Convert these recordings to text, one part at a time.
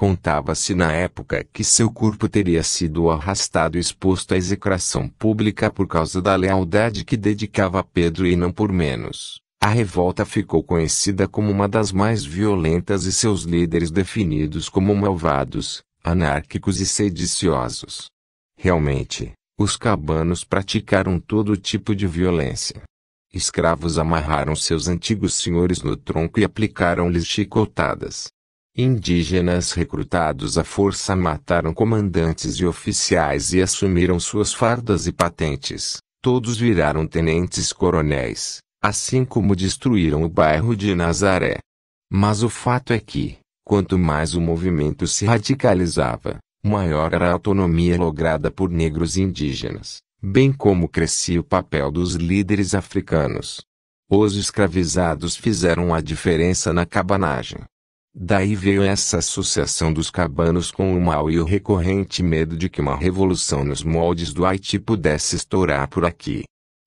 Contava-se na época que seu corpo teria sido arrastado e exposto à execração pública por causa da lealdade que dedicava a Pedro e não por menos. A revolta ficou conhecida como uma das mais violentas e seus líderes definidos como malvados, anárquicos e sediciosos. Realmente, os cabanos praticaram todo tipo de violência. Escravos amarraram seus antigos senhores no tronco e aplicaram-lhes chicotadas. Indígenas recrutados à força mataram comandantes e oficiais e assumiram suas fardas e patentes. Todos viraram tenentes-coronéis, assim como destruíram o bairro de Nazaré. Mas o fato é que, quanto mais o movimento se radicalizava, maior era a autonomia lograda por negros indígenas, bem como crescia o papel dos líderes africanos. Os escravizados fizeram a diferença na cabanagem, Daí veio essa associação dos cabanos com o mal e o recorrente medo de que uma revolução nos moldes do Haiti pudesse estourar por aqui.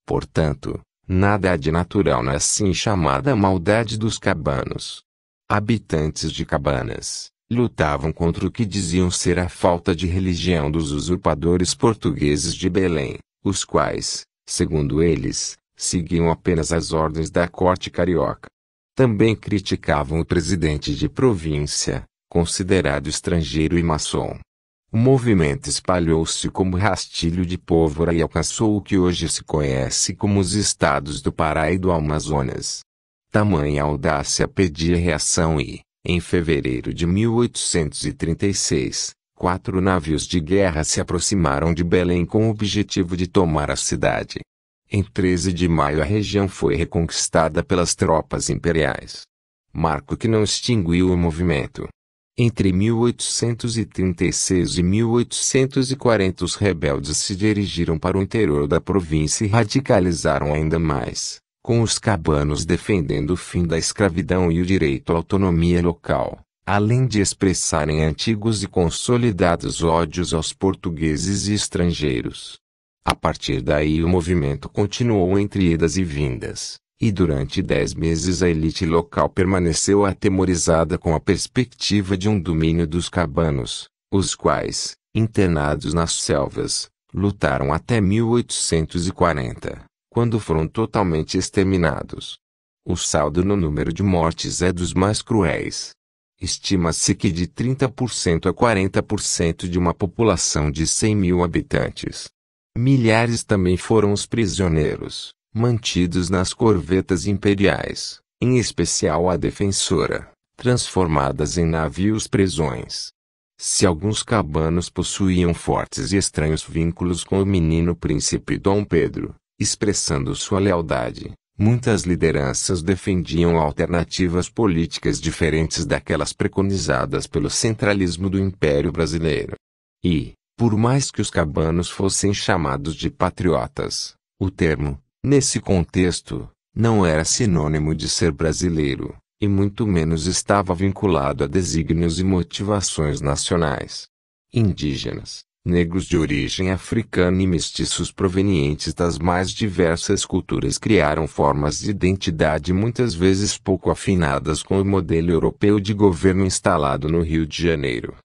Portanto, nada há é de natural na assim chamada maldade dos cabanos. Habitantes de cabanas lutavam contra o que diziam ser a falta de religião dos usurpadores portugueses de Belém, os quais, segundo eles, seguiam apenas as ordens da corte carioca. Também criticavam o presidente de província, considerado estrangeiro e maçom. O movimento espalhou-se como rastilho de pólvora e alcançou o que hoje se conhece como os estados do Pará e do Amazonas. Tamanha audácia pedia reação e, em fevereiro de 1836, quatro navios de guerra se aproximaram de Belém com o objetivo de tomar a cidade. Em 13 de maio a região foi reconquistada pelas tropas imperiais. Marco que não extinguiu o movimento. Entre 1836 e 1840 os rebeldes se dirigiram para o interior da província e radicalizaram ainda mais, com os cabanos defendendo o fim da escravidão e o direito à autonomia local além de expressarem antigos e consolidados ódios aos portugueses e estrangeiros. A partir daí o movimento continuou entre idas e vindas, e durante dez meses a elite local permaneceu atemorizada com a perspectiva de um domínio dos cabanos, os quais, internados nas selvas, lutaram até 1840, quando foram totalmente exterminados. O saldo no número de mortes é dos mais cruéis. Estima-se que de 30% a 40% de uma população de 100 mil habitantes Milhares também foram os prisioneiros, mantidos nas corvetas imperiais, em especial a defensora, transformadas em navios prisões. Se alguns cabanos possuíam fortes e estranhos vínculos com o menino príncipe Dom Pedro, expressando sua lealdade, muitas lideranças defendiam alternativas políticas diferentes daquelas preconizadas pelo centralismo do Império Brasileiro. E, por mais que os cabanos fossem chamados de patriotas, o termo, nesse contexto, não era sinônimo de ser brasileiro, e muito menos estava vinculado a desígnios e motivações nacionais. Indígenas, negros de origem africana e mestiços provenientes das mais diversas culturas criaram formas de identidade muitas vezes pouco afinadas com o modelo europeu de governo instalado no Rio de Janeiro.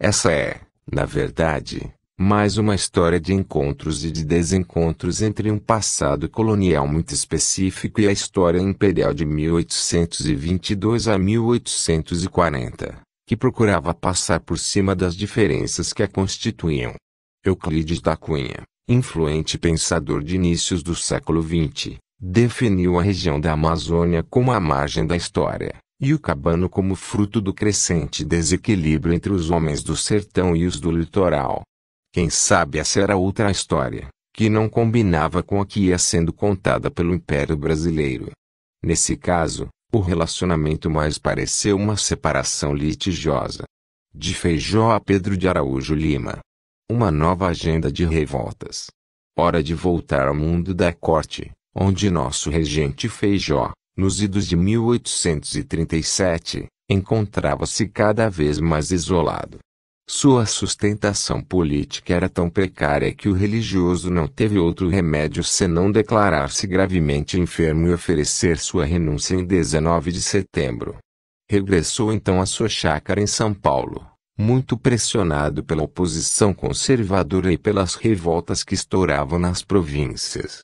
Essa é, na verdade, mais uma história de encontros e de desencontros entre um passado colonial muito específico e a história imperial de 1822 a 1840, que procurava passar por cima das diferenças que a constituíam. Euclides da Cunha, influente pensador de inícios do século XX, definiu a região da Amazônia como a margem da história e o cabano como fruto do crescente desequilíbrio entre os homens do sertão e os do litoral. Quem sabe essa era outra história, que não combinava com a que ia sendo contada pelo Império Brasileiro. Nesse caso, o relacionamento mais pareceu uma separação litigiosa. De Feijó a Pedro de Araújo Lima. Uma nova agenda de revoltas. Hora de voltar ao mundo da corte, onde nosso regente Feijó, nos idos de 1837, encontrava-se cada vez mais isolado. Sua sustentação política era tão precária que o religioso não teve outro remédio senão declarar-se gravemente enfermo e oferecer sua renúncia em 19 de setembro. Regressou então à sua chácara em São Paulo, muito pressionado pela oposição conservadora e pelas revoltas que estouravam nas províncias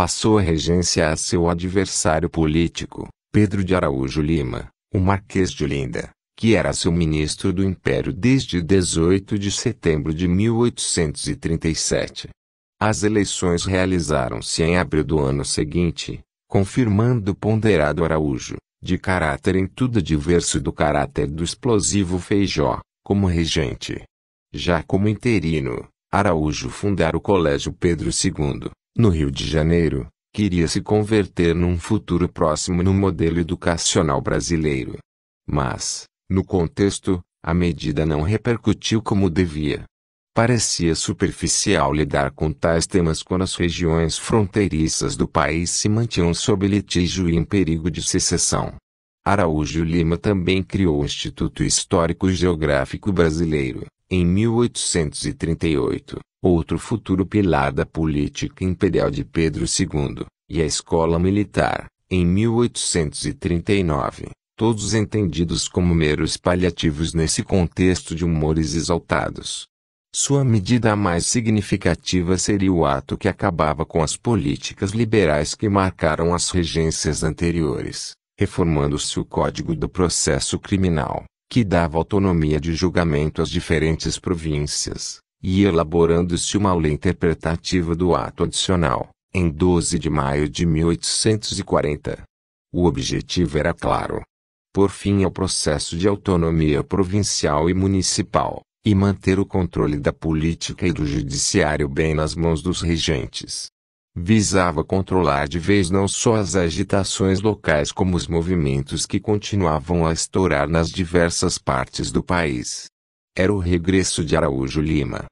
passou a regência a seu adversário político, Pedro de Araújo Lima, o Marquês de Olinda, que era seu ministro do Império desde 18 de setembro de 1837. As eleições realizaram-se em abril do ano seguinte, confirmando o ponderado Araújo, de caráter em tudo diverso do caráter do explosivo Feijó, como regente. Já como interino, Araújo fundara o Colégio Pedro II, no Rio de Janeiro, queria se converter num futuro próximo no modelo educacional brasileiro. Mas, no contexto, a medida não repercutiu como devia. Parecia superficial lidar com tais temas quando as regiões fronteiriças do país se mantinham sob litígio e em perigo de secessão. Araújo Lima também criou o Instituto Histórico Geográfico Brasileiro, em 1838, outro futuro pilar da política imperial de Pedro II, e a escola militar, em 1839, todos entendidos como meros paliativos nesse contexto de humores exaltados. Sua medida mais significativa seria o ato que acabava com as políticas liberais que marcaram as regências anteriores, reformando-se o Código do Processo Criminal, que dava autonomia de julgamento às diferentes províncias, e elaborando-se uma lei interpretativa do ato adicional, em 12 de maio de 1840. O objetivo era claro: por fim ao processo de autonomia provincial e municipal, e manter o controle da política e do judiciário bem nas mãos dos regentes. Visava controlar de vez não só as agitações locais como os movimentos que continuavam a estourar nas diversas partes do país. Era o regresso de Araújo Lima.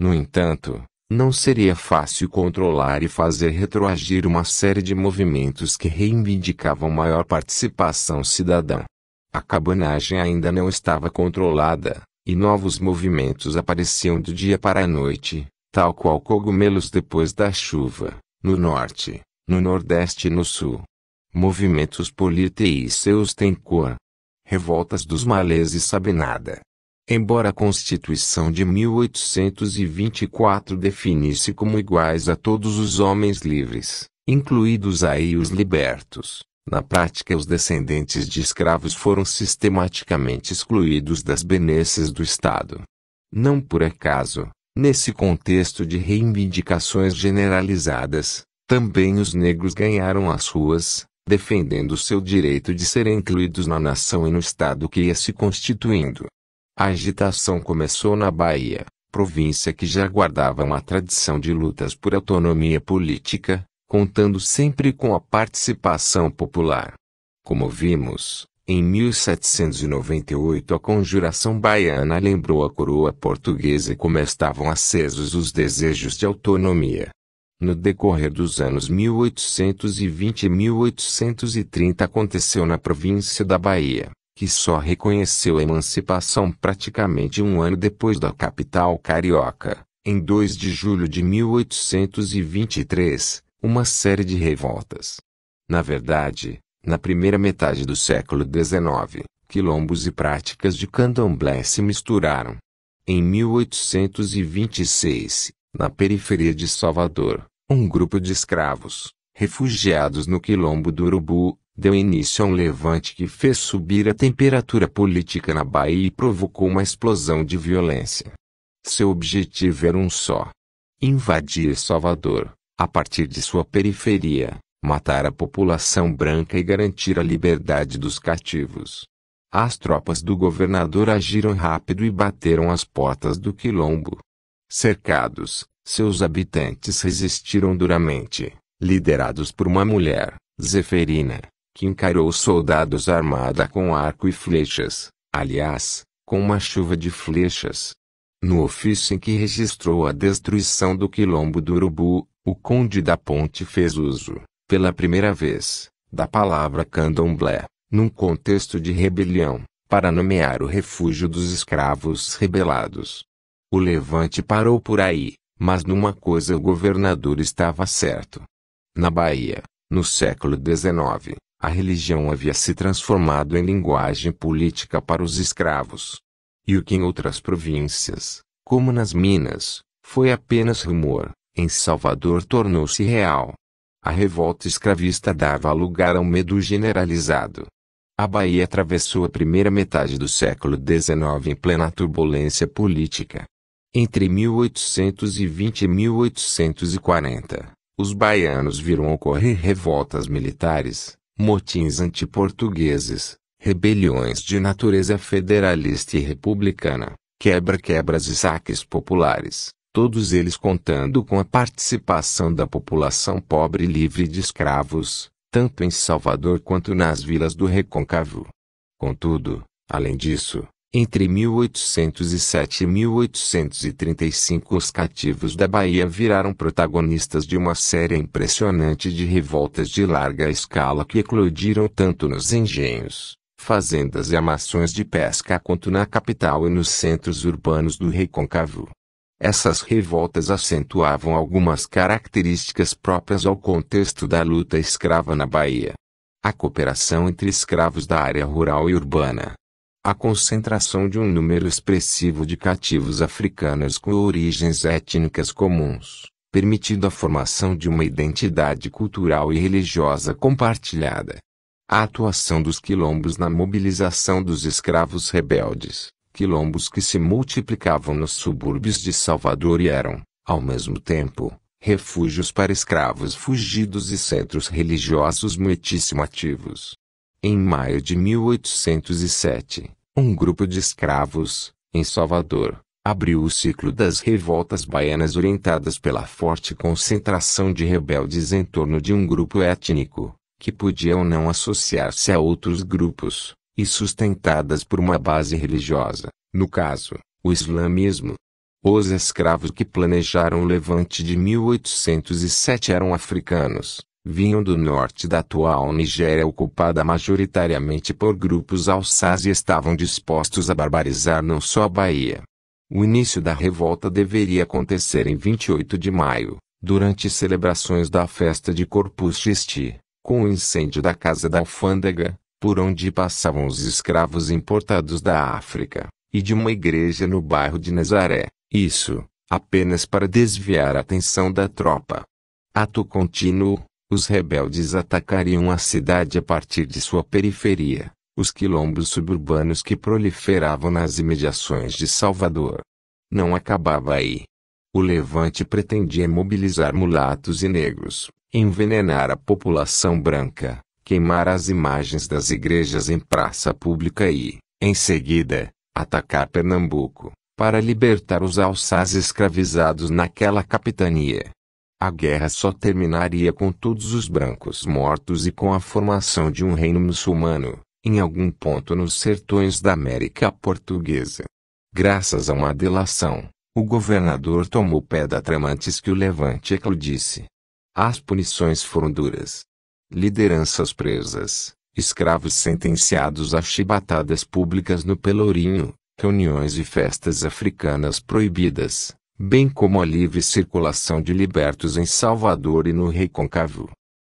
No entanto, não seria fácil controlar e fazer retroagir uma série de movimentos que reivindicavam maior participação cidadã. A cabanagem ainda não estava controlada, e novos movimentos apareciam do dia para a noite, tal qual cogumelos depois da chuva, no norte, no nordeste e no sul. Movimentos politeísseus têm cor. Revoltas dos maleses e sabinada, Embora a Constituição de 1824 definisse como iguais a todos os homens livres, incluídos aí os libertos, na prática os descendentes de escravos foram sistematicamente excluídos das benesses do Estado. Não por acaso, nesse contexto de reivindicações generalizadas, também os negros ganharam as ruas, defendendo seu direito de serem incluídos na nação e no Estado que ia se constituindo. A agitação começou na Bahia, província que já guardava uma tradição de lutas por autonomia política, contando sempre com a participação popular. Como vimos, em 1798 a Conjuração Baiana lembrou a coroa portuguesa como estavam acesos os desejos de autonomia. No decorrer dos anos 1820 e 1830 aconteceu na província da Bahia, que só reconheceu a emancipação praticamente um ano depois da capital carioca, em 2 de julho de 1823, uma série de revoltas. Na verdade, na primeira metade do século XIX, quilombos e práticas de candomblé se misturaram. Em 1826, na periferia de Salvador, um grupo de escravos, refugiados no quilombo do Urubu, deu início a um levante que fez subir a temperatura política na Bahia e provocou uma explosão de violência. Seu objetivo era um só: invadir Salvador, a partir de sua periferia, matar a população branca e garantir a liberdade dos cativos. As tropas do governador agiram rápido e bateram as portas do quilombo. Cercados, seus habitantes resistiram duramente, liderados por uma mulher, Zeferina, que encarou os soldados armada com arco e flechas, aliás, com uma chuva de flechas. No ofício em que registrou a destruição do quilombo do Urubu, o conde da Ponte fez uso, pela primeira vez, da palavra candomblé, num contexto de rebelião, para nomear o refúgio dos escravos rebelados. O levante parou por aí, mas numa coisa o governador estava certo. Na Bahia, no século XIX, a religião havia se transformado em linguagem política para os escravos. E o que em outras províncias, como nas Minas, foi apenas rumor, em Salvador tornou-se real. A revolta escravista dava lugar a um medo generalizado. A Bahia atravessou a primeira metade do século XIX em plena turbulência política. Entre 1820 e 1840, os baianos viram ocorrer revoltas militares, motins antiportugueses, rebeliões de natureza federalista e republicana, quebra-quebras e saques populares, todos eles contando com a participação da população pobre e livre de escravos, tanto em Salvador quanto nas vilas do Recôncavo. Contudo, além disso, entre 1807 e 1835 os cativos da Bahia viraram protagonistas de uma série impressionante de revoltas de larga escala que eclodiram tanto nos engenhos, fazendas e amações de pesca quanto na capital e nos centros urbanos do Recôncavo. Essas revoltas acentuavam algumas características próprias ao contexto da luta escrava na Bahia. A cooperação entre escravos da área rural e urbana a concentração de um número expressivo de cativos africanos com origens étnicas comuns, permitindo a formação de uma identidade cultural e religiosa compartilhada. A atuação dos quilombos na mobilização dos escravos rebeldes, quilombos que se multiplicavam nos subúrbios de Salvador e eram, ao mesmo tempo, refúgios para escravos fugidos e centros religiosos muitíssimo ativos. Em maio de 1807, um grupo de escravos, em Salvador, abriu o ciclo das revoltas baianas orientadas pela forte concentração de rebeldes em torno de um grupo étnico, que podia ou não associar-se a outros grupos, e sustentadas por uma base religiosa, no caso, o islamismo. Os escravos que planejaram o levante de 1807 eram africanos, vinham do norte da atual Nigéria ocupada majoritariamente por grupos alçás e estavam dispostos a barbarizar não só a Bahia. O início da revolta deveria acontecer em 28 de maio, durante celebrações da festa de Corpus Christi, com o incêndio da Casa da Alfândega, por onde passavam os escravos importados da África, e de uma igreja no bairro de Nazaré, isso, apenas para desviar a atenção da tropa. Ato contínuo, os rebeldes atacariam a cidade a partir de sua periferia, os quilombos suburbanos que proliferavam nas imediações de Salvador. Não acabava aí. O levante pretendia mobilizar mulatos e negros, envenenar a população branca, queimar as imagens das igrejas em praça pública e, em seguida, atacar Pernambuco, para libertar os alçás escravizados naquela capitania a guerra só terminaria com todos os brancos mortos e com a formação de um reino muçulmano, em algum ponto nos sertões da América Portuguesa. Graças a uma delação, o governador tomou pé da trama antes que o levante eclodisse. As punições foram duras. Lideranças presas, escravos sentenciados a chibatadas públicas no Pelourinho, reuniões e festas africanas proibidas, bem como a livre circulação de libertos em Salvador e no Recôncavo.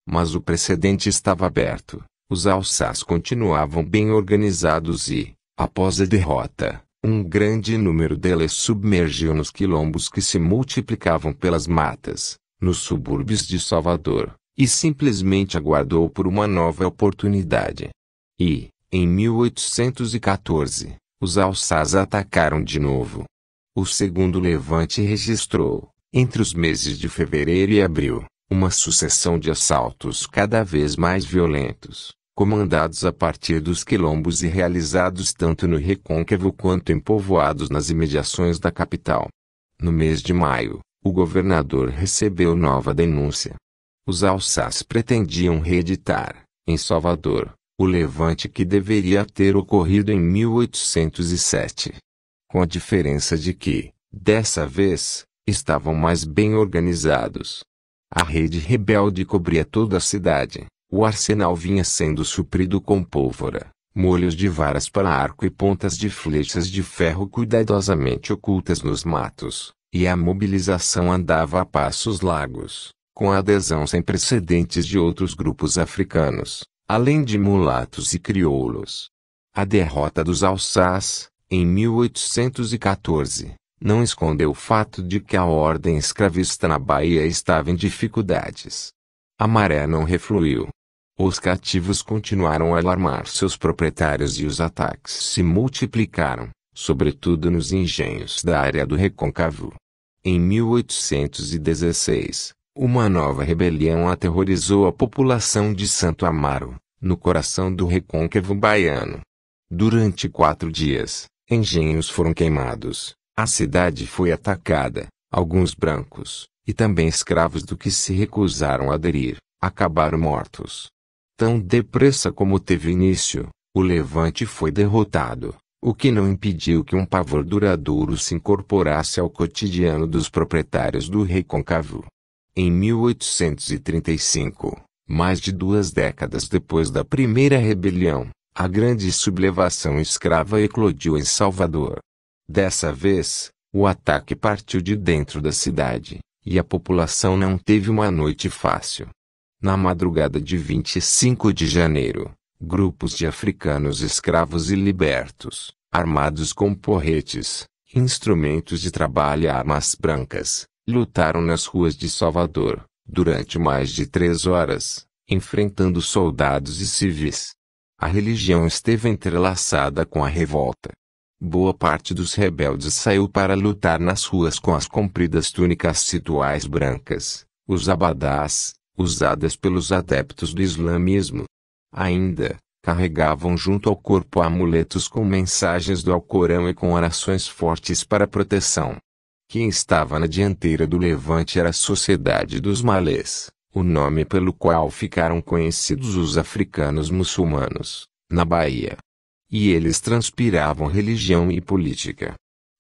Mas o precedente estava aberto. Os alçás continuavam bem organizados e, após a derrota, um grande número deles submergiu nos quilombos que se multiplicavam pelas matas, nos subúrbios de Salvador, e simplesmente aguardou por uma nova oportunidade. E, em 1814, os alçás atacaram de novo, o segundo levante registrou, entre os meses de fevereiro e abril, uma sucessão de assaltos cada vez mais violentos, comandados a partir dos quilombos e realizados tanto no recôncavo quanto em povoados nas imediações da capital. No mês de maio, o governador recebeu nova denúncia. Os alças pretendiam reeditar, em Salvador, o levante que deveria ter ocorrido em 1807 com a diferença de que, dessa vez, estavam mais bem organizados. A rede rebelde cobria toda a cidade. O arsenal vinha sendo suprido com pólvora, molhos de varas para arco e pontas de flechas de ferro cuidadosamente ocultas nos matos, e a mobilização andava a passos largos, com a adesão sem precedentes de outros grupos africanos, além de mulatos e crioulos. A derrota dos alçás, em 1814, não escondeu o fato de que a ordem escravista na Bahia estava em dificuldades. A maré não refluiu. Os cativos continuaram a alarmar seus proprietários e os ataques se multiplicaram, sobretudo nos engenhos da área do Recôncavo. Em 1816, uma nova rebelião aterrorizou a população de Santo Amaro, no coração do recôncavo baiano. Durante quatro dias, engenhos foram queimados, a cidade foi atacada, alguns brancos, e também escravos do que se recusaram a aderir, acabaram mortos. Tão depressa como teve início, o levante foi derrotado, o que não impediu que um pavor duradouro se incorporasse ao cotidiano dos proprietários do Recôncavo. Em 1835, mais de duas décadas depois da primeira rebelião, a grande sublevação escrava eclodiu em Salvador. Dessa vez, o ataque partiu de dentro da cidade, e a população não teve uma noite fácil. Na madrugada de 25 de janeiro, grupos de africanos escravos e libertos, armados com porretes, instrumentos de trabalho e armas brancas, lutaram nas ruas de Salvador, durante mais de três horas, enfrentando soldados e civis. A religião esteve entrelaçada com a revolta. Boa parte dos rebeldes saiu para lutar nas ruas com as compridas túnicas situais brancas, os abadás, usadas pelos adeptos do islamismo. Ainda, carregavam junto ao corpo amuletos com mensagens do Alcorão e com orações fortes para proteção. Quem estava na dianteira do levante era a sociedade dos malês, o nome pelo qual ficaram conhecidos os africanos muçulmanos, na Bahia. E eles transpiravam religião e política.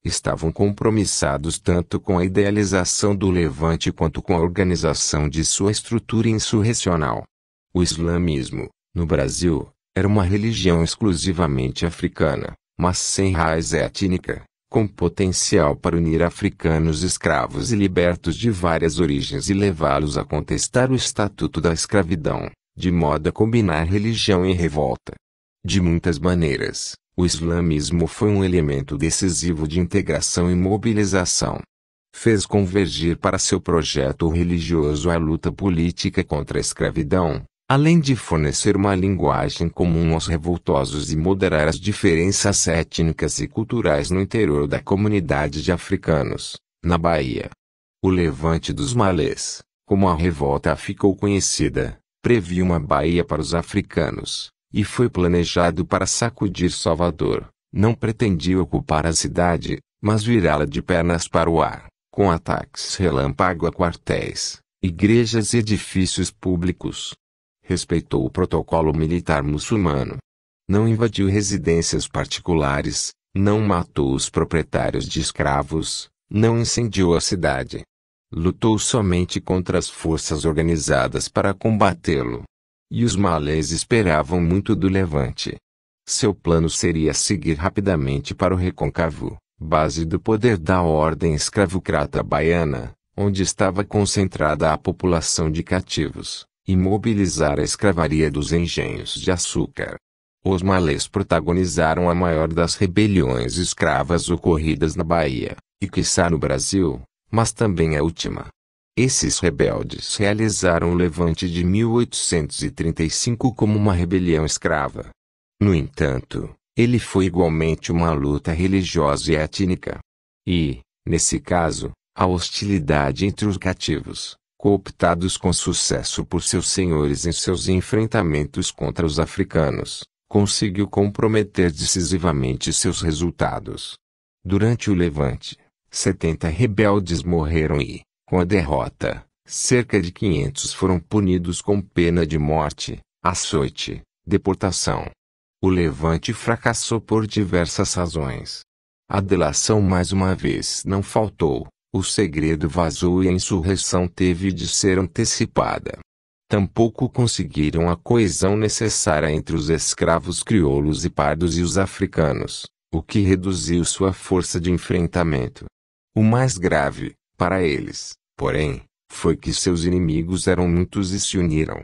Estavam compromissados tanto com a idealização do Levante quanto com a organização de sua estrutura insurrecional. O islamismo, no Brasil, era uma religião exclusivamente africana, mas sem raiz étnica, com potencial para unir africanos escravos e libertos de várias origens e levá-los a contestar o estatuto da escravidão, de modo a combinar religião e revolta. De muitas maneiras, o islamismo foi um elemento decisivo de integração e mobilização. Fez convergir para seu projeto religioso a luta política contra a escravidão, além de fornecer uma linguagem comum aos revoltosos e moderar as diferenças étnicas e culturais no interior da comunidade de africanos, na Bahia. O levante dos malês, como a revolta ficou conhecida, previu uma Bahia para os africanos, e foi planejado para sacudir Salvador. Não pretendia ocupar a cidade, mas virá-la de pernas para o ar, com ataques relâmpago a quartéis, igrejas e edifícios públicos respeitou o protocolo militar muçulmano. Não invadiu residências particulares, não matou os proprietários de escravos, não incendiou a cidade. Lutou somente contra as forças organizadas para combatê-lo. E os malês esperavam muito do Levante. Seu plano seria seguir rapidamente para o Recôncavo, base do poder da ordem escravocrata baiana, onde estava concentrada a população de cativos e mobilizar a escravaria dos engenhos de açúcar. Os malês protagonizaram a maior das rebeliões escravas ocorridas na Bahia, e quiçá no Brasil, mas também a última. Esses rebeldes realizaram o levante de 1835 como uma rebelião escrava. No entanto, ele foi igualmente uma luta religiosa e étnica. E, nesse caso, a hostilidade entre os cativos, cooptados com sucesso por seus senhores em seus enfrentamentos contra os africanos, conseguiu comprometer decisivamente seus resultados. Durante o levante, 70 rebeldes morreram e, com a derrota, cerca de 500 foram punidos com pena de morte, açoite, deportação. O levante fracassou por diversas razões. A delação mais uma vez não faltou, o segredo vazou e a insurreição teve de ser antecipada. Tampouco conseguiram a coesão necessária entre os escravos crioulos e pardos e os africanos, o que reduziu sua força de enfrentamento. O mais grave, para eles, porém, foi que seus inimigos eram muitos e se uniram.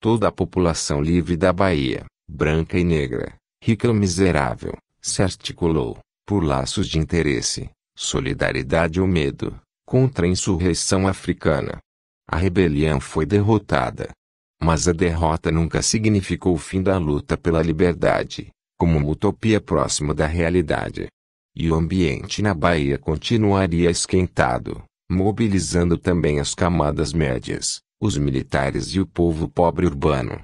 Toda a população livre da Bahia, branca e negra, rica ou miserável, se articulou, por laços de interesse, solidariedade ou medo, contra a insurreição africana. A rebelião foi derrotada. Mas a derrota nunca significou o fim da luta pela liberdade, como uma utopia próxima da realidade. E o ambiente na Bahia continuaria esquentado, mobilizando também as camadas médias, os militares e o povo pobre urbano.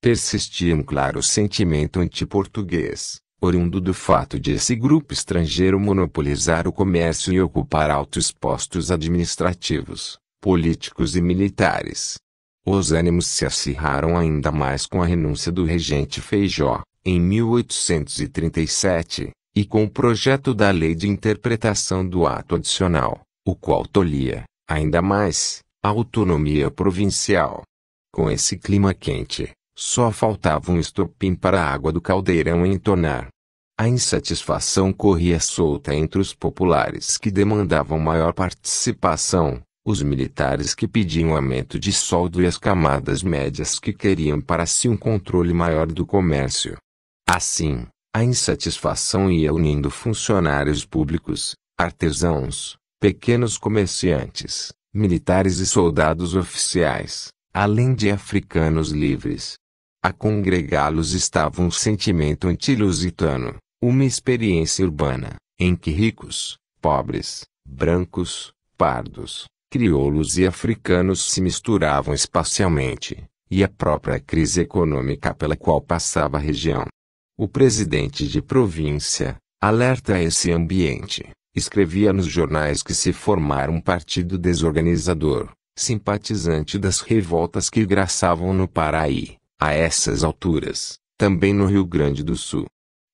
Persistia um claro sentimento antiportuguês, oriundo do fato de esse grupo estrangeiro monopolizar o comércio e ocupar altos postos administrativos, políticos e militares. Os ânimos se acirraram ainda mais com a renúncia do regente Feijó, em 1837, e com o projeto da Lei de Interpretação do Ato Adicional, o qual tolhia, ainda mais, a autonomia provincial. Com esse clima quente, só faltava um estopim para a água do caldeirão entornar. A insatisfação corria solta entre os populares que demandavam maior participação, os militares que pediam aumento de soldo e as camadas médias que queriam para si um controle maior do comércio. Assim, a insatisfação ia unindo funcionários públicos, artesãos, pequenos comerciantes, militares e soldados oficiais, além de africanos livres. A congregá-los estava um sentimento antilusitano, uma experiência urbana, em que ricos, pobres, brancos, pardos, crioulos e africanos se misturavam espacialmente, e a própria crise econômica pela qual passava a região. O presidente de província, alerta a esse ambiente, escrevia nos jornais que se formara um partido desorganizador, simpatizante das revoltas que graçavam no Paraí, a essas alturas, também no Rio Grande do Sul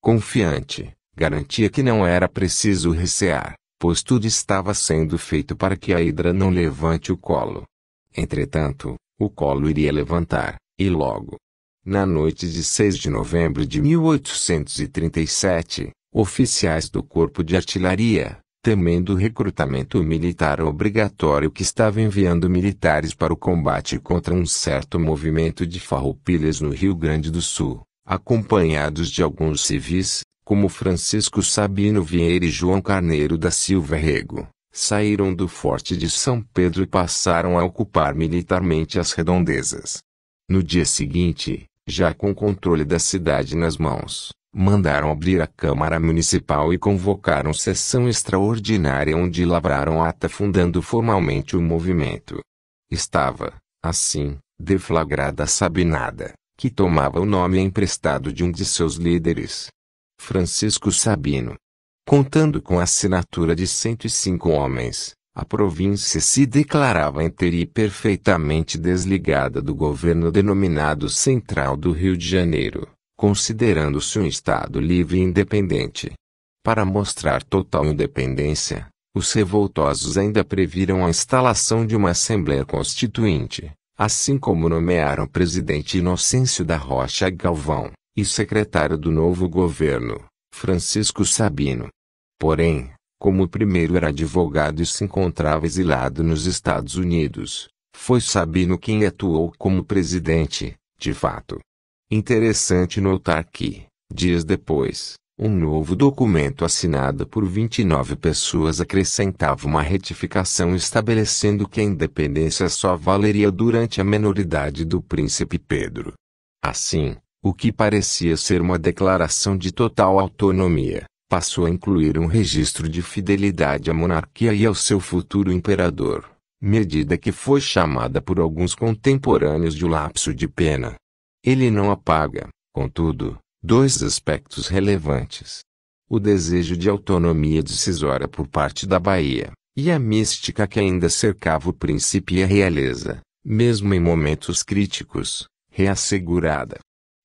confiante, garantia que não era preciso recear, pois tudo estava sendo feito para que a hidra não levante o colo. Entretanto, o colo iria levantar, e logo. Na noite de 6 de novembro de 1837, oficiais do Corpo de Artilharia, temendo o recrutamento militar obrigatório que estava enviando militares para o combate contra um certo movimento de farroupilhas no Rio Grande do Sul, acompanhados de alguns civis, como Francisco Sabino Vieira e João Carneiro da Silva Rego, saíram do Forte de São Pedro e passaram a ocupar militarmente as redondezas. No dia seguinte, já com o controle da cidade nas mãos, mandaram abrir a Câmara Municipal e convocaram sessão extraordinária onde labraram ata fundando formalmente o movimento. Estava, assim, deflagrada a Sabinada que tomava o nome emprestado de um de seus líderes, Francisco Sabino. Contando com a assinatura de 105 homens, a província se declarava inteira e perfeitamente desligada do governo denominado Central do Rio de Janeiro, considerando-se um Estado livre e independente. Para mostrar total independência, os revoltosos ainda previram a instalação de uma Assembleia Constituinte, assim como nomearam presidente Inocêncio da Rocha Galvão e secretário do novo governo, Francisco Sabino. Porém, como o primeiro era advogado e se encontrava exilado nos Estados Unidos, foi Sabino quem atuou como presidente, de fato. Interessante notar que, dias depois, um novo documento assinado por 29 pessoas acrescentava uma retificação estabelecendo que a independência só valeria durante a menoridade do príncipe Pedro. Assim, o que parecia ser uma declaração de total autonomia, passou a incluir um registro de fidelidade à monarquia e ao seu futuro imperador, medida que foi chamada por alguns contemporâneos de lapso de pena. Ele não apaga, contudo, Dois aspectos relevantes: o desejo de autonomia decisória por parte da Bahia, e a mística que ainda cercava o príncipe e a realeza, mesmo em momentos críticos, reassegurada.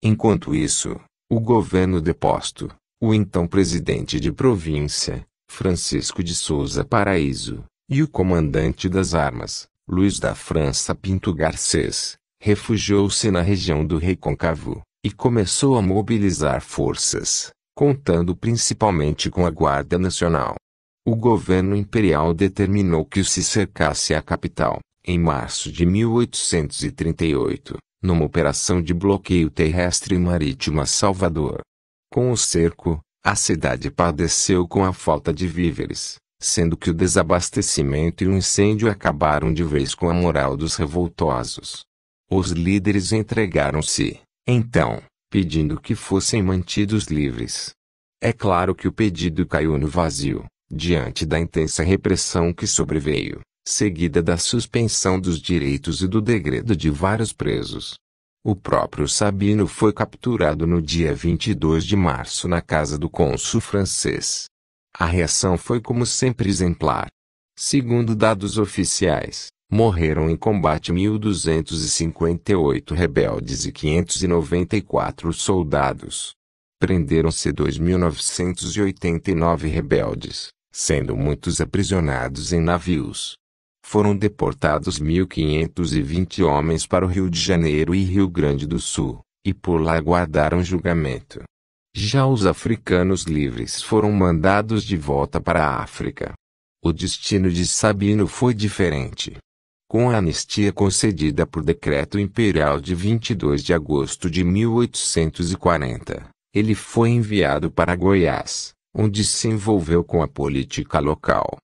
Enquanto isso, o governo deposto, o então presidente de província, Francisco de Souza Paraíso, e o comandante das armas, Luiz da França Pinto Garcês, refugiou-se na região do Recôncavo, e começou a mobilizar forças, contando principalmente com a Guarda Nacional. O governo imperial determinou que se cercasse a capital, em março de 1838, numa operação de bloqueio terrestre e marítimo a Salvador. Com o cerco, a cidade padeceu com a falta de víveres, sendo que o desabastecimento e o incêndio acabaram de vez com a moral dos revoltosos. Os líderes entregaram-se então, pedindo que fossem mantidos livres. É claro que o pedido caiu no vazio, diante da intensa repressão que sobreveio, seguida da suspensão dos direitos e do degredo de vários presos. O próprio Sabino foi capturado no dia 22 de março na casa do cônsul francês. A reação foi como sempre exemplar. Segundo dados oficiais, Morreram em combate 1.258 rebeldes e 594 soldados. Prenderam-se 2.989 rebeldes, sendo muitos aprisionados em navios. Foram deportados 1.520 homens para o Rio de Janeiro e Rio Grande do Sul, e por lá aguardaram julgamento. Já os africanos livres foram mandados de volta para a África. O destino de Sabino foi diferente com a anistia concedida por decreto imperial de 22 de agosto de 1840, ele foi enviado para Goiás, onde se envolveu com a política local.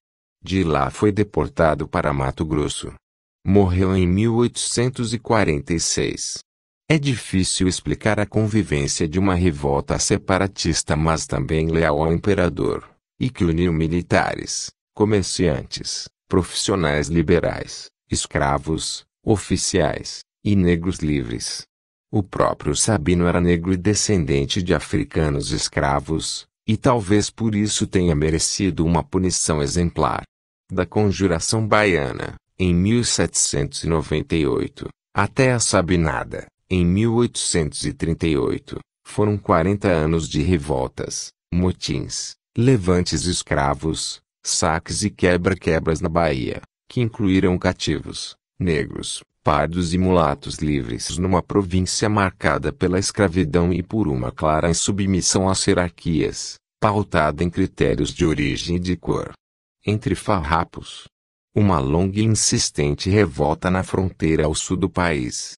De lá foi deportado para Mato Grosso. Morreu em 1846. É difícil explicar a convivência de uma revolta separatista, mas também leal ao imperador, e que uniu militares, comerciantes, profissionais liberais, escravos, oficiais, e negros livres. O próprio Sabino era negro e descendente de africanos escravos, e talvez por isso tenha merecido uma punição exemplar. Da Conjuração Baiana, em 1798, até a Sabinada, em 1838, foram 40 anos de revoltas, motins, levantes escravos, saques e quebra-quebras na Bahia que incluíram cativos, negros, pardos e mulatos livres numa província marcada pela escravidão e por uma clara insubmissão às hierarquias, pautada em critérios de origem e de cor. Entre farrapos, uma longa e insistente revolta na fronteira ao sul do país.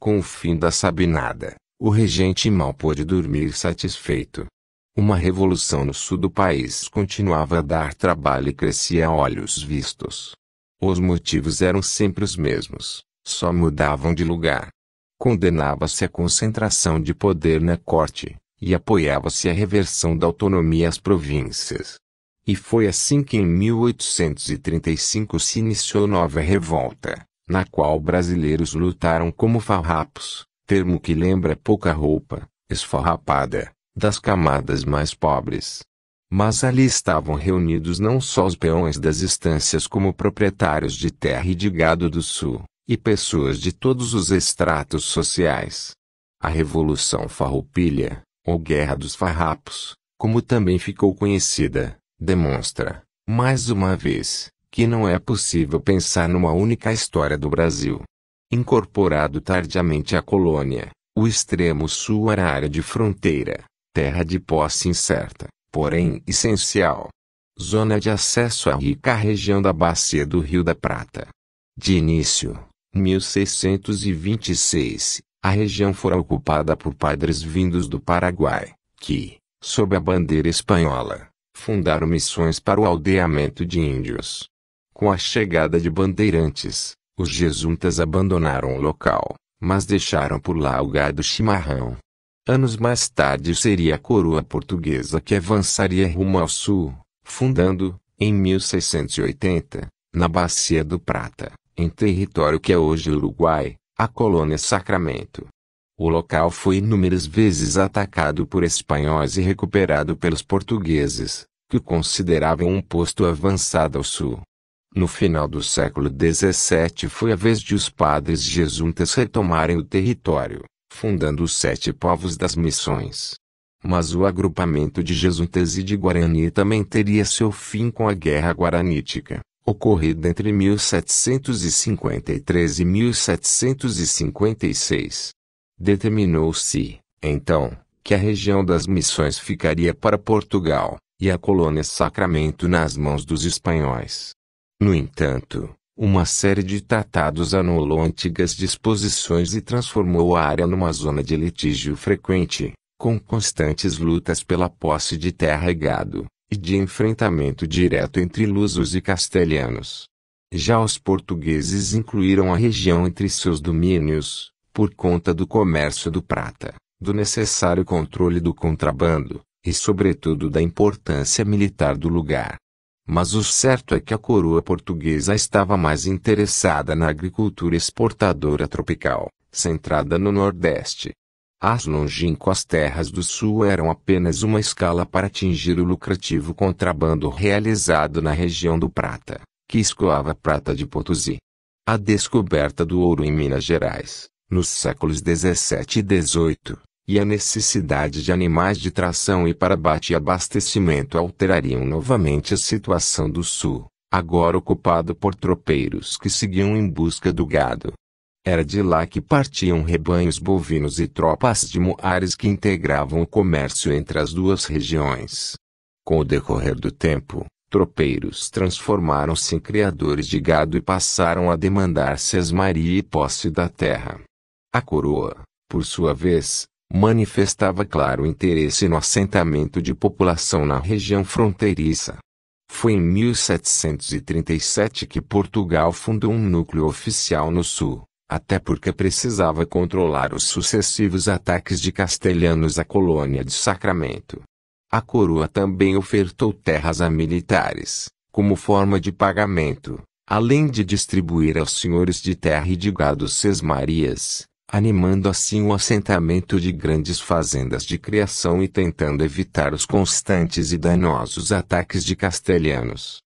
Com o fim da Sabinada, o regente mal pôde dormir satisfeito. Uma revolução no sul do país continuava a dar trabalho e crescia a olhos vistos. Os motivos eram sempre os mesmos, só mudavam de lugar. Condenava-se a concentração de poder na corte, e apoiava-se a reversão da autonomia às províncias. E foi assim que em 1835 se iniciou nova revolta, na qual brasileiros lutaram como farrapos, termo que lembra pouca roupa, esfarrapada, das camadas mais pobres. Mas ali estavam reunidos não só os peões das estâncias como proprietários de terra e de gado do sul, e pessoas de todos os estratos sociais. A Revolução Farroupilha, ou Guerra dos Farrapos, como também ficou conhecida, demonstra, mais uma vez, que não é possível pensar numa única história do Brasil. Incorporado tardiamente à colônia, o extremo sul era área de fronteira, terra de posse incerta, porém essencial. Zona de acesso à rica região da bacia do Rio da Prata. De início, 1626, a região fora ocupada por padres vindos do Paraguai, que, sob a bandeira espanhola, fundaram missões para o aldeamento de índios. Com a chegada de bandeirantes, os jesuítas abandonaram o local, mas deixaram por lá o gado chimarrão, Anos mais tarde seria a coroa portuguesa que avançaria rumo ao sul, fundando, em 1680, na Bacia do Prata, em território que é hoje Uruguai, a colônia Sacramento. O local foi inúmeras vezes atacado por espanhóis e recuperado pelos portugueses, que o consideravam um posto avançado ao sul. No final do século XVII foi a vez de os padres jesuítas retomarem o território, fundando os Sete Povos das Missões. Mas o agrupamento de jesuítas e de Guarani também teria seu fim com a Guerra Guaranítica, ocorrida entre 1753 e 1756. Determinou-se, então, que a região das Missões ficaria para Portugal, e a colônia Sacramento nas mãos dos espanhóis. No entanto, uma série de tratados anulou antigas disposições e transformou a área numa zona de litígio frequente, com constantes lutas pela posse de terra e gado, e de enfrentamento direto entre lusos e castelhanos. Já os portugueses incluíram a região entre seus domínios, por conta do comércio do prata, do necessário controle do contrabando, e sobretudo da importância militar do lugar. Mas o certo é que a coroa portuguesa estava mais interessada na agricultura exportadora tropical, centrada no Nordeste. As longínquas terras do Sul eram apenas uma escala para atingir o lucrativo contrabando realizado na região do Prata, que escoava prata de Potosí. A descoberta do ouro em Minas Gerais, nos séculos 17 e 18, e a necessidade de animais de tração e para bate e abastecimento alterariam novamente a situação do sul, agora ocupado por tropeiros que seguiam em busca do gado. Era de lá que partiam rebanhos bovinos e tropas de moares que integravam o comércio entre as duas regiões. Com o decorrer do tempo, tropeiros transformaram-se em criadores de gado e passaram a demandar sesmaria e posse da terra. A coroa, por sua vez, manifestava claro interesse no assentamento de população na região fronteiriça. Foi em 1737 que Portugal fundou um núcleo oficial no sul, até porque precisava controlar os sucessivos ataques de castelhanos à colônia de Sacramento. A coroa também ofertou terras a militares, como forma de pagamento, além de distribuir aos senhores de terra e de gado sesmarias, animando assim o assentamento de grandes fazendas de criação e tentando evitar os constantes e danosos ataques de castelhanos.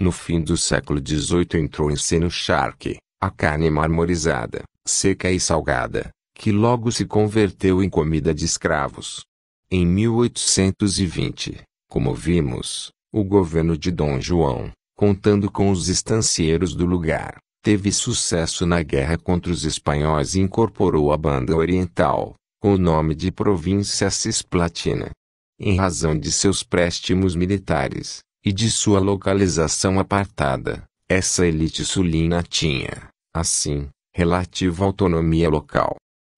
No fim do século XVIII entrou em cena o charque, a carne marmorizada, seca e salgada, que logo se converteu em comida de escravos. Em 1820, como vimos, o governo de Dom João, contando com os estancieiros do lugar, teve sucesso na guerra contra os espanhóis e incorporou a banda oriental, com o nome de Província Cisplatina. Em razão de seus préstimos militares, e de sua localização apartada, essa elite sulina tinha, assim, relativa autonomia local.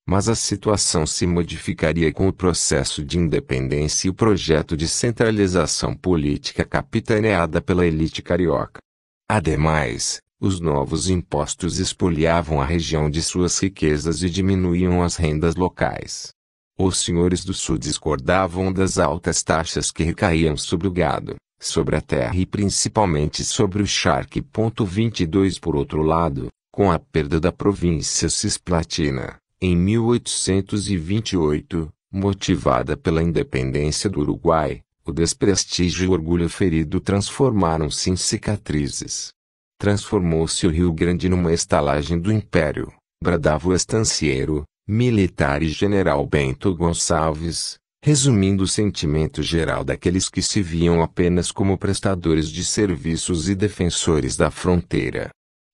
Mas a situação se modificaria com o processo de independência e o projeto de centralização política capitaneada pela elite carioca. Ademais, os novos impostos expoliavam a região de suas riquezas e diminuíam as rendas locais. Os senhores do sul discordavam das altas taxas que recaíam sobre o gado, sobre a terra e principalmente sobre o charque. 22 Por outro lado, com a perda da província cisplatina, em 1828, motivada pela independência do Uruguai, o desprestígio e o orgulho ferido transformaram-se em cicatrizes transformou-se o Rio Grande numa estalagem do império, bradava o estancieiro, militar e general Bento Gonçalves, resumindo o sentimento geral daqueles que se viam apenas como prestadores de serviços e defensores da fronteira.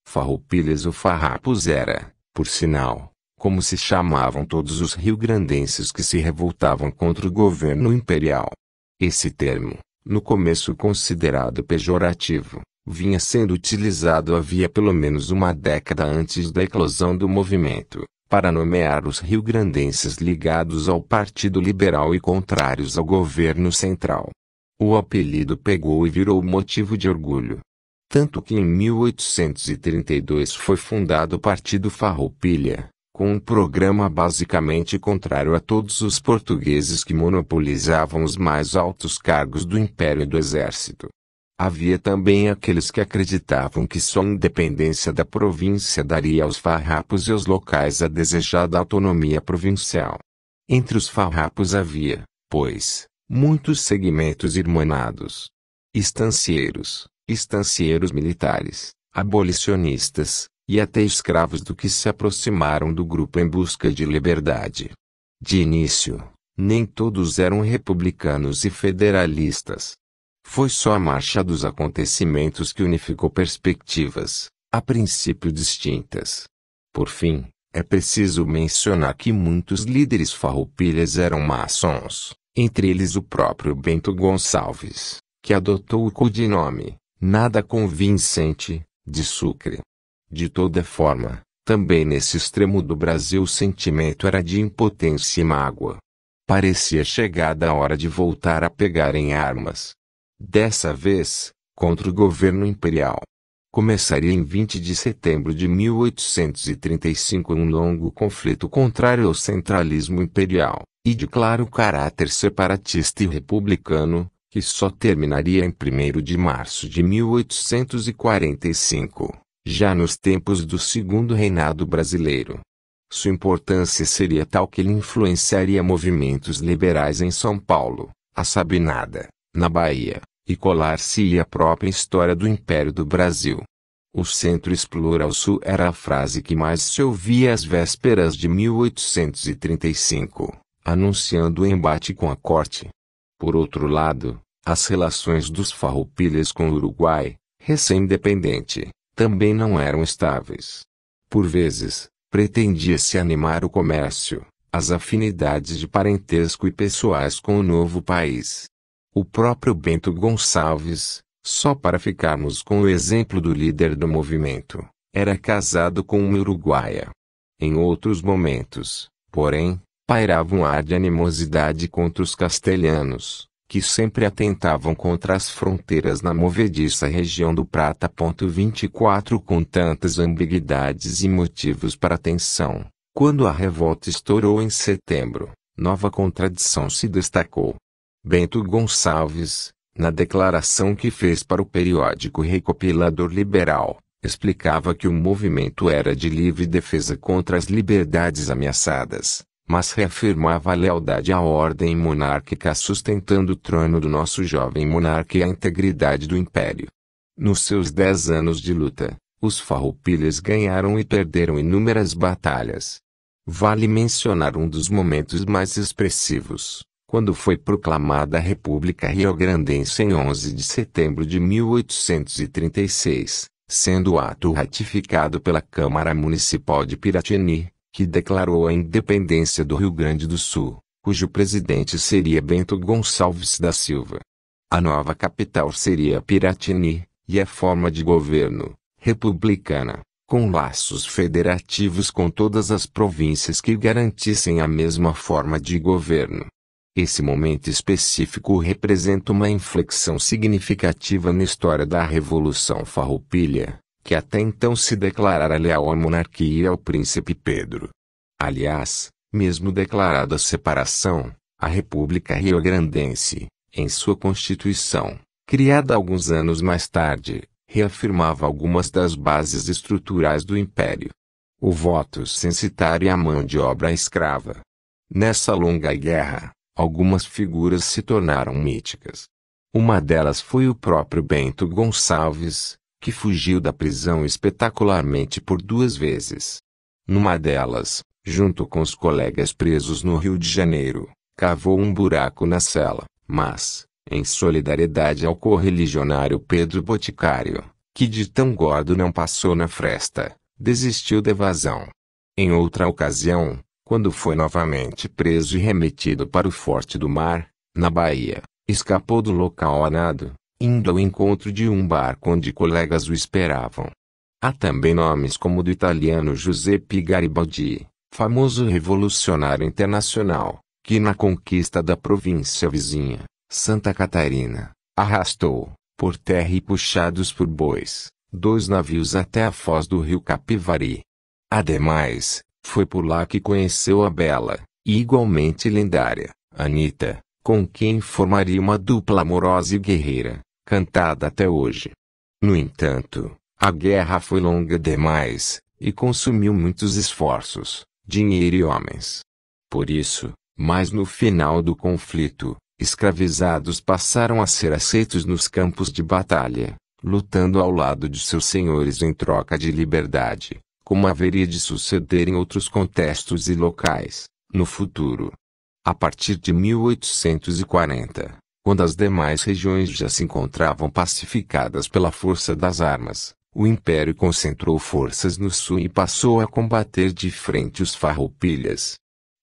Farroupilhas ou farrapos era, por sinal, como se chamavam todos os riograndenses que se revoltavam contra o governo imperial. Esse termo, no começo considerado pejorativo, vinha sendo utilizado havia pelo menos uma década antes da eclosão do movimento, para nomear os riograndenses ligados ao Partido Liberal e contrários ao governo central. O apelido pegou e virou motivo de orgulho. Tanto que em 1832 foi fundado o Partido Farroupilha, com um programa basicamente contrário a todos os portugueses que monopolizavam os mais altos cargos do império e do exército. Havia também aqueles que acreditavam que só a independência da província daria aos farrapos e aos locais a desejada autonomia provincial. Entre os farrapos havia, pois, muitos segmentos irmanados: estancieiros, estancieiros militares, abolicionistas, e até escravos do que se aproximaram do grupo em busca de liberdade. De início, nem todos eram republicanos e federalistas. Foi só a marcha dos acontecimentos que unificou perspectivas, a princípio distintas. Por fim, é preciso mencionar que muitos líderes farroupilhas eram maçons, entre eles o próprio Bento Gonçalves, que adotou o codinome, nada convincente, de Sucre. De toda forma, também nesse extremo do Brasil o sentimento era de impotência e mágoa. Parecia chegada a hora de voltar a pegar em armas dessa vez, contra o governo imperial. Começaria em 20 de setembro de 1835 um longo conflito contrário ao centralismo imperial, e de claro caráter separatista e republicano, que só terminaria em 1 de março de 1845, já nos tempos do segundo reinado brasileiro. Sua importância seria tal que ele influenciaria movimentos liberais em São Paulo, a Sabinada, na Bahia, e colar-se-ia a própria história do Império do Brasil. O centro explora o sul era a frase que mais se ouvia às vésperas de 1835, anunciando o embate com a corte. Por outro lado, as relações dos farroupilhas com o Uruguai, recém-independente, também não eram estáveis. Por vezes, pretendia-se animar o comércio, as afinidades de parentesco e pessoais com o novo país, o próprio Bento Gonçalves, só para ficarmos com o exemplo do líder do movimento, era casado com uma uruguaia. Em outros momentos, porém, pairava um ar de animosidade contra os castelhanos, que sempre atentavam contra as fronteiras na movediça região do Prata. 24 Com tantas ambiguidades e motivos para tensão, quando a revolta estourou em setembro, nova contradição se destacou. Bento Gonçalves, na declaração que fez para o periódico Recopilador Liberal, explicava que o movimento era de livre defesa contra as liberdades ameaçadas, mas reafirmava a lealdade à ordem monárquica sustentando o trono do nosso jovem monarca e a integridade do império. Nos seus dez anos de luta, os farroupilhas ganharam e perderam inúmeras batalhas. Vale mencionar um dos momentos mais expressivos, quando foi proclamada a República Riograndense em 11 de setembro de 1836, sendo o ato ratificado pela Câmara Municipal de Piratini, que declarou a independência do Rio Grande do Sul, cujo presidente seria Bento Gonçalves da Silva. A nova capital seria Piratini, e a forma de governo, republicana, com laços federativos com todas as províncias que garantissem a mesma forma de governo. Esse momento específico representa uma inflexão significativa na história da Revolução Farroupilha, que até então se declarara leal à monarquia e ao príncipe Pedro. Aliás, mesmo declarada a separação, a República Riograndense, em sua Constituição, criada alguns anos mais tarde, reafirmava algumas das bases estruturais do império. O voto censitário e a mão de obra escrava. Nessa longa guerra, algumas figuras se tornaram míticas. Uma delas foi o próprio Bento Gonçalves, que fugiu da prisão espetacularmente por duas vezes. Numa delas, junto com os colegas presos no Rio de Janeiro, cavou um buraco na cela, mas, em solidariedade ao correligionário Pedro Boticário, que de tão gordo não passou na fresta, desistiu da evasão. Em outra ocasião, quando foi novamente preso e remetido para o Forte do Mar, na Bahia, escapou do local a nado, indo ao encontro de um barco onde colegas o esperavam. Há também nomes como o do italiano Giuseppe Garibaldi, famoso revolucionário internacional, que na conquista da província vizinha, Santa Catarina, arrastou, por terra e puxados por bois, dois navios até a foz do rio Capivari. Ademais, foi por lá que conheceu a bela, e igualmente lendária, Anita, com quem formaria uma dupla amorosa e guerreira, cantada até hoje. No entanto, a guerra foi longa demais, e consumiu muitos esforços, dinheiro e homens. Por isso, mas no final do conflito, escravizados passaram a ser aceitos nos campos de batalha, lutando ao lado de seus senhores em troca de liberdade como haveria de suceder em outros contextos e locais, no futuro. A partir de 1840, quando as demais regiões já se encontravam pacificadas pela força das armas, o império concentrou forças no sul e passou a combater de frente os farroupilhas.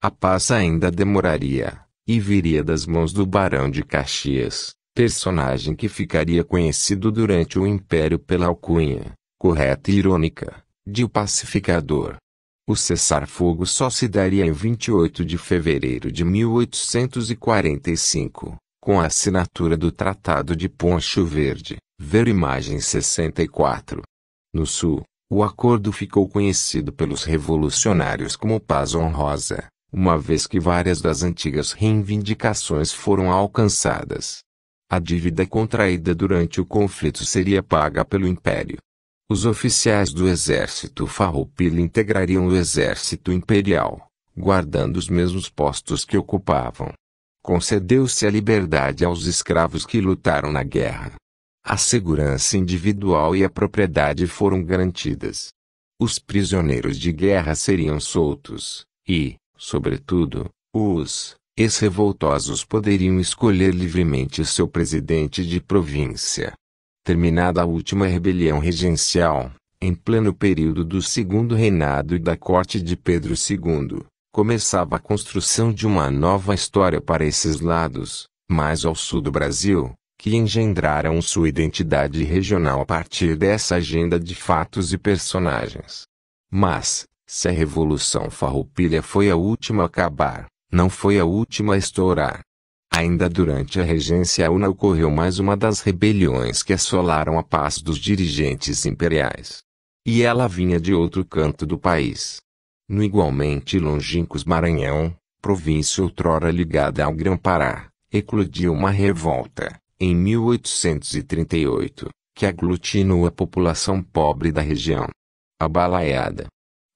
A paz ainda demoraria, e viria das mãos do barão de Caxias, personagem que ficaria conhecido durante o império pela alcunha, correta e irônica, de O Pacificador. O cessar-fogo só se daria em 28 de fevereiro de 1845, com a assinatura do Tratado de Poncho Verde, ver imagem 64. No Sul, o acordo ficou conhecido pelos revolucionários como Paz Honrosa, uma vez que várias das antigas reivindicações foram alcançadas. A dívida contraída durante o conflito seria paga pelo Império, os oficiais do exército farroupilha integrariam o exército imperial, guardando os mesmos postos que ocupavam. Concedeu-se a liberdade aos escravos que lutaram na guerra. A segurança individual e a propriedade foram garantidas. Os prisioneiros de guerra seriam soltos, e, sobretudo, os ex-revoltosos poderiam escolher livremente seu presidente de província terminada a última rebelião regencial, em pleno período do segundo reinado e da corte de Pedro II, começava a construção de uma nova história para esses lados, mais ao sul do Brasil, que engendraram sua identidade regional a partir dessa agenda de fatos e personagens. Mas, se a Revolução Farroupilha foi a última a acabar, não foi a última a estourar. Ainda durante a regência Una ocorreu mais uma das rebeliões que assolaram a paz dos dirigentes imperiais. E ela vinha de outro canto do país. No igualmente longínquos Maranhão, província outrora ligada ao Grão-Pará, eclodiu uma revolta, em 1838, que aglutinou a população pobre da região. A balaiada.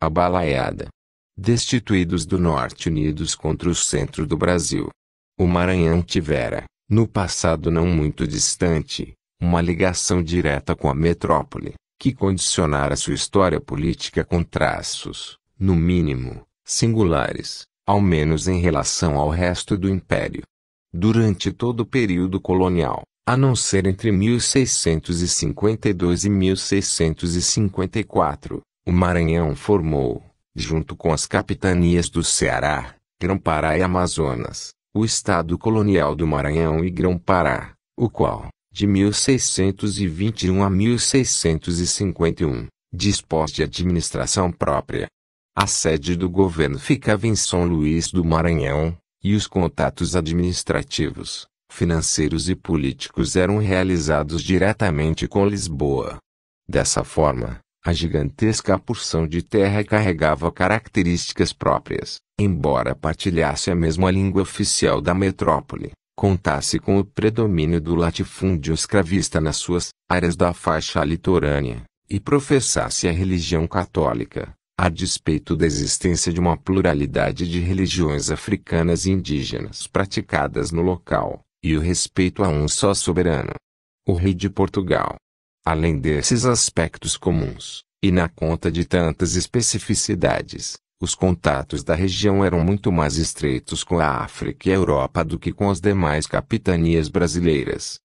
A balaiada. Destituídos do norte unidos contra o centro do Brasil, o Maranhão tivera, no passado não muito distante, uma ligação direta com a metrópole, que condicionara sua história política com traços, no mínimo, singulares, ao menos em relação ao resto do império. Durante todo o período colonial, a não ser entre 1652 e 1654, o Maranhão formou, junto com as capitanias do Ceará, Grão-Pará e Amazonas, o Estado Colonial do Maranhão e Grão-Pará, o qual, de 1621 a 1651, dispôs de administração própria. A sede do governo ficava em São Luís do Maranhão, e os contatos administrativos, financeiros e políticos eram realizados diretamente com Lisboa. Dessa forma, a gigantesca porção de terra carregava características próprias, embora partilhasse a mesma língua oficial da metrópole, contasse com o predomínio do latifúndio escravista nas suas áreas da faixa litorânea, e professasse a religião católica, a despeito da existência de uma pluralidade de religiões africanas e indígenas praticadas no local, e o respeito a um só soberano. O rei de Portugal, Além desses aspectos comuns, e na conta de tantas especificidades, os contatos da região eram muito mais estreitos com a África e a Europa do que com as demais capitanias brasileiras.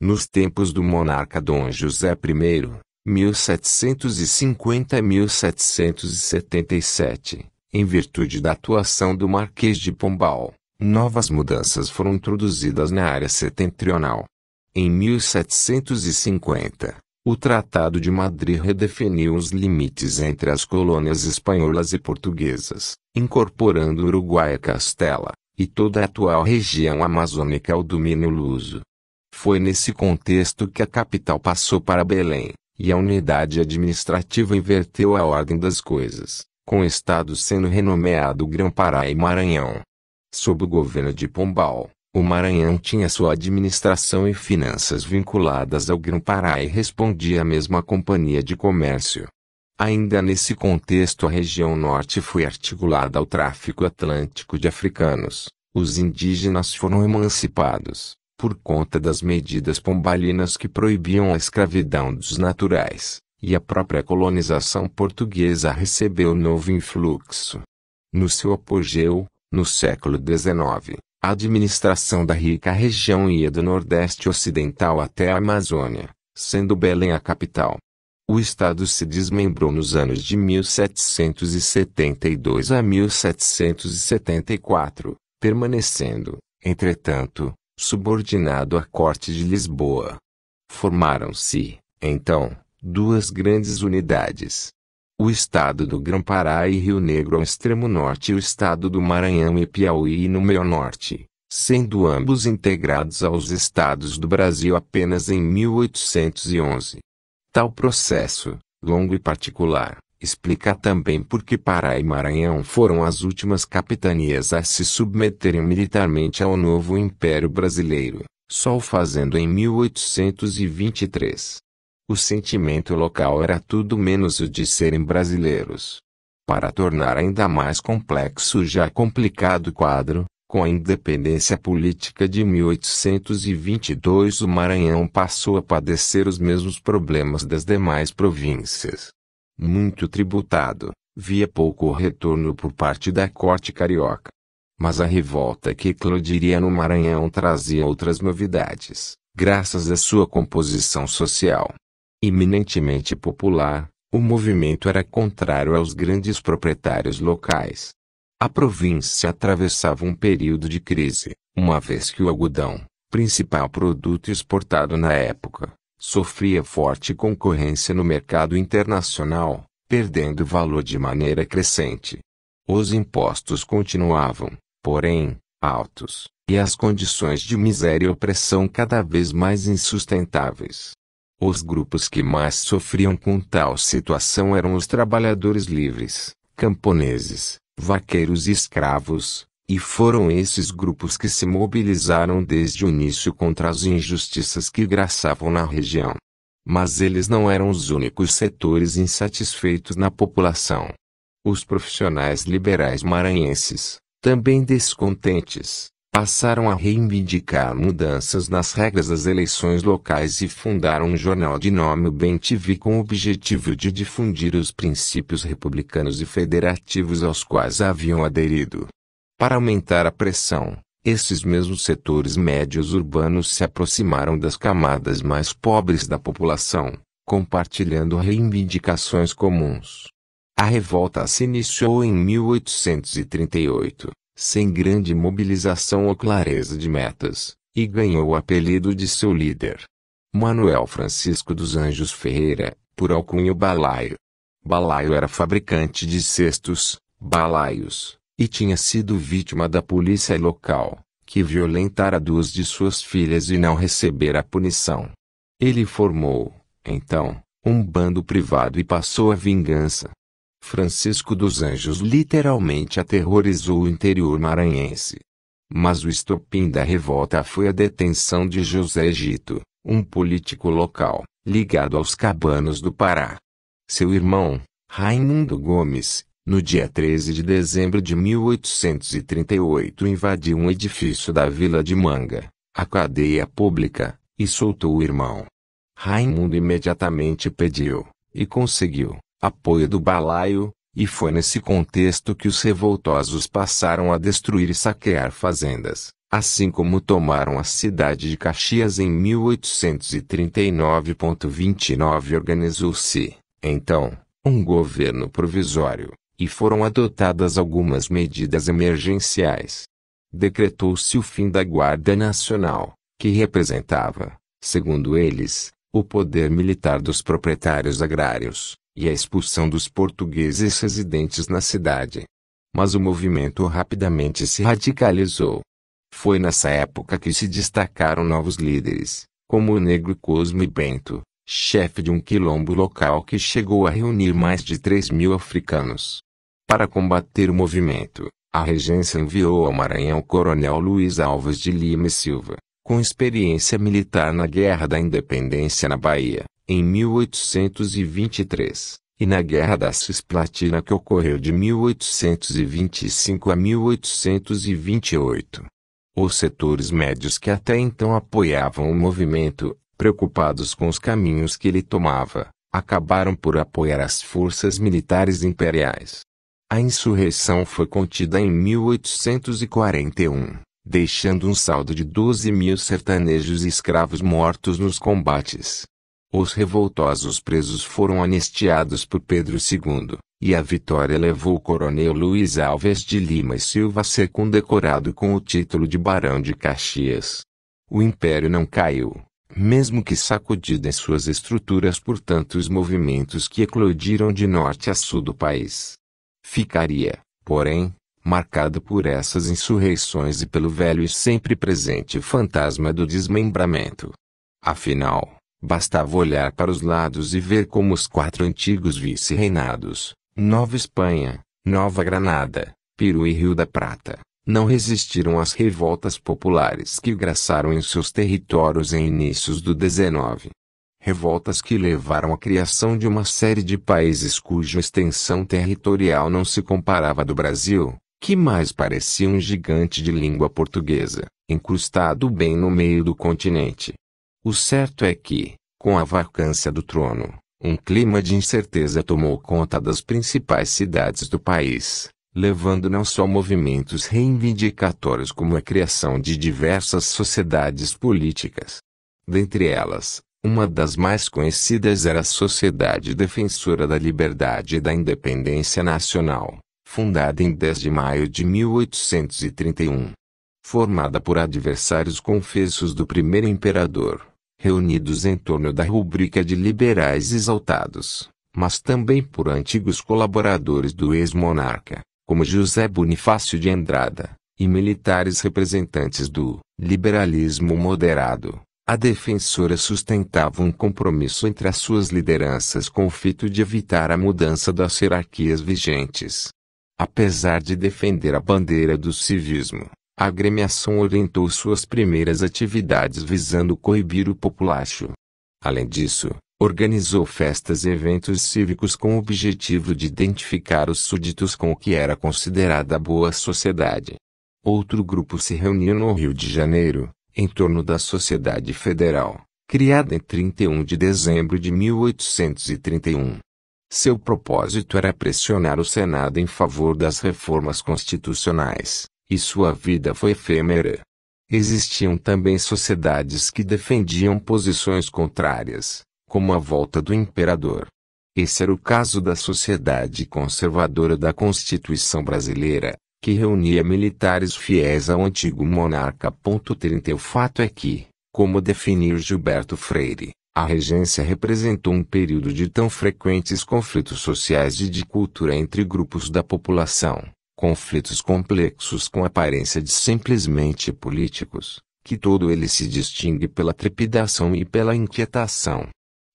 Nos tempos do monarca Dom José I, 1750-1777, em virtude da atuação do Marquês de Pombal, novas mudanças foram introduzidas na área setentrional. Em 1750, o Tratado de Madrid redefiniu os limites entre as colônias espanholas e portuguesas, incorporando Uruguai e Castela, e toda a atual região amazônica ao domínio luso. Foi nesse contexto que a capital passou para Belém, e a unidade administrativa inverteu a ordem das coisas, com o estado sendo renomeado Grão-Pará e Maranhão. Sob o governo de Pombal, o Maranhão tinha sua administração e finanças vinculadas ao Grão-Pará e respondia à mesma Companhia de Comércio. Ainda nesse contexto, a região norte foi articulada ao tráfico atlântico de africanos. Os indígenas foram emancipados, por conta das medidas pombalinas que proibiam a escravidão dos naturais, e a própria colonização portuguesa recebeu novo influxo. No seu apogeu, no século XIX, a administração da rica região ia do Nordeste Ocidental até a Amazônia, sendo Belém a capital. O estado se desmembrou nos anos de 1772 a 1774, permanecendo, entretanto, subordinado à corte de Lisboa. Formaram-se, então, duas grandes unidades, o estado do Grão-Pará e Rio Negro ao extremo norte e o estado do Maranhão e Piauí no meio norte, sendo ambos integrados aos estados do Brasil apenas em 1811. Tal processo, longo e particular, explica também por que Pará e Maranhão foram as últimas capitanias a se submeterem militarmente ao novo Império Brasileiro, só o fazendo em 1823. O sentimento local era tudo menos o de serem brasileiros. Para tornar ainda mais complexo o já complicado quadro, com a independência política de 1822, o Maranhão passou a padecer os mesmos problemas das demais províncias. Muito tributado, via pouco retorno por parte da corte carioca. Mas a revolta que eclodiria no Maranhão trazia outras novidades, graças à sua composição social eminentemente popular, o movimento era contrário aos grandes proprietários locais. A província atravessava um período de crise, uma vez que o algodão, principal produto exportado na época, sofria forte concorrência no mercado internacional, perdendo valor de maneira crescente. Os impostos continuavam, porém, altos, e as condições de miséria e opressão cada vez mais insustentáveis. Os grupos que mais sofriam com tal situação eram os trabalhadores livres, camponeses, vaqueiros e escravos, e foram esses grupos que se mobilizaram desde o início contra as injustiças que graçavam na região. Mas eles não eram os únicos setores insatisfeitos na população. Os profissionais liberais maranhenses, também descontentes, passaram a reivindicar mudanças nas regras das eleições locais e fundaram um jornal de nome Bem TV com o objetivo de difundir os princípios republicanos e federativos aos quais haviam aderido. Para aumentar a pressão, esses mesmos setores médios urbanos se aproximaram das camadas mais pobres da população, compartilhando reivindicações comuns. A revolta se iniciou em 1838, sem grande mobilização ou clareza de metas, e ganhou o apelido de seu líder. Manuel Francisco dos Anjos Ferreira, por alcunho Balaio. Balaio era fabricante de cestos, balaios, e tinha sido vítima da polícia local, que violentara duas de suas filhas e não recebera punição. Ele formou, então, um bando privado e passou a vingança. Francisco dos Anjos literalmente aterrorizou o interior maranhense. Mas o estopim da revolta foi a detenção de José Egito, um político local, ligado aos cabanos do Pará. Seu irmão, Raimundo Gomes, no dia 13 de dezembro de 1838 invadiu um edifício da Vila de Manga, a cadeia pública, e soltou o irmão. Raimundo imediatamente pediu, e conseguiu, apoio do balaio, e foi nesse contexto que os revoltosos passaram a destruir e saquear fazendas, assim como tomaram a cidade de Caxias em 1839.29 organizou-se, então, um governo provisório, e foram adotadas algumas medidas emergenciais. Decretou-se o fim da Guarda Nacional, que representava, segundo eles, o poder militar dos proprietários agrários, e a expulsão dos portugueses residentes na cidade. Mas o movimento rapidamente se radicalizou. Foi nessa época que se destacaram novos líderes, como o negro Cosme Bento, chefe de um quilombo local que chegou a reunir mais de 3 mil africanos. Para combater o movimento, a regência enviou ao Maranhão o coronel Luiz Alves de Lima e Silva, com experiência militar na Guerra da Independência na Bahia, em 1823, e na Guerra da Cisplatina que ocorreu de 1825 a 1828. Os setores médios que até então apoiavam o movimento, preocupados com os caminhos que ele tomava, acabaram por apoiar as forças militares imperiais. A insurreição foi contida em 1841, deixando um saldo de 12 mil sertanejos e escravos mortos nos combates, os revoltosos presos foram anistiados por Pedro II, e a vitória levou o coronel Luiz Alves de Lima e Silva a ser condecorado com o título de Barão de Caxias. O império não caiu, mesmo que sacudido em suas estruturas por tantos movimentos que eclodiram de norte a sul do país. Ficaria, porém, marcado por essas insurreições e pelo velho e sempre presente fantasma do desmembramento. Afinal, Bastava olhar para os lados e ver como os quatro antigos vice-reinados, Nova Espanha, Nova Granada, Peru e Rio da Prata, não resistiram às revoltas populares que graçaram em seus territórios em inícios do XIX. Revoltas que levaram à criação de uma série de países cuja extensão territorial não se comparava do Brasil, que mais parecia um gigante de língua portuguesa, encrustado bem no meio do continente. O certo é que, com a vacância do trono, um clima de incerteza tomou conta das principais cidades do país, levando não só movimentos reivindicatórios como a criação de diversas sociedades políticas. Dentre elas, uma das mais conhecidas era a Sociedade Defensora da Liberdade e da Independência Nacional, fundada em 10 de maio de 1831. Formada por adversários confessos do primeiro imperador, reunidos em torno da rubrica de liberais exaltados, mas também por antigos colaboradores do ex-monarca, como José Bonifácio de Andrada, e militares representantes do liberalismo moderado. A defensora sustentava um compromisso entre as suas lideranças com o fito de evitar a mudança das hierarquias vigentes. Apesar de defender a bandeira do civismo, a agremiação orientou suas primeiras atividades visando coibir o populacho. Além disso, organizou festas e eventos cívicos com o objetivo de identificar os súditos com o que era considerada boa sociedade. Outro grupo se reuniu no Rio de Janeiro, em torno da Sociedade Federal, criada em 31 de dezembro de 1831. Seu propósito era pressionar o Senado em favor das reformas constitucionais e sua vida foi efêmera. Existiam também sociedades que defendiam posições contrárias, como a volta do imperador. Esse era o caso da Sociedade Conservadora da Constituição Brasileira, que reunia militares fiéis ao antigo monarca. 30 O fato é que, como definiu Gilberto Freire, a regência representou um período de tão frequentes conflitos sociais e de cultura entre grupos da população, conflitos complexos com aparência de simplesmente políticos, que todo ele se distingue pela trepidação e pela inquietação.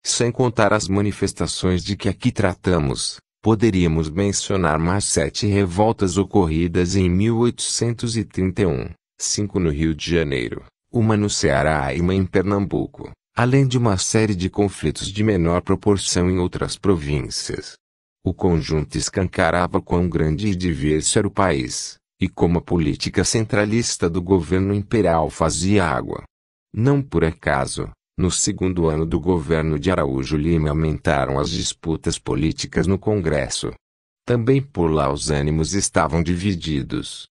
Sem contar as manifestações de que aqui tratamos, poderíamos mencionar mais sete revoltas ocorridas em 1831, cinco no Rio de Janeiro, uma no Ceará e uma em Pernambuco, além de uma série de conflitos de menor proporção em outras províncias. O conjunto escancarava quão grande e diverso era o país, e como a política centralista do governo imperial fazia água. Não por acaso, no segundo ano do governo de Araújo Lima aumentaram as disputas políticas no Congresso. Também por lá os ânimos estavam divididos.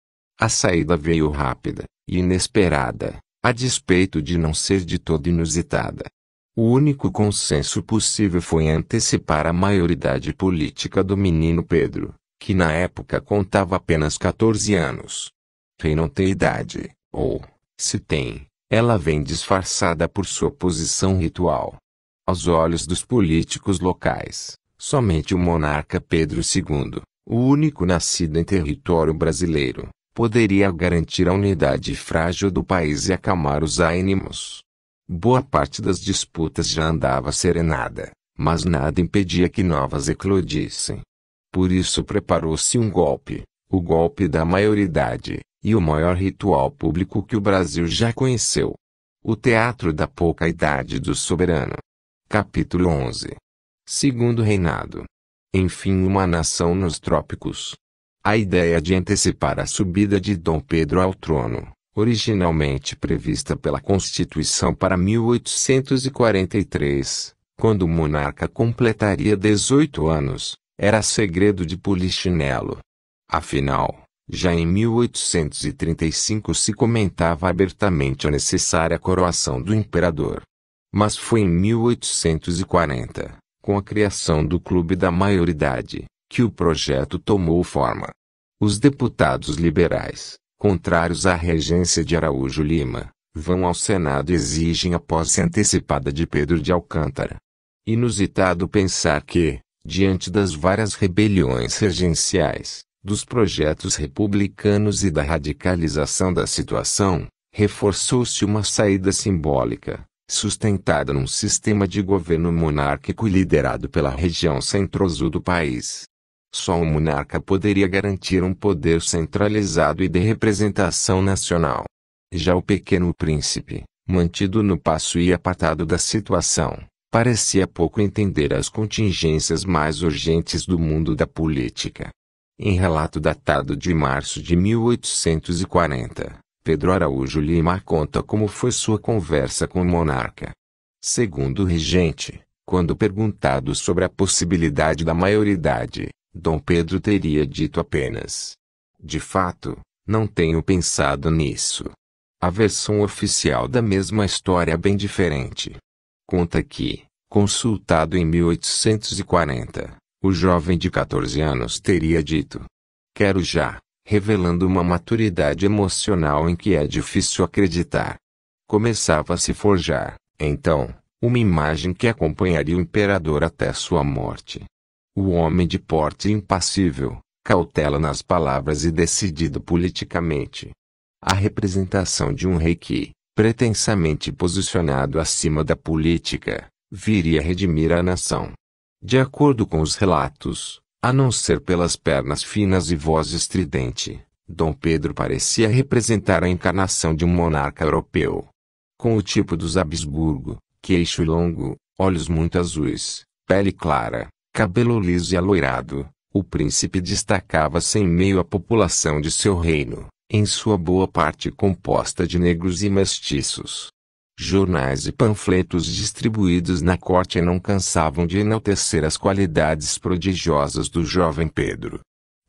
A saída veio rápida, e inesperada, a despeito de não ser de todo inusitada. O único consenso possível foi antecipar a maioridade política do menino Pedro, que na época contava apenas 14 anos. Quem não tem idade, ou, se tem, ela vem disfarçada por sua posição ritual. Aos olhos dos políticos locais, somente o monarca Pedro II, o único nascido em território brasileiro, poderia garantir a unidade frágil do país e acalmar os ânimos. Boa parte das disputas já andava serenada, mas nada impedia que novas eclodissem. Por isso preparou-se um golpe, o golpe da maioridade, e o maior ritual público que o Brasil já conheceu. O Teatro da Pouca Idade do Soberano. Capítulo 11. Segundo Reinado. Enfim, uma nação nos trópicos. A ideia de antecipar a subida de Dom Pedro ao trono originalmente prevista pela Constituição para 1843, quando o monarca completaria 18 anos, era segredo de Polichinelo. Afinal, já em 1835 se comentava abertamente a necessária coroação do imperador. Mas foi em 1840, com a criação do Clube da Maioridade, que o projeto tomou forma. Os deputados liberais, contrários à regência de Araújo Lima, vão ao Senado e exigem a posse antecipada de Pedro de Alcântara. Inusitado pensar que, diante das várias rebeliões regenciais, dos projetos republicanos e da radicalização da situação, reforçou-se uma saída simbólica, sustentada num sistema de governo monárquico liderado pela região centro-sul do país. Só um monarca poderia garantir um poder centralizado e de representação nacional. Já o pequeno príncipe, mantido no passo e apartado da situação, parecia pouco entender as contingências mais urgentes do mundo da política. Em relato datado de março de 1840, Pedro Araújo Lima conta como foi sua conversa com o monarca. Segundo o regente, quando perguntado sobre a possibilidade da maioridade, Dom Pedro teria dito apenas: De fato, não tenho pensado nisso. A versão oficial da mesma história é bem diferente. Conta que, consultado em 1840, o jovem de 14 anos teria dito: Quero já, revelando uma maturidade emocional em que é difícil acreditar. Começava a se forjar, então, uma imagem que acompanharia o imperador até sua morte. O homem de porte impassível, cautela nas palavras e decidido politicamente. A representação de um rei que, pretensamente posicionado acima da política, viria redimir a nação. De acordo com os relatos, a não ser pelas pernas finas e voz estridente, Dom Pedro parecia representar a encarnação de um monarca europeu. Com o tipo dos Habsburgo, queixo longo, olhos muito azuis, pele clara, cabelo liso e alourado, o príncipe destacava-se em meio à população de seu reino, em sua boa parte composta de negros e mestiços. Jornais e panfletos distribuídos na corte não cansavam de enaltecer as qualidades prodigiosas do jovem Pedro.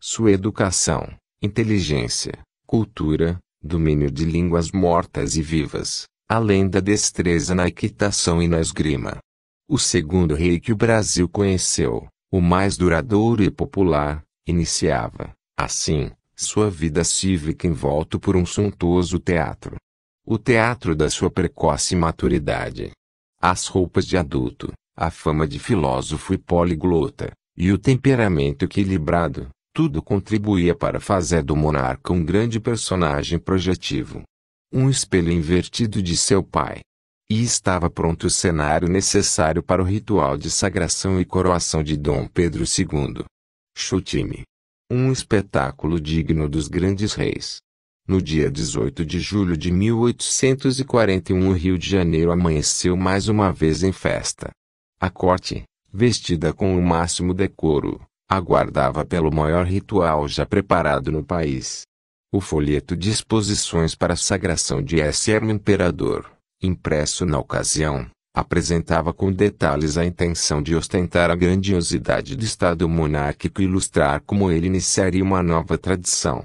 Sua educação, inteligência, cultura, domínio de línguas mortas e vivas, além da destreza na equitação e na esgrima, o segundo rei que o Brasil conheceu, o mais duradouro e popular, iniciava, assim, sua vida cívica envolto por um suntuoso teatro. O teatro da sua precoce maturidade. As roupas de adulto, a fama de filósofo e poliglota, e o temperamento equilibrado, tudo contribuía para fazer do monarca um grande personagem projetivo. Um espelho invertido de seu pai, e estava pronto o cenário necessário para o ritual de sagração e coroação de Dom Pedro II. Chutime. Um espetáculo digno dos grandes reis. No dia 18 de julho de 1841, o Rio de Janeiro amanheceu mais uma vez em festa. A corte, vestida com o máximo decoro, aguardava pelo maior ritual já preparado no país. O folheto de exposições para a sagração de SM Imperador impresso na ocasião, apresentava com detalhes a intenção de ostentar a grandiosidade do Estado monárquico e ilustrar como ele iniciaria uma nova tradição.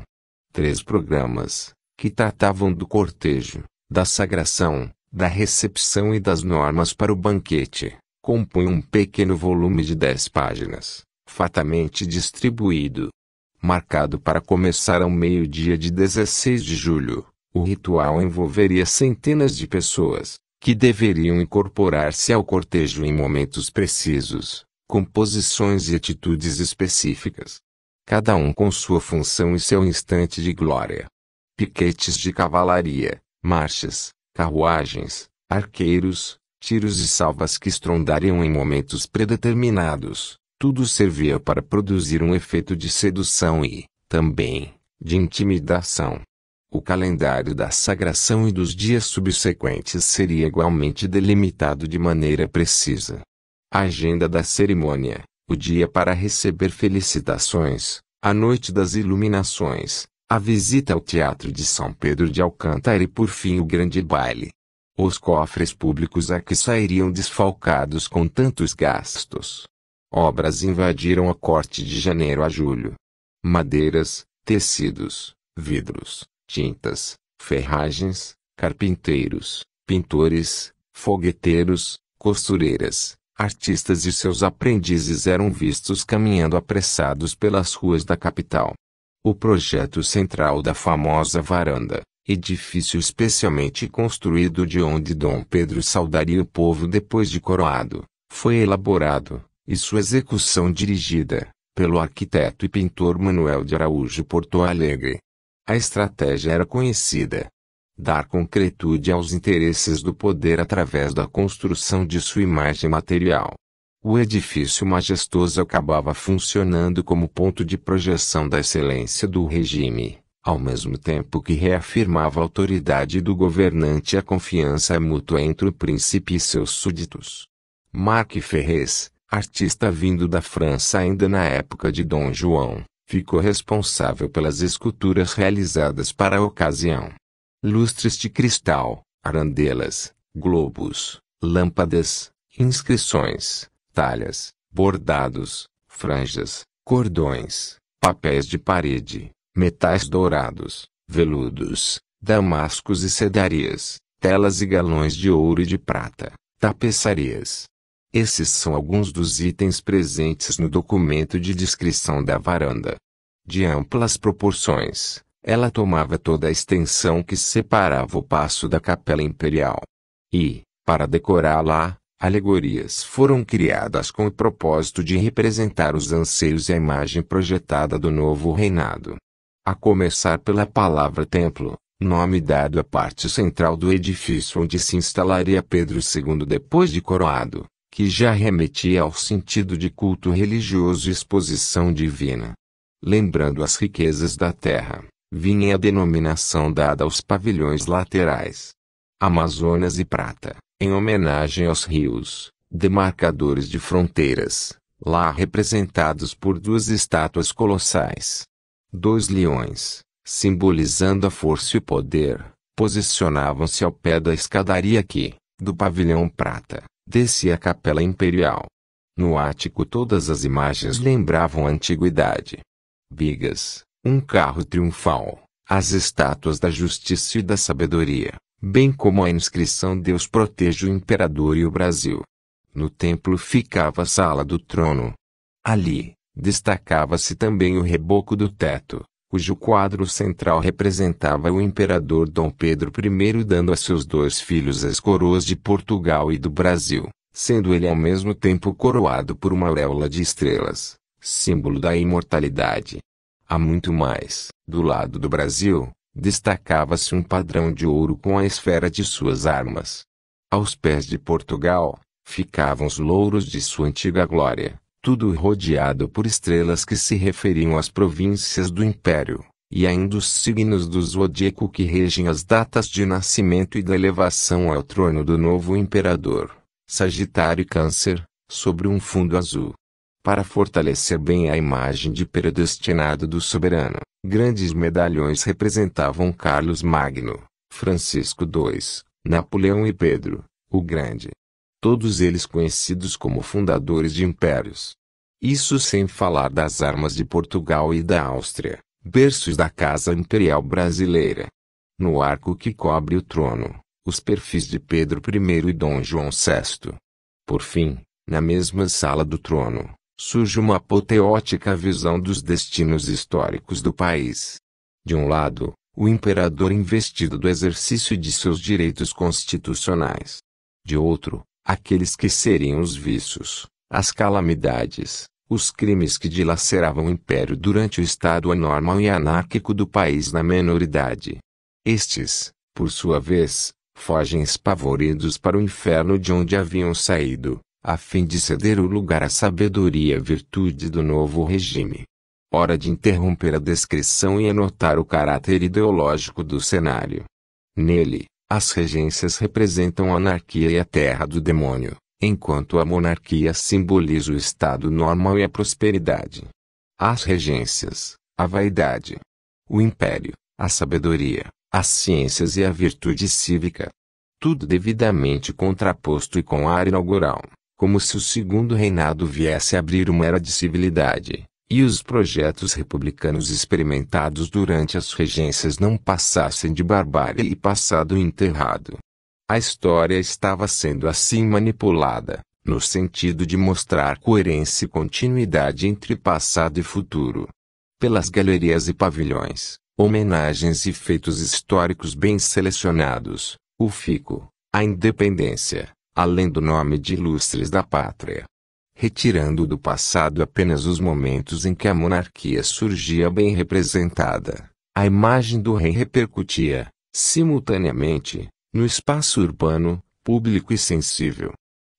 Três programas, que tratavam do cortejo, da sagração, da recepção e das normas para o banquete, compunham um pequeno volume de dez páginas, fatamente distribuído. Marcado para começar ao meio-dia de 16 de julho, o ritual envolveria centenas de pessoas, que deveriam incorporar-se ao cortejo em momentos precisos, com posições e atitudes específicas. Cada um com sua função e seu instante de glória. Piquetes de cavalaria, marchas, carruagens, arqueiros, tiros e salvas que estrondariam em momentos predeterminados. Tudo servia para produzir um efeito de sedução e, também, de intimidação. O calendário da sagração e dos dias subsequentes seria igualmente delimitado de maneira precisa. A agenda da cerimônia, o dia para receber felicitações, a noite das iluminações, a visita ao Teatro de São Pedro de Alcântara e por fim o grande baile. Os cofres públicos a que sairiam desfalcados com tantos gastos. Obras invadiram a corte de janeiro a julho. Madeiras, tecidos, vidros, tintas, ferragens, carpinteiros, pintores, fogueteiros, costureiras, artistas e seus aprendizes eram vistos caminhando apressados pelas ruas da capital. O projeto central da famosa varanda, edifício especialmente construído de onde Dom Pedro saudaria o povo depois de coroado, foi elaborado, e sua execução dirigida, pelo arquiteto e pintor Manuel de Araújo Porto Alegre, a estratégia era conhecida. Dar concretude aos interesses do poder através da construção de sua imagem material. O edifício majestoso acabava funcionando como ponto de projeção da excelência do regime, ao mesmo tempo que reafirmava a autoridade do governante e a confiança mútua entre o príncipe e seus súditos. Marc Ferrez, artista vindo da França ainda na época de Dom João, ficou responsável pelas esculturas realizadas para a ocasião. Lustres de cristal, arandelas, globos, lâmpadas, inscrições, talhas, bordados, franjas, cordões, papéis de parede, metais dourados, veludos, damascos e sedarias, telas e galões de ouro e de prata, tapeçarias, esses são alguns dos itens presentes no documento de descrição da varanda. De amplas proporções, ela tomava toda a extensão que separava o passo da Capela Imperial. E, para decorá-la, alegorias foram criadas com o propósito de representar os anseios e a imagem projetada do novo reinado. A começar pela palavra templo, nome dado à parte central do edifício onde se instalaria Pedro II depois de coroado que já remetia ao sentido de culto religioso e exposição divina. Lembrando as riquezas da terra, vinha a denominação dada aos pavilhões laterais: Amazonas e Prata, em homenagem aos rios, demarcadores de fronteiras, lá representados por duas estátuas colossais. Dois leões, simbolizando a força e o poder, posicionavam-se ao pé da escadaria que, do pavilhão prata, descia a capela imperial. No ático todas as imagens lembravam a antiguidade. Bigas, um carro triunfal, as estátuas da justiça e da sabedoria, bem como a inscrição Deus proteja o imperador e o Brasil. No templo ficava a sala do trono. Ali, destacava-se também o reboco do teto, cujo quadro central representava o imperador Dom Pedro I dando a seus dois filhos as coroas de Portugal e do Brasil, sendo ele ao mesmo tempo coroado por uma auréola de estrelas, símbolo da imortalidade. Há muito mais. Do lado do Brasil, destacava-se um padrão de ouro com a esfera de suas armas. Aos pés de Portugal, ficavam os louros de sua antiga glória, tudo rodeado por estrelas que se referiam às províncias do império, e ainda os signos do zodíaco que regem as datas de nascimento e da elevação ao trono do novo imperador, Sagitário e Câncer, sobre um fundo azul. Para fortalecer bem a imagem de predestinado do soberano, grandes medalhões representavam Carlos Magno, Francisco II, Napoleão e Pedro, o Grande todos eles conhecidos como fundadores de impérios. Isso sem falar das armas de Portugal e da Áustria, berços da Casa Imperial Brasileira. No arco que cobre o trono, os perfis de Pedro I e Dom João VI. Por fim, na mesma sala do trono, surge uma apoteótica visão dos destinos históricos do país. De um lado, o imperador investido do exercício de seus direitos constitucionais. De outro, aqueles que seriam os vícios, as calamidades, os crimes que dilaceravam o império durante o estado anormal e anárquico do país na menoridade. Estes, por sua vez, fogem espavoridos para o inferno de onde haviam saído, a fim de ceder o lugar à sabedoria e virtude do novo regime. Hora de interromper a descrição e anotar o caráter ideológico do cenário. Nele, as regências representam a anarquia e a terra do demônio, enquanto a monarquia simboliza o estado normal e a prosperidade. As regências, a vaidade, o império, a sabedoria, as ciências e a virtude cívica. Tudo devidamente contraposto e com ar inaugural, como se o segundo reinado viesse a abrir uma era de civilidade, e os projetos republicanos experimentados durante as regências não passassem de barbárie e passado enterrado. A história estava sendo assim manipulada, no sentido de mostrar coerência e continuidade entre passado e futuro. Pelas galerias e pavilhões, homenagens e feitos históricos bem selecionados, o fico, a independência, além do nome de ilustres da pátria, retirando do passado apenas os momentos em que a monarquia surgia bem representada. A imagem do rei repercutia, simultaneamente, no espaço urbano, público e sensível.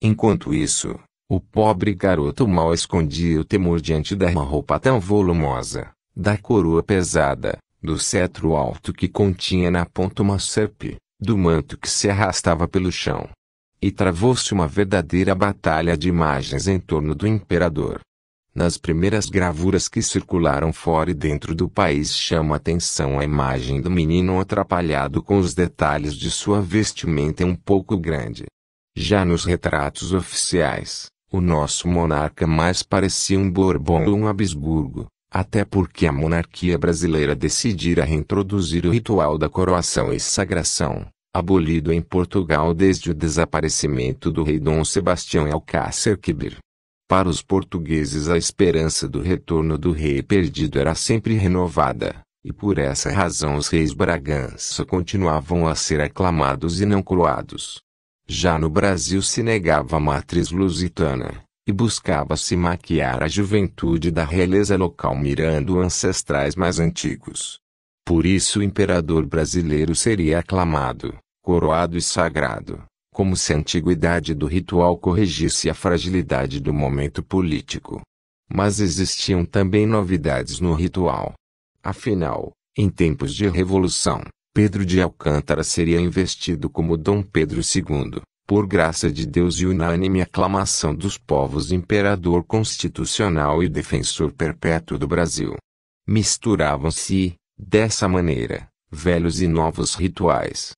Enquanto isso, o pobre garoto mal escondia o temor diante da roupa tão volumosa, da coroa pesada, do cetro alto que continha na ponta uma serpe, do manto que se arrastava pelo chão, e travou-se uma verdadeira batalha de imagens em torno do imperador. Nas primeiras gravuras que circularam fora e dentro do país chama atenção a imagem do menino atrapalhado com os detalhes de sua vestimenta um pouco grande. Já nos retratos oficiais, o nosso monarca mais parecia um Bourbon ou um Habsburgo, até porque a monarquia brasileira decidira reintroduzir o ritual da coroação e sagração abolido em Portugal desde o desaparecimento do rei Dom Sebastião Alcácer Quibir. Para os portugueses a esperança do retorno do rei perdido era sempre renovada, e por essa razão os reis Bragança continuavam a ser aclamados e não coroados. Já no Brasil se negava a matriz lusitana, e buscava-se maquiar a juventude da realeza local mirando ancestrais mais antigos. Por isso o imperador brasileiro seria aclamado, coroado e sagrado, como se a antiguidade do ritual corrigisse a fragilidade do momento político. Mas existiam também novidades no ritual. Afinal, em tempos de revolução, Pedro de Alcântara seria investido como Dom Pedro II, por graça de Deus e unânime aclamação dos povos imperador constitucional e defensor perpétuo do Brasil. Misturavam-se, dessa maneira, velhos e novos rituais,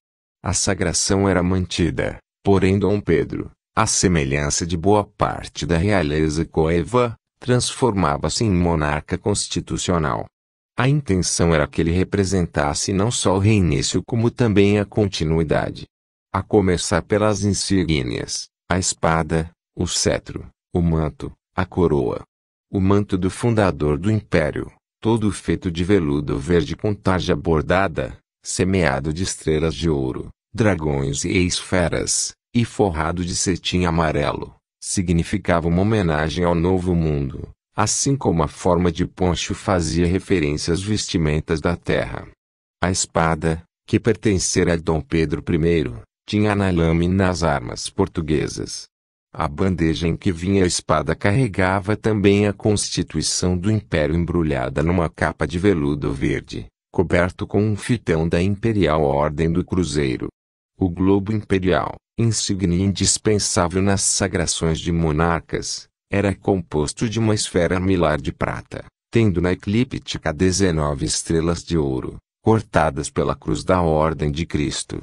a sagração era mantida, porém Dom Pedro, à semelhança de boa parte da realeza coeva, transformava-se em monarca constitucional. A intenção era que ele representasse não só o reinício como também a continuidade. A começar pelas insígnias, a espada, o cetro, o manto, a coroa. O manto do fundador do império, todo feito de veludo verde com tarja bordada, semeado de estrelas de ouro, dragões e esferas, e forrado de cetim amarelo, significava uma homenagem ao Novo Mundo, assim como a forma de poncho fazia referência às vestimentas da terra. A espada, que pertencera a Dom Pedro I, tinha na lâmina nas armas portuguesas. A bandeja em que vinha a espada carregava também a constituição do império embrulhada numa capa de veludo verde, coberto com um fitão da Imperial Ordem do Cruzeiro. O globo imperial, insignia indispensável nas sagrações de monarcas, era composto de uma esfera milar de prata, tendo na eclíptica 19 estrelas de ouro, cortadas pela cruz da Ordem de Cristo.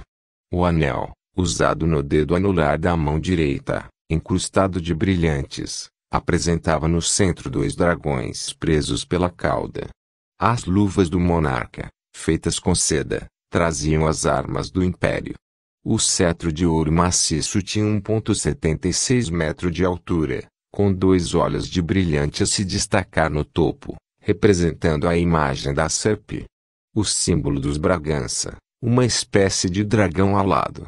O anel, usado no dedo anular da mão direita, incrustado de brilhantes, apresentava no centro dois dragões presos pela cauda. As luvas do monarca, feitas com seda, traziam as armas do império, o cetro de ouro maciço tinha 1,76 metro de altura, com dois olhos de brilhante a se destacar no topo, representando a imagem da serpe. O símbolo dos Bragança, uma espécie de dragão alado.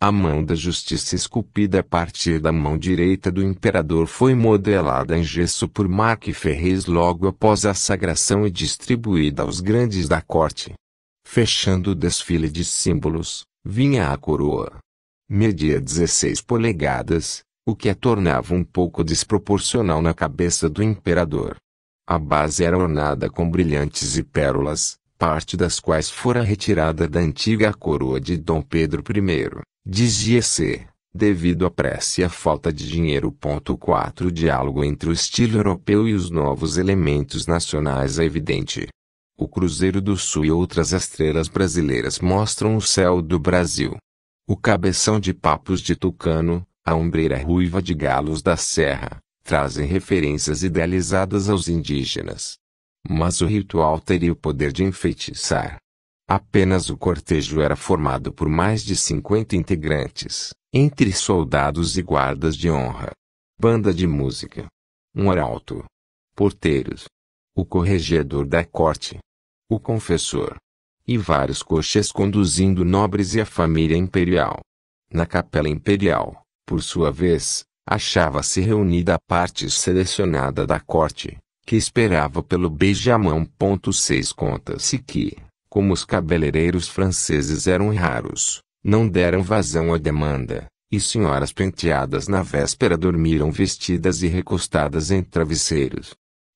A mão da justiça esculpida a partir da mão direita do imperador foi modelada em gesso por Marque Ferrez logo após a sagração e distribuída aos grandes da corte. Fechando o desfile de símbolos, vinha a coroa. Media 16 polegadas, o que a tornava um pouco desproporcional na cabeça do imperador. A base era ornada com brilhantes e pérolas, parte das quais fora retirada da antiga coroa de Dom Pedro I, dizia-se, devido à prece e à falta de dinheiro. 4 O diálogo entre o estilo europeu e os novos elementos nacionais é evidente o Cruzeiro do Sul e outras estrelas brasileiras mostram o céu do Brasil. O cabeção de papos de Tucano, a ombreira ruiva de galos da serra, trazem referências idealizadas aos indígenas. Mas o ritual teria o poder de enfeitiçar. Apenas o cortejo era formado por mais de 50 integrantes, entre soldados e guardas de honra. Banda de música. Um arauto. Porteiros. O corregedor da corte o confessor e vários coches conduzindo nobres e a família imperial. Na capela imperial, por sua vez, achava-se reunida a parte selecionada da corte, que esperava pelo beijamão. Seis conta-se que, como os cabeleireiros franceses eram raros, não deram vazão à demanda, e senhoras penteadas na véspera dormiram vestidas e recostadas em travesseiros.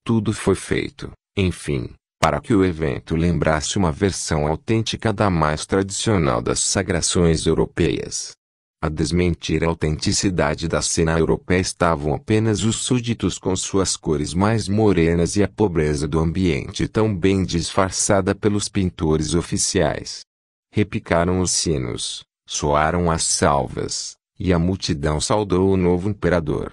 Tudo foi feito, enfim, para que o evento lembrasse uma versão autêntica da mais tradicional das sagrações europeias. A desmentir a autenticidade da cena europeia estavam apenas os súditos com suas cores mais morenas e a pobreza do ambiente tão bem disfarçada pelos pintores oficiais. Repicaram os sinos, soaram as salvas, e a multidão saudou o novo imperador.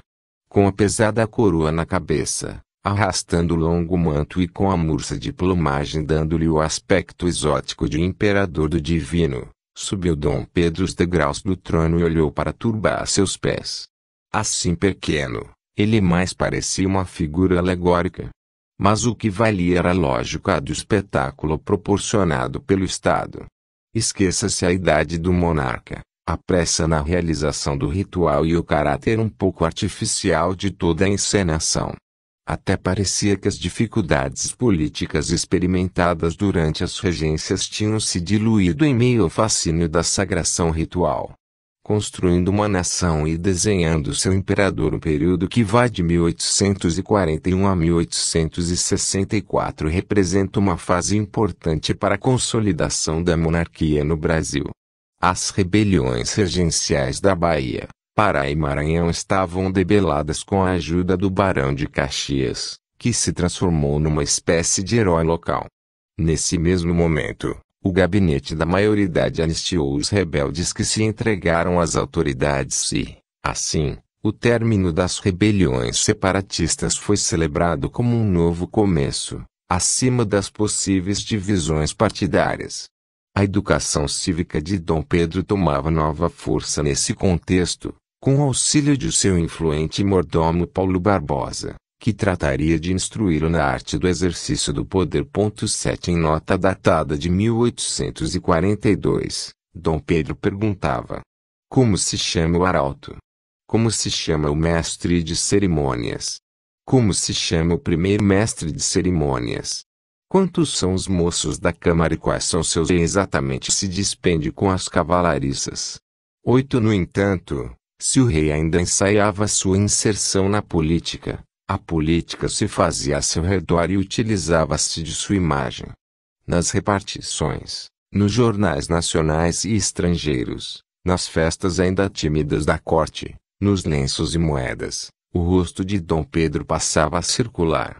Com a pesada coroa na cabeça, arrastando o longo manto e com a mursa de plumagem dando-lhe o aspecto exótico de imperador do divino, subiu Dom Pedro os degraus do trono e olhou para turba a seus pés. Assim pequeno, ele mais parecia uma figura alegórica. Mas o que valia era a lógica do espetáculo proporcionado pelo Estado. Esqueça-se a idade do monarca, a pressa na realização do ritual e o caráter um pouco artificial de toda a encenação. Até parecia que as dificuldades políticas experimentadas durante as regências tinham se diluído em meio ao fascínio da sagração ritual. Construindo uma nação e desenhando seu imperador um período que vai de 1841 a 1864 representa uma fase importante para a consolidação da monarquia no Brasil. As rebeliões regenciais da Bahia, Pará e Maranhão estavam debeladas com a ajuda do Barão de Caxias, que se transformou numa espécie de herói local. Nesse mesmo momento, o gabinete da maioridade anistiou os rebeldes que se entregaram às autoridades e, assim, o término das rebeliões separatistas foi celebrado como um novo começo, acima das possíveis divisões partidárias. A educação cívica de Dom Pedro tomava nova força nesse contexto, com auxílio de seu influente mordomo Paulo Barbosa, que trataria de instruí-lo na arte do exercício do poder. 7 Em nota datada de 1842, Dom Pedro perguntava: Como se chama o arauto? Como se chama o mestre de cerimônias? Como se chama o primeiro mestre de cerimônias? Quantos são os moços da Câmara e quais são seus e exatamente se despende com as cavalariças? 8. No entanto, se o rei ainda ensaiava sua inserção na política, a política se fazia a seu redor e utilizava-se de sua imagem. Nas repartições, nos jornais nacionais e estrangeiros, nas festas ainda tímidas da corte, nos lenços e moedas, o rosto de Dom Pedro passava a circular.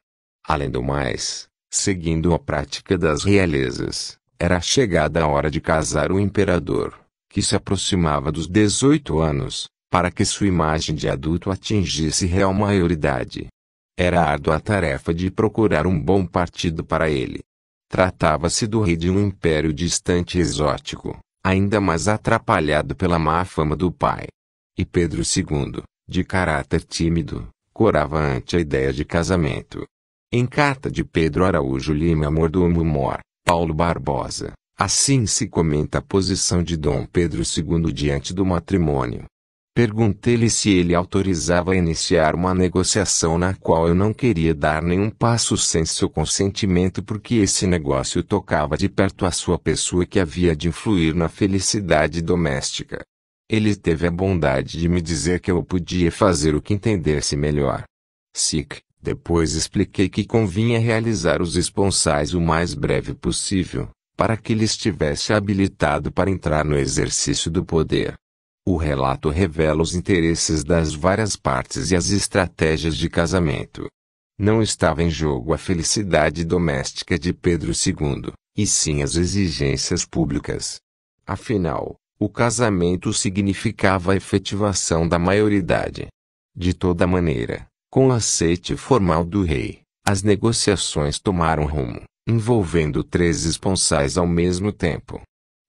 Além do mais, seguindo a prática das realezas, era chegada a hora de casar o imperador, que se aproximava dos 18 anos, para que sua imagem de adulto atingisse real maioridade. Era árdua a tarefa de procurar um bom partido para ele. Tratava-se do rei de um império distante e exótico, ainda mais atrapalhado pela má fama do pai. E Pedro II, de caráter tímido, corava ante a ideia de casamento. Em carta de Pedro Araújo Lima Mordomo Mor, Paulo Barbosa, assim se comenta a posição de Dom Pedro II diante do matrimônio. Perguntei-lhe se ele autorizava iniciar uma negociação na qual eu não queria dar nenhum passo sem seu consentimento porque esse negócio tocava de perto a sua pessoa que havia de influir na felicidade doméstica. Ele teve a bondade de me dizer que eu podia fazer o que entendesse melhor. Sic, depois expliquei que convinha realizar os esponsais o mais breve possível, para que ele estivesse habilitado para entrar no exercício do poder. O relato revela os interesses das várias partes e as estratégias de casamento. Não estava em jogo a felicidade doméstica de Pedro II, e sim as exigências públicas. Afinal, o casamento significava a efetivação da maioridade. De toda maneira, com o aceite formal do rei, as negociações tomaram rumo, envolvendo três esponsais ao mesmo tempo.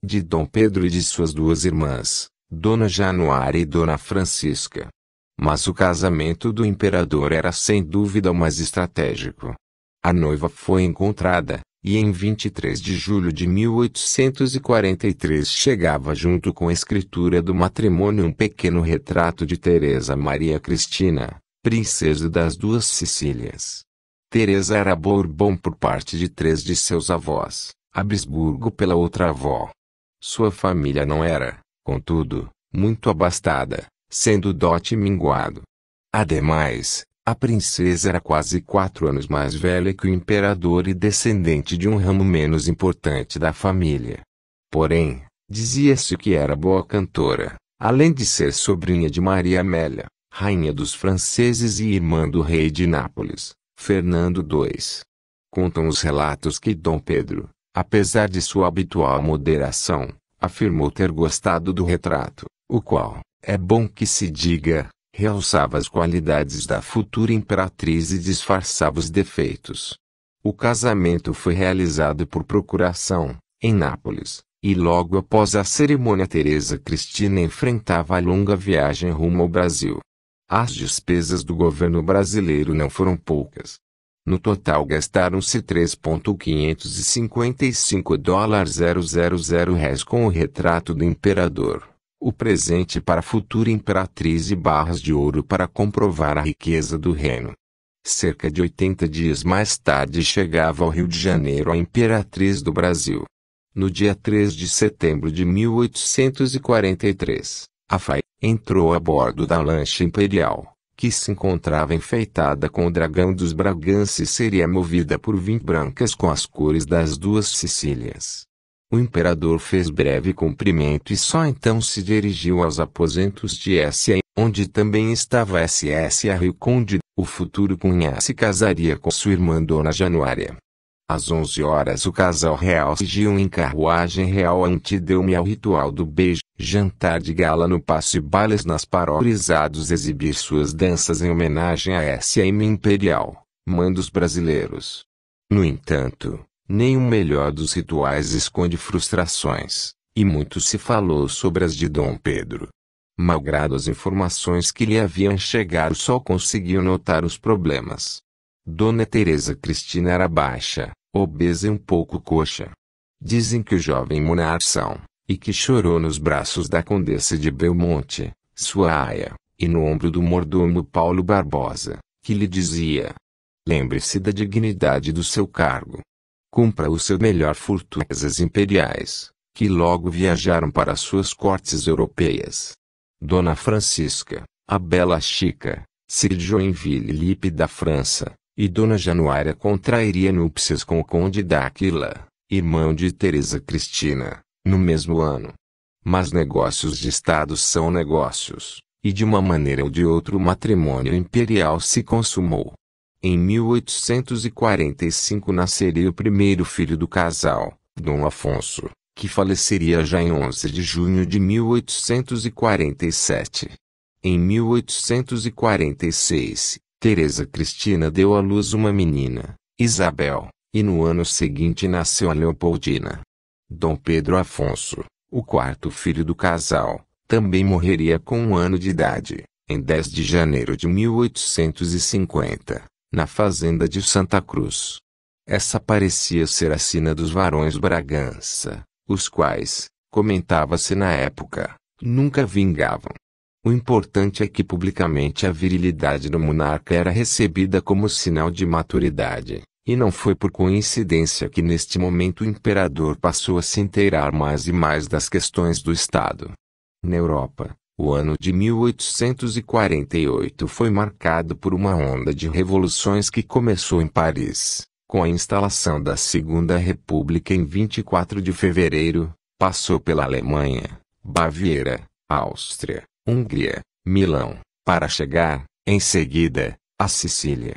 De Dom Pedro e de suas duas irmãs, Dona Januária e Dona Francisca. Mas o casamento do imperador era sem dúvida o mais estratégico. A noiva foi encontrada, e em 23 de julho de 1843 chegava junto com a escritura do matrimônio um pequeno retrato de Teresa Maria Cristina, princesa das duas Sicílias. Teresa era Bourbon por parte de três de seus avós, Habsburgo pela outra avó. Sua família não era, contudo, muito abastada, sendo dote minguado. Ademais, a princesa era quase quatro anos mais velha que o imperador e descendente de um ramo menos importante da família. Porém, dizia-se que era boa cantora, além de ser sobrinha de Maria Amélia, rainha dos franceses e irmã do rei de Nápoles, Fernando II. Contam os relatos que Dom Pedro, apesar de sua habitual moderação, afirmou ter gostado do retrato, o qual, é bom que se diga, realçava as qualidades da futura imperatriz e disfarçava os defeitos. O casamento foi realizado por procuração, em Nápoles, e logo após a cerimônia Teresa Cristina enfrentava a longa viagem rumo ao Brasil. As despesas do governo brasileiro não foram poucas, no total gastaram-se 3.555 dólares 000 réis com o retrato do imperador, o presente para a futura imperatriz e barras de ouro para comprovar a riqueza do reino. Cerca de 80 dias mais tarde chegava ao Rio de Janeiro a imperatriz do Brasil. No dia 3 de setembro de 1843, a FAI entrou a bordo da lancha imperial que se encontrava enfeitada com o dragão dos Braganças seria movida por vinte brancas com as cores das duas Sicílias. O imperador fez breve cumprimento e só então se dirigiu aos aposentos de S.A., onde também estava S.S.A. Rio Conde, o futuro cunhado se casaria com sua irmã Dona Januária. Às 11 horas o casal real seguiu em carruagem real deu-me ao ritual do beijo, jantar de gala no passe bailes nas parorizados exibir suas danças em homenagem à SM Imperial, mandos brasileiros. No entanto, nem o melhor dos rituais esconde frustrações, e muito se falou sobre as de Dom Pedro. Malgrado as informações que lhe haviam chegado, só conseguiu notar os problemas. Dona Teresa Cristina era baixa, obesa e um pouco coxa. Dizem que o jovem monarca são, e que chorou nos braços da condessa de Belmonte, sua aia, e no ombro do mordomo Paulo Barbosa, que lhe dizia: Lembre-se da dignidade do seu cargo. Cumpra o seu melhor fortunas imperiais, que logo viajaram para suas cortes europeias. Dona Francisca, a bela Chica, se de Joinville Lipe da França, e Dona Januária contrairia núpcias com o conde D'Aquila, irmão de Teresa Cristina, no mesmo ano. Mas negócios de Estado são negócios, e de uma maneira ou de outra o matrimônio imperial se consumou. Em 1845 nasceria o primeiro filho do casal, Dom Afonso, que faleceria já em 11 de junho de 1847. Em 1846, Teresa Cristina deu à luz uma menina, Isabel, e no ano seguinte nasceu a Leopoldina. Dom Pedro Afonso, o quarto filho do casal, também morreria com um ano de idade, em 10 de janeiro de 1850, na fazenda de Santa Cruz. Essa parecia ser a sina dos varões Bragança, os quais, comentava-se na época, nunca vingavam. O importante é que publicamente a virilidade do monarca era recebida como sinal de maturidade, e não foi por coincidência que neste momento o imperador passou a se inteirar mais e mais das questões do Estado. Na Europa, o ano de 1848 foi marcado por uma onda de revoluções que começou em Paris, com a instalação da Segunda República em 24 de fevereiro, passou pela Alemanha, Baviera, Áustria, Hungria, Milão, para chegar, em seguida, à Sicília.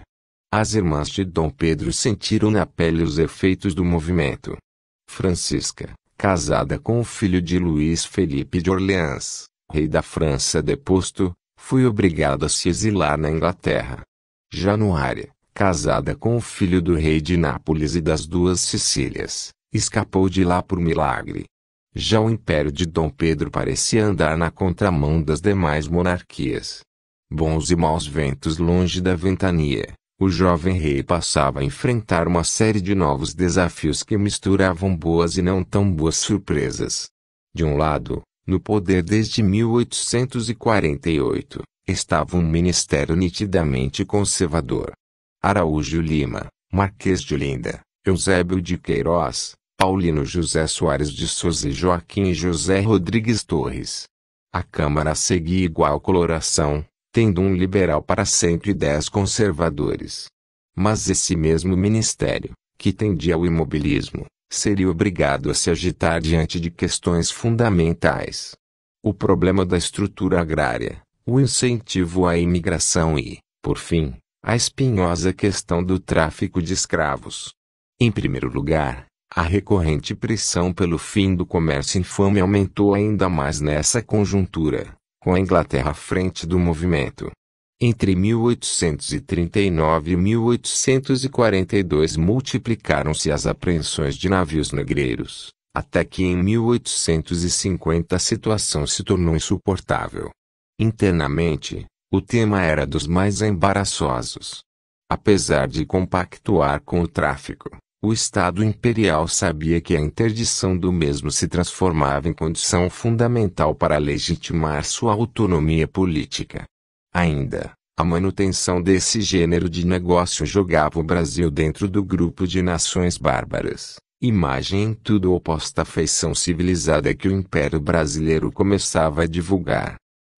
As irmãs de Dom Pedro sentiram na pele os efeitos do movimento. Francisca, casada com o filho de Luís Felipe de Orleans, rei da França deposto, foi obrigada a se exilar na Inglaterra. Januária, casada com o filho do rei de Nápoles e das duas Sicílias, escapou de lá por milagre. Já o império de Dom Pedro parecia andar na contramão das demais monarquias. Bons e maus ventos longe da ventania, o jovem rei passava a enfrentar uma série de novos desafios que misturavam boas e não tão boas surpresas. De um lado, no poder desde 1848, estava um ministério nitidamente conservador. Araújo Lima, Marquês de Olinda, Eusébio de Queiroz, Paulino José Soares de Souza e Joaquim José Rodrigues Torres. A Câmara seguia igual coloração, tendo um liberal para 110 conservadores. Mas esse mesmo ministério, que tendia ao imobilismo, seria obrigado a se agitar diante de questões fundamentais. O problema da estrutura agrária, o incentivo à imigração e, por fim, a espinhosa questão do tráfico de escravos. Em primeiro lugar, a recorrente pressão pelo fim do comércio infame aumentou ainda mais nessa conjuntura, com a Inglaterra à frente do movimento. Entre 1839 e 1842 multiplicaram-se as apreensões de navios negreiros, até que em 1850 a situação se tornou insuportável. Internamente, o tema era dos mais embaraçosos. Apesar de compactuar com o tráfico, o Estado imperial sabia que a interdição do mesmo se transformava em condição fundamental para legitimar sua autonomia política. Ainda, a manutenção desse gênero de negócio jogava o Brasil dentro do grupo de nações bárbaras, imagem em tudo oposta à feição civilizada que o Império Brasileiro começava a divulgar.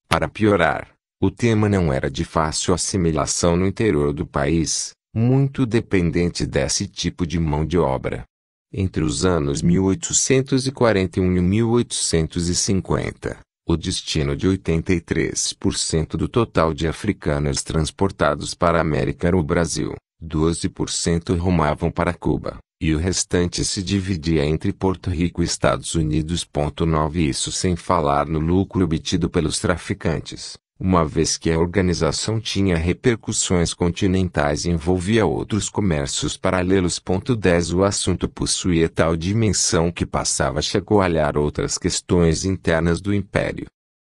Para piorar, o tema não era de fácil assimilação no interior do país, muito dependente desse tipo de mão de obra. Entre os anos 1841 e 1850, o destino de 83% do total de africanos transportados para a América era o Brasil, 12% rumavam para Cuba, e o restante se dividia entre Porto Rico e Estados Unidos. 9 Isso sem falar no lucro obtido pelos traficantes uma vez que a organização tinha repercussões continentais e envolvia outros comércios paralelos. 10 O assunto possuía tal dimensão que passava a chacoalhar outras questões internas do império.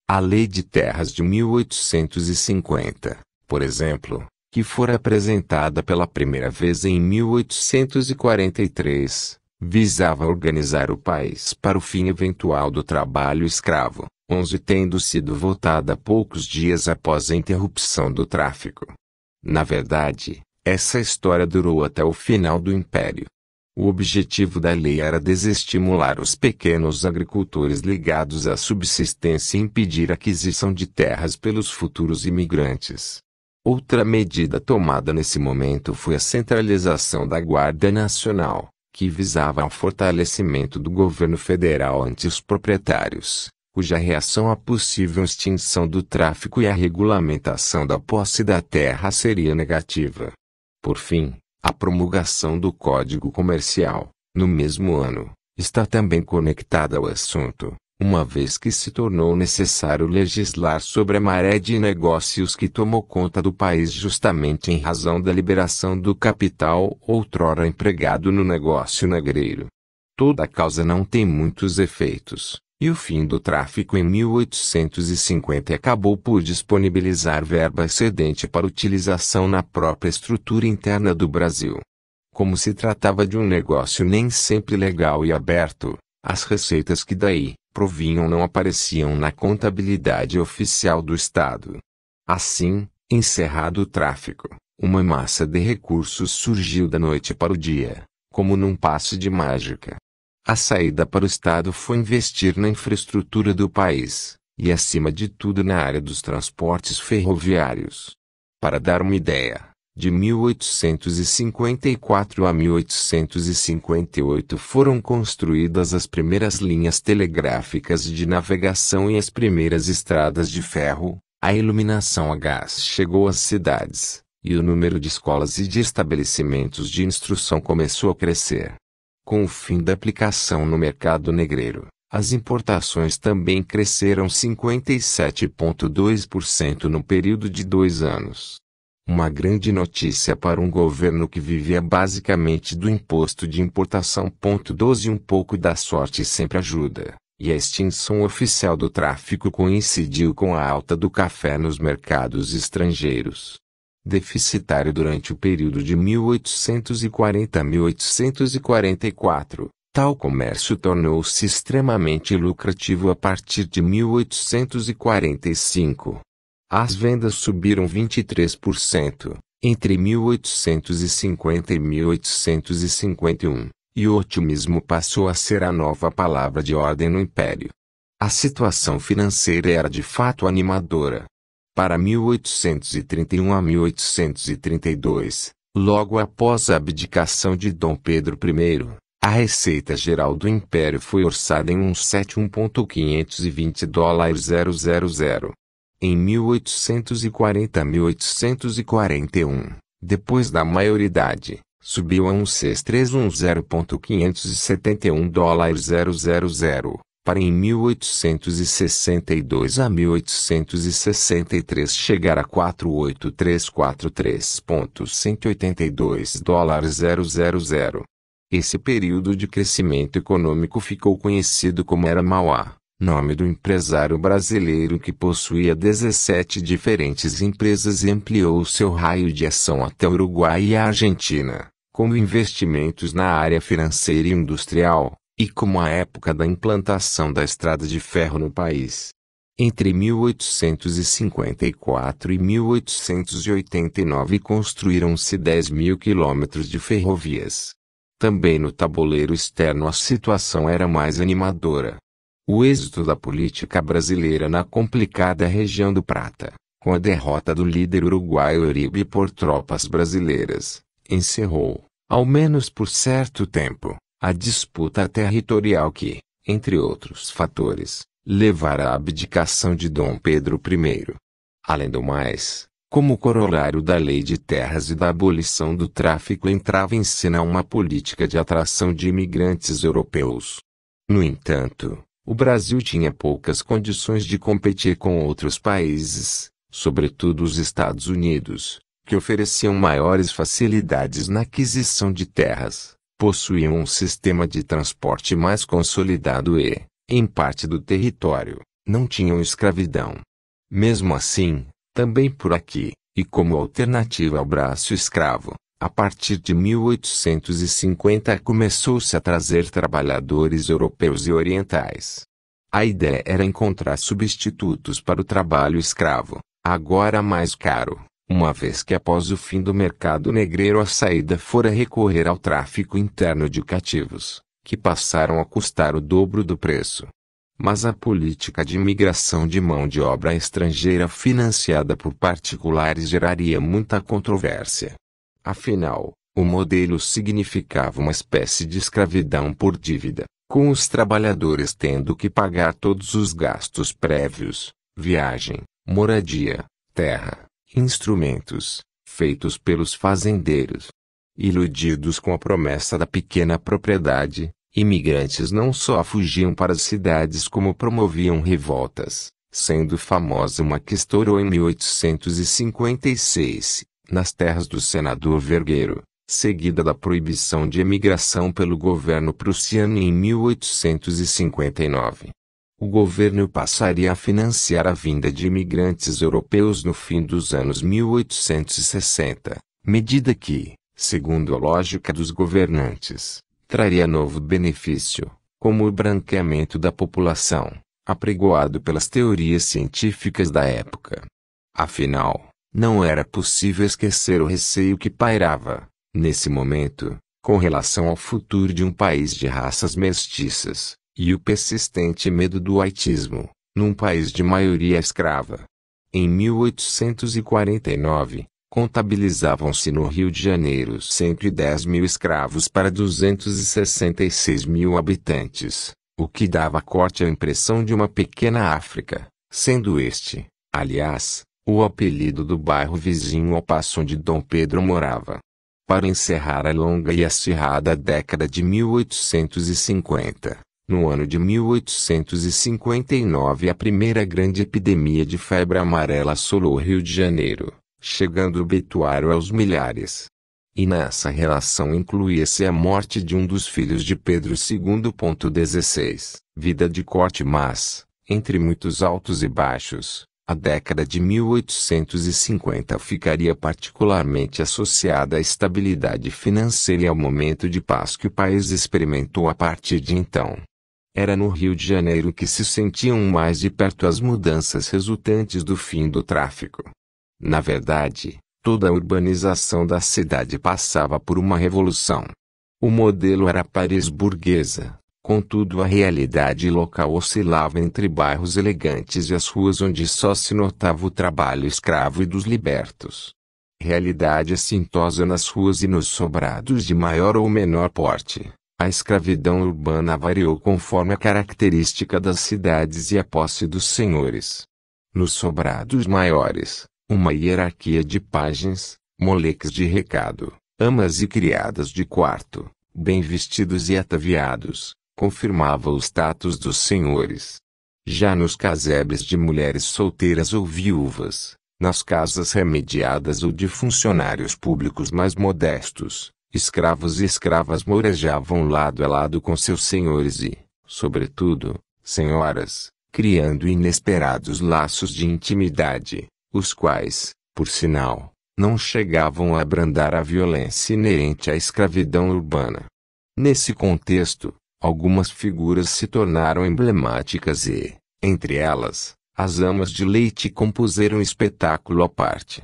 A Lei de Terras de 1850, por exemplo, que fora apresentada pela primeira vez em 1843, visava organizar o país para o fim eventual do trabalho escravo. 11 tendo sido votada poucos dias após a interrupção do tráfico. Na verdade, essa história durou até o final do Império. O objetivo da lei era desestimular os pequenos agricultores ligados à subsistência e impedir a aquisição de terras pelos futuros imigrantes. Outra medida tomada nesse momento foi a centralização da Guarda Nacional, que visava ao fortalecimento do governo federal ante os proprietários cuja reação à possível extinção do tráfico e à regulamentação da posse da terra seria negativa. Por fim, a promulgação do Código Comercial, no mesmo ano, está também conectada ao assunto, uma vez que se tornou necessário legislar sobre a maré de negócios que tomou conta do país justamente em razão da liberação do capital outrora empregado no negócio negreiro. Toda causa não tem muitos efeitos e o fim do tráfico em 1850 acabou por disponibilizar verba excedente para utilização na própria estrutura interna do Brasil. Como se tratava de um negócio nem sempre legal e aberto, as receitas que daí provinham não apareciam na contabilidade oficial do Estado. Assim, encerrado o tráfico, uma massa de recursos surgiu da noite para o dia, como num passe de mágica. A saída para o Estado foi investir na infraestrutura do país, e acima de tudo na área dos transportes ferroviários. Para dar uma ideia, de 1854 a 1858 foram construídas as primeiras linhas telegráficas de navegação e as primeiras estradas de ferro, a iluminação a gás chegou às cidades, e o número de escolas e de estabelecimentos de instrução começou a crescer. Com o fim da aplicação no mercado negreiro, as importações também cresceram 57,2% no período de dois anos. Uma grande notícia para um governo que vivia basicamente do imposto de importação. 12 Um pouco da sorte sempre ajuda, e a extinção oficial do tráfico coincidiu com a alta do café nos mercados estrangeiros deficitário durante o período de 1840 a 1844. Tal comércio tornou-se extremamente lucrativo a partir de 1845. As vendas subiram 23% entre 1850 e 1851, e o otimismo passou a ser a nova palavra de ordem no império. A situação financeira era de fato animadora para 1831 a 1832, logo após a abdicação de Dom Pedro I, a receita geral do império foi orçada em 171.520 dólares 000. Em 1840 a 1841, depois da maioridade, subiu a 16310.571 dólares 000, para em 1862 a 1863 chegar a 48343.182 dólares 000. Esse período de crescimento econômico ficou conhecido como Era Mauá, nome do empresário brasileiro que possuía 17 diferentes empresas e ampliou seu raio de ação até Uruguai e Argentina, como investimentos na área financeira e industrial e como a época da implantação da estrada de ferro no país. Entre 1854 e 1889 construíram-se 10 mil quilômetros de ferrovias. Também no tabuleiro externo a situação era mais animadora. O êxito da política brasileira na complicada região do Prata, com a derrota do líder uruguaio Uribe por tropas brasileiras, encerrou, ao menos por certo tempo, a disputa territorial que, entre outros fatores, levara à abdicação de Dom Pedro I. Além do mais, como corolário da lei de terras e da abolição do tráfico entrava em cena uma política de atração de imigrantes europeus. No entanto, o Brasil tinha poucas condições de competir com outros países, sobretudo os Estados Unidos, que ofereciam maiores facilidades na aquisição de terras possuíam um sistema de transporte mais consolidado e, em parte do território, não tinham escravidão. Mesmo assim, também por aqui, e como alternativa ao braço escravo, a partir de 1850 começou-se a trazer trabalhadores europeus e orientais. A ideia era encontrar substitutos para o trabalho escravo, agora mais caro, uma vez que após o fim do mercado negreiro a saída fora recorrer ao tráfico interno de cativos, que passaram a custar o dobro do preço. Mas a política de imigração de mão de obra estrangeira financiada por particulares geraria muita controvérsia. Afinal, o modelo significava uma espécie de escravidão por dívida, com os trabalhadores tendo que pagar todos os gastos prévios, viagem, moradia, terra, instrumentos, feitos pelos fazendeiros. Iludidos com a promessa da pequena propriedade, imigrantes não só fugiam para as cidades como promoviam revoltas, sendo famosa uma que estourou em 1856, nas terras do senador Vergueiro, seguida da proibição de emigração pelo governo prussiano em 1859 o governo passaria a financiar a vinda de imigrantes europeus no fim dos anos 1860, medida que, segundo a lógica dos governantes, traria novo benefício, como o branqueamento da população, apregoado pelas teorias científicas da época. Afinal, não era possível esquecer o receio que pairava, nesse momento, com relação ao futuro de um país de raças mestiças, e o persistente medo do haitismo, num país de maioria escrava. Em 1849, contabilizavam-se no Rio de Janeiro 110 mil escravos para 266 mil habitantes, o que dava corte à impressão de uma pequena África, sendo este, aliás, o apelido do bairro vizinho ao passo onde Dom Pedro morava. Para encerrar a longa e acirrada década de 1850, no ano de 1859, a primeira grande epidemia de febre amarela assolou o Rio de Janeiro, chegando o betuário aos milhares. E nessa relação incluía-se a morte de um dos filhos de Pedro II. vida de corte mas, entre muitos altos e baixos, a década de 1850 ficaria particularmente associada à estabilidade financeira e ao momento de paz que o país experimentou a partir de então. Era no Rio de Janeiro que se sentiam mais de perto as mudanças resultantes do fim do tráfico. Na verdade, toda a urbanização da cidade passava por uma revolução. O modelo era Paris burguesa, contudo a realidade local oscilava entre bairros elegantes e as ruas onde só se notava o trabalho escravo e dos libertos. Realidade assintosa nas ruas e nos sobrados de maior ou menor porte, a escravidão urbana variou conforme a característica das cidades e a posse dos senhores. Nos sobrados maiores, uma hierarquia de pajens, moleques de recado, amas e criadas de quarto, bem vestidos e ataviados, confirmava o status dos senhores. Já nos casebres de mulheres solteiras ou viúvas, nas casas remediadas ou de funcionários públicos mais modestos, Escravos e escravas morejavam lado a lado com seus senhores e, sobretudo, senhoras, criando inesperados laços de intimidade, os quais, por sinal, não chegavam a abrandar a violência inerente à escravidão urbana. Nesse contexto, algumas figuras se tornaram emblemáticas e, entre elas, as amas de leite compuseram espetáculo à parte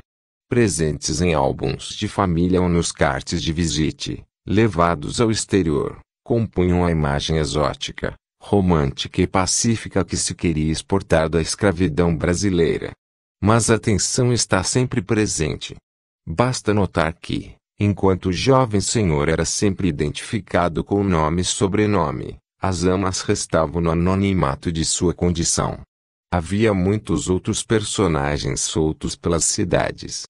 presentes em álbuns de família ou nos cartes de visite, levados ao exterior, compunham a imagem exótica, romântica e pacífica que se queria exportar da escravidão brasileira. Mas a tensão está sempre presente. Basta notar que, enquanto o jovem senhor era sempre identificado com nome e sobrenome, as amas restavam no anonimato de sua condição. Havia muitos outros personagens soltos pelas cidades,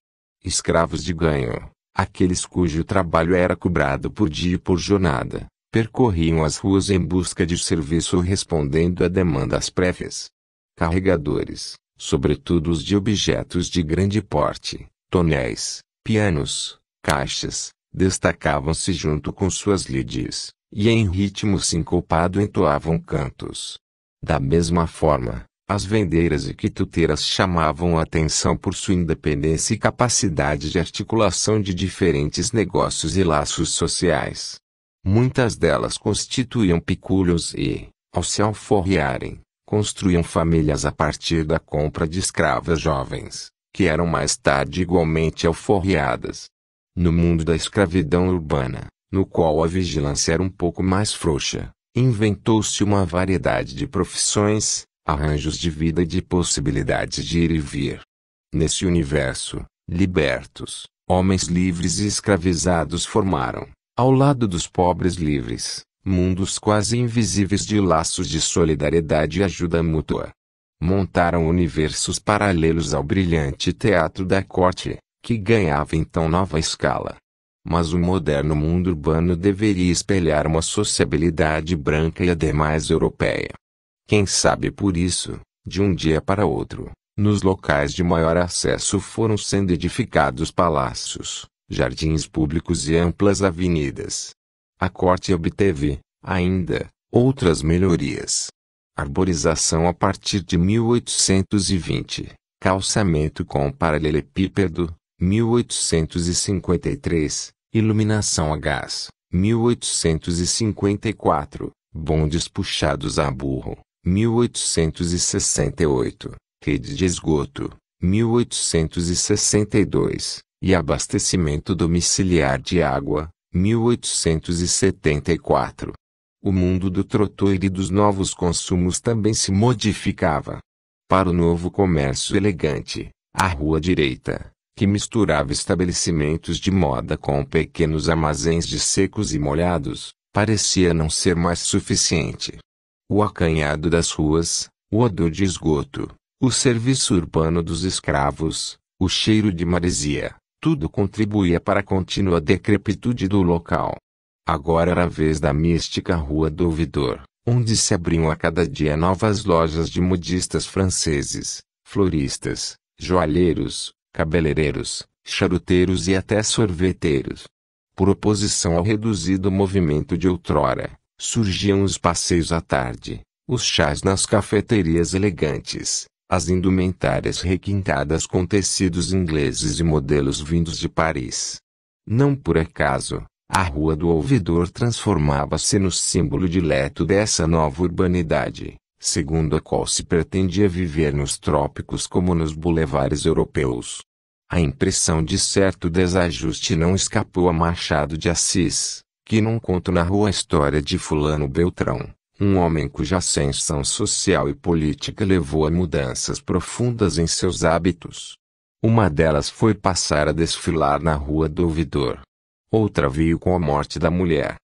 escravos de ganho, aqueles cujo trabalho era cobrado por dia e por jornada, percorriam as ruas em busca de serviço respondendo a demandas prévias. Carregadores, sobretudo os de objetos de grande porte, tonéis, pianos, caixas, destacavam-se junto com suas lides, e em ritmo sincopado entoavam cantos. Da mesma forma, as vendeiras e quituteiras chamavam a atenção por sua independência e capacidade de articulação de diferentes negócios e laços sociais. Muitas delas constituíam picúlios e, ao se alforrearem, construíam famílias a partir da compra de escravas jovens, que eram mais tarde igualmente alforriadas. No mundo da escravidão urbana, no qual a vigilância era um pouco mais frouxa, inventou-se uma variedade de profissões, arranjos de vida e de possibilidades de ir e vir. Nesse universo, libertos, homens livres e escravizados formaram, ao lado dos pobres livres, mundos quase invisíveis de laços de solidariedade e ajuda mútua. Montaram universos paralelos ao brilhante teatro da corte, que ganhava então nova escala. Mas o moderno mundo urbano deveria espelhar uma sociabilidade branca e a demais europeia. Quem sabe por isso, de um dia para outro, nos locais de maior acesso foram sendo edificados palácios, jardins públicos e amplas avenidas. A corte obteve, ainda, outras melhorias. Arborização a partir de 1820, calçamento com paralelepípedo, 1853, iluminação a gás, 1854, bondes puxados a burro, 1868, rede de esgoto, 1862, e abastecimento domiciliar de água, 1874. O mundo do trotoir e dos novos consumos também se modificava. Para o novo comércio elegante, a rua direita, que misturava estabelecimentos de moda com pequenos armazéns de secos e molhados, parecia não ser mais suficiente o acanhado das ruas, o odor de esgoto, o serviço urbano dos escravos, o cheiro de maresia, tudo contribuía para a contínua decrepitude do local. Agora era a vez da mística Rua do Ouvidor, onde se abriam a cada dia novas lojas de modistas franceses, floristas, joalheiros, cabeleireiros, charuteiros e até sorveteiros. Por oposição ao reduzido movimento de outrora, surgiam os passeios à tarde, os chás nas cafeterias elegantes, as indumentárias requintadas com tecidos ingleses e modelos vindos de Paris. Não por acaso, a Rua do Ouvidor transformava-se no símbolo dileto dessa nova urbanidade, segundo a qual se pretendia viver nos trópicos como nos bulevares europeus. A impressão de certo desajuste não escapou a Machado de Assis que não conto na rua a história de fulano Beltrão, um homem cuja ascensão social e política levou a mudanças profundas em seus hábitos. Uma delas foi passar a desfilar na rua do ouvidor. Outra veio com a morte da mulher.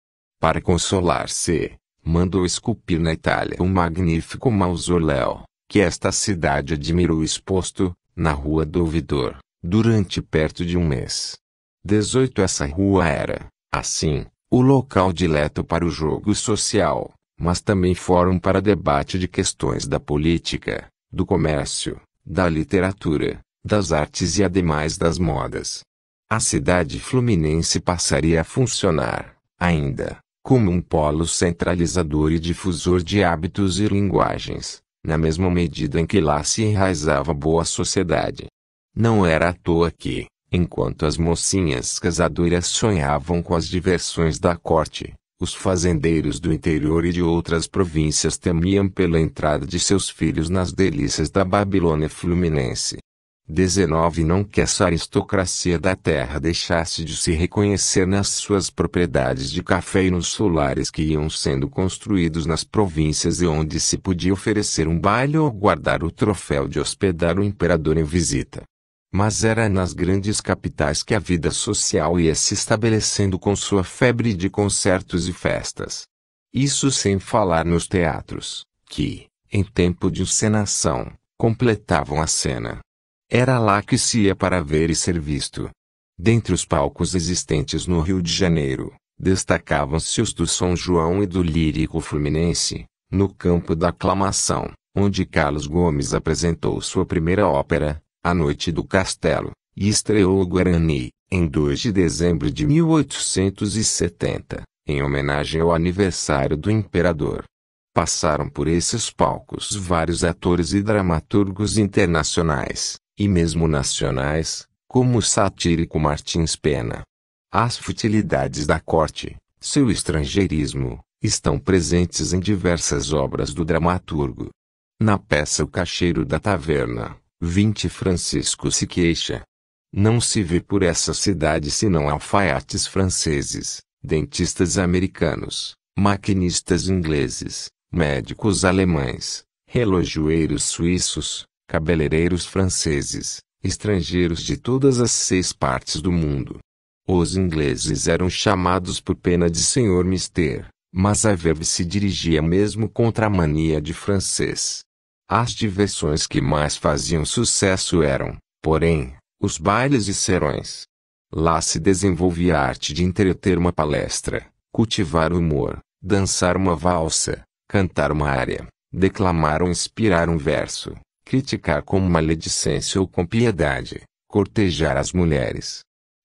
Para consolar-se, mandou esculpir na Itália um magnífico mausoléu, que esta cidade admirou exposto, na rua do ouvidor, durante perto de um mês. 18 Essa rua era, assim, o local dileto para o jogo social, mas também fórum para debate de questões da política, do comércio, da literatura, das artes e ademais das modas. A cidade fluminense passaria a funcionar, ainda, como um polo centralizador e difusor de hábitos e linguagens, na mesma medida em que lá se enraizava boa sociedade. Não era à toa que, Enquanto as mocinhas casadoras sonhavam com as diversões da corte, os fazendeiros do interior e de outras províncias temiam pela entrada de seus filhos nas delícias da Babilônia fluminense. 19 Não que essa aristocracia da terra deixasse de se reconhecer nas suas propriedades de café e nos solares que iam sendo construídos nas províncias e onde se podia oferecer um baile ou guardar o troféu de hospedar o imperador em visita mas era nas grandes capitais que a vida social ia se estabelecendo com sua febre de concertos e festas. Isso sem falar nos teatros, que, em tempo de encenação, completavam a cena. Era lá que se ia para ver e ser visto. Dentre os palcos existentes no Rio de Janeiro, destacavam-se os do São João e do Lírico Fluminense, no campo da aclamação, onde Carlos Gomes apresentou sua primeira ópera, a Noite do Castelo, e estreou o Guarani, em 2 de dezembro de 1870, em homenagem ao aniversário do imperador. Passaram por esses palcos vários atores e dramaturgos internacionais, e mesmo nacionais, como o satírico Martins Pena. As futilidades da corte, seu estrangeirismo, estão presentes em diversas obras do dramaturgo. Na peça O Cacheiro da Taverna, 20 Francisco se queixa. Não se vê por essa cidade senão alfaiates franceses, dentistas americanos, maquinistas ingleses, médicos alemães, relojoeiros suíços, cabeleireiros franceses, estrangeiros de todas as seis partes do mundo. Os ingleses eram chamados por pena de senhor mister, mas a verve se dirigia mesmo contra a mania de francês. As diversões que mais faziam sucesso eram, porém, os bailes e serões. Lá se desenvolvia a arte de entreter uma palestra, cultivar o humor, dançar uma valsa, cantar uma área, declamar ou inspirar um verso, criticar com maledicência ou com piedade, cortejar as mulheres.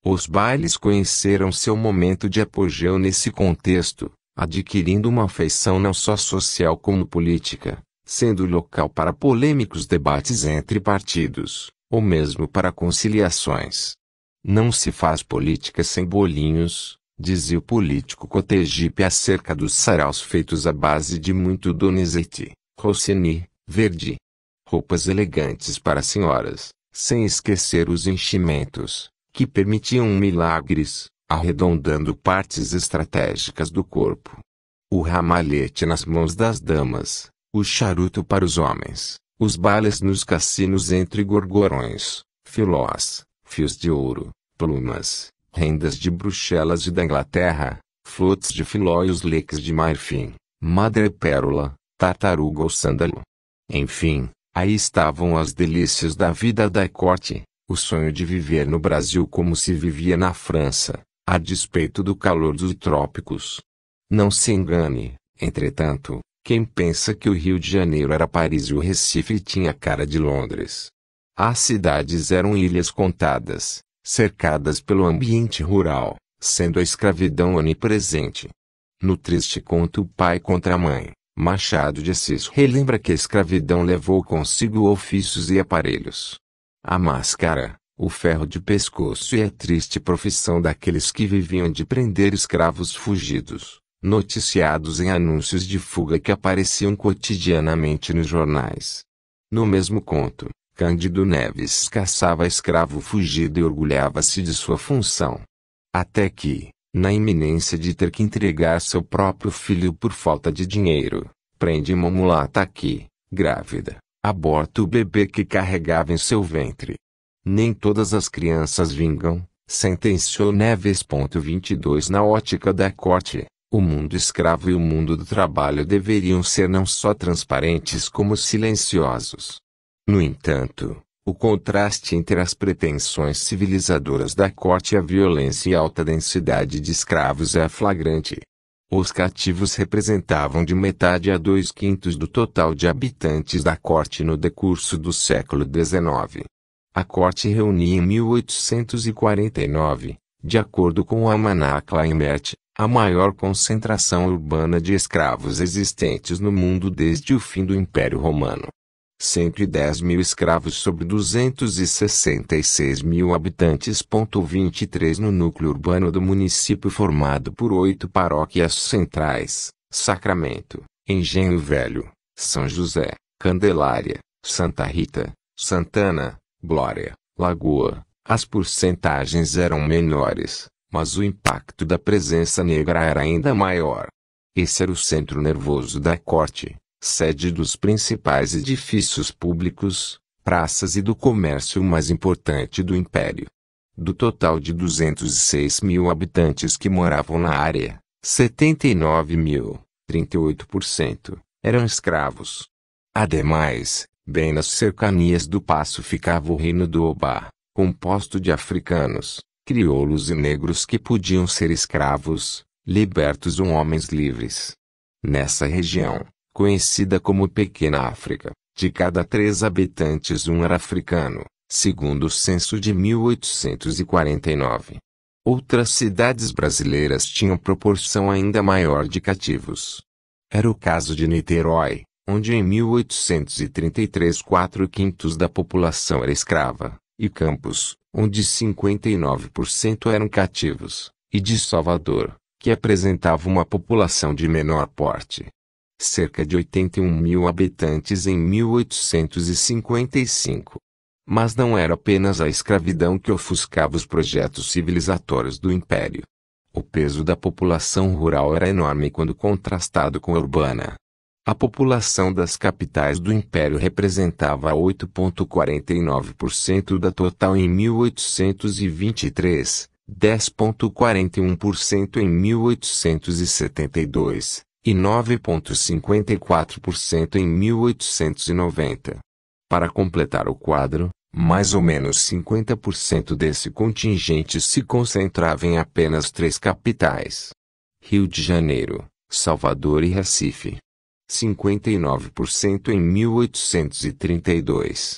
Os bailes conheceram seu momento de apogeu nesse contexto, adquirindo uma afeição não só social como política, sendo local para polêmicos debates entre partidos, ou mesmo para conciliações. Não se faz política sem bolinhos, dizia o político Cotegipe acerca dos saraus feitos à base de muito Donizete, Rossini, Verdi. Roupas elegantes para senhoras, sem esquecer os enchimentos, que permitiam milagres, arredondando partes estratégicas do corpo. O ramalhete nas mãos das damas, o charuto para os homens, os bailes nos cassinos entre gorgorões, filós, fios de ouro, plumas, rendas de Bruxelas e da Inglaterra, flutes de filó e os leques de marfim, madrepérola, tartaruga ou sândalo. Enfim, aí estavam as delícias da vida da corte, o sonho de viver no Brasil como se vivia na França, a despeito do calor dos trópicos. Não se engane, entretanto, quem pensa que o Rio de Janeiro era Paris e o Recife tinha a cara de Londres. As cidades eram ilhas contadas, cercadas pelo ambiente rural, sendo a escravidão onipresente. No triste conto O Pai contra a Mãe, Machado de Assis relembra que a escravidão levou consigo ofícios e aparelhos. A máscara, o ferro de pescoço e a triste profissão daqueles que viviam de prender escravos fugidos noticiados em anúncios de fuga que apareciam cotidianamente nos jornais. No mesmo conto, Cândido Neves caçava escravo fugido e orgulhava-se de sua função. Até que, na iminência de ter que entregar seu próprio filho por falta de dinheiro, prende uma mulata que, grávida, aborta o bebê que carregava em seu ventre. Nem todas as crianças vingam, sentenciou Neves. 22 na ótica da corte. O mundo escravo e o mundo do trabalho deveriam ser não só transparentes como silenciosos. No entanto, o contraste entre as pretensões civilizadoras da corte e a violência e alta densidade de escravos é flagrante. Os cativos representavam de metade a dois quintos do total de habitantes da corte no decurso do século XIX. A corte reunia em 1849, de acordo com o Almanac Laimbert, a maior concentração urbana de escravos existentes no mundo desde o fim do Império Romano. 110 mil escravos sobre 266 mil habitantes. 23 No núcleo urbano do município formado por oito paróquias centrais: Sacramento, Engenho Velho, São José, Candelária, Santa Rita, Santana, Glória, Lagoa. As porcentagens eram menores, mas o impacto da presença negra era ainda maior. Esse era o centro nervoso da corte, sede dos principais edifícios públicos, praças e do comércio mais importante do império. Do total de 206 mil habitantes que moravam na área, 79 mil, 38%, eram escravos. Ademais, bem nas cercanias do passo ficava o reino do Oba, composto de africanos, crioulos e negros que podiam ser escravos, libertos ou homens livres. Nessa região, conhecida como Pequena África, de cada três habitantes um era africano, segundo o censo de 1849. Outras cidades brasileiras tinham proporção ainda maior de cativos. Era o caso de Niterói, onde em 1833 quatro quintos da população era escrava e Campos, onde 59% eram cativos, e de Salvador, que apresentava uma população de menor porte. Cerca de 81 mil habitantes em 1855. Mas não era apenas a escravidão que ofuscava os projetos civilizatórios do império. O peso da população rural era enorme quando contrastado com a urbana. A população das capitais do império representava 8,49% da total em 1823, 10,41% em 1872 e 9,54% em 1890. Para completar o quadro, mais ou menos 50% desse contingente se concentrava em apenas três capitais: Rio de Janeiro, Salvador e Recife. 59% em 1832,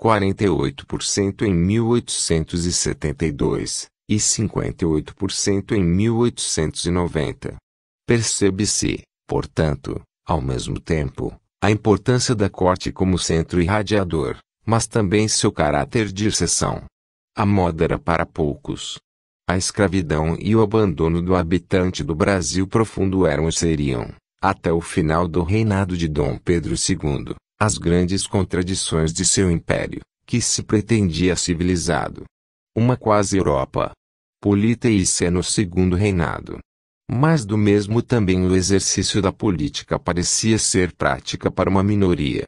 48% em 1872 e 58% em 1890. Percebe-se, portanto, ao mesmo tempo, a importância da corte como centro irradiador, mas também seu caráter de exceção. A moda era para poucos. A escravidão e o abandono do habitante do Brasil profundo eram e seriam, até o final do reinado de Dom Pedro II, as grandes contradições de seu império, que se pretendia civilizado. Uma quase Europa. Politeísta no segundo reinado. Mas do mesmo também o exercício da política parecia ser prática para uma minoria.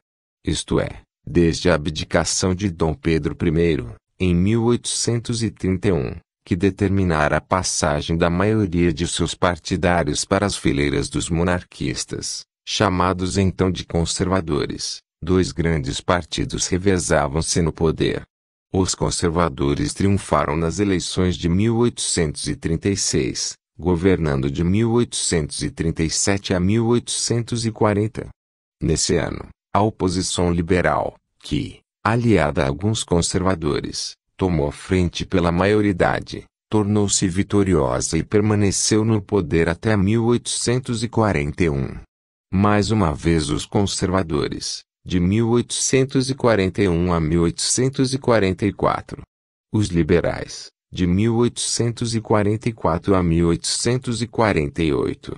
Isto é, desde a abdicação de Dom Pedro I, em 1831, que determinara a passagem da maioria de seus partidários para as fileiras dos monarquistas, chamados então de conservadores. Dois grandes partidos revezavam-se no poder. Os conservadores triunfaram nas eleições de 1836, governando de 1837 a 1840. Nesse ano, a oposição liberal, que, aliada a alguns conservadores, tomou a frente pela maioridade, tornou-se vitoriosa e permaneceu no poder até 1841. Mais uma vez os conservadores, de 1841 a 1844. Os liberais, de 1844 a 1848.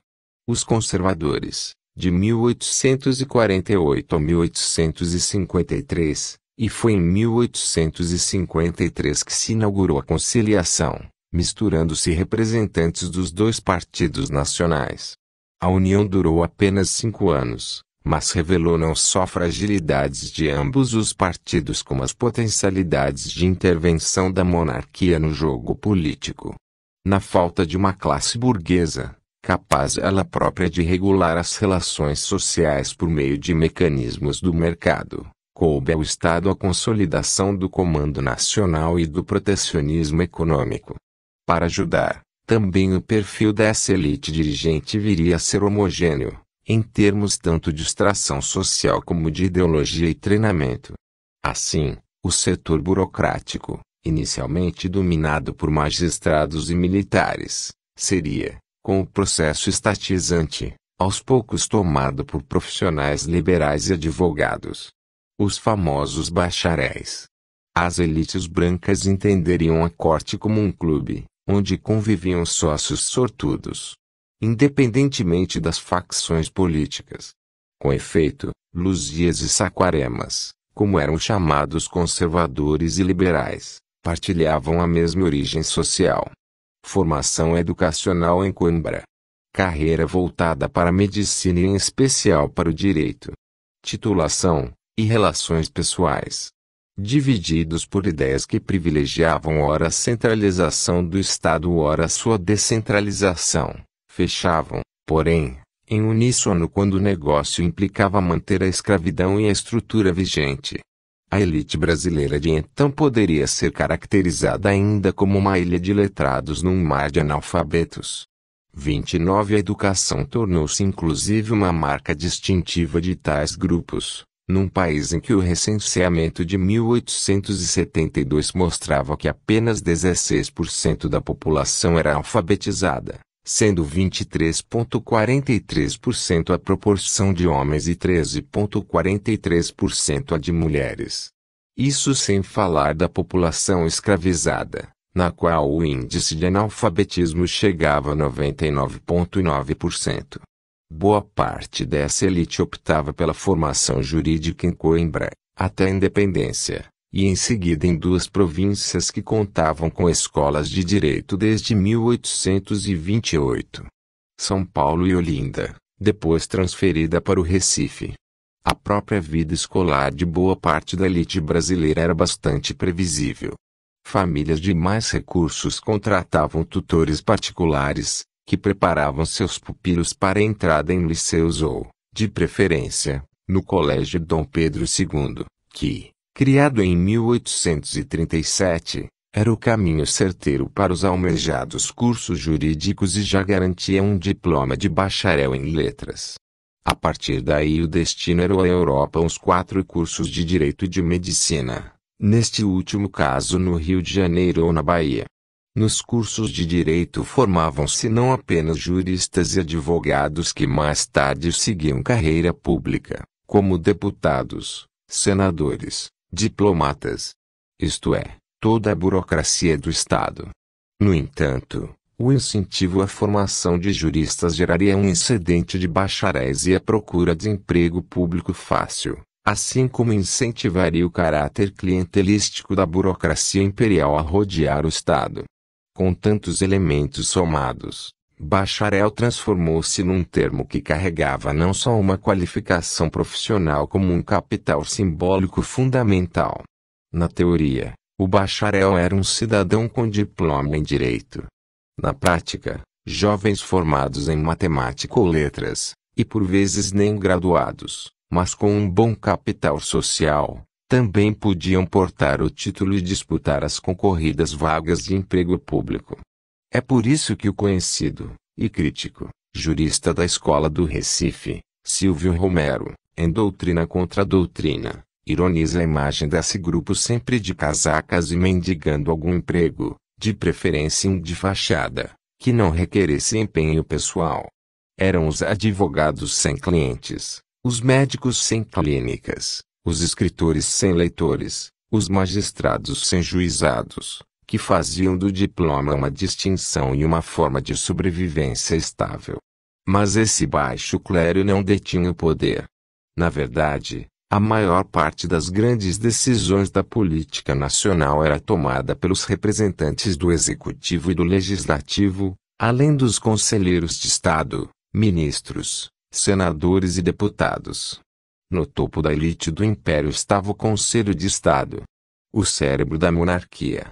Os conservadores, de 1848 a 1853, e foi em 1853 que se inaugurou a conciliação, misturando-se representantes dos dois partidos nacionais. A união durou apenas cinco anos, mas revelou não só fragilidades de ambos os partidos, como as potencialidades de intervenção da monarquia no jogo político. Na falta de uma classe burguesa, capaz ela própria de regular as relações sociais por meio de mecanismos do mercado, coube ao Estado a consolidação do comando nacional e do protecionismo econômico. Para ajudar, também o perfil dessa elite dirigente viria a ser homogêneo, em termos tanto de extração social como de ideologia e treinamento. Assim, o setor burocrático, inicialmente dominado por magistrados e militares, seria, com o processo estatizante, aos poucos tomado por profissionais liberais e advogados. Os famosos bacharéis. As elites brancas entenderiam a corte como um clube, onde conviviam sócios sortudos. Independentemente das facções políticas. Com efeito, Luzias e Saquaremas, como eram chamados conservadores e liberais, partilhavam a mesma origem social. Formação educacional em Coimbra. Carreira voltada para a medicina e em especial para o direito. Titulação: e relações pessoais. Divididos por ideias que privilegiavam ora a centralização do Estado ora a sua descentralização, fechavam, porém, em uníssono quando o negócio implicava manter a escravidão e a estrutura vigente. A elite brasileira de então poderia ser caracterizada ainda como uma ilha de letrados num mar de analfabetos. 29 A educação tornou-se inclusive uma marca distintiva de tais grupos, num país em que o recenseamento de 1872 mostrava que apenas 16% da população era alfabetizada, sendo 23,43% a proporção de homens e 13,43% a de mulheres. Isso sem falar da população escravizada, na qual o índice de analfabetismo chegava a 99,9%. Boa parte dessa elite optava pela formação jurídica em Coimbra, até a independência, e em seguida em duas províncias que contavam com escolas de direito desde 1828. São Paulo e Olinda, depois transferida para o Recife. A própria vida escolar de boa parte da elite brasileira era bastante previsível. Famílias de mais recursos contratavam tutores particulares, que preparavam seus pupilos para a entrada em liceus ou, de preferência, no Colégio Dom Pedro II, que, criado em 1837, era o caminho certeiro para os almejados cursos jurídicos e já garantia um diploma de bacharel em letras. A partir daí o destino era a Europa uns quatro cursos de Direito e de Medicina, neste último caso no Rio de Janeiro ou na Bahia. Nos cursos de direito formavam-se não apenas juristas e advogados que mais tarde seguiam carreira pública, como deputados, senadores, diplomatas. Isto é, toda a burocracia do Estado. No entanto, o incentivo à formação de juristas geraria um excedente de bacharéis e a procura de emprego público fácil, assim como incentivaria o caráter clientelístico da burocracia imperial a rodear o Estado. Com tantos elementos somados, bacharel transformou-se num termo que carregava não só uma qualificação profissional como um capital simbólico fundamental. Na teoria, o bacharel era um cidadão com diploma em direito. Na prática, jovens formados em matemática ou letras, e por vezes nem graduados, mas com um bom capital social, também podiam portar o título e disputar as concorridas vagas de emprego público. É por isso que o conhecido, e crítico, jurista da Escola do Recife, Silvio Romero, em Doutrina contra Doutrina, ironiza a imagem desse grupo sempre de casacas e mendigando algum emprego, de preferência um de fachada, que não requeresse empenho pessoal. Eram os advogados sem clientes, os médicos sem clínicas, os escritores sem leitores, os magistrados sem juizados, que faziam do diploma uma distinção e uma forma de sobrevivência estável. Mas esse baixo clero não detinha o poder. Na verdade, a maior parte das grandes decisões da política nacional era tomada pelos representantes do executivo e do legislativo, além dos conselheiros de Estado, ministros, senadores e deputados. No topo da elite do império estava o Conselho de Estado, o cérebro da monarquia.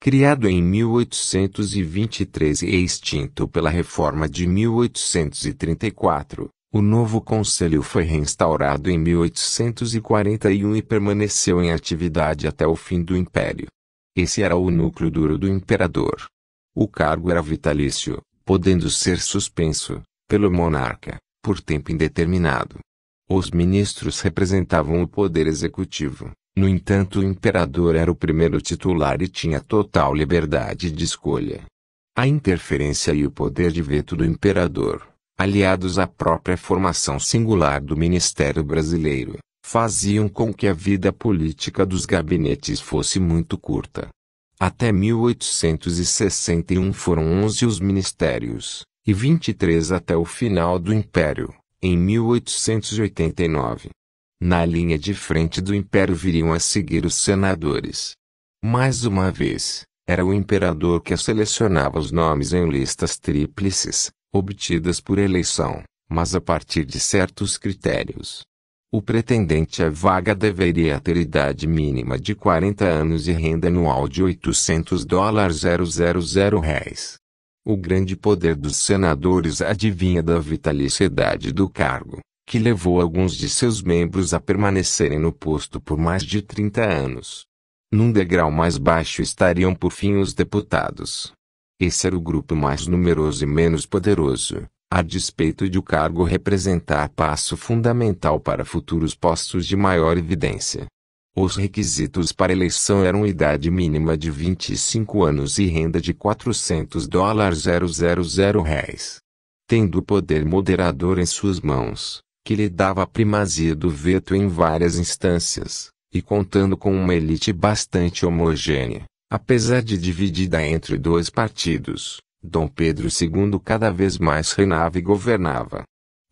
Criado em 1823 e extinto pela reforma de 1834, o novo conselho foi reinstaurado em 1841 e permaneceu em atividade até o fim do império. Esse era o núcleo duro do imperador. O cargo era vitalício, podendo ser suspenso, pelo monarca, por tempo indeterminado. Os ministros representavam o poder executivo. No entanto, o imperador era o primeiro titular e tinha total liberdade de escolha. A interferência e o poder de veto do imperador, aliados à própria formação singular do ministério brasileiro, faziam com que a vida política dos gabinetes fosse muito curta. Até 1861 foram 11 os ministérios, e 23 até o final do Império em 1889. Na linha de frente do império viriam a seguir os senadores. Mais uma vez, era o imperador que selecionava os nomes em listas tríplices, obtidas por eleição, mas a partir de certos critérios. O pretendente à vaga deveria ter idade mínima de 40 anos e renda anual de 800 dólares 000 réis. O grande poder dos senadores adivinha da vitaliciedade do cargo, que levou alguns de seus membros a permanecerem no posto por mais de 30 anos. Num degrau mais baixo estariam por fim os deputados. Esse era o grupo mais numeroso e menos poderoso, a despeito de o cargo representar passo fundamental para futuros postos de maior evidência. Os requisitos para eleição eram idade mínima de 25 anos e renda de 400 dólares 000 réis. Tendo o poder moderador em suas mãos, que lhe dava a primazia do veto em várias instâncias, e contando com uma elite bastante homogênea, apesar de dividida entre dois partidos, Dom Pedro II cada vez mais reinava e governava.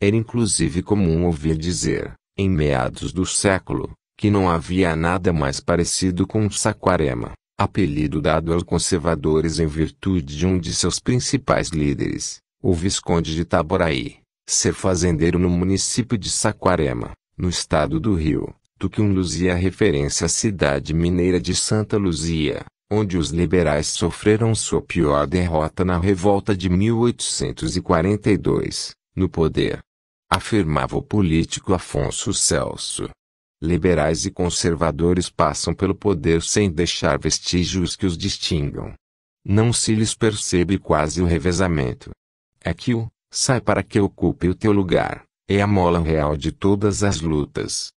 Era inclusive comum ouvir dizer, em meados do século que não havia nada mais parecido com um saquarema, apelido dado aos conservadores em virtude de um de seus principais líderes, o Visconde de Taboraí, ser fazendeiro no município de Saquarema, no estado do Rio, do que um luzia referência à cidade mineira de Santa Luzia, onde os liberais sofreram sua pior derrota na revolta de 1842, no poder. Afirmava o político Afonso Celso, liberais e conservadores passam pelo poder sem deixar vestígios que os distingam. Não se lhes percebe quase o revezamento. É que o sai para que ocupe o teu lugar é a mola real de todas as lutas.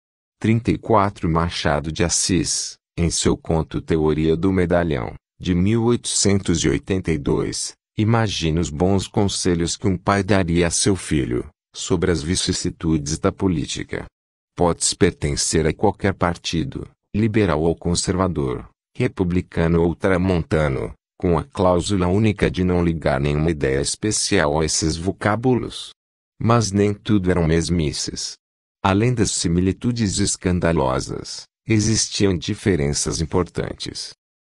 34 Machado de Assis, em seu conto Teoria do Medalhão, de 1882, imagina os bons conselhos que um pai daria a seu filho sobre as vicissitudes da política pode-se pertencer a qualquer partido, liberal ou conservador, republicano ou tramontano, com a cláusula única de não ligar nenhuma ideia especial a esses vocábulos. Mas nem tudo eram mesmices. Além das similitudes escandalosas, existiam diferenças importantes.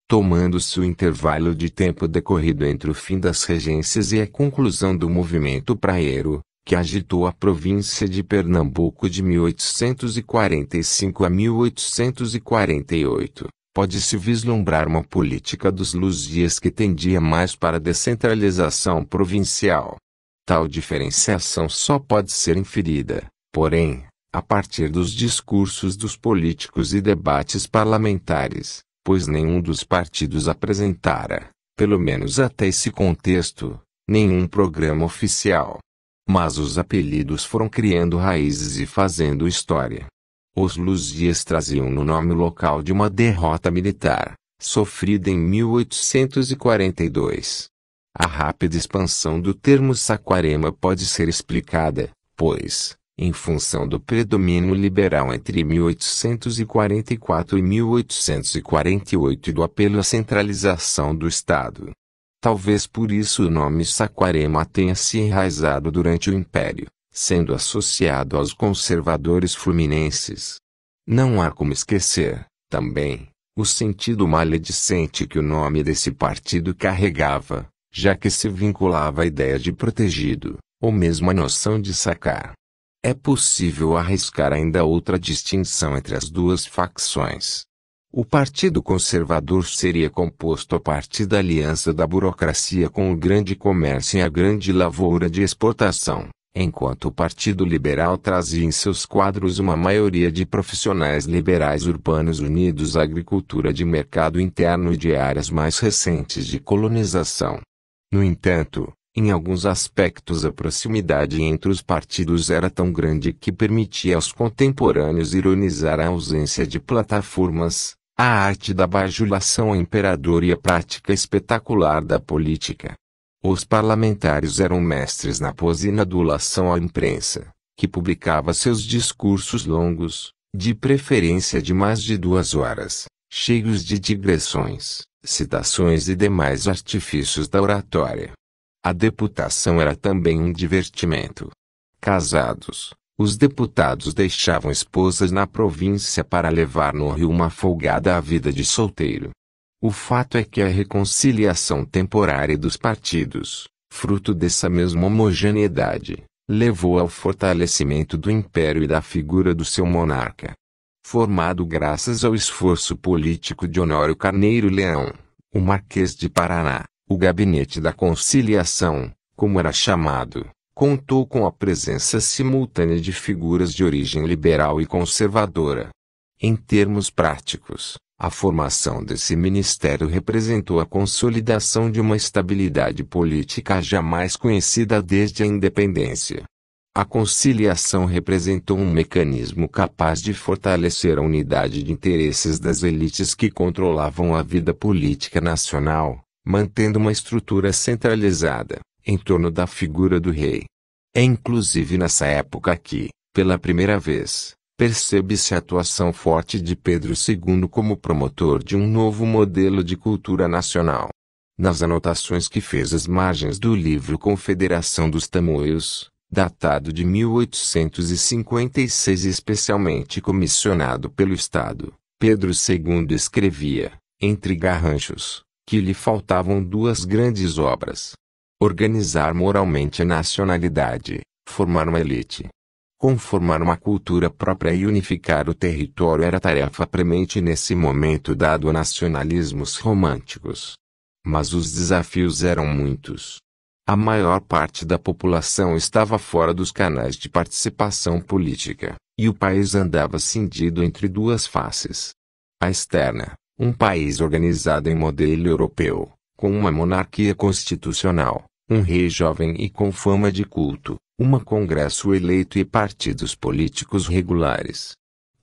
Tomando-se o intervalo de tempo decorrido entre o fim das regências e a conclusão do movimento praeiro, que agitou a província de Pernambuco de 1845 a 1848, pode-se vislumbrar uma política dos Luzias que tendia mais para a descentralização provincial. Tal diferenciação só pode ser inferida, porém, a partir dos discursos dos políticos e debates parlamentares, pois nenhum dos partidos apresentara, pelo menos até esse contexto, nenhum programa oficial. Mas os apelidos foram criando raízes e fazendo história. Os Luzias traziam no nome local de uma derrota militar, sofrida em 1842. A rápida expansão do termo Saquarema pode ser explicada, pois, em função do predomínio liberal entre 1844 e 1848 e do apelo à centralização do Estado, Talvez por isso o nome Saquarema tenha se enraizado durante o Império, sendo associado aos conservadores fluminenses. Não há como esquecer, também, o sentido maledicente que o nome desse partido carregava, já que se vinculava à ideia de protegido, ou mesmo à noção de sacar. É possível arriscar ainda outra distinção entre as duas facções. O Partido Conservador seria composto a partir da aliança da burocracia com o grande comércio e a grande lavoura de exportação, enquanto o Partido Liberal trazia em seus quadros uma maioria de profissionais liberais urbanos unidos à agricultura de mercado interno e de áreas mais recentes de colonização. No entanto, em alguns aspectos a proximidade entre os partidos era tão grande que permitia aos contemporâneos ironizar a ausência de plataformas, a arte da bajulação ao imperador e a prática espetacular da política. Os parlamentares eram mestres na pose e na adulação à imprensa, que publicava seus discursos longos, de preferência de mais de duas horas, cheios de digressões, citações e demais artifícios da oratória. A deputação era também um divertimento. Casados, os deputados deixavam esposas na província para levar no Rio uma folgada à vida de solteiro. O fato é que a reconciliação temporária dos partidos, fruto dessa mesma homogeneidade, levou ao fortalecimento do império e da figura do seu monarca. Formado graças ao esforço político de Honório Carneiro Leão, o Marquês de Paraná, o Gabinete da Conciliação, como era chamado, contou com a presença simultânea de figuras de origem liberal e conservadora. Em termos práticos, a formação desse ministério representou a consolidação de uma estabilidade política jamais conhecida desde a independência. A conciliação representou um mecanismo capaz de fortalecer a unidade de interesses das elites que controlavam a vida política nacional, mantendo uma estrutura centralizada em torno da figura do rei. É inclusive nessa época que, pela primeira vez, percebe-se a atuação forte de Pedro II como promotor de um novo modelo de cultura nacional. Nas anotações que fez às margens do livro Confederação dos Tamoios, datado de 1856 e especialmente comissionado pelo Estado, Pedro II escrevia, entre garranchos, que lhe faltavam duas grandes obras, Organizar moralmente a nacionalidade, formar uma elite. Conformar uma cultura própria e unificar o território era tarefa premente nesse momento dado a nacionalismos românticos. Mas os desafios eram muitos. A maior parte da população estava fora dos canais de participação política, e o país andava cindido entre duas faces. A externa, um país organizado em modelo europeu, com uma monarquia constitucional, um rei jovem e com fama de culto, um congresso eleito e partidos políticos regulares.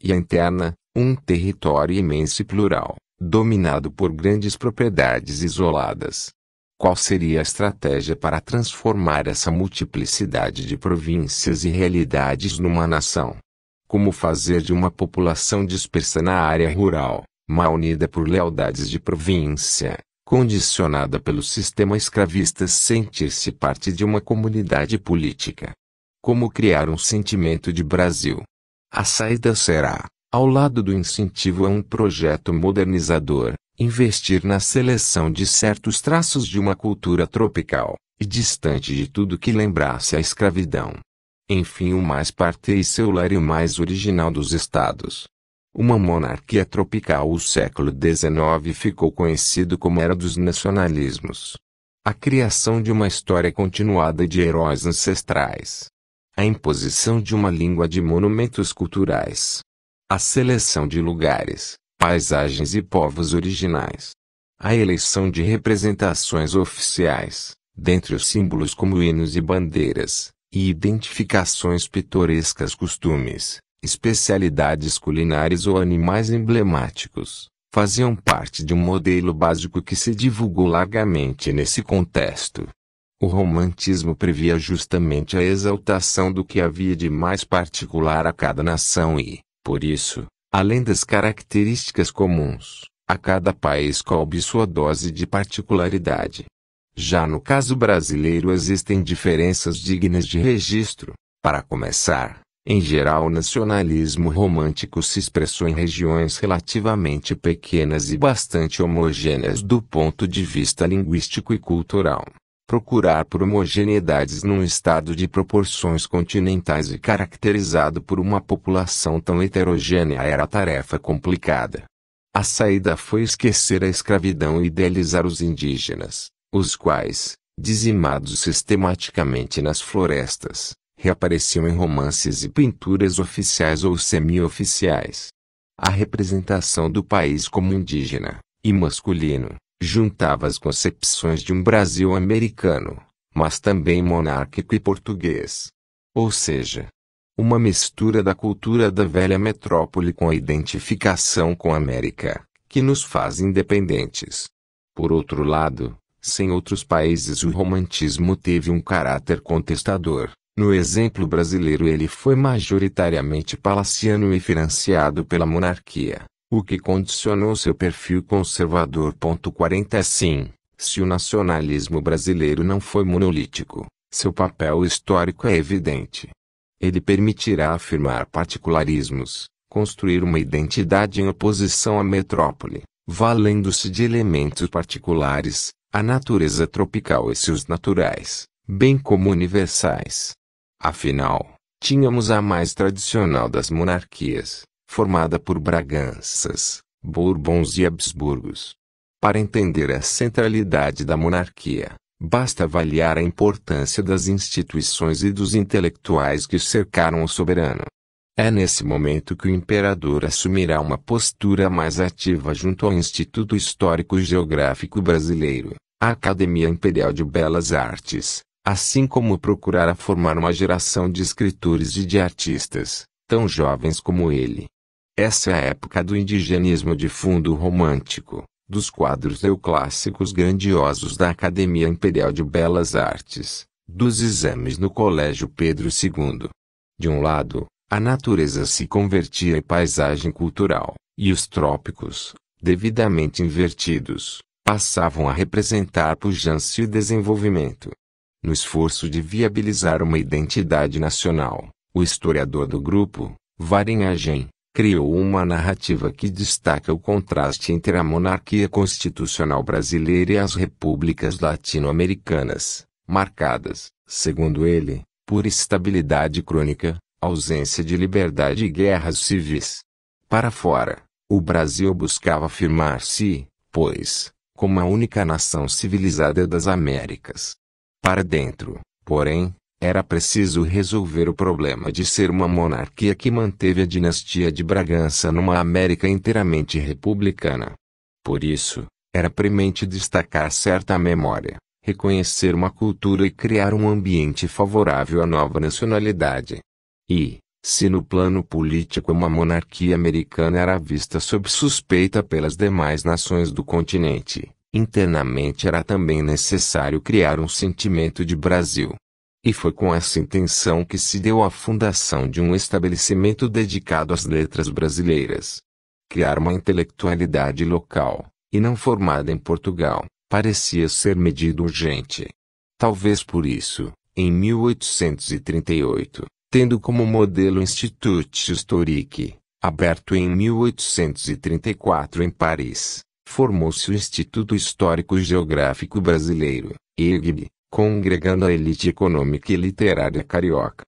E a interna, um território imenso e plural, dominado por grandes propriedades isoladas. Qual seria a estratégia para transformar essa multiplicidade de províncias e realidades numa nação? Como fazer de uma população dispersa na área rural, mal unida por lealdades de província, condicionada pelo sistema escravista sentir-se parte de uma comunidade política. Como criar um sentimento de Brasil? A saída será, ao lado do incentivo a um projeto modernizador, investir na seleção de certos traços de uma cultura tropical, e distante de tudo que lembrasse a escravidão. Enfim, o mais parte e seu lar e o mais original dos estados. Uma monarquia tropical, o século XIX ficou conhecido como Era dos Nacionalismos. A criação de uma história continuada de heróis ancestrais. A imposição de uma língua de monumentos culturais. A seleção de lugares, paisagens e povos originais. A eleição de representações oficiais, dentre os símbolos como hinos e bandeiras, e identificações pitorescas costumes, especialidades culinárias ou animais emblemáticos, faziam parte de um modelo básico que se divulgou largamente nesse contexto. O romantismo previa justamente a exaltação do que havia de mais particular a cada nação e, por isso, além das características comuns, a cada país coube sua dose de particularidade. Já no caso brasileiro existem diferenças dignas de registro. Para começar, em geral, o nacionalismo romântico se expressou em regiões relativamente pequenas e bastante homogêneas do ponto de vista linguístico e cultural. Procurar por homogeneidades num estado de proporções continentais e caracterizado por uma população tão heterogênea era tarefa complicada. A saída foi esquecer a escravidão e idealizar os indígenas, os quais, dizimados sistematicamente nas florestas, reapareciam em romances e pinturas oficiais ou semi-oficiais. A representação do país como indígena e masculino juntava as concepções de um Brasil americano, mas também monárquico e português. Ou seja, uma mistura da cultura da velha metrópole com a identificação com a América, que nos faz independentes. Por outro lado, sem outros países o romantismo teve um caráter contestador, no exemplo brasileiro, ele foi majoritariamente palaciano e financiado pela monarquia, o que condicionou seu perfil conservador. 40 Assim, se o nacionalismo brasileiro não foi monolítico, seu papel histórico é evidente. Ele permitirá afirmar particularismos, construir uma identidade em oposição à metrópole, valendo-se de elementos particulares, a natureza tropical e seus naturais, bem como universais. Afinal, tínhamos a mais tradicional das monarquias, formada por Braganças, Bourbons e Habsburgos. Para entender a centralidade da monarquia, basta avaliar a importância das instituições e dos intelectuais que cercaram o soberano. É nesse momento que o imperador assumirá uma postura mais ativa junto ao Instituto Histórico Geográfico Brasileiro, a Academia Imperial de Belas Artes, assim como procurar formar uma geração de escritores e de artistas, tão jovens como ele. Essa é a época do indigenismo de fundo romântico, dos quadros neoclássicos grandiosos da Academia Imperial de Belas Artes, dos exames no Colégio Pedro II. De um lado, a natureza se convertia em paisagem cultural, e os trópicos, devidamente invertidos, passavam a representar pujança e desenvolvimento. No esforço de viabilizar uma identidade nacional, o historiador do grupo, Varenagem criou uma narrativa que destaca o contraste entre a monarquia constitucional brasileira e as repúblicas latino-americanas, marcadas, segundo ele, por estabilidade crônica, ausência de liberdade e guerras civis. Para fora, o Brasil buscava afirmar-se, pois, como a única nação civilizada das Américas, para dentro, porém, era preciso resolver o problema de ser uma monarquia que manteve a dinastia de Bragança numa América inteiramente republicana. Por isso, era premente destacar certa memória, reconhecer uma cultura e criar um ambiente favorável à nova nacionalidade. E, se no plano político uma monarquia americana era vista sob suspeita pelas demais nações do continente, Internamente era também necessário criar um sentimento de Brasil. E foi com essa intenção que se deu a fundação de um estabelecimento dedicado às letras brasileiras. Criar uma intelectualidade local, e não formada em Portugal, parecia ser medida urgente. Talvez por isso, em 1838, tendo como modelo o Instituto Historique, aberto em 1834 em Paris, formou-se o Instituto Histórico e Geográfico Brasileiro, IGB, congregando a elite econômica e literária carioca.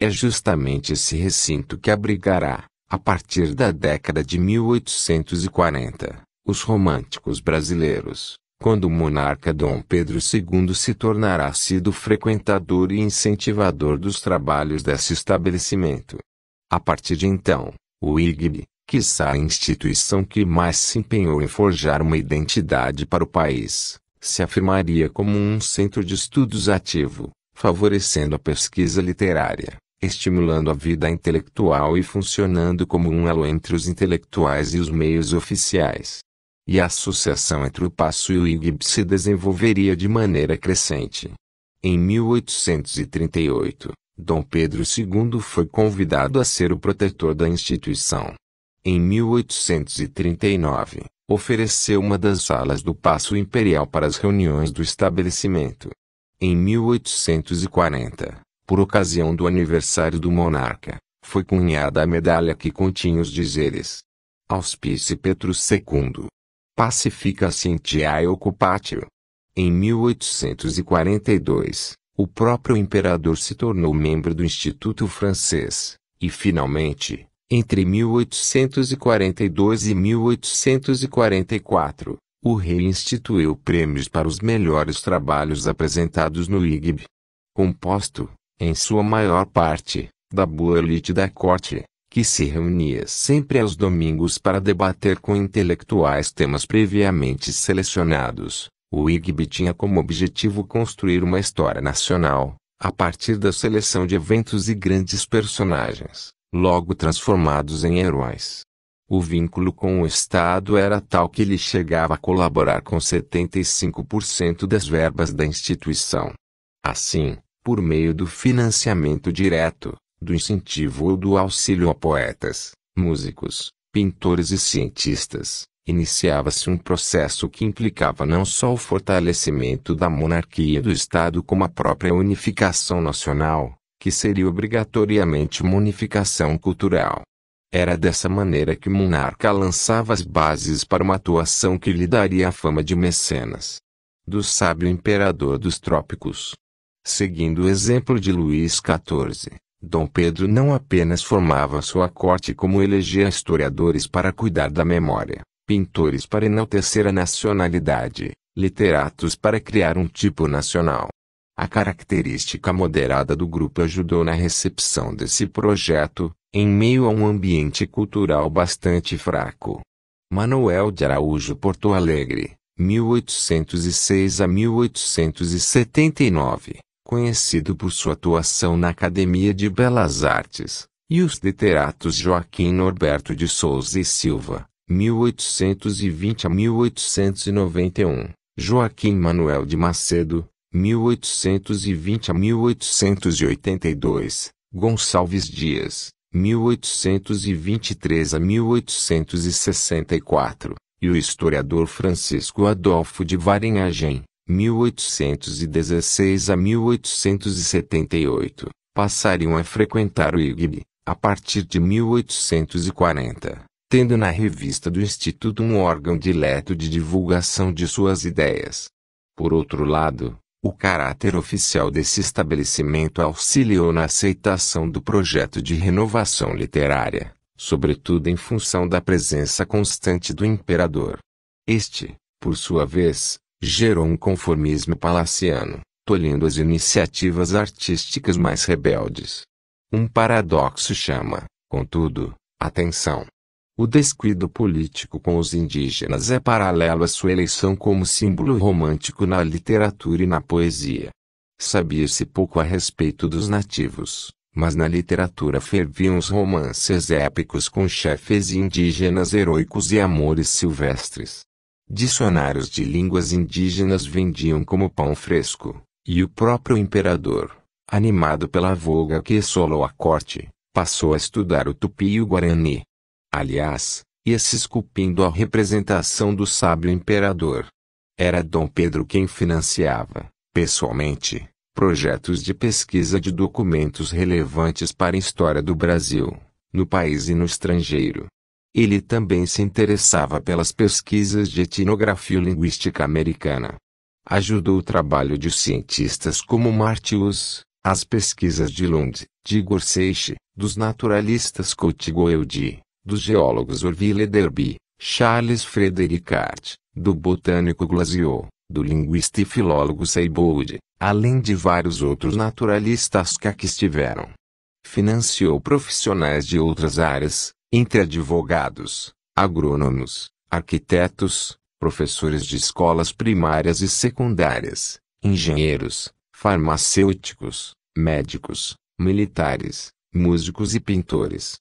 É justamente esse recinto que abrigará, a partir da década de 1840, os românticos brasileiros, quando o monarca Dom Pedro II se tornará sido frequentador e incentivador dos trabalhos desse estabelecimento. A partir de então, o IGB, quiçá a instituição que mais se empenhou em forjar uma identidade para o país, se afirmaria como um centro de estudos ativo, favorecendo a pesquisa literária, estimulando a vida intelectual e funcionando como um elo entre os intelectuais e os meios oficiais. E a associação entre o Passo e o IGB se desenvolveria de maneira crescente. Em 1838, Dom Pedro II foi convidado a ser o protetor da instituição em 1839, ofereceu uma das salas do Paço Imperial para as reuniões do estabelecimento. Em 1840, por ocasião do aniversário do monarca, foi cunhada a medalha que continha os dizeres: Auspice Petrus II. Pacifica Scientiae Occupatio. Em 1842, o próprio imperador se tornou membro do Instituto Francês, e finalmente, entre 1842 e 1844, o rei instituiu prêmios para os melhores trabalhos apresentados no IGB. Composto, em sua maior parte, da boa elite da corte, que se reunia sempre aos domingos para debater com intelectuais temas previamente selecionados, o IGB tinha como objetivo construir uma história nacional, a partir da seleção de eventos e grandes personagens logo transformados em heróis. O vínculo com o Estado era tal que ele chegava a colaborar com 75% das verbas da instituição. Assim, por meio do financiamento direto, do incentivo ou do auxílio a poetas, músicos, pintores e cientistas, iniciava-se um processo que implicava não só o fortalecimento da monarquia e do Estado como a própria unificação nacional, que seria obrigatoriamente uma unificação cultural. Era dessa maneira que o monarca lançava as bases para uma atuação que lhe daria a fama de mecenas. Do sábio imperador dos trópicos. Seguindo o exemplo de Luís XIV, Dom Pedro não apenas formava sua corte como elegia historiadores para cuidar da memória, pintores para enaltecer a nacionalidade, literatos para criar um tipo nacional, a característica moderada do grupo ajudou na recepção desse projeto, em meio a um ambiente cultural bastante fraco. Manuel de Araújo Porto Alegre, 1806 a 1879, conhecido por sua atuação na Academia de Belas Artes, e os literatos Joaquim Norberto de Souza e Silva, 1820 a 1891, Joaquim Manuel de Macedo, 1820 a 1882, Gonçalves Dias, 1823 a 1864, e o historiador Francisco Adolfo de Varenhagen, 1816 a 1878, passariam a frequentar o IGB, a partir de 1840, tendo na revista do Instituto um órgão dileto de divulgação de suas ideias. Por outro lado, o caráter oficial desse estabelecimento auxiliou na aceitação do projeto de renovação literária, sobretudo em função da presença constante do imperador. Este, por sua vez, gerou um conformismo palaciano, tolhendo as iniciativas artísticas mais rebeldes. Um paradoxo chama, contudo, atenção. O descuido político com os indígenas é paralelo à sua eleição como símbolo romântico na literatura e na poesia. Sabia-se pouco a respeito dos nativos, mas na literatura ferviam os romances épicos com chefes indígenas heróicos e amores silvestres. Dicionários de línguas indígenas vendiam como pão fresco, e o próprio imperador, animado pela voga que assolou a corte, passou a estudar o tupi e o guarani Aliás, ia-se esculpindo a representação do sábio imperador. Era Dom Pedro quem financiava, pessoalmente, projetos de pesquisa de documentos relevantes para a história do Brasil, no país e no estrangeiro. Ele também se interessava pelas pesquisas de etnografia e linguística americana. Ajudou o trabalho de cientistas como Martius, as pesquisas de Lund, de Gorseich, dos naturalistas e Eudi, dos geólogos Orville Derby, Charles Cart, do botânico Glaziot, do linguista e filólogo Seybold, além de vários outros naturalistas que aqui estiveram. Financiou profissionais de outras áreas, entre advogados, agrônomos, arquitetos, professores de escolas primárias e secundárias, engenheiros, farmacêuticos, médicos, militares, músicos e pintores.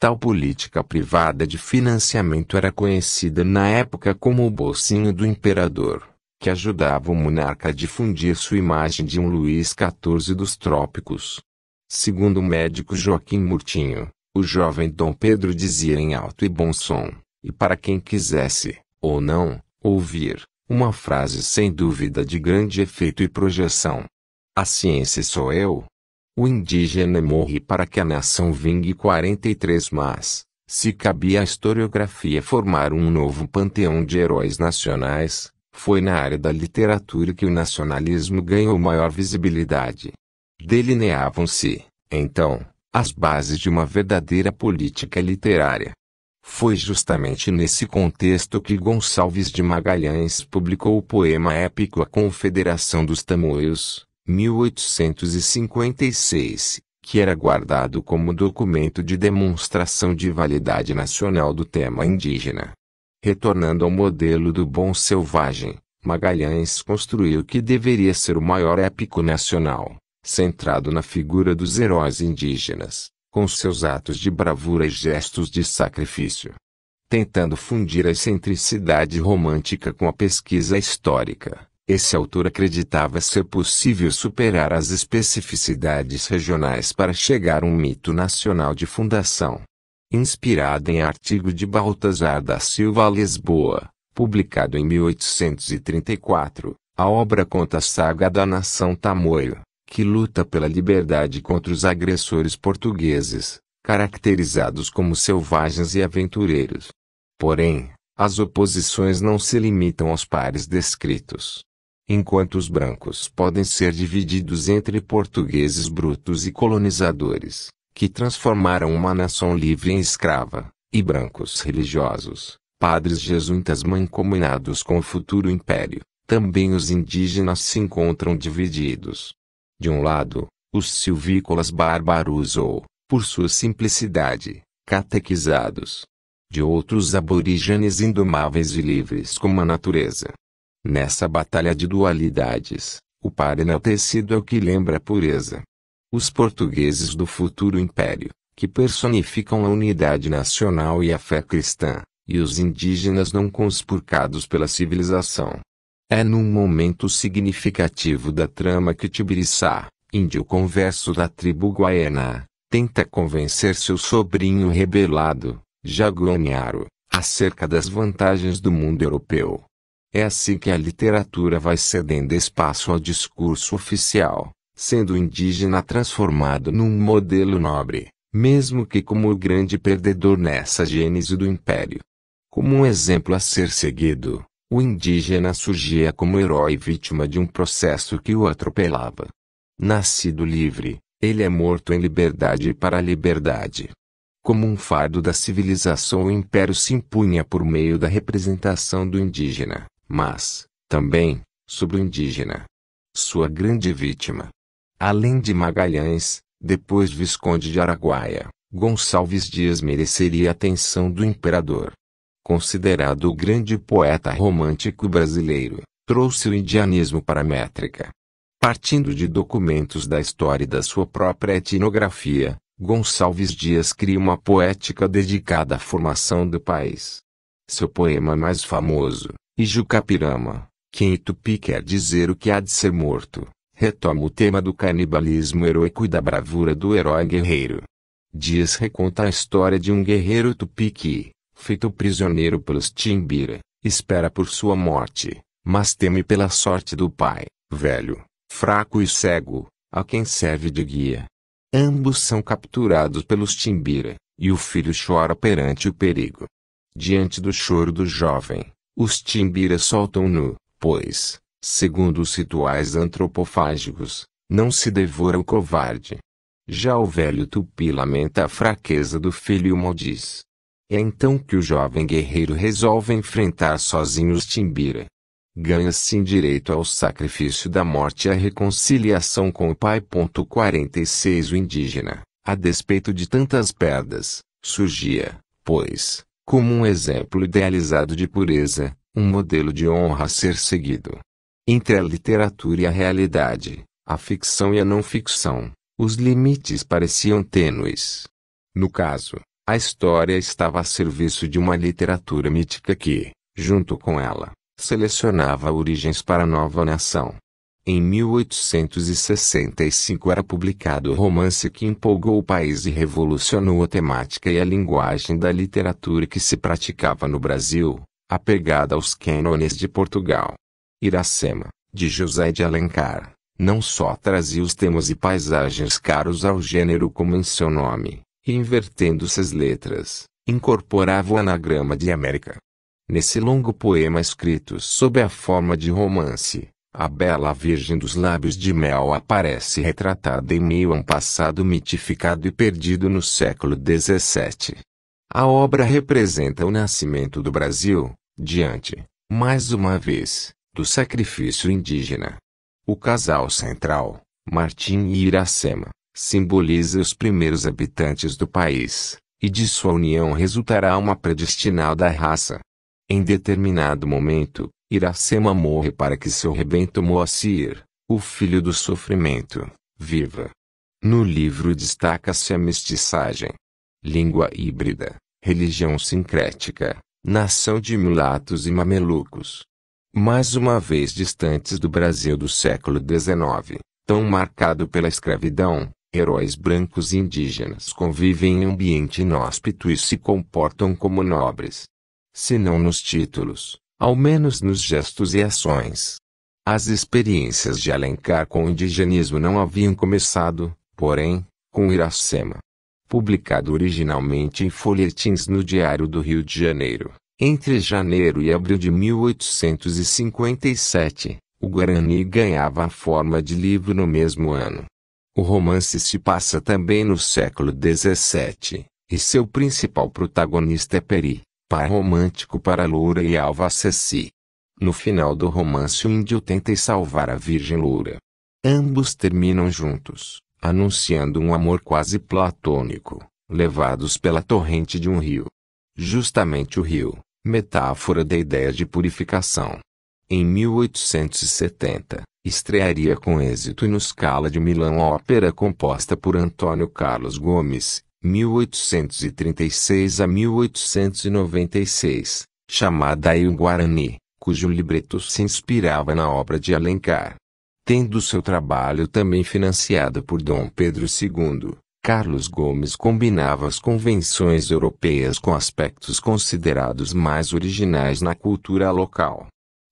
Tal política privada de financiamento era conhecida na época como o bolsinho do imperador, que ajudava o monarca a difundir sua imagem de um Luís XIV dos trópicos. Segundo o médico Joaquim Murtinho, o jovem Dom Pedro dizia em alto e bom som, e para quem quisesse, ou não, ouvir, uma frase sem dúvida de grande efeito e projeção. A ciência sou eu, o indígena morre para que a nação vingue 43 mas, se cabia à historiografia formar um novo panteão de heróis nacionais, foi na área da literatura que o nacionalismo ganhou maior visibilidade. Delineavam-se, então, as bases de uma verdadeira política literária. Foi justamente nesse contexto que Gonçalves de Magalhães publicou o poema épico A Confederação dos Tamoios, 1856, que era guardado como documento de demonstração de validade nacional do tema indígena. Retornando ao modelo do bom selvagem, Magalhães construiu o que deveria ser o maior épico nacional, centrado na figura dos heróis indígenas, com seus atos de bravura e gestos de sacrifício. Tentando fundir a excentricidade romântica com a pesquisa histórica, esse autor acreditava ser possível superar as especificidades regionais para chegar a um mito nacional de fundação. Inspirada em artigo de Baltazar da Silva Lisboa, publicado em 1834, a obra conta a saga da nação tamoio, que luta pela liberdade contra os agressores portugueses, caracterizados como selvagens e aventureiros. Porém, as oposições não se limitam aos pares descritos enquanto os brancos podem ser divididos entre portugueses brutos e colonizadores, que transformaram uma nação livre em escrava, e brancos religiosos, padres jesuítas mancomunados com o futuro império, também os indígenas se encontram divididos. De um lado, os silvícolas bárbaros ou, por sua simplicidade, catequizados. De outros aborígenes indomáveis e livres como a natureza, Nessa batalha de dualidades, o par enaltecido é o que lembra a pureza. Os portugueses do futuro império, que personificam a unidade nacional e a fé cristã, e os indígenas não conspurcados pela civilização. É num momento significativo da trama que Tibiriçá, índio converso da tribo Guaiana, tenta convencer seu sobrinho rebelado, Jaguaniaro, acerca das vantagens do mundo europeu, é assim que a literatura vai cedendo espaço ao discurso oficial, sendo o indígena transformado num modelo nobre, mesmo que como o grande perdedor nessa gênese do império. Como um exemplo a ser seguido, o indígena surgia como herói vítima de um processo que o atropelava. Nascido livre, ele é morto em liberdade para a liberdade. Como um fardo da civilização, o império se impunha por meio da representação do indígena, mas, também, sobre o indígena. Sua grande vítima. Além de Magalhães, depois Visconde de Araguaia, Gonçalves Dias mereceria a atenção do imperador. Considerado o grande poeta romântico brasileiro, trouxe o indianismo para a métrica. Partindo de documentos da história e da sua própria etnografia, Gonçalves Dias cria uma poética dedicada à formação do país. Seu poema mais famoso, e Jucapirama, que em tupi quer dizer o que há de ser morto, retoma o tema do canibalismo heróico e da bravura do herói guerreiro. Dias reconta a história de um guerreiro tupi que, feito prisioneiro pelos Timbira, espera por sua morte, mas teme pela sorte do pai, velho, fraco e cego, a quem serve de guia. Ambos são capturados pelos Timbira, e o filho chora perante o perigo. Diante do choro do jovem, os timbiras soltam-no, pois, segundo os rituais antropofágicos, não se devora o covarde. Já o velho tupi lamenta a fraqueza do filho e o maldiz. É então que o jovem guerreiro resolve enfrentar sozinho os timbira. Ganha-se direito ao sacrifício da morte e à reconciliação com o pai. 46 O indígena, a despeito de tantas perdas, surgia, pois, como um exemplo idealizado de pureza, um modelo de honra a ser seguido. Entre a literatura e a realidade, a ficção e a não ficção, os limites pareciam tênues. No caso, a história estava a serviço de uma literatura mítica que, junto com ela, selecionava origens para a nova nação. Em 1865 era publicado o romance que empolgou o país e revolucionou a temática e a linguagem da literatura que se praticava no Brasil, apegada aos cânones de Portugal. Iracema, de José de Alencar, não só trazia os temas e paisagens caros ao gênero como em seu nome, invertendo-se as letras, incorporava o anagrama de América. Nesse longo poema escrito sob a forma de romance, a bela Virgem dos Lábios de Mel aparece retratada em meio a um passado mitificado e perdido no século XVII. A obra representa o nascimento do Brasil, diante, mais uma vez, do sacrifício indígena. O casal central, Martim e Iracema, simboliza os primeiros habitantes do país, e de sua união resultará uma predestinada raça. Em determinado momento, Iracema morre para que seu rebento Moacir, o filho do sofrimento, viva. No livro destaca-se a mestiçagem. Língua híbrida, religião sincrética, nação de mulatos e mamelucos. Mais uma vez distantes do Brasil do século XIX, tão marcado pela escravidão, heróis brancos e indígenas convivem em ambiente inóspito e se comportam como nobres. Se não nos títulos, ao menos nos gestos e ações. As experiências de Alencar com o indigenismo não haviam começado, porém, com Iracema. Publicado originalmente em folhetins no Diário do Rio de Janeiro, entre janeiro e abril de 1857, o Guarani ganhava a forma de livro no mesmo ano. O romance se passa também no século XVII, e seu principal protagonista é Peri, par romântico para Loura e Alva Ceci. No final do romance o índio tenta salvar a Virgem Loura. Ambos terminam juntos, anunciando um amor quase platônico, levados pela torrente de um rio. Justamente o rio, metáfora da ideia de purificação. Em 1870, estrearia com êxito no Scala de Milão a ópera composta por Antônio Carlos Gomes 1836 a 1896, chamada Il Guarani, cujo libreto se inspirava na obra de Alencar. Tendo seu trabalho também financiado por Dom Pedro II, Carlos Gomes combinava as convenções europeias com aspectos considerados mais originais na cultura local.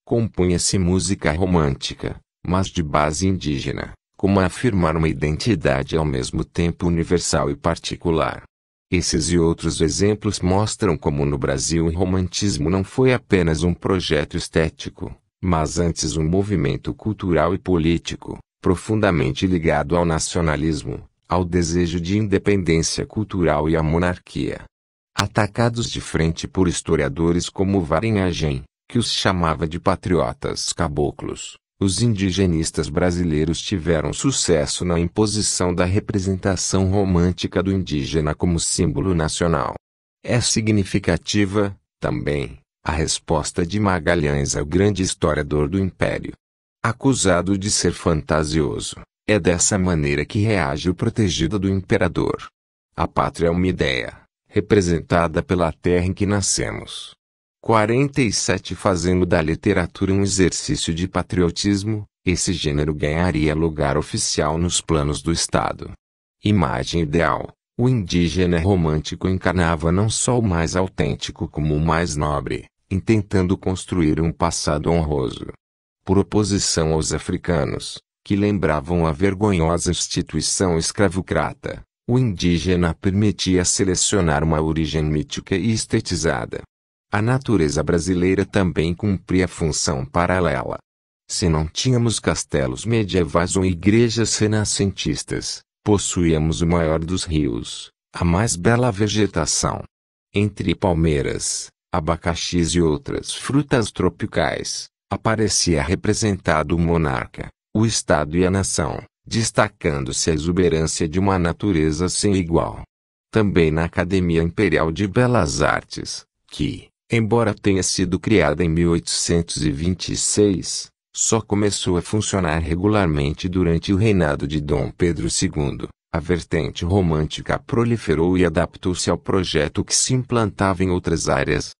Compunha-se música romântica, mas de base indígena, como afirmar uma identidade ao mesmo tempo universal e particular. Esses e outros exemplos mostram como no Brasil o romantismo não foi apenas um projeto estético, mas antes um movimento cultural e político, profundamente ligado ao nacionalismo, ao desejo de independência cultural e à monarquia. Atacados de frente por historiadores como Varenhagen, que os chamava de patriotas caboclos, os indigenistas brasileiros tiveram sucesso na imposição da representação romântica do indígena como símbolo nacional. É significativa, também, a resposta de Magalhães ao grande historiador do Império. Acusado de ser fantasioso, é dessa maneira que reage o protegido do imperador. A pátria é uma ideia, representada pela terra em que nascemos, 47 Fazendo da literatura um exercício de patriotismo, esse gênero ganharia lugar oficial nos planos do Estado. Imagem ideal: o indígena romântico encarnava não só o mais autêntico como o mais nobre, intentando construir um passado honroso. Por oposição aos africanos, que lembravam a vergonhosa instituição escravocrata, o indígena permitia selecionar uma origem mítica e estetizada a natureza brasileira também cumpria função paralela. Se não tínhamos castelos medievais ou igrejas renascentistas, possuíamos o maior dos rios, a mais bela vegetação. Entre palmeiras, abacaxis e outras frutas tropicais, aparecia representado o monarca, o Estado e a nação, destacando-se a exuberância de uma natureza sem igual. Também na Academia Imperial de Belas Artes, que, embora tenha sido criada em 1826, só começou a funcionar regularmente durante o reinado de Dom Pedro II. A vertente romântica proliferou e adaptou-se ao projeto que se implantava em outras áreas.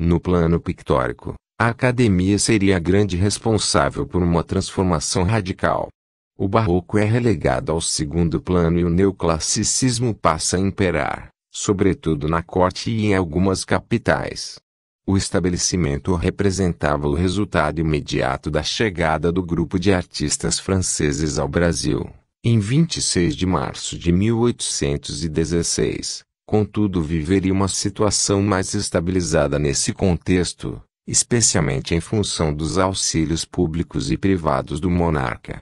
No plano pictórico, a academia seria a grande responsável por uma transformação radical. O barroco é relegado ao segundo plano e o neoclassicismo passa a imperar, sobretudo na corte e em algumas capitais. O estabelecimento representava o resultado imediato da chegada do grupo de artistas franceses ao Brasil, em 26 de março de 1816. Contudo, viveria uma situação mais estabilizada nesse contexto, especialmente em função dos auxílios públicos e privados do monarca.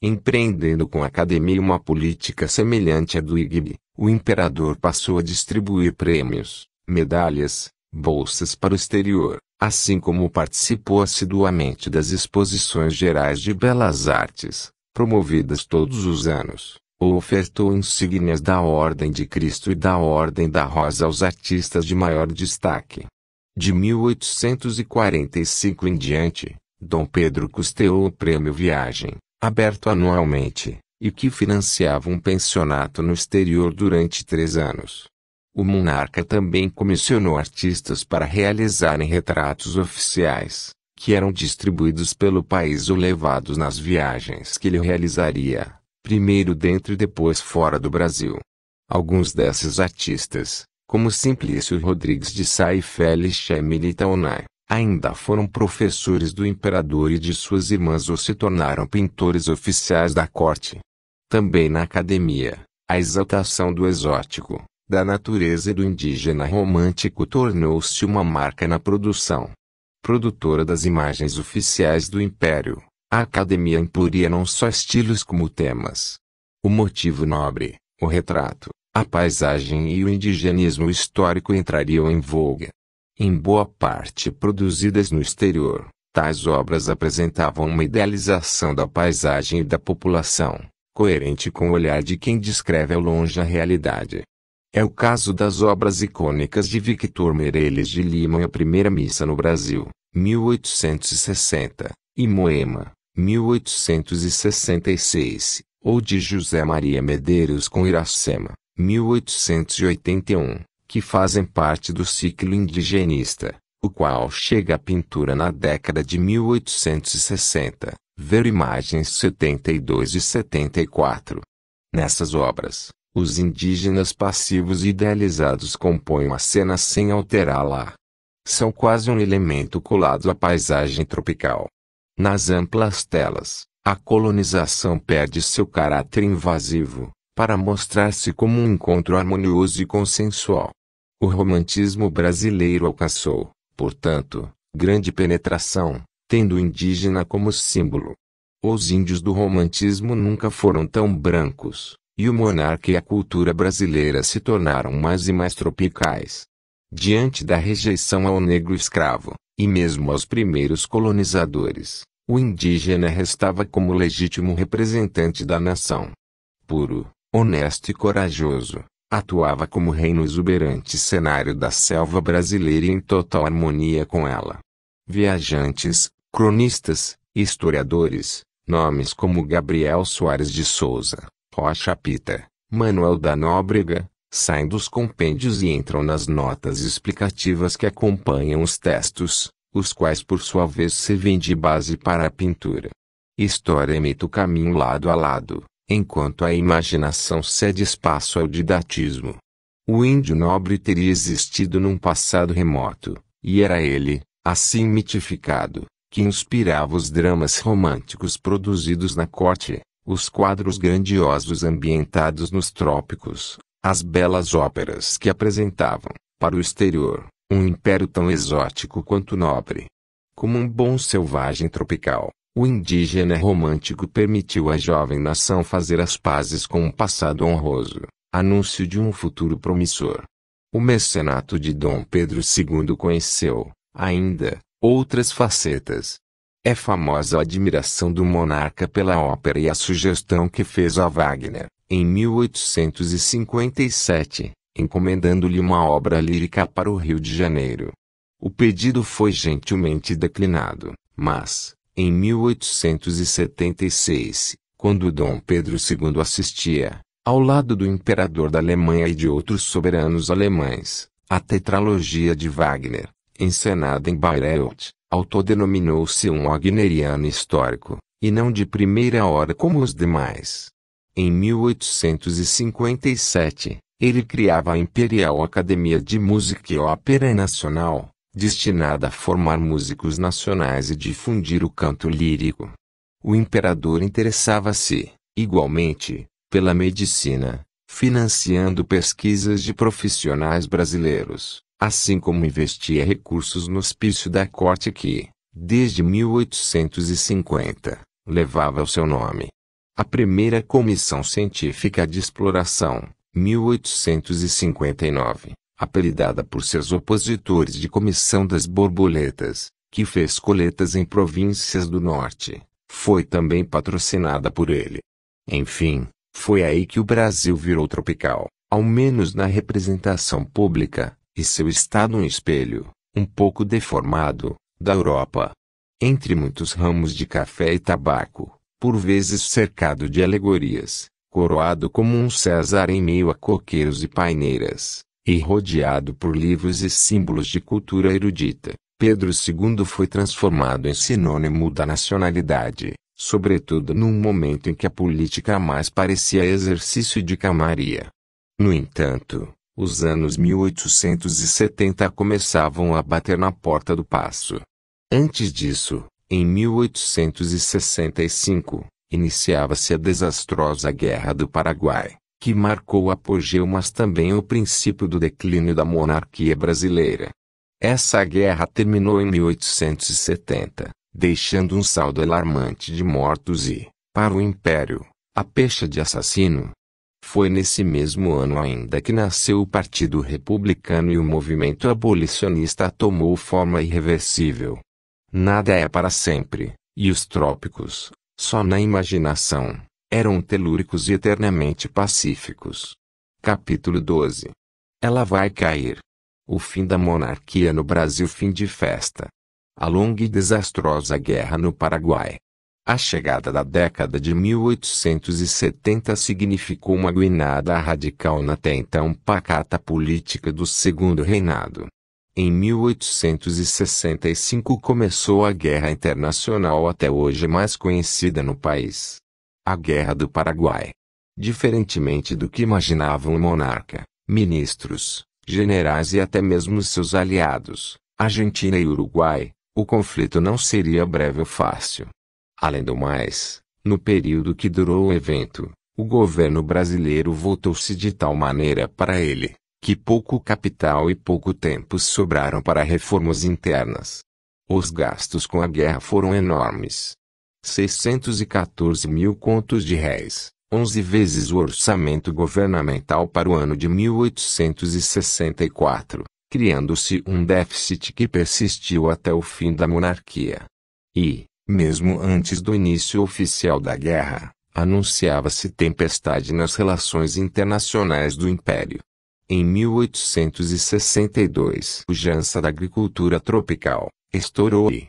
Empreendendo com a academia uma política semelhante à do IGB, o imperador passou a distribuir prêmios, medalhas, bolsas para o exterior, assim como participou assiduamente das exposições gerais de belas artes, promovidas todos os anos, ou ofertou insígnias da Ordem de Cristo e da Ordem da Rosa aos artistas de maior destaque. De 1845 em diante, Dom Pedro custeou o Prêmio Viagem, aberto anualmente, e que financiava um pensionato no exterior durante três anos. O monarca também comissionou artistas para realizarem retratos oficiais, que eram distribuídos pelo país ou levados nas viagens que ele realizaria, primeiro dentro e depois fora do Brasil. Alguns desses artistas, como Simplício Rodrigues de Sá e Félix Chemili Taunay, ainda foram professores do imperador e de suas irmãs ou se tornaram pintores oficiais da corte. Também na academia, a exaltação do exótico, da natureza do indígena romântico tornou-se uma marca na produção. Produtora das imagens oficiais do Império, a academia incluía não só estilos como temas. O motivo nobre, o retrato, a paisagem e o indigenismo histórico entrariam em voga. Em boa parte produzidas no exterior, tais obras apresentavam uma idealização da paisagem e da população, coerente com o olhar de quem descreve ao longe a realidade. É o caso das obras icônicas de Victor Meirelles de Lima e a Primeira Missa no Brasil, 1860, e Moema, 1866, ou de José Maria Medeiros com Iracema, 1881, que fazem parte do ciclo indigenista, o qual chega à pintura na década de 1860, ver imagens 72 e 74. Nessas obras, os indígenas passivos e idealizados compõem a cena sem alterá-la. São quase um elemento colado à paisagem tropical. Nas amplas telas, a colonização perde seu caráter invasivo, para mostrar-se como um encontro harmonioso e consensual. O romantismo brasileiro alcançou, portanto, grande penetração, tendo o indígena como símbolo. Os índios do romantismo nunca foram tão brancos, e o monarca e a cultura brasileira se tornaram mais e mais tropicais. Diante da rejeição ao negro escravo, e mesmo aos primeiros colonizadores, o indígena restava como legítimo representante da nação. Puro, honesto e corajoso, atuava como rei no exuberante cenário da selva brasileira e em total harmonia com ela. Viajantes, cronistas, historiadores, nomes como Gabriel Soares de Souza, Rocha Pita, Manuel da Nóbrega, saem dos compêndios e entram nas notas explicativas que acompanham os textos, os quais por sua vez servem de base para a pintura. História imita o caminho lado a lado, enquanto a imaginação cede espaço ao didatismo. O índio nobre teria existido num passado remoto, e era ele, assim mitificado, que inspirava os dramas românticos produzidos na corte, os quadros grandiosos ambientados nos trópicos, as belas óperas que apresentavam, para o exterior, um império tão exótico quanto nobre. Como um bom selvagem tropical, o indígena romântico permitiu à jovem nação fazer as pazes com um passado honroso, anúncio de um futuro promissor. O mecenato de Dom Pedro II conheceu, ainda, outras facetas, é famosa a admiração do monarca pela ópera e a sugestão que fez a Wagner, em 1857, encomendando-lhe uma obra lírica para o Rio de Janeiro. O pedido foi gentilmente declinado, mas, em 1876, quando Dom Pedro II assistia, ao lado do imperador da Alemanha e de outros soberanos alemães, a tetralogia de Wagner, encenada em Bayreuth, autodenominou-se um wagneriano histórico, e não de primeira hora como os demais. Em 1857, ele criava a Imperial Academia de Música e Ópera Nacional, destinada a formar músicos nacionais e difundir o canto lírico. O imperador interessava-se, igualmente, pela medicina, financiando pesquisas de profissionais brasileiros assim como investia recursos no hospício da corte que, desde 1850, levava o seu nome. A primeira comissão científica de exploração, 1859, apelidada por seus opositores de Comissão das Borboletas, que fez coletas em províncias do norte, foi também patrocinada por ele. Enfim, foi aí que o Brasil virou tropical, ao menos na representação pública, e seu estado um espelho, um pouco deformado, da Europa. Entre muitos ramos de café e tabaco, por vezes cercado de alegorias, coroado como um César em meio a coqueiros e paineiras, e rodeado por livros e símbolos de cultura erudita, Pedro II foi transformado em sinônimo da nacionalidade, sobretudo num momento em que a política mais parecia exercício de camaria. No entanto, os anos 1870 começavam a bater na porta do passo. Antes disso, em 1865, iniciava-se a desastrosa Guerra do Paraguai, que marcou o apogeu mas também o princípio do declínio da monarquia brasileira. Essa guerra terminou em 1870, deixando um saldo alarmante de mortos e, para o Império, a pecha de assassino, foi nesse mesmo ano ainda que nasceu o Partido Republicano e o movimento abolicionista tomou forma irreversível. Nada é para sempre, e os trópicos, só na imaginação, eram telúricos e eternamente pacíficos. Capítulo 12 Ela vai cair. O fim da monarquia no Brasil, fim de festa. A longa e desastrosa guerra no Paraguai, a chegada da década de 1870 significou uma guinada radical na até então pacata política do Segundo Reinado. Em 1865 começou a Guerra Internacional até hoje mais conhecida no país. A Guerra do Paraguai. Diferentemente do que imaginavam o monarca, ministros, generais e até mesmo seus aliados, Argentina e Uruguai, o conflito não seria breve ou fácil. Além do mais, no período que durou o evento, o governo brasileiro voltou-se de tal maneira para ele, que pouco capital e pouco tempo sobraram para reformas internas. Os gastos com a guerra foram enormes. 614 mil contos de réis, 11 vezes o orçamento governamental para o ano de 1864, criando-se um déficit que persistiu até o fim da monarquia. E, mesmo antes do início oficial da guerra, anunciava-se tempestade nas relações internacionais do Império. Em 1862, o jansa da Agricultura Tropical estourou e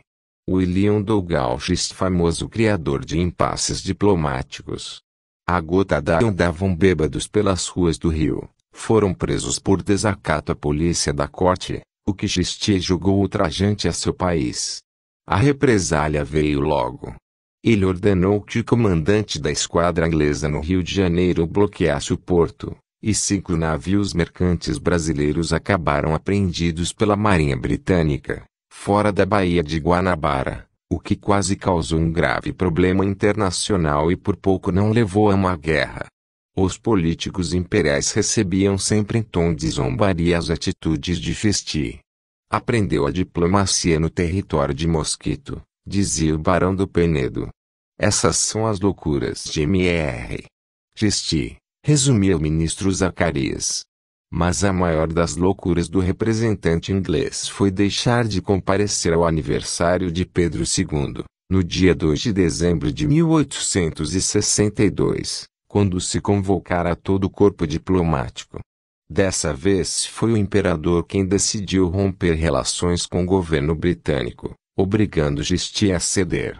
William Douglas, famoso criador de impasses diplomáticos, a gota d'água andavam bêbados pelas ruas do Rio, foram presos por desacato à polícia da corte, o que Gistia julgou ultrajante a seu país. A represália veio logo. Ele ordenou que o comandante da esquadra inglesa no Rio de Janeiro bloqueasse o porto, e cinco navios mercantes brasileiros acabaram apreendidos pela Marinha Britânica, fora da Baía de Guanabara, o que quase causou um grave problema internacional e por pouco não levou a uma guerra. Os políticos imperiais recebiam sempre em tom de zombaria as atitudes de Festi, Aprendeu a diplomacia no território de Mosquito, dizia o Barão do Penedo. Essas são as loucuras de M.R. Gesti, resumia o ministro Zacarias. Mas a maior das loucuras do representante inglês foi deixar de comparecer ao aniversário de Pedro II, no dia 2 de dezembro de 1862, quando se convocara todo o corpo diplomático. Dessa vez foi o imperador quem decidiu romper relações com o governo britânico, obrigando Gisti a ceder.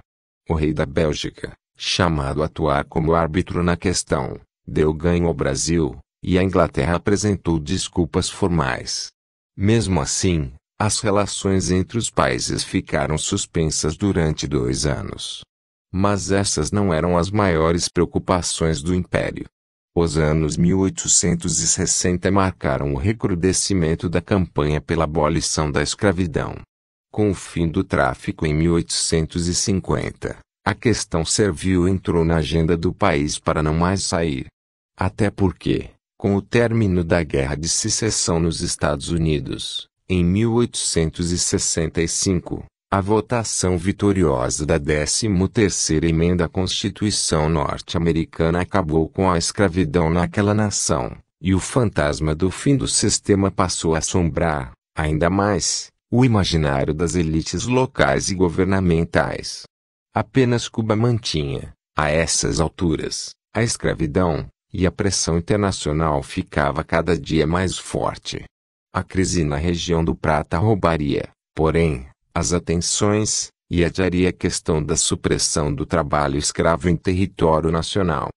O rei da Bélgica, chamado a atuar como árbitro na questão, deu ganho ao Brasil, e a Inglaterra apresentou desculpas formais. Mesmo assim, as relações entre os países ficaram suspensas durante dois anos. Mas essas não eram as maiores preocupações do Império. Os anos 1860 marcaram o recrudescimento da campanha pela abolição da escravidão. Com o fim do tráfico em 1850, a questão servil entrou na agenda do país para não mais sair. Até porque, com o término da Guerra de Secessão nos Estados Unidos, em 1865, a votação vitoriosa da 13ª emenda à Constituição norte-americana acabou com a escravidão naquela nação, e o fantasma do fim do sistema passou a assombrar, ainda mais, o imaginário das elites locais e governamentais. Apenas Cuba mantinha, a essas alturas, a escravidão, e a pressão internacional ficava cada dia mais forte. A crise na região do Prata roubaria, porém, as atenções, e adiaria a questão da supressão do trabalho escravo em território nacional.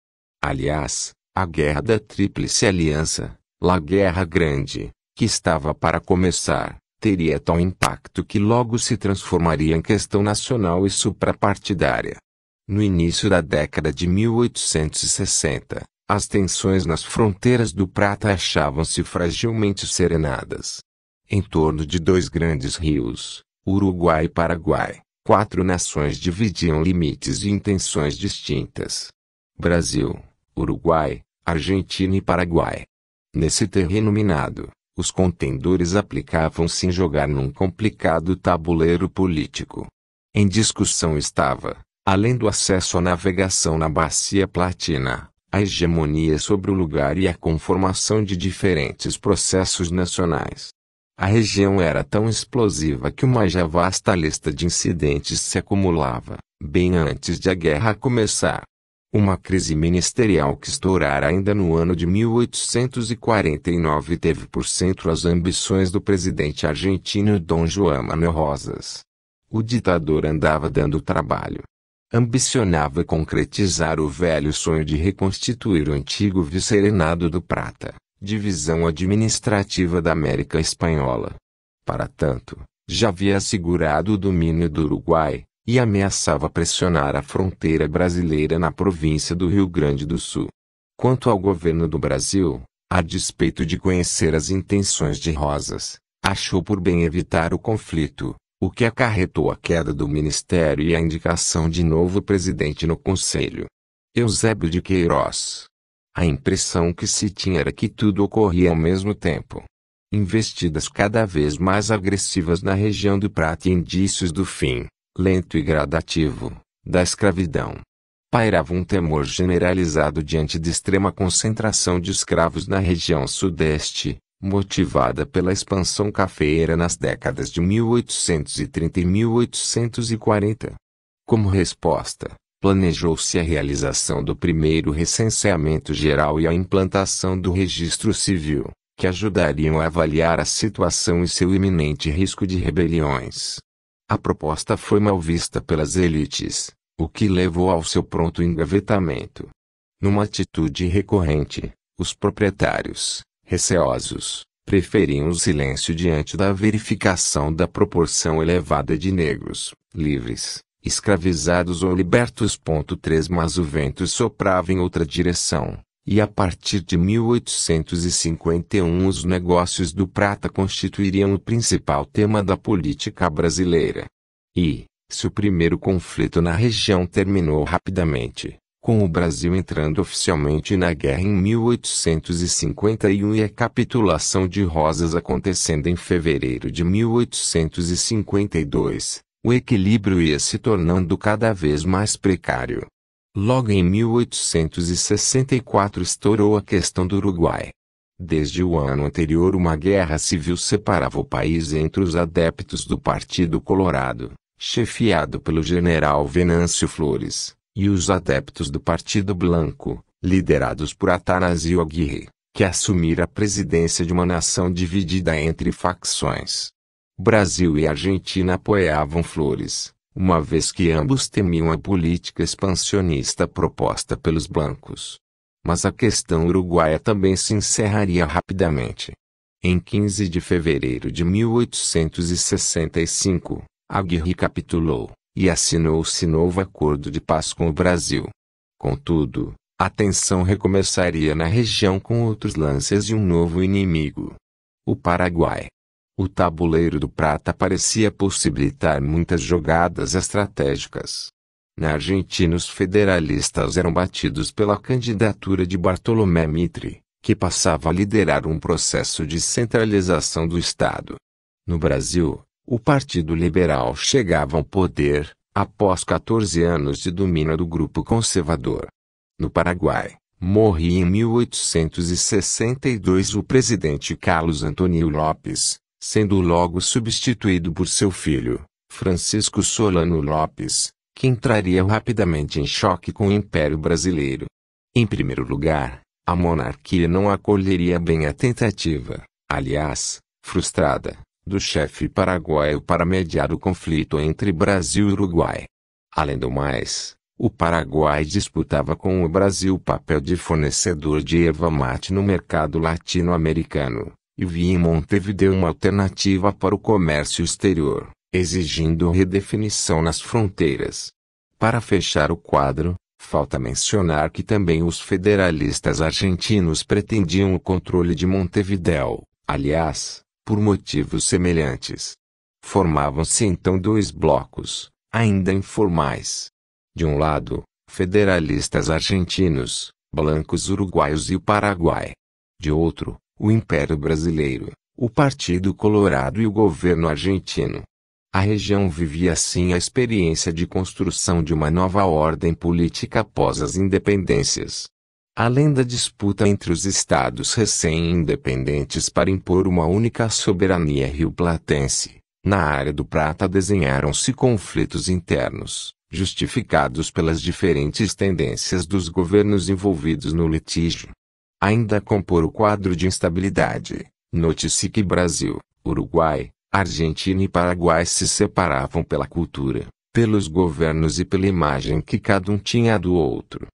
Aliás, a Guerra da Tríplice Aliança, La Guerra Grande, que estava para começar, teria tal impacto que logo se transformaria em questão nacional e suprapartidária. No início da década de 1860, as tensões nas fronteiras do Prata achavam-se fragilmente serenadas. Em torno de dois grandes rios, Uruguai e Paraguai, quatro nações dividiam limites e intenções distintas. Brasil, Uruguai, Argentina e Paraguai. Nesse terreno minado, os contendores aplicavam-se em jogar num complicado tabuleiro político. Em discussão estava, além do acesso à navegação na Bacia Platina, a hegemonia sobre o lugar e a conformação de diferentes processos nacionais. A região era tão explosiva que uma já vasta lista de incidentes se acumulava, bem antes de a guerra começar. Uma crise ministerial que estourara ainda no ano de 1849 teve por centro as ambições do presidente argentino Dom João Manuel Rosas. O ditador andava dando trabalho. Ambicionava concretizar o velho sonho de reconstituir o antigo vice-reinado do Prata, divisão administrativa da América Espanhola. Para tanto, já havia assegurado o domínio do Uruguai, e ameaçava pressionar a fronteira brasileira na província do Rio Grande do Sul. Quanto ao governo do Brasil, a despeito de conhecer as intenções de Rosas, achou por bem evitar o conflito, o que acarretou a queda do ministério e a indicação de novo presidente no conselho. Eusébio de Queiroz, a impressão que se tinha era que tudo ocorria ao mesmo tempo. Investidas cada vez mais agressivas na região do Prata e indícios do fim, lento e gradativo, da escravidão. Pairava um temor generalizado diante de extrema concentração de escravos na região sudeste, motivada pela expansão cafeeira nas décadas de 1830 e 1840. Como resposta, planejou-se a realização do primeiro recenseamento geral e a implantação do registro civil, que ajudariam a avaliar a situação e seu iminente risco de rebeliões. A proposta foi mal vista pelas elites, o que levou ao seu pronto engavetamento. Numa atitude recorrente, os proprietários, receosos, preferiam o silêncio diante da verificação da proporção elevada de negros, livres, escravizados ou libertos. 3 Mas o vento soprava em outra direção, e a partir de 1851 os negócios do prata constituiriam o principal tema da política brasileira. E, se o primeiro conflito na região terminou rapidamente, com o Brasil entrando oficialmente na guerra em 1851 e a capitulação de Rosas acontecendo em fevereiro de 1852, o equilíbrio ia se tornando cada vez mais precário. Logo em 1864 estourou a questão do Uruguai. Desde o ano anterior, uma guerra civil separava o país entre os adeptos do Partido Colorado, chefiado pelo general Venâncio Flores, e os adeptos do Partido Blanco, liderados por Atanasio Aguirre, que assumira a presidência de uma nação dividida entre facções. Brasil e Argentina apoiavam Flores, uma vez que ambos temiam a política expansionista proposta pelos blancos. Mas a questão uruguaia também se encerraria rapidamente. Em 15 de fevereiro de 1865, Aguirre capitulou e assinou-se novo acordo de paz com o Brasil. Contudo, a tensão recomeçaria na região com outros lances e um novo inimigo: o Paraguai. O tabuleiro do Prata parecia possibilitar muitas jogadas estratégicas. Na Argentina, os federalistas eram batidos pela candidatura de Bartolomé Mitre, que passava a liderar um processo de centralização do Estado. No Brasil, o Partido Liberal chegava ao poder, após 14 anos de domínio do grupo conservador. No Paraguai, morria em 1862 o presidente Carlos Antônio Lopes, sendo logo substituído por seu filho, Francisco Solano Lopes, que entraria rapidamente em choque com o Império Brasileiro. Em primeiro lugar, a monarquia não acolheria bem a tentativa, aliás, frustrada, do chefe paraguaio para mediar o conflito entre Brasil e Uruguai. Além do mais, o Paraguai disputava com o Brasil o papel de fornecedor de erva mate no mercado latino-americano, e viemont em Montevideo uma alternativa para o comércio exterior, exigindo redefinição nas fronteiras. Para fechar o quadro, falta mencionar que também os federalistas argentinos pretendiam o controle de Montevideo, aliás, por motivos semelhantes. Formavam-se então dois blocos, ainda informais. De um lado, federalistas argentinos, blancos uruguaios e o Paraguai. De outro, o Império Brasileiro, o Partido Colorado e o governo argentino. A região vivia assim a experiência de construção de uma nova ordem política após as independências. Além da disputa entre os estados recém-independentes para impor uma única soberania rio-platense, na área do Prata desenharam-se conflitos internos, justificados pelas diferentes tendências dos governos envolvidos no litígio ainda compor o quadro de instabilidade. Note-se que Brasil, Uruguai, Argentina e Paraguai se separavam pela cultura, pelos governos e pela imagem que cada um tinha do outro.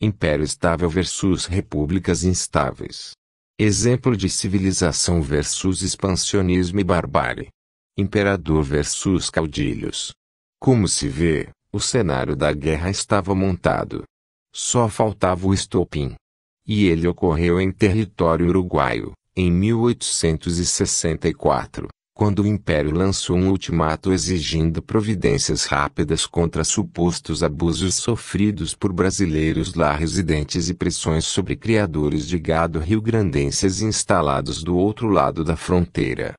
Império estável versus repúblicas instáveis. Exemplo de civilização versus expansionismo e barbárie. Imperador versus caudilhos. Como se vê, o cenário da guerra estava montado. Só faltava o estopim e ele ocorreu em território uruguaio, em 1864, quando o Império lançou um ultimato exigindo providências rápidas contra supostos abusos sofridos por brasileiros lá residentes e pressões sobre criadores de gado rio-grandenses instalados do outro lado da fronteira.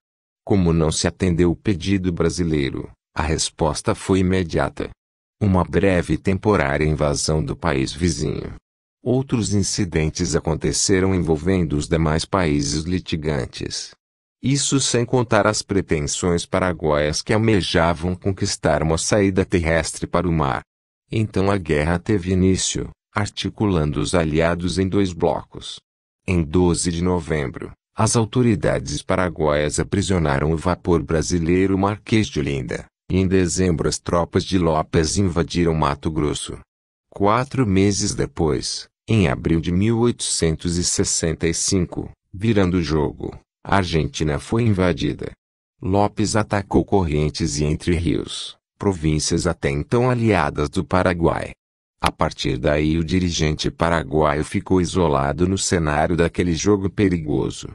Como não se atendeu o pedido brasileiro, a resposta foi imediata. Uma breve e temporária invasão do país vizinho Outros incidentes aconteceram envolvendo os demais países litigantes. Isso sem contar as pretensões paraguaias que almejavam conquistar uma saída terrestre para o mar. Então a guerra teve início, articulando os aliados em dois blocos. Em 12 de novembro, as autoridades paraguaias aprisionaram o vapor brasileiro Marquês de Olinda, e em dezembro as tropas de Lopes invadiram Mato Grosso. Quatro meses depois, em abril de 1865, virando o jogo, a Argentina foi invadida. Lopes atacou Correntes e Entre Rios, províncias até então aliadas do Paraguai. A partir daí, o dirigente paraguaio ficou isolado no cenário daquele jogo perigoso.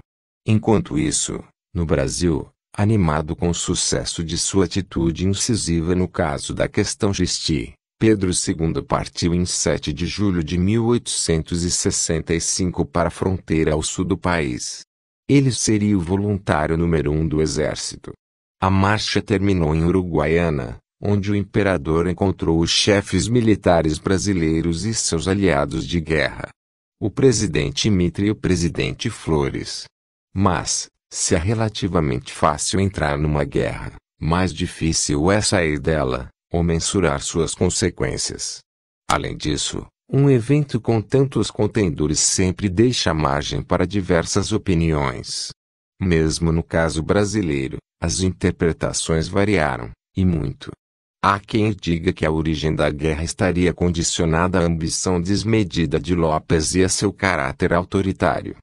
Enquanto isso, no Brasil, animado com o sucesso de sua atitude incisiva no caso da questão Gisti, Pedro II partiu em 7 de julho de 1865 para a fronteira ao sul do país. Ele seria o voluntário número um do exército. A marcha terminou em Uruguaiana, onde o imperador encontrou os chefes militares brasileiros e seus aliados de guerra. O presidente Mitre e o presidente Flores. Mas, se é relativamente fácil entrar numa guerra, mais difícil é sair dela ou mensurar suas consequências. Além disso, um evento com tantos contendores sempre deixa margem para diversas opiniões. Mesmo no caso brasileiro, as interpretações variaram, e muito. Há quem diga que a origem da guerra estaria condicionada à ambição desmedida de López e a seu caráter autoritário.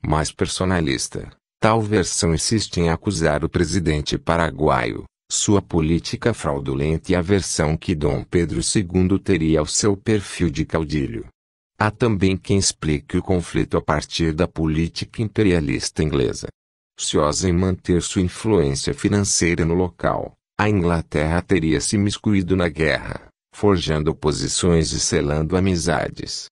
Mais personalista, tal versão insiste em acusar o presidente paraguaio, sua política fraudulenta e a versão que Dom Pedro II teria ao seu perfil de caudilho. Há também quem explique o conflito a partir da política imperialista inglesa. Ciosa em manter sua influência financeira no local, a Inglaterra teria se miscuído na guerra, forjando oposições e selando amizades.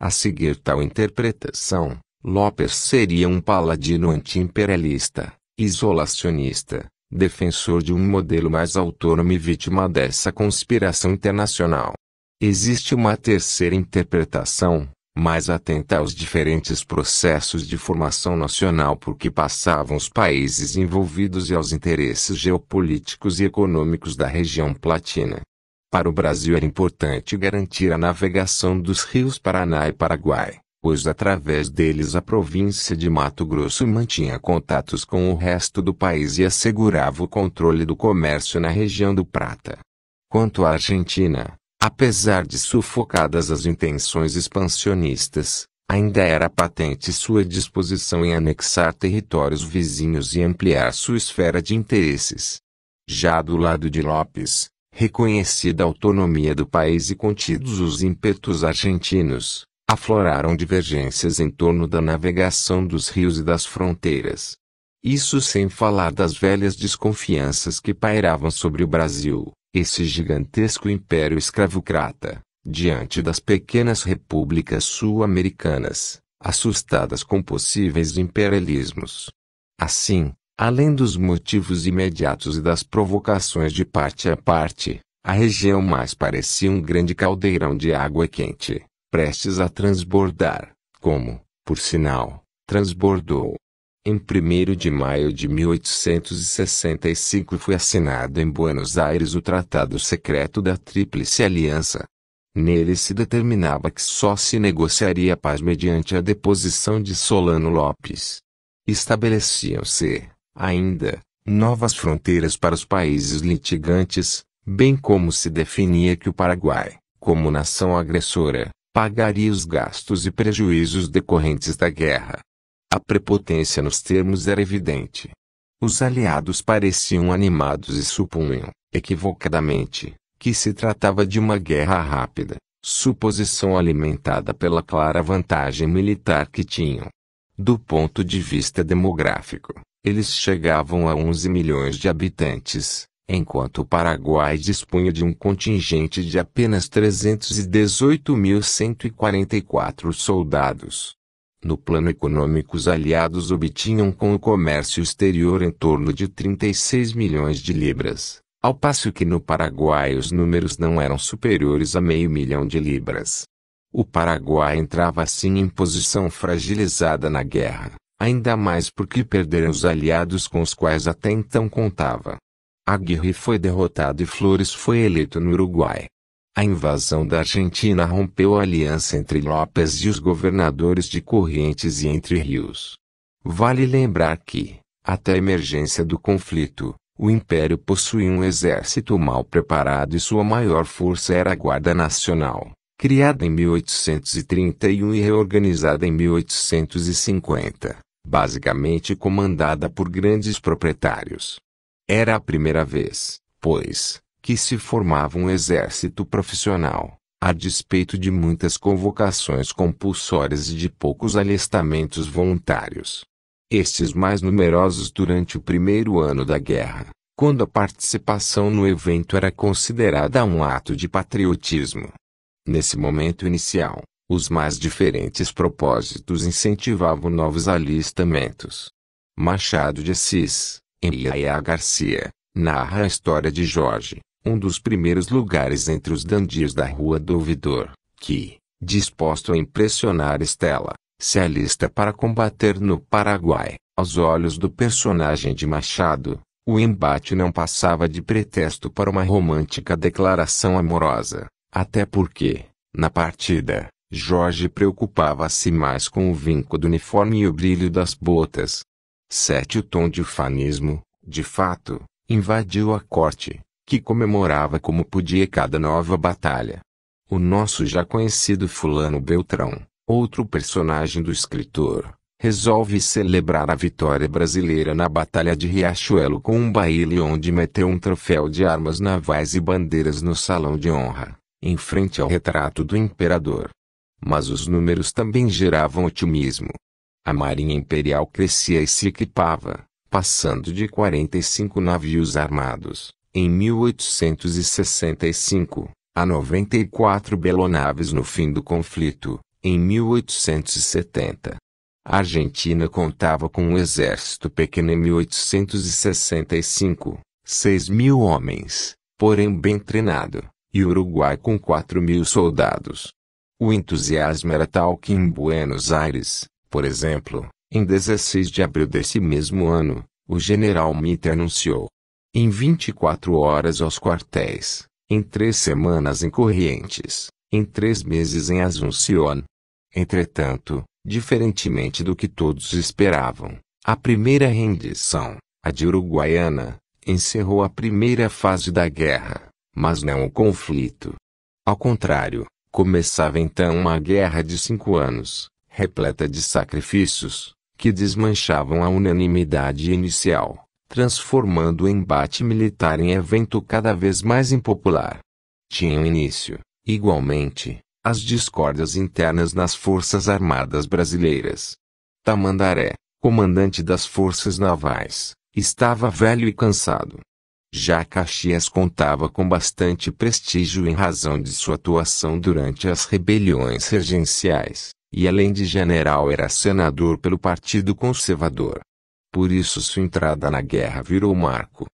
A seguir tal interpretação, Lopes seria um paladino anti-imperialista, isolacionista, defensor de um modelo mais autônomo e vítima dessa conspiração internacional. Existe uma terceira interpretação, mais atenta aos diferentes processos de formação nacional por que passavam os países envolvidos e aos interesses geopolíticos e econômicos da região platina. Para o Brasil era importante garantir a navegação dos rios Paraná e Paraguai pois através deles a província de Mato Grosso mantinha contatos com o resto do país e assegurava o controle do comércio na região do Prata. Quanto à Argentina, apesar de sufocadas as intenções expansionistas, ainda era patente sua disposição em anexar territórios vizinhos e ampliar sua esfera de interesses. Já do lado de Lopes, reconhecida a autonomia do país e contidos os ímpetos argentinos, afloraram divergências em torno da navegação dos rios e das fronteiras. Isso sem falar das velhas desconfianças que pairavam sobre o Brasil, esse gigantesco império escravocrata, diante das pequenas repúblicas sul-americanas, assustadas com possíveis imperialismos. Assim, além dos motivos imediatos e das provocações de parte a parte, a região mais parecia um grande caldeirão de água quente prestes a transbordar, como, por sinal, transbordou. Em 1 de maio de 1865 foi assinado em Buenos Aires o Tratado Secreto da Tríplice Aliança. Nele se determinava que só se negociaria a paz mediante a deposição de Solano Lopes. Estabeleciam-se, ainda, novas fronteiras para os países litigantes, bem como se definia que o Paraguai, como nação agressora, pagaria os gastos e prejuízos decorrentes da guerra. A prepotência nos termos era evidente. Os aliados pareciam animados e supunham, equivocadamente, que se tratava de uma guerra rápida, suposição alimentada pela clara vantagem militar que tinham. Do ponto de vista demográfico, eles chegavam a 11 milhões de habitantes, enquanto o Paraguai dispunha de um contingente de apenas 318.144 soldados. No plano econômico, os aliados obtinham com o comércio exterior em torno de 36 milhões de libras, ao passo que no Paraguai os números não eram superiores a meio milhão de libras. O Paraguai entrava assim em posição fragilizada na guerra, ainda mais porque perdera os aliados com os quais até então contava. Aguirre foi derrotado e Flores foi eleito no Uruguai. A invasão da Argentina rompeu a aliança entre López e os governadores de Corrientes e Entre Rios. Vale lembrar que, até a emergência do conflito, o Império possuía um exército mal preparado e sua maior força era a Guarda Nacional, criada em 1831 e reorganizada em 1850, basicamente comandada por grandes proprietários. Era a primeira vez, pois, que se formava um exército profissional, a despeito de muitas convocações compulsórias e de poucos alistamentos voluntários. Estes mais numerosos durante o primeiro ano da guerra, quando a participação no evento era considerada um ato de patriotismo. Nesse momento inicial, os mais diferentes propósitos incentivavam novos alistamentos. Machado de Assis, M.I.A. Garcia, narra a história de Jorge, um dos primeiros lugares entre os dandias da Rua do Ouvidor, que, disposto a impressionar Estela, se alista para combater no Paraguai. Aos olhos do personagem de Machado, o embate não passava de pretexto para uma romântica declaração amorosa, até porque, na partida, Jorge preocupava-se mais com o vinco do uniforme e o brilho das botas, 7. O tom de ufanismo, de fato, invadiu a corte, que comemorava como podia cada nova batalha. O nosso já conhecido Fulano Beltrão, outro personagem do escritor, resolve celebrar a vitória brasileira na Batalha de Riachuelo com um baile onde meteu um troféu de armas navais e bandeiras no salão de honra, em frente ao retrato do imperador. Mas os números também geravam otimismo. A Marinha Imperial crescia e se equipava, passando de 45 navios armados, em 1865, a 94 belonaves no fim do conflito, em 1870. A Argentina contava com um exército pequeno em 1865, 6 mil homens, porém bem treinado, e Uruguai com 4 mil soldados. O entusiasmo era tal que em Buenos Aires, por exemplo, em 16 de abril desse mesmo ano, o general Mitre anunciou: em 24 horas aos quartéis, em três semanas em Corrientes, em três meses em Asunción. Entretanto, diferentemente do que todos esperavam, a primeira rendição, a de Uruguaiana, encerrou a primeira fase da guerra, mas não o conflito. Ao contrário, começava então uma guerra de cinco anos, repleta de sacrifícios, que desmanchavam a unanimidade inicial, transformando o embate militar em evento cada vez mais impopular. Tinham início, igualmente, as discórdias internas nas Forças Armadas Brasileiras. Tamandaré, comandante das Forças Navais, estava velho e cansado. Já Caxias contava com bastante prestígio em razão de sua atuação durante as rebeliões regenciais e além de general era senador pelo Partido Conservador. Por isso sua entrada na guerra virou marco.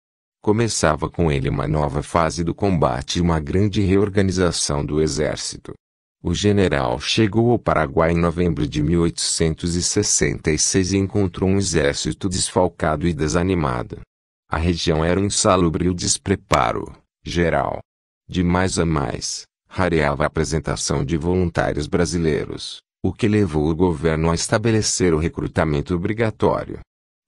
Começava com ele uma nova fase do combate e uma grande reorganização do exército. O general chegou ao Paraguai em novembro de 1866 e encontrou um exército desfalcado e desanimado. A região era um insalubre e o despreparo, geral. De mais a mais, rareava a apresentação de voluntários brasileiros o que levou o governo a estabelecer o recrutamento obrigatório.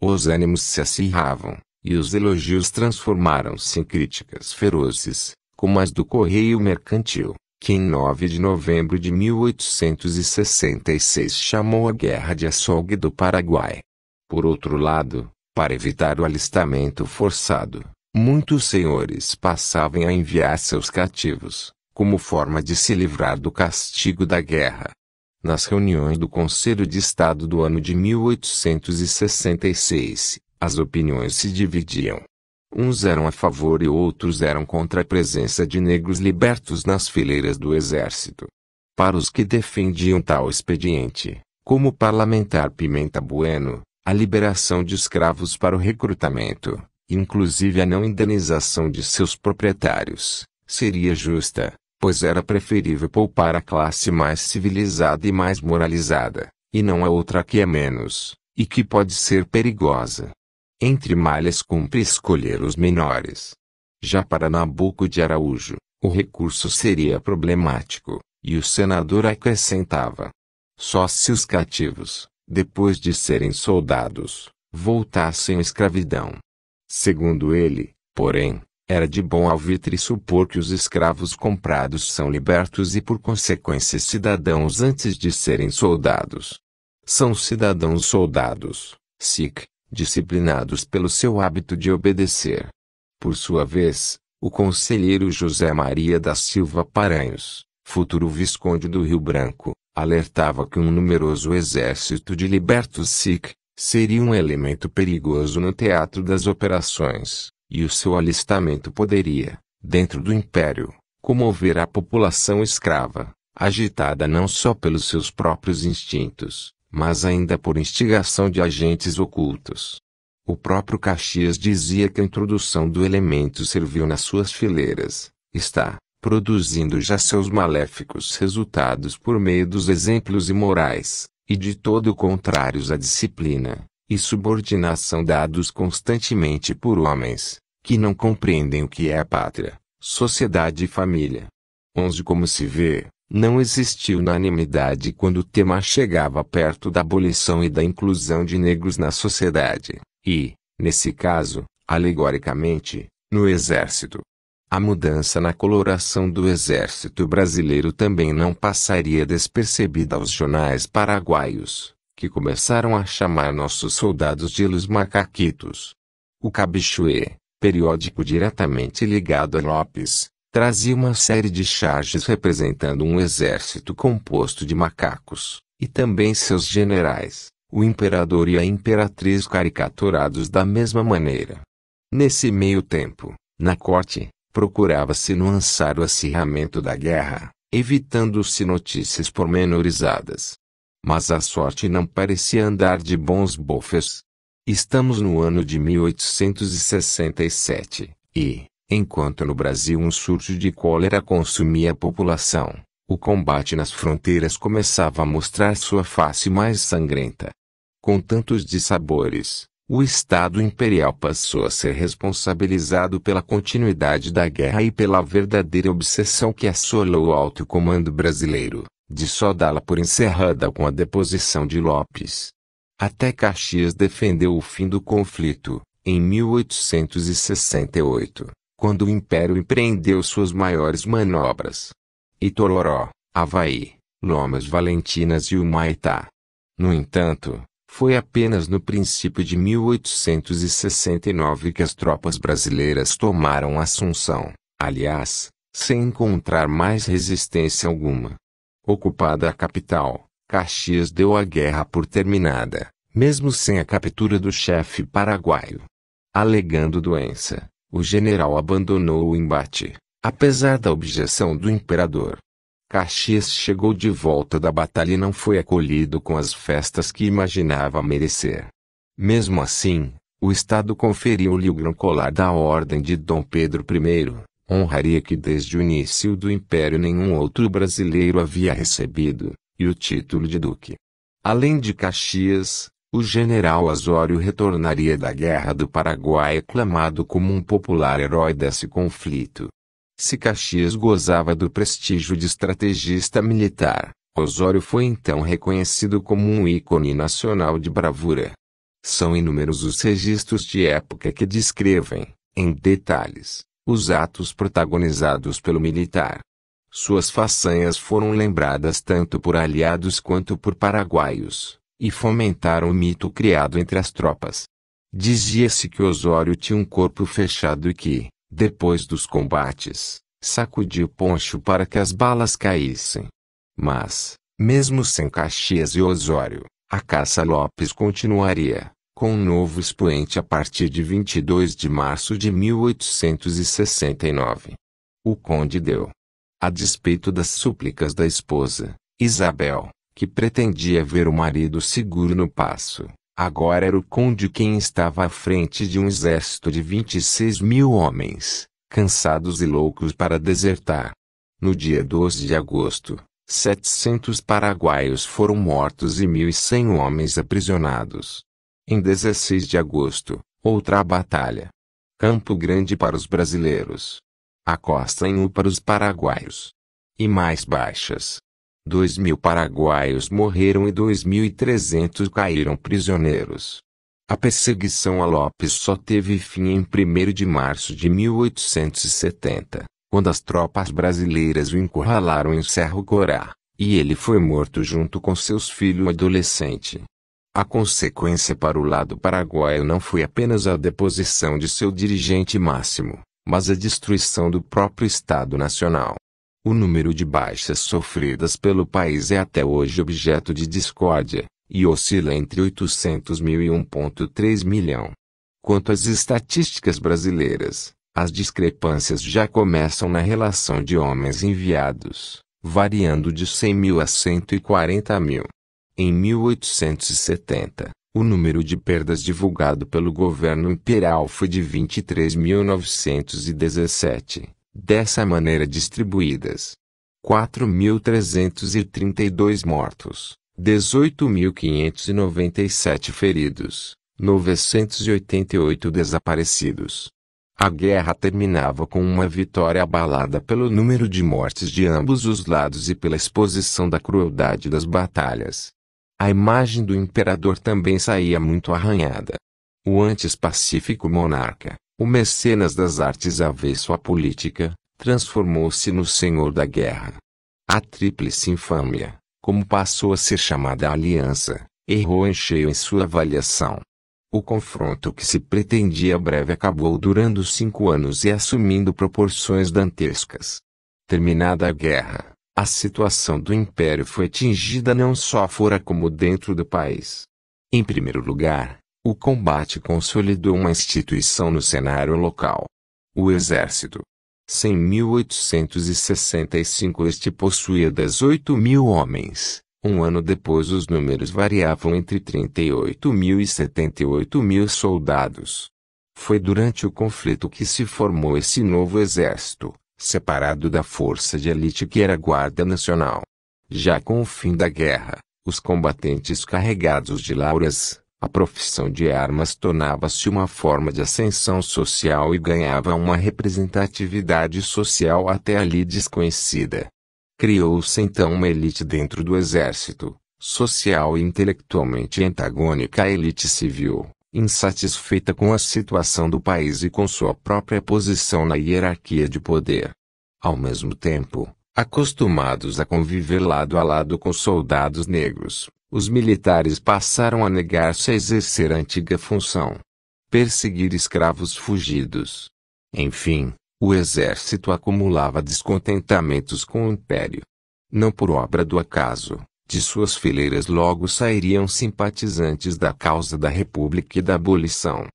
Os ânimos se acirravam, e os elogios transformaram-se em críticas ferozes, como as do Correio Mercantil, que em 9 de novembro de 1866 chamou a Guerra de Açougue do Paraguai. Por outro lado, para evitar o alistamento forçado, muitos senhores passavam a enviar seus cativos, como forma de se livrar do castigo da guerra nas reuniões do Conselho de Estado do ano de 1866, as opiniões se dividiam. Uns eram a favor e outros eram contra a presença de negros libertos nas fileiras do exército. Para os que defendiam tal expediente, como o parlamentar Pimenta Bueno, a liberação de escravos para o recrutamento, inclusive a não indenização de seus proprietários, seria justa, pois era preferível poupar a classe mais civilizada e mais moralizada, e não a outra que é menos, e que pode ser perigosa. Entre malhas cumpre escolher os menores. Já para Nabuco de Araújo, o recurso seria problemático, e o senador acrescentava: só se os cativos, depois de serem soldados, voltassem à escravidão. Segundo ele, porém, era de bom alvitre supor que os escravos comprados são libertos e por consequência cidadãos antes de serem soldados. São cidadãos soldados, sic, disciplinados pelo seu hábito de obedecer. Por sua vez, o conselheiro José Maria da Silva Paranhos, futuro visconde do Rio Branco, alertava que um numeroso exército de libertos sic, seria um elemento perigoso no teatro das operações e o seu alistamento poderia, dentro do império, comover a população escrava, agitada não só pelos seus próprios instintos, mas ainda por instigação de agentes ocultos. O próprio Caxias dizia que a introdução do elemento serviu nas suas fileiras, está, produzindo já seus maléficos resultados por meio dos exemplos imorais, e de todo contrários à disciplina, e subordinação dados constantemente por homens que não compreendem o que é a pátria, sociedade e família. 11 Como se vê, não existiu unanimidade quando o tema chegava perto da abolição e da inclusão de negros na sociedade, e, nesse caso, alegoricamente, no exército. A mudança na coloração do exército brasileiro também não passaria despercebida aos jornais paraguaios que começaram a chamar nossos soldados de los macaquitos. O Cabichue, periódico diretamente ligado a Lopes, trazia uma série de charges representando um exército composto de macacos, e também seus generais, o imperador e a imperatriz caricaturados da mesma maneira. Nesse meio tempo, na corte, procurava-se nuançar o acirramento da guerra, evitando-se notícias pormenorizadas, mas a sorte não parecia andar de bons bofes. Estamos no ano de 1867, e, enquanto no Brasil um surto de cólera consumia a população, o combate nas fronteiras começava a mostrar sua face mais sangrenta. Com tantos dissabores, o Estado Imperial passou a ser responsabilizado pela continuidade da guerra e pela verdadeira obsessão que assolou o alto comando brasileiro de só dá-la por encerrada com a deposição de Lopes. Até Caxias defendeu o fim do conflito, em 1868, quando o Império empreendeu suas maiores manobras. Itororó, Havaí, Lomas Valentinas e Humaitá. No entanto, foi apenas no princípio de 1869 que as tropas brasileiras tomaram Assunção, aliás, sem encontrar mais resistência alguma. Ocupada a capital, Caxias deu a guerra por terminada, mesmo sem a captura do chefe paraguaio. Alegando doença, o general abandonou o embate, apesar da objeção do imperador. Caxias chegou de volta da batalha e não foi acolhido com as festas que imaginava merecer. Mesmo assim, o Estado conferiu-lhe o grão colar da Ordem de Dom Pedro I, honraria que desde o início do império nenhum outro brasileiro havia recebido, e o título de duque. Além de Caxias, o general Osório retornaria da Guerra do Paraguai aclamado como um popular herói desse conflito. Se Caxias gozava do prestígio de estrategista militar, Osório foi então reconhecido como um ícone nacional de bravura. São inúmeros os registros de época que descrevem, em detalhes, os atos protagonizados pelo militar. Suas façanhas foram lembradas tanto por aliados quanto por paraguaios, e fomentaram o mito criado entre as tropas. Dizia-se que Osório tinha um corpo fechado e que, depois dos combates, sacudia o poncho para que as balas caíssem. Mas, mesmo sem Caxias e Osório, a caça Lopes continuaria, com um novo expoente a partir de 22 de março de 1869. O conde deu. A despeito das súplicas da esposa, Isabel, que pretendia ver o marido seguro no passo, agora era o conde quem estava à frente de um exército de 26 mil homens, cansados e loucos para desertar. No dia 12 de agosto, 700 paraguaios foram mortos e 1.100 homens aprisionados. Em 16 de agosto, outra batalha. Campo Grande para os brasileiros. A costa em U para os paraguaios. E mais baixas. 2 mil paraguaios morreram e 2.300 caíram prisioneiros. A perseguição a Lopes só teve fim em 1 de março de 1870, quando as tropas brasileiras o encurralaram em Cerro Corá, e ele foi morto junto com seus filhos adolescente. A consequência para o lado paraguaio não foi apenas a deposição de seu dirigente máximo, mas a destruição do próprio Estado Nacional. O número de baixas sofridas pelo país é até hoje objeto de discórdia, e oscila entre 800 mil e 1,3 milhão. Quanto às estatísticas brasileiras, as discrepâncias já começam na relação de homens enviados, variando de 100 mil a 140 mil. Em 1870, o número de perdas divulgado pelo governo imperial foi de 23.917, dessa maneira distribuídas. 4.332 mortos, 18.597 feridos, 988 desaparecidos. A guerra terminava com uma vitória abalada pelo número de mortes de ambos os lados e pela exposição da crueldade das batalhas. A imagem do imperador também saía muito arranhada. O antes pacífico monarca, o mecenas das artes avesso à política, transformou-se no senhor da guerra. A tríplice infâmia, como passou a ser chamada a aliança, errou em cheio em sua avaliação. O confronto que se pretendia breve acabou durando cinco anos e assumindo proporções dantescas. Terminada a guerra, a situação do império foi atingida não só fora como dentro do país. Em primeiro lugar, o combate consolidou uma instituição no cenário local. O exército. Sem 1865 este possuía 18 mil homens. Um ano depois os números variavam entre 38 mil e 78 mil soldados. Foi durante o conflito que se formou esse novo exército, separado da força de elite que era a Guarda Nacional. Já com o fim da guerra, os combatentes carregados de lauras, a profissão de armas tornava-se uma forma de ascensão social e ganhava uma representatividade social até ali desconhecida. Criou-se então uma elite dentro do exército, social e intelectualmente antagônica à elite civil, insatisfeita com a situação do país e com sua própria posição na hierarquia de poder. Ao mesmo tempo, acostumados a conviver lado a lado com soldados negros, os militares passaram a negar-se a exercer a antiga função perseguir escravos fugidos. Enfim, o exército acumulava descontentamentos com o império. Não por obra do acaso, de suas fileiras logo sairiam simpatizantes da causa da República e da abolição.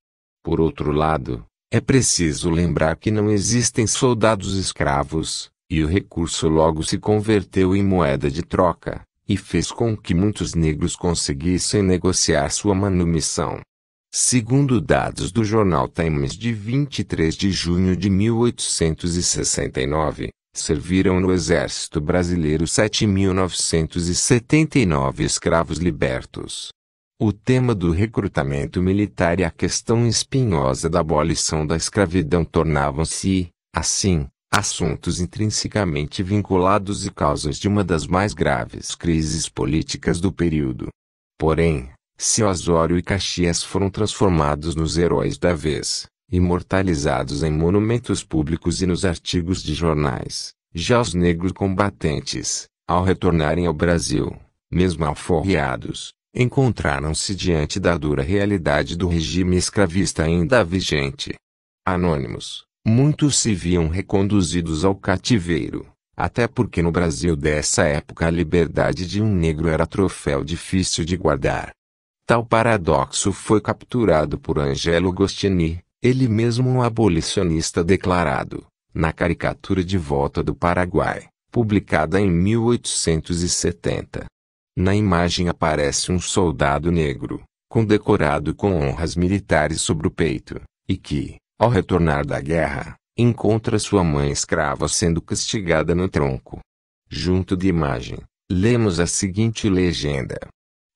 Por outro lado, é preciso lembrar que não existem soldados escravos, e o recurso logo se converteu em moeda de troca, e fez com que muitos negros conseguissem negociar sua manumissão. Segundo dados do jornal Times de 23 de junho de 1869, Serviram no Exército Brasileiro 7.979 escravos libertos. O tema do recrutamento militar e a questão espinhosa da abolição da escravidão tornavam-se, assim, assuntos intrinsecamente vinculados e causas de uma das mais graves crises políticas do período. Porém, se Osório e Caxias foram transformados nos heróis da vez, imortalizados em monumentos públicos e nos artigos de jornais, já os negros combatentes, ao retornarem ao Brasil, mesmo alforriados, encontraram-se diante da dura realidade do regime escravista ainda vigente. Anônimos, muitos se viam reconduzidos ao cativeiro, até porque no Brasil dessa época a liberdade de um negro era troféu difícil de guardar. Tal paradoxo foi capturado por Angelo Gostini, ele mesmo um abolicionista declarado, na caricatura de Volta do Paraguai, publicada em 1870. Na imagem aparece um soldado negro, condecorado com honras militares sobre o peito, e que, ao retornar da guerra, encontra sua mãe escrava sendo castigada no tronco. Junto de imagem, lemos a seguinte legenda: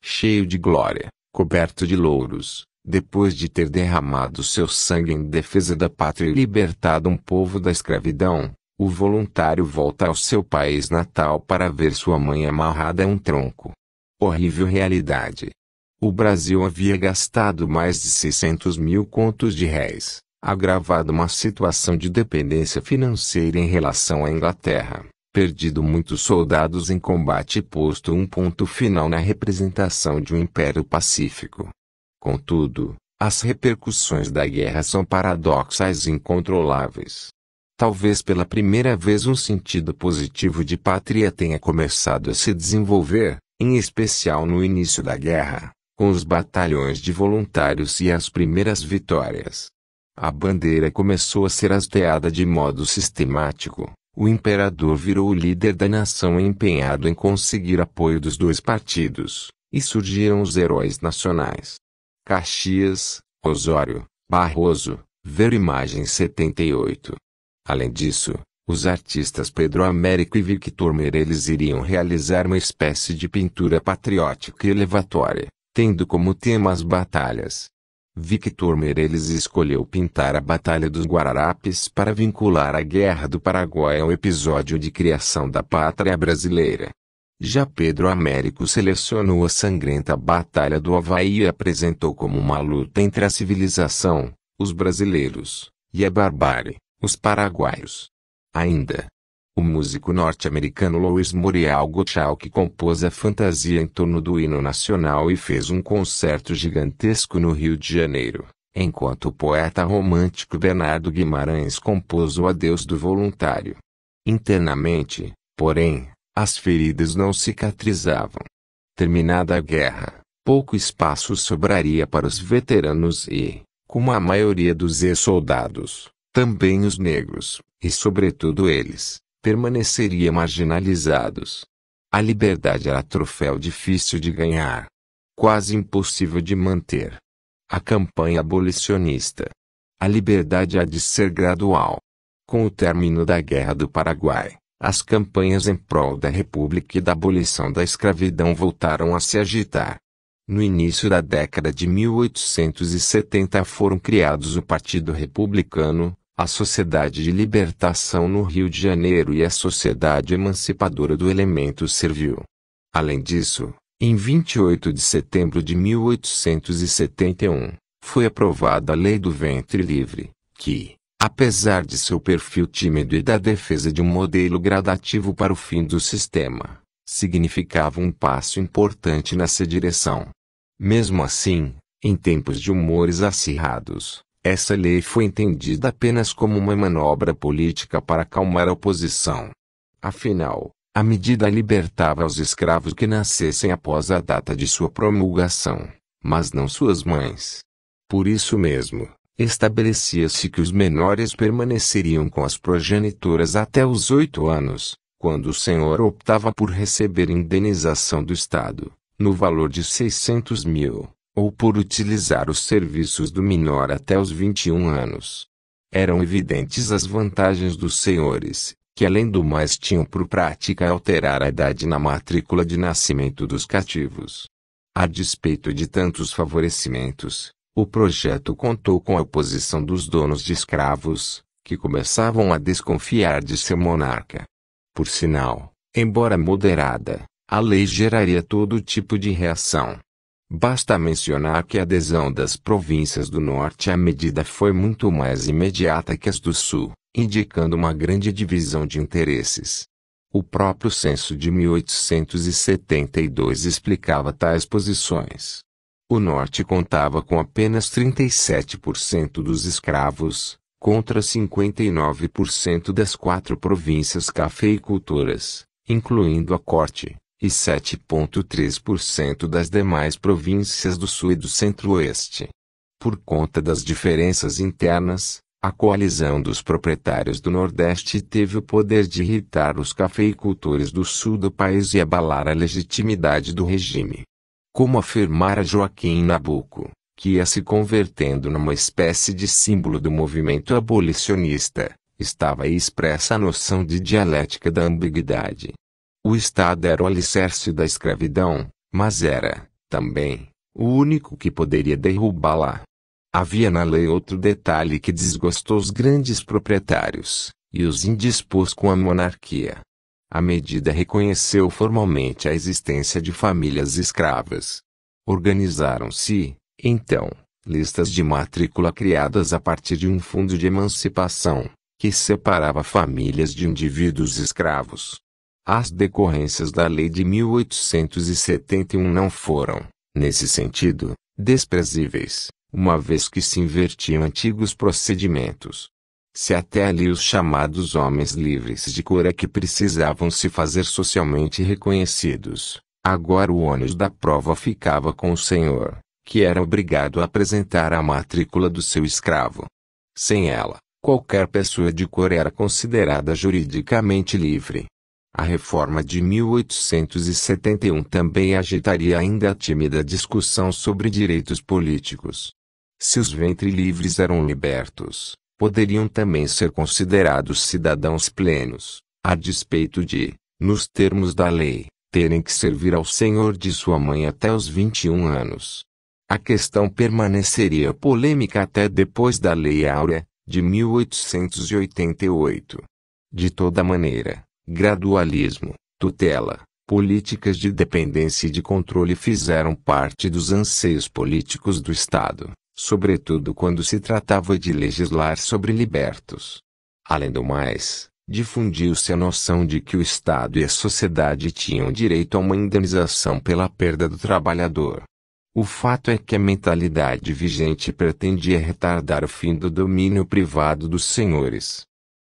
Cheio de glória, coberto de louros, depois de ter derramado seu sangue em defesa da pátria e libertado um povo da escravidão, o voluntário volta ao seu país natal para ver sua mãe amarrada a um tronco. Horrível realidade. O Brasil havia gastado mais de 600 mil contos de réis, agravado uma situação de dependência financeira em relação à Inglaterra, perdido muitos soldados em combate e posto um ponto final na representação de um império pacífico. Contudo, as repercussões da guerra são paradoxais e incontroláveis. Talvez pela primeira vez um sentido positivo de pátria tenha começado a se desenvolver, em especial no início da guerra, com os batalhões de voluntários e as primeiras vitórias. A bandeira começou a ser hasteada de modo sistemático. O imperador virou o líder da nação empenhado em conseguir apoio dos dois partidos, e surgiram os heróis nacionais. Caxias, Osório, Barroso, ver imagem 78. Além disso, os artistas Pedro Américo e Victor Meirelles iriam realizar uma espécie de pintura patriótica e elevatória, tendo como tema as batalhas. Victor Meirelles escolheu pintar a Batalha dos Guararapes para vincular a Guerra do Paraguai ao episódio de criação da pátria brasileira. Já Pedro Américo selecionou a sangrenta Batalha do Havaí e apresentou como uma luta entre a civilização, os brasileiros, e a barbárie, os paraguaios. Ainda, o músico norte-americano Louis Morial Gottschalk que compôs a fantasia em torno do hino nacional e fez um concerto gigantesco no Rio de Janeiro, enquanto o poeta romântico Bernardo Guimarães compôs o Adeus do Voluntário. Internamente, porém, as feridas não cicatrizavam. Terminada a guerra, pouco espaço sobraria para os veteranos e, como a maioria dos ex-soldados, também os negros, e sobretudo eles, permaneceria marginalizados. A liberdade era troféu difícil de ganhar, quase impossível de manter. A campanha abolicionista. A liberdade há de ser gradual. Com o término da Guerra do Paraguai, as campanhas em prol da República e da abolição da escravidão voltaram a se agitar. No início da década de 1870 foram criados o Partido Republicano, a Sociedade de Libertação no Rio de Janeiro e a Sociedade Emancipadora do Elemento Servil. Além disso, em 28 de setembro de 1871, foi aprovada a Lei do Ventre Livre, que, apesar de seu perfil tímido e da defesa de um modelo gradativo para o fim do sistema, significava um passo importante nessa direção. Mesmo assim, em tempos de humores acirrados, essa lei foi entendida apenas como uma manobra política para acalmar a oposição. Afinal, a medida libertava os escravos que nascessem após a data de sua promulgação, mas não suas mães. Por isso mesmo, estabelecia-se que os menores permaneceriam com as progenitoras até os oito anos, quando o senhor optava por receber indenização do Estado, no valor de 600 mil, ou por utilizar os serviços do menor até os 21 anos. Eram evidentes as vantagens dos senhores, que além do mais tinham por prática alterar a idade na matrícula de nascimento dos cativos. A despeito de tantos favorecimentos, o projeto contou com a oposição dos donos de escravos, que começavam a desconfiar de seu monarca. Por sinal, embora moderada, a lei geraria todo tipo de reação. Basta mencionar que a adesão das províncias do norte à medida foi muito mais imediata que as do sul, indicando uma grande divisão de interesses. O próprio censo de 1872 explicava tais posições. O norte contava com apenas 37% dos escravos, contra 59% das quatro províncias cafeicultoras, incluindo a corte, e 7,3% das demais províncias do sul e do centro-oeste. Por conta das diferenças internas, a coalizão dos proprietários do Nordeste teve o poder de irritar os cafeicultores do sul do país e abalar a legitimidade do regime como afirmara Joaquim Nabuco, que ia se convertendo numa espécie de símbolo do movimento abolicionista, estava aí expressa a noção de dialética da ambiguidade. O Estado era o alicerce da escravidão, mas era, também, o único que poderia derrubá-la. Havia na lei outro detalhe que desgostou os grandes proprietários, e os indispôs com a monarquia. A medida reconheceu formalmente a existência de famílias escravas. Organizaram-se, então, listas de matrícula criadas a partir de um fundo de emancipação, que separava famílias de indivíduos escravos. As decorrências da lei de 1871 não foram, nesse sentido, desprezíveis, uma vez que se invertiam antigos procedimentos se até ali os chamados homens livres de cor é que precisavam se fazer socialmente reconhecidos, agora o ônus da prova ficava com o senhor, que era obrigado a apresentar a matrícula do seu escravo. Sem ela, qualquer pessoa de cor era considerada juridicamente livre. A reforma de 1871 também agitaria ainda a tímida discussão sobre direitos políticos. Se os ventre livres eram libertos, poderiam também ser considerados cidadãos plenos, a despeito de, nos termos da lei, terem que servir ao senhor de sua mãe até os 21 anos. A questão permaneceria polêmica até depois da Lei Áurea, de 1888. De toda maneira, gradualismo, tutela, políticas de dependência e de controle fizeram parte dos anseios políticos do Estado sobretudo quando se tratava de legislar sobre libertos. Além do mais, difundiu-se a noção de que o Estado e a sociedade tinham direito a uma indenização pela perda do trabalhador. O fato é que a mentalidade vigente pretendia retardar o fim do domínio privado dos senhores.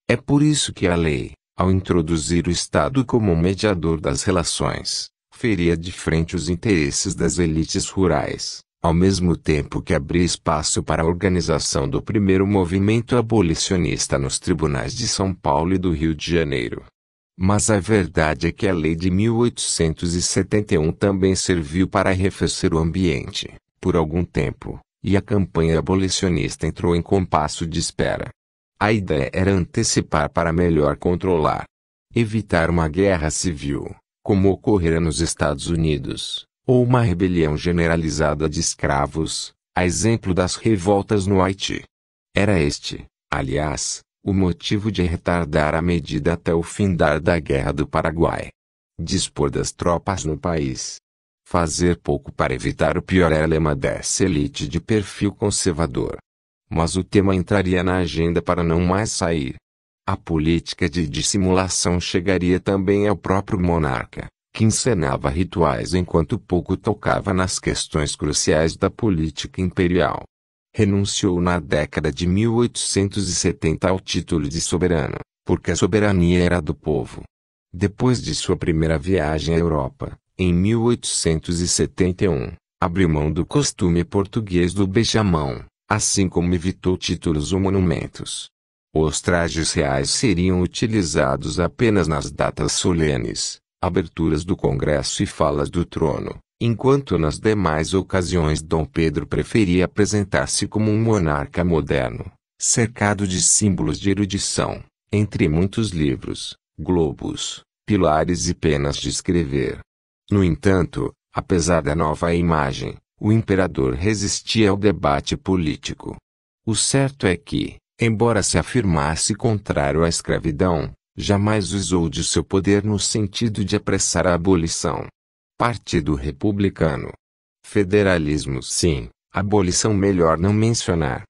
É por isso que a lei, ao introduzir o Estado como mediador das relações, feria de frente os interesses das elites rurais ao mesmo tempo que abria espaço para a organização do primeiro movimento abolicionista nos tribunais de São Paulo e do Rio de Janeiro. Mas a verdade é que a lei de 1871 também serviu para arrefecer o ambiente, por algum tempo, e a campanha abolicionista entrou em compasso de espera. A ideia era antecipar para melhor controlar, evitar uma guerra civil, como ocorrera nos Estados Unidos, ou uma rebelião generalizada de escravos, a exemplo das revoltas no Haiti. Era este, aliás, o motivo de retardar a medida até o fim da Guerra do Paraguai. Dispor das tropas no país. Fazer pouco para evitar o pior lema dessa elite de perfil conservador. Mas o tema entraria na agenda para não mais sair. A política de dissimulação chegaria também ao próprio monarca, que encenava rituais enquanto pouco tocava nas questões cruciais da política imperial. Renunciou na década de 1870 ao título de soberano, porque a soberania era do povo. Depois de sua primeira viagem à Europa, em 1871, abriu mão do costume português do beijamão, assim como evitou títulos ou monumentos. Os trajes reais seriam utilizados apenas nas datas solenes, aberturas do Congresso e falas do trono, enquanto nas demais ocasiões Dom Pedro preferia apresentar-se como um monarca moderno, cercado de símbolos de erudição, entre muitos livros, globos, pilares e penas de escrever. No entanto, apesar da nova imagem, o imperador resistia ao debate político. O certo é que, embora se afirmasse contrário à escravidão, jamais usou de seu poder no sentido de apressar a abolição. Partido Republicano. Federalismo sim, abolição melhor não mencionar.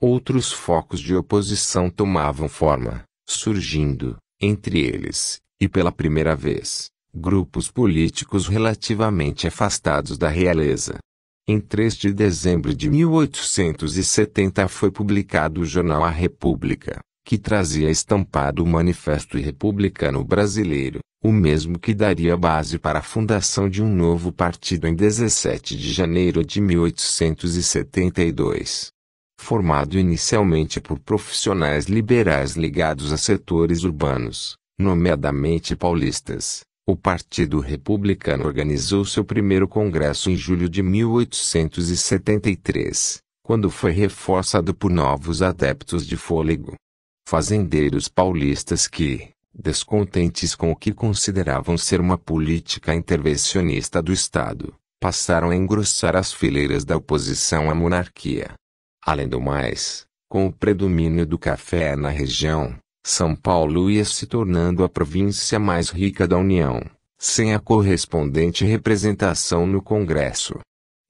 Outros focos de oposição tomavam forma, surgindo, entre eles, e pela primeira vez, grupos políticos relativamente afastados da realeza. Em 3 de dezembro de 1870 foi publicado o jornal A República, que trazia estampado o Manifesto Republicano Brasileiro, o mesmo que daria base para a fundação de um novo partido em 17 de janeiro de 1872. Formado inicialmente por profissionais liberais ligados a setores urbanos, nomeadamente paulistas, o Partido Republicano organizou seu primeiro congresso em julho de 1873, quando foi reforçado por novos adeptos de fôlego fazendeiros paulistas que, descontentes com o que consideravam ser uma política intervencionista do Estado, passaram a engrossar as fileiras da oposição à monarquia. Além do mais, com o predomínio do café na região, São Paulo ia se tornando a província mais rica da União, sem a correspondente representação no Congresso.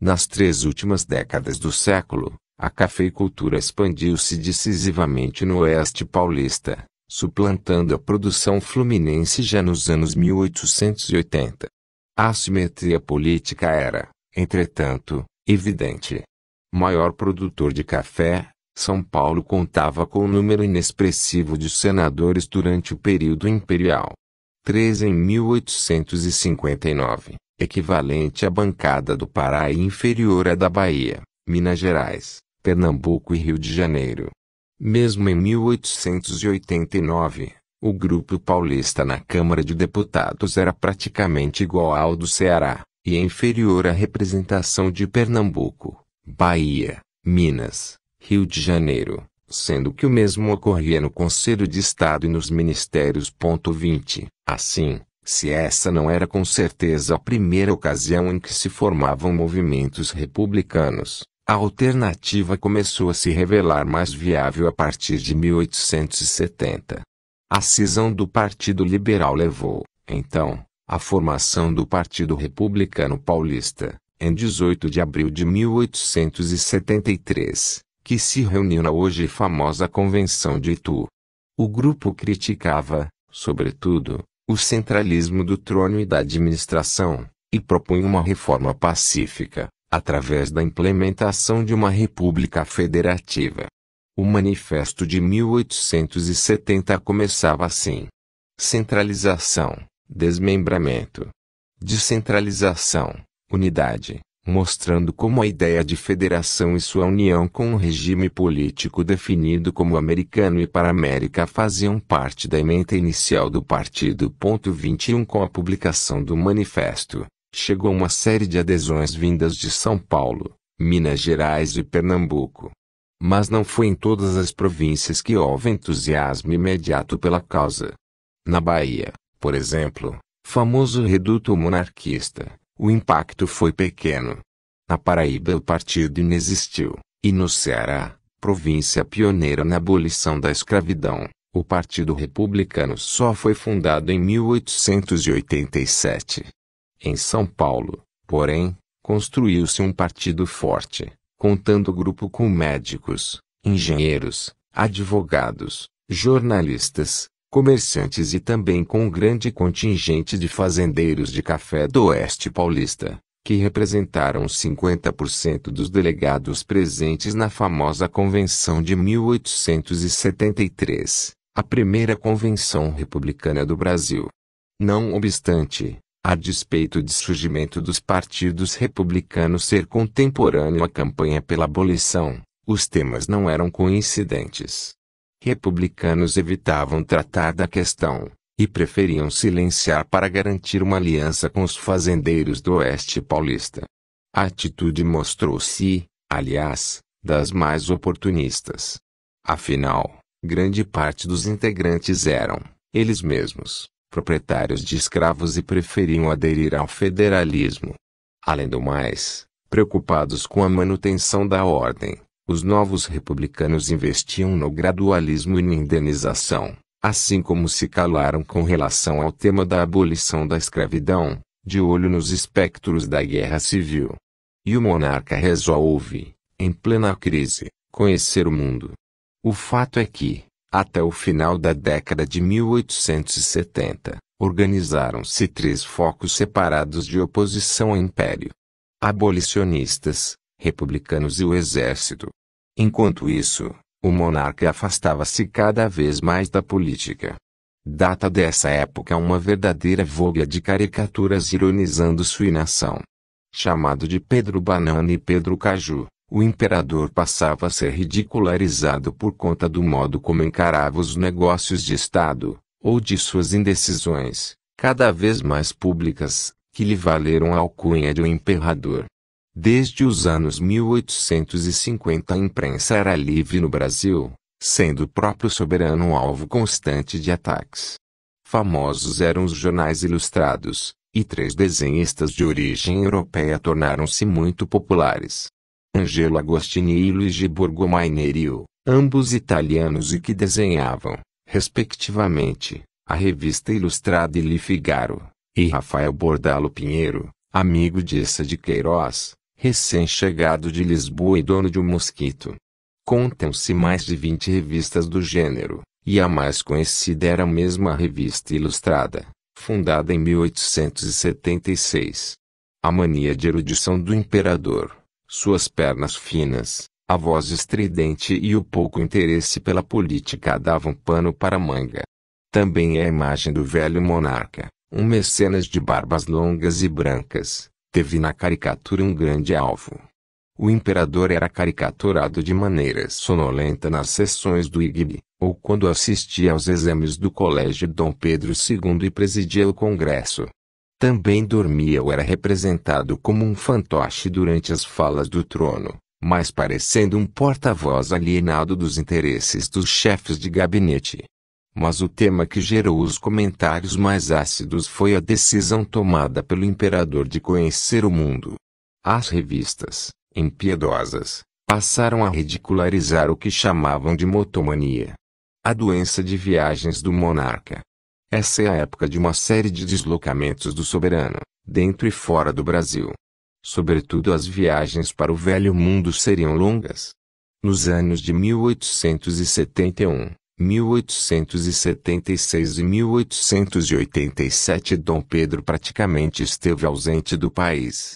Nas três últimas décadas do século, a cafeicultura expandiu-se decisivamente no oeste paulista, suplantando a produção fluminense já nos anos 1880. A assimetria política era, entretanto, evidente. Maior produtor de café, São Paulo contava com um número inexpressivo de senadores durante o período imperial. Três em 1859, equivalente à bancada do Pará e inferior à da Bahia, Minas Gerais. Pernambuco e Rio de Janeiro. Mesmo em 1889, o grupo paulista na Câmara de Deputados era praticamente igual ao do Ceará, e inferior à representação de Pernambuco, Bahia, Minas, Rio de Janeiro, sendo que o mesmo ocorria no Conselho de Estado e nos ministérios. 20. Assim, se essa não era com certeza a primeira ocasião em que se formavam movimentos republicanos, a alternativa começou a se revelar mais viável a partir de 1870. A cisão do Partido Liberal levou, então, à formação do Partido Republicano Paulista, em 18 de abril de 1873, que se reuniu na hoje famosa Convenção de Itu. O grupo criticava, sobretudo, o centralismo do trono e da administração, e propunha uma reforma pacífica através da implementação de uma república federativa. O Manifesto de 1870 começava assim: centralização, desmembramento, descentralização, unidade, mostrando como a ideia de federação e sua união com um regime político definido como americano e para-américa faziam parte da ementa inicial do partido. 21 Com a publicação do manifesto, chegou uma série de adesões vindas de São Paulo, Minas Gerais e Pernambuco. Mas não foi em todas as províncias que houve entusiasmo imediato pela causa. Na Bahia, por exemplo, famoso reduto monarquista, o impacto foi pequeno. Na Paraíba o partido inexistiu, e no Ceará, província pioneira na abolição da escravidão, o Partido Republicano só foi fundado em 1887. Em São Paulo, porém, construiu-se um partido forte, contando o grupo com médicos, engenheiros, advogados, jornalistas, comerciantes e também com um grande contingente de fazendeiros de café do Oeste Paulista, que representaram 50% dos delegados presentes na famosa Convenção de 1873, a primeira convenção republicana do Brasil. Não obstante, a despeito de surgimento dos partidos republicanos ser contemporâneo à campanha pela abolição, os temas não eram coincidentes. Republicanos evitavam tratar da questão, e preferiam silenciar para garantir uma aliança com os fazendeiros do Oeste Paulista. A atitude mostrou-se, aliás, das mais oportunistas. Afinal, grande parte dos integrantes eram, eles mesmos, proprietários de escravos e preferiam aderir ao federalismo. Além do mais, preocupados com a manutenção da ordem, os novos republicanos investiam no gradualismo e na indenização, assim como se calaram com relação ao tema da abolição da escravidão, de olho nos espectros da guerra civil. E o monarca resolve, em plena crise, conhecer o mundo. O fato é que, até o final da década de 1870, organizaram-se três focos separados de oposição ao império: abolicionistas, republicanos e o exército. Enquanto isso, o monarca afastava-se cada vez mais da política. Data dessa época uma verdadeira voga de caricaturas ironizando sua inação. Chamado de Pedro Banana e Pedro Caju, o imperador passava a ser ridicularizado por conta do modo como encarava os negócios de Estado, ou de suas indecisões, cada vez mais públicas, que lhe valeram a alcunha de um imperador. Desde os anos 1850 a imprensa era livre no Brasil, sendo o próprio soberano um alvo constante de ataques. Famosos eram os jornais ilustrados, e três desenhistas de origem europeia tornaram-se muito populares. Angelo Agostini e Luigi Borgomainerio, ambos italianos e que desenhavam, respectivamente, a revista Ilustrada e Li Figaro, e Rafael Bordalo Pinheiro, amigo de Essa de Queiroz, recém-chegado de Lisboa e dono de um mosquito. Contam-se mais de 20 revistas do gênero, e a mais conhecida era mesmo a Revista Ilustrada, fundada em 1876. A mania de erudição do imperador suas pernas finas, a voz estridente e o pouco interesse pela política davam pano para manga. Também é a imagem do velho monarca, um mecenas de barbas longas e brancas, teve na caricatura um grande alvo. O imperador era caricaturado de maneira sonolenta nas sessões do IGB, ou quando assistia aos exames do Colégio Dom Pedro II e presidia o Congresso. Também dormia ou era representado como um fantoche durante as falas do trono, mas parecendo um porta-voz alienado dos interesses dos chefes de gabinete. Mas o tema que gerou os comentários mais ácidos foi a decisão tomada pelo imperador de conhecer o mundo. As revistas, impiedosas, passaram a ridicularizar o que chamavam de motomania. A doença de viagens do monarca, essa é a época de uma série de deslocamentos do soberano, dentro e fora do Brasil. Sobretudo as viagens para o velho mundo seriam longas. Nos anos de 1871, 1876 e 1887 Dom Pedro praticamente esteve ausente do país.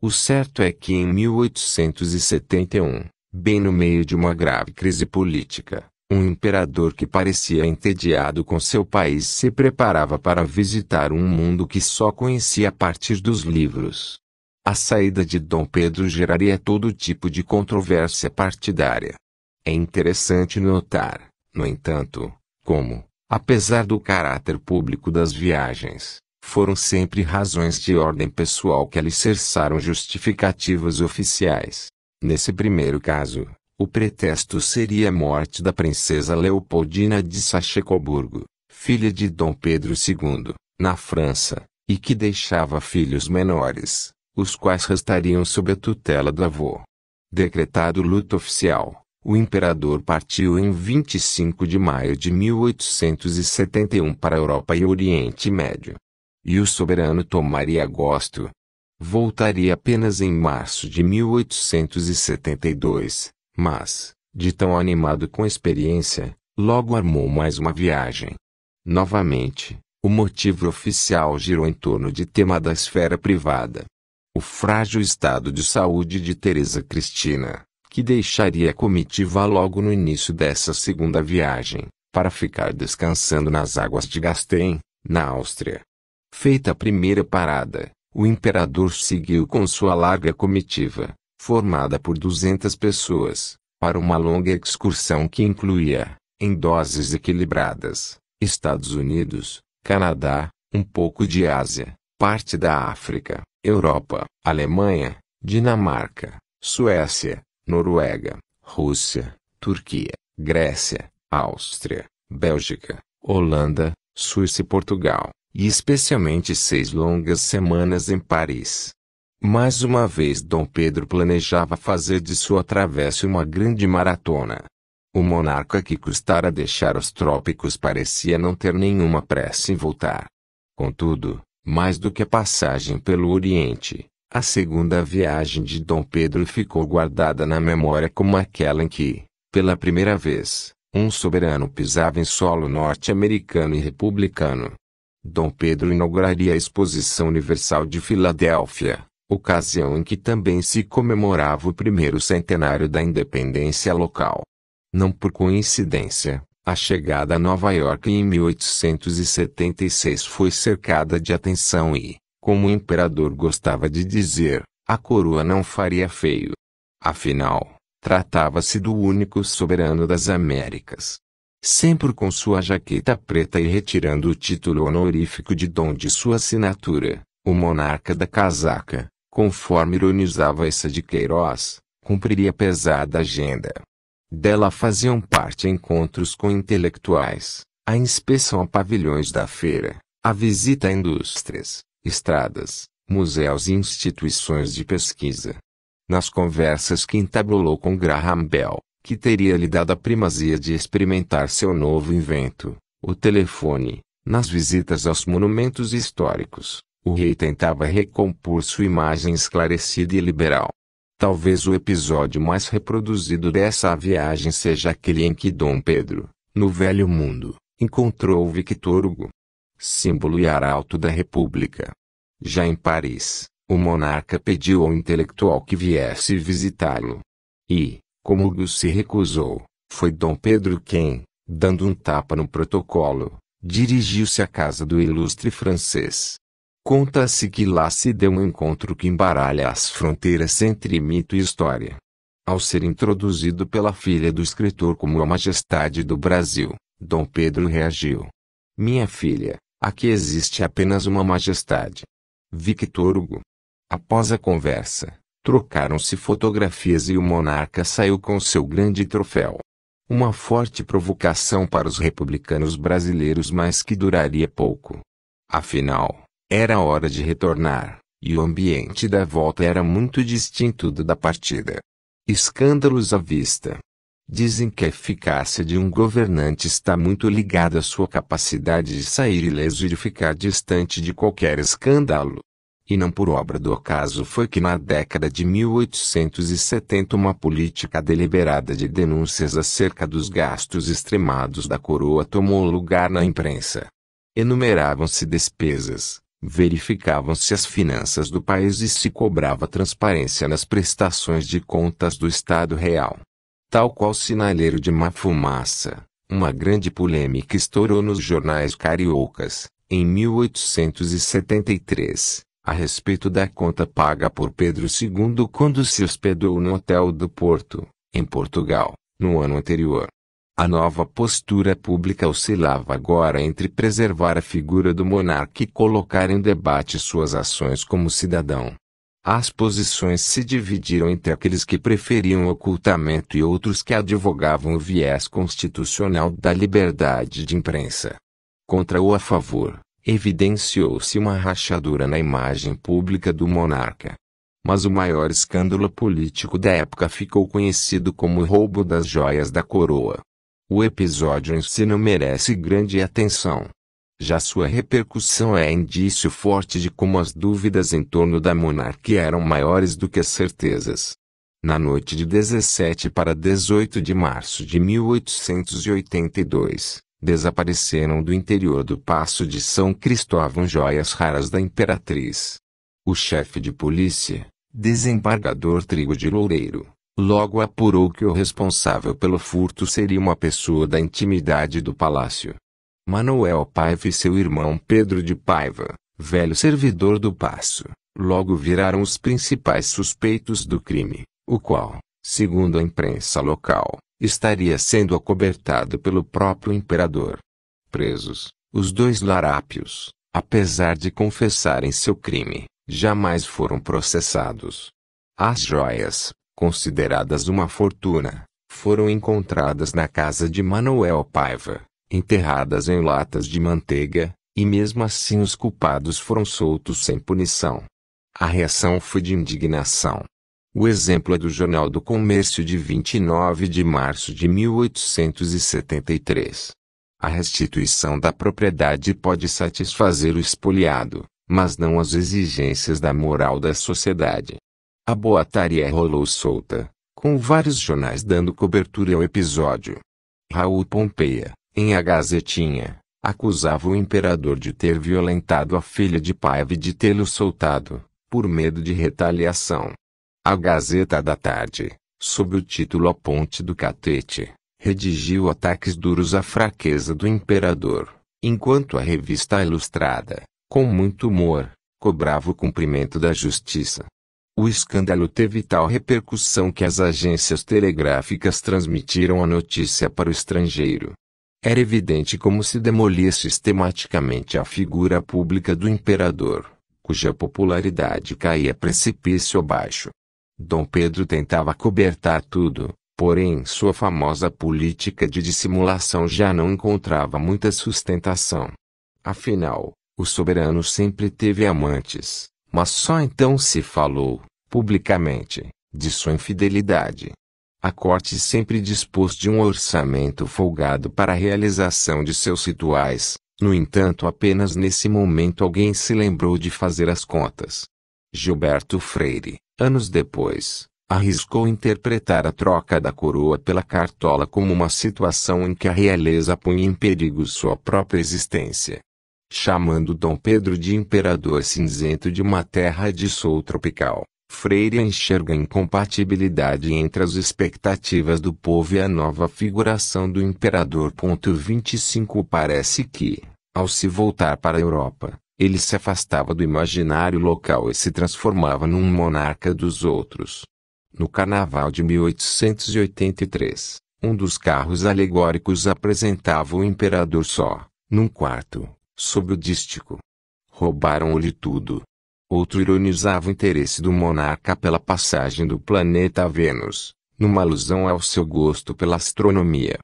O certo é que em 1871, bem no meio de uma grave crise política, um imperador que parecia entediado com seu país se preparava para visitar um mundo que só conhecia a partir dos livros. A saída de Dom Pedro geraria todo tipo de controvérsia partidária. É interessante notar, no entanto, como, apesar do caráter público das viagens, foram sempre razões de ordem pessoal que alicerçaram justificativas oficiais. Nesse primeiro caso, o pretexto seria a morte da princesa Leopoldina de Sachecoburgo, filha de Dom Pedro II, na França, e que deixava filhos menores, os quais restariam sob a tutela do avô. Decretado luto oficial, o imperador partiu em 25 de maio de 1871 para a Europa e Oriente Médio. E o soberano tomaria agosto. Voltaria apenas em março de 1872, mas, de tão animado com a experiência, logo armou mais uma viagem. Novamente, o motivo oficial girou em torno de tema da esfera privada. O frágil estado de saúde de Teresa Cristina, que deixaria a comitiva logo no início dessa segunda viagem, para ficar descansando nas águas de Gastein, na Áustria. Feita a primeira parada, o imperador seguiu com sua larga comitiva, formada por 200 pessoas, para uma longa excursão que incluía, em doses equilibradas, Estados Unidos, Canadá, um pouco de Ásia, parte da África, Europa, Alemanha, Dinamarca, Suécia, Noruega, Rússia, Turquia, Grécia, Áustria, Bélgica, Holanda, Suíça e Portugal, e especialmente seis longas semanas em Paris, mais uma vez Dom Pedro planejava fazer de sua travessa uma grande maratona. O monarca que custara deixar os trópicos parecia não ter nenhuma pressa em voltar. Contudo, mais do que a passagem pelo Oriente, a segunda viagem de Dom Pedro ficou guardada na memória como aquela em que, pela primeira vez, um soberano pisava em solo norte-americano e republicano. Dom Pedro inauguraria a Exposição Universal de Filadélfia, ocasião em que também se comemorava o primeiro centenário da independência local. Não por coincidência, a chegada a Nova York em 1876 foi cercada de atenção e, como o imperador gostava de dizer, a coroa não faria feio. Afinal, tratava-se do único soberano das Américas. Sempre com sua jaqueta preta e retirando o título honorífico de dom de sua assinatura, o monarca da casaca, conforme ironizava essa de Queiroz, cumpriria pesada agenda. Dela faziam parte encontros com intelectuais, a inspeção a pavilhões da feira, a visita a indústrias, estradas, museus e instituições de pesquisa. Nas conversas que entabulou com Graham Bell, que teria lhe dado a primazia de experimentar seu novo invento, o telefone, nas visitas aos monumentos históricos, o rei tentava recompor sua imagem esclarecida e liberal. Talvez o episódio mais reproduzido dessa viagem seja aquele em que Dom Pedro, no Velho Mundo, encontrou Victor Hugo, símbolo e arauto da República. Já em Paris, o monarca pediu ao intelectual que viesse visitá-lo. E, como Hugo se recusou, foi Dom Pedro quem, dando um tapa no protocolo, dirigiu-se à casa do ilustre francês. Conta-se que lá se deu um encontro que embaralha as fronteiras entre mito e história. Ao ser introduzido pela filha do escritor como a majestade do Brasil, Dom Pedro reagiu. Minha filha, aqui existe apenas uma majestade. Victor Hugo. Após a conversa, trocaram-se fotografias e o monarca saiu com seu grande troféu. Uma forte provocação para os republicanos brasileiros, mas que duraria pouco. Afinal, era hora de retornar, e o ambiente da volta era muito distinto do da partida. Escândalos à vista. Dizem que a eficácia de um governante está muito ligada à sua capacidade de sair ileso e de ficar distante de qualquer escândalo. E não por obra do acaso foi que na década de 1870 uma política deliberada de denúncias acerca dos gastos extremados da coroa tomou lugar na imprensa. Enumeravam-se despesas, verificavam-se as finanças do país e se cobrava transparência nas prestações de contas do Estado real. Tal qual sinaleiro de má fumaça, uma grande polêmica estourou nos jornais cariocas, em 1873, a respeito da conta paga por Pedro II quando se hospedou no Hotel do Porto, em Portugal, no ano anterior. A nova postura pública oscilava agora entre preservar a figura do monarca e colocar em debate suas ações como cidadão. As posições se dividiram entre aqueles que preferiam o ocultamento e outros que advogavam o viés constitucional da liberdade de imprensa. Contra ou a favor, evidenciou-se uma rachadura na imagem pública do monarca mas o maior escândalo político da época ficou conhecido como o roubo das joias da coroa. O episódio em si não merece grande atenção. Já sua repercussão é indício forte de como as dúvidas em torno da monarquia eram maiores do que as certezas. Na noite de 17 para 18 de março de 1882, desapareceram do interior do Paço de São Cristóvão joias raras da imperatriz. O chefe de polícia, desembargador Trigo de Loureiro, Logo apurou que o responsável pelo furto seria uma pessoa da intimidade do palácio. Manuel Paiva e seu irmão Pedro de Paiva, velho servidor do paço, logo viraram os principais suspeitos do crime, o qual, segundo a imprensa local, estaria sendo acobertado pelo próprio imperador. Presos, os dois larápios, apesar de confessarem seu crime, jamais foram processados. As joias, consideradas uma fortuna, foram encontradas na casa de Manuel Paiva, enterradas em latas de manteiga, e mesmo assim os culpados foram soltos sem punição. A reação foi de indignação. O exemplo é do Jornal do Comércio de 29 de março de 1873. A restituição da propriedade pode satisfazer o espoliado, mas não as exigências da moral da sociedade. A boataria é rolou solta, com vários jornais dando cobertura ao episódio. Raul Pompeia, em A Gazetinha, acusava o imperador de ter violentado a filha de Paiva e de tê-lo soltado, por medo de retaliação. A Gazeta da Tarde, sob o título A Ponte do Catete, redigiu ataques duros à fraqueza do imperador, enquanto a revista Ilustrada, com muito humor, cobrava o cumprimento da justiça. O escândalo teve tal repercussão que as agências telegráficas transmitiram a notícia para o estrangeiro. Era evidente como se demolia sistematicamente a figura pública do imperador, cuja popularidade caía precipício abaixo. Dom Pedro tentava cobertar tudo, porém sua famosa política de dissimulação já não encontrava muita sustentação. Afinal, o soberano sempre teve amantes, mas só então se falou, publicamente, de sua infidelidade. A corte sempre dispôs de um orçamento folgado para a realização de seus rituais, no entanto, apenas nesse momento alguém se lembrou de fazer as contas. Gilberto Freire, anos depois, arriscou interpretar a troca da coroa pela cartola como uma situação em que a realeza punha em perigo sua própria existência chamando Dom Pedro de imperador cinzento de uma terra de sol tropical. Freire enxerga incompatibilidade entre as expectativas do povo e a nova figuração do imperador. 25 Parece que, ao se voltar para a Europa, ele se afastava do imaginário local e se transformava num monarca dos outros. No carnaval de 1883, um dos carros alegóricos apresentava o imperador só, num quarto, sob o dístico. Roubaram-lhe tudo. Outro ironizava o interesse do monarca pela passagem do planeta Vênus, numa alusão ao seu gosto pela astronomia.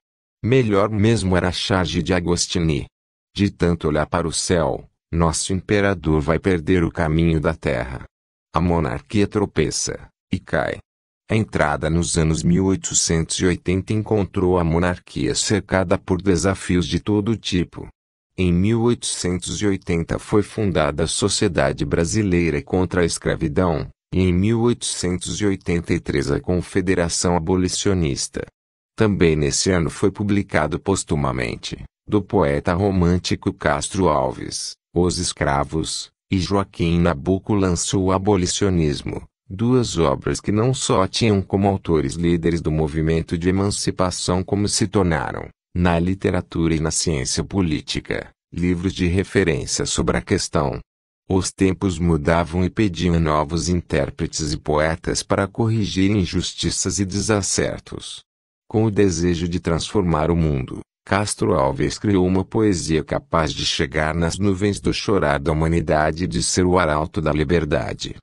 Melhor mesmo era charge de Agostini. De tanto olhar para o céu, nosso imperador vai perder o caminho da terra. A monarquia tropeça e cai. A entrada nos anos 1880 encontrou a monarquia cercada por desafios de todo tipo. Em 1880 foi fundada a Sociedade Brasileira contra a Escravidão, e em 1883 a Confederação Abolicionista. Também nesse ano foi publicado postumamente, do poeta romântico Castro Alves, Os Escravos, e Joaquim Nabuco lançou o Abolicionismo, duas obras que não só tinham como autores líderes do movimento de emancipação como se tornaram, na literatura e na ciência política, livros de referência sobre a questão. Os tempos mudavam e pediam novos intérpretes e poetas para corrigir injustiças e desacertos. Com o desejo de transformar o mundo, Castro Alves criou uma poesia capaz de chegar nas nuvens do chorar da humanidade e de ser o arauto da liberdade.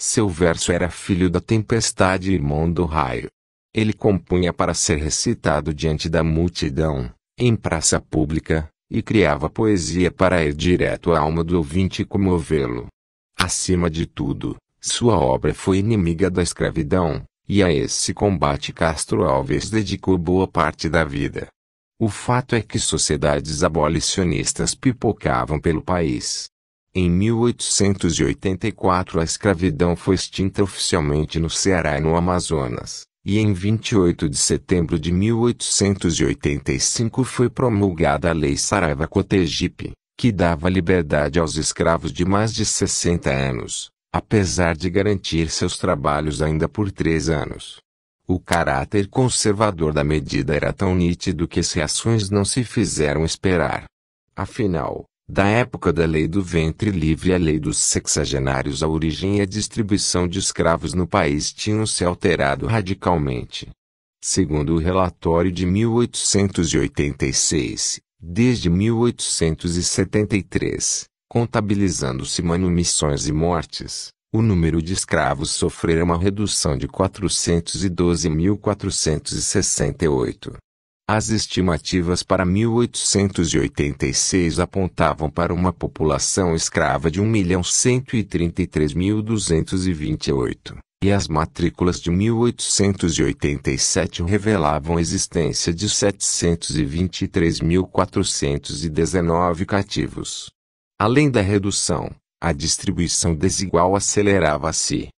Seu verso era filho da tempestade e irmão do raio. Ele compunha para ser recitado diante da multidão, em praça pública, e criava poesia para ir direto à alma do ouvinte e comovê-lo. Acima de tudo, sua obra foi inimiga da escravidão, e a esse combate Castro Alves dedicou boa parte da vida. O fato é que sociedades abolicionistas pipocavam pelo país. Em 1884 a escravidão foi extinta oficialmente no Ceará e no Amazonas e em 28 de setembro de 1885 foi promulgada a Lei Saraiva Cotegipe, que dava liberdade aos escravos de mais de 60 anos, apesar de garantir seus trabalhos ainda por três anos. O caráter conservador da medida era tão nítido que as reações não se fizeram esperar. Afinal, da época da lei do ventre livre à lei dos sexagenários a origem e a distribuição de escravos no país tinham se alterado radicalmente. Segundo o relatório de 1886, desde 1873, contabilizando-se manumissões e mortes, o número de escravos sofrera uma redução de 412.468. As estimativas para 1886 apontavam para uma população escrava de 1.133.228, e as matrículas de 1887 revelavam a existência de 723.419 cativos. Além da redução, a distribuição desigual acelerava-se.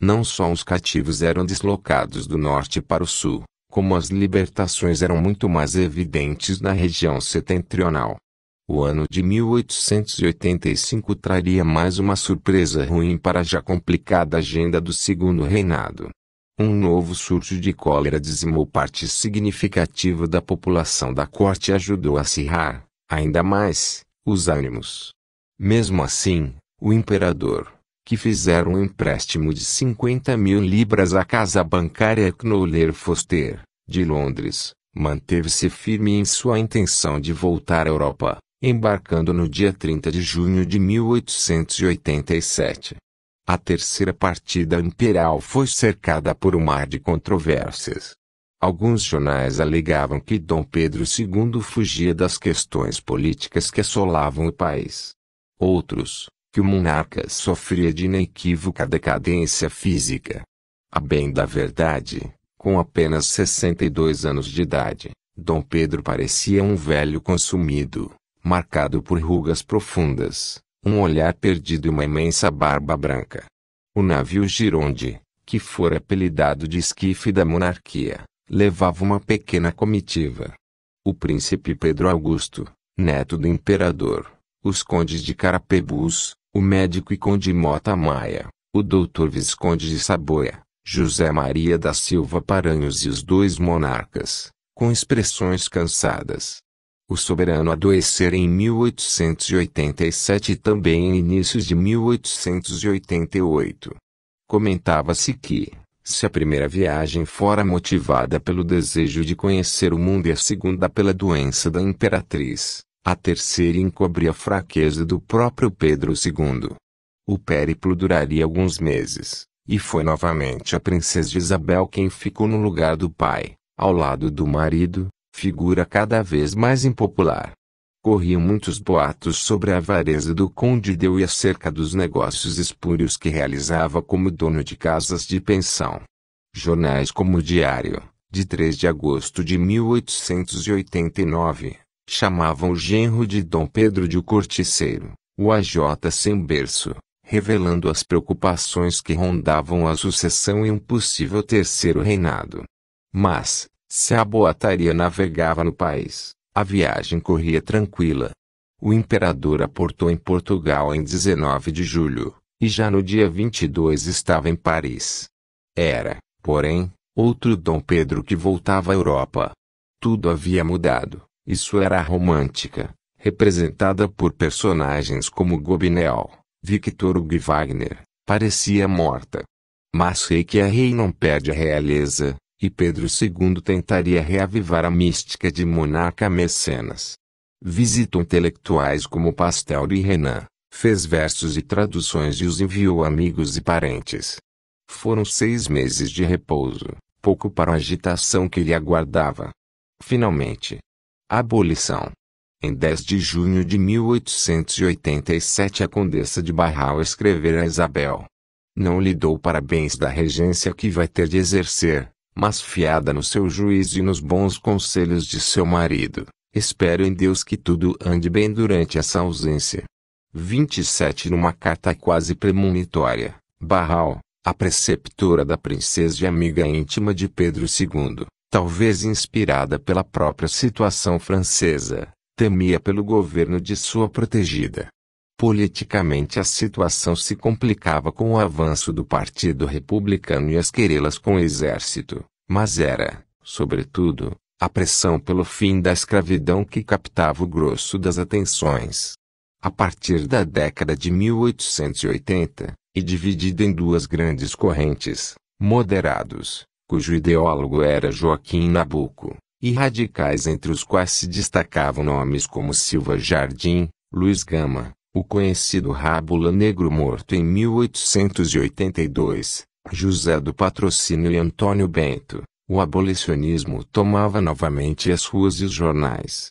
Não só os cativos eram deslocados do norte para o sul, como as libertações eram muito mais evidentes na região setentrional. O ano de 1885 traria mais uma surpresa ruim para a já complicada agenda do segundo reinado. Um novo surto de cólera dizimou parte significativa da população da corte e ajudou a acirrar, ainda mais, os ânimos. Mesmo assim, o imperador, que fizeram um empréstimo de 50 mil libras à casa bancária Knoller Foster, de Londres, manteve-se firme em sua intenção de voltar à Europa, embarcando no dia 30 de junho de 1887. A terceira partida imperial foi cercada por um mar de controvérsias. Alguns jornais alegavam que Dom Pedro II fugia das questões políticas que assolavam o país. Outros, que o monarca sofria de inequívoca decadência física. A bem da verdade, com apenas 62 anos de idade, Dom Pedro parecia um velho consumido, marcado por rugas profundas, um olhar perdido e uma imensa barba branca. O navio Gironde, que fora apelidado de esquife da monarquia, levava uma pequena comitiva. O príncipe Pedro Augusto, neto do imperador, os condes de Carapebus, o médico e conde Mota Maia, o doutor Visconde de Saboia, José Maria da Silva Paranhos e os dois monarcas, com expressões cansadas. O soberano adoecer em 1887 e também em inícios de 1888. Comentava-se que, se a primeira viagem fora motivada pelo desejo de conhecer o mundo e a segunda pela doença da imperatriz, a terceira encobria a fraqueza do próprio Pedro II. O périplo duraria alguns meses, e foi novamente a princesa Isabel quem ficou no lugar do pai, ao lado do marido, figura cada vez mais impopular. Corriam muitos boatos sobre a avareza do conde Deu e acerca dos negócios espúrios que realizava como dono de casas de pensão. Jornais como o Diário, de 3 de agosto de 1889, Chamavam o genro de Dom Pedro de o Corticeiro, o AJ sem berço, revelando as preocupações que rondavam a sucessão e um possível terceiro reinado. Mas, se a boataria navegava no país, a viagem corria tranquila. O imperador aportou em Portugal em 19 de julho, e já no dia 22 estava em Paris. Era, porém, outro Dom Pedro que voltava à Europa. Tudo havia mudado. Isso era romântica, representada por personagens como Gobineau, Victor Hugo e Wagner, parecia morta. Mas sei que a rei não perde a realeza, e Pedro II tentaria reavivar a mística de monarca mecenas. Visitou intelectuais como Pastel e Renan, fez versos e traduções e os enviou a amigos e parentes. Foram seis meses de repouso, pouco para a agitação que lhe aguardava. Finalmente, Abolição. Em 10 de junho de 1887 a Condessa de Barral escrevera a Isabel. Não lhe dou parabéns da regência que vai ter de exercer, mas fiada no seu juízo e nos bons conselhos de seu marido, espero em Deus que tudo ande bem durante essa ausência. 27 Numa carta quase premonitória, Barral, a preceptora da princesa e amiga íntima de Pedro II, talvez inspirada pela própria situação francesa, temia pelo governo de sua protegida. Politicamente a situação se complicava com o avanço do Partido Republicano e as querelas com o exército, mas era, sobretudo, a pressão pelo fim da escravidão que captava o grosso das atenções. A partir da década de 1880, e dividida em duas grandes correntes, moderados, cujo ideólogo era Joaquim Nabuco, e radicais entre os quais se destacavam nomes como Silva Jardim, Luiz Gama, o conhecido Rábula Negro morto em 1882, José do Patrocínio e Antônio Bento. O abolicionismo tomava novamente as ruas e os jornais.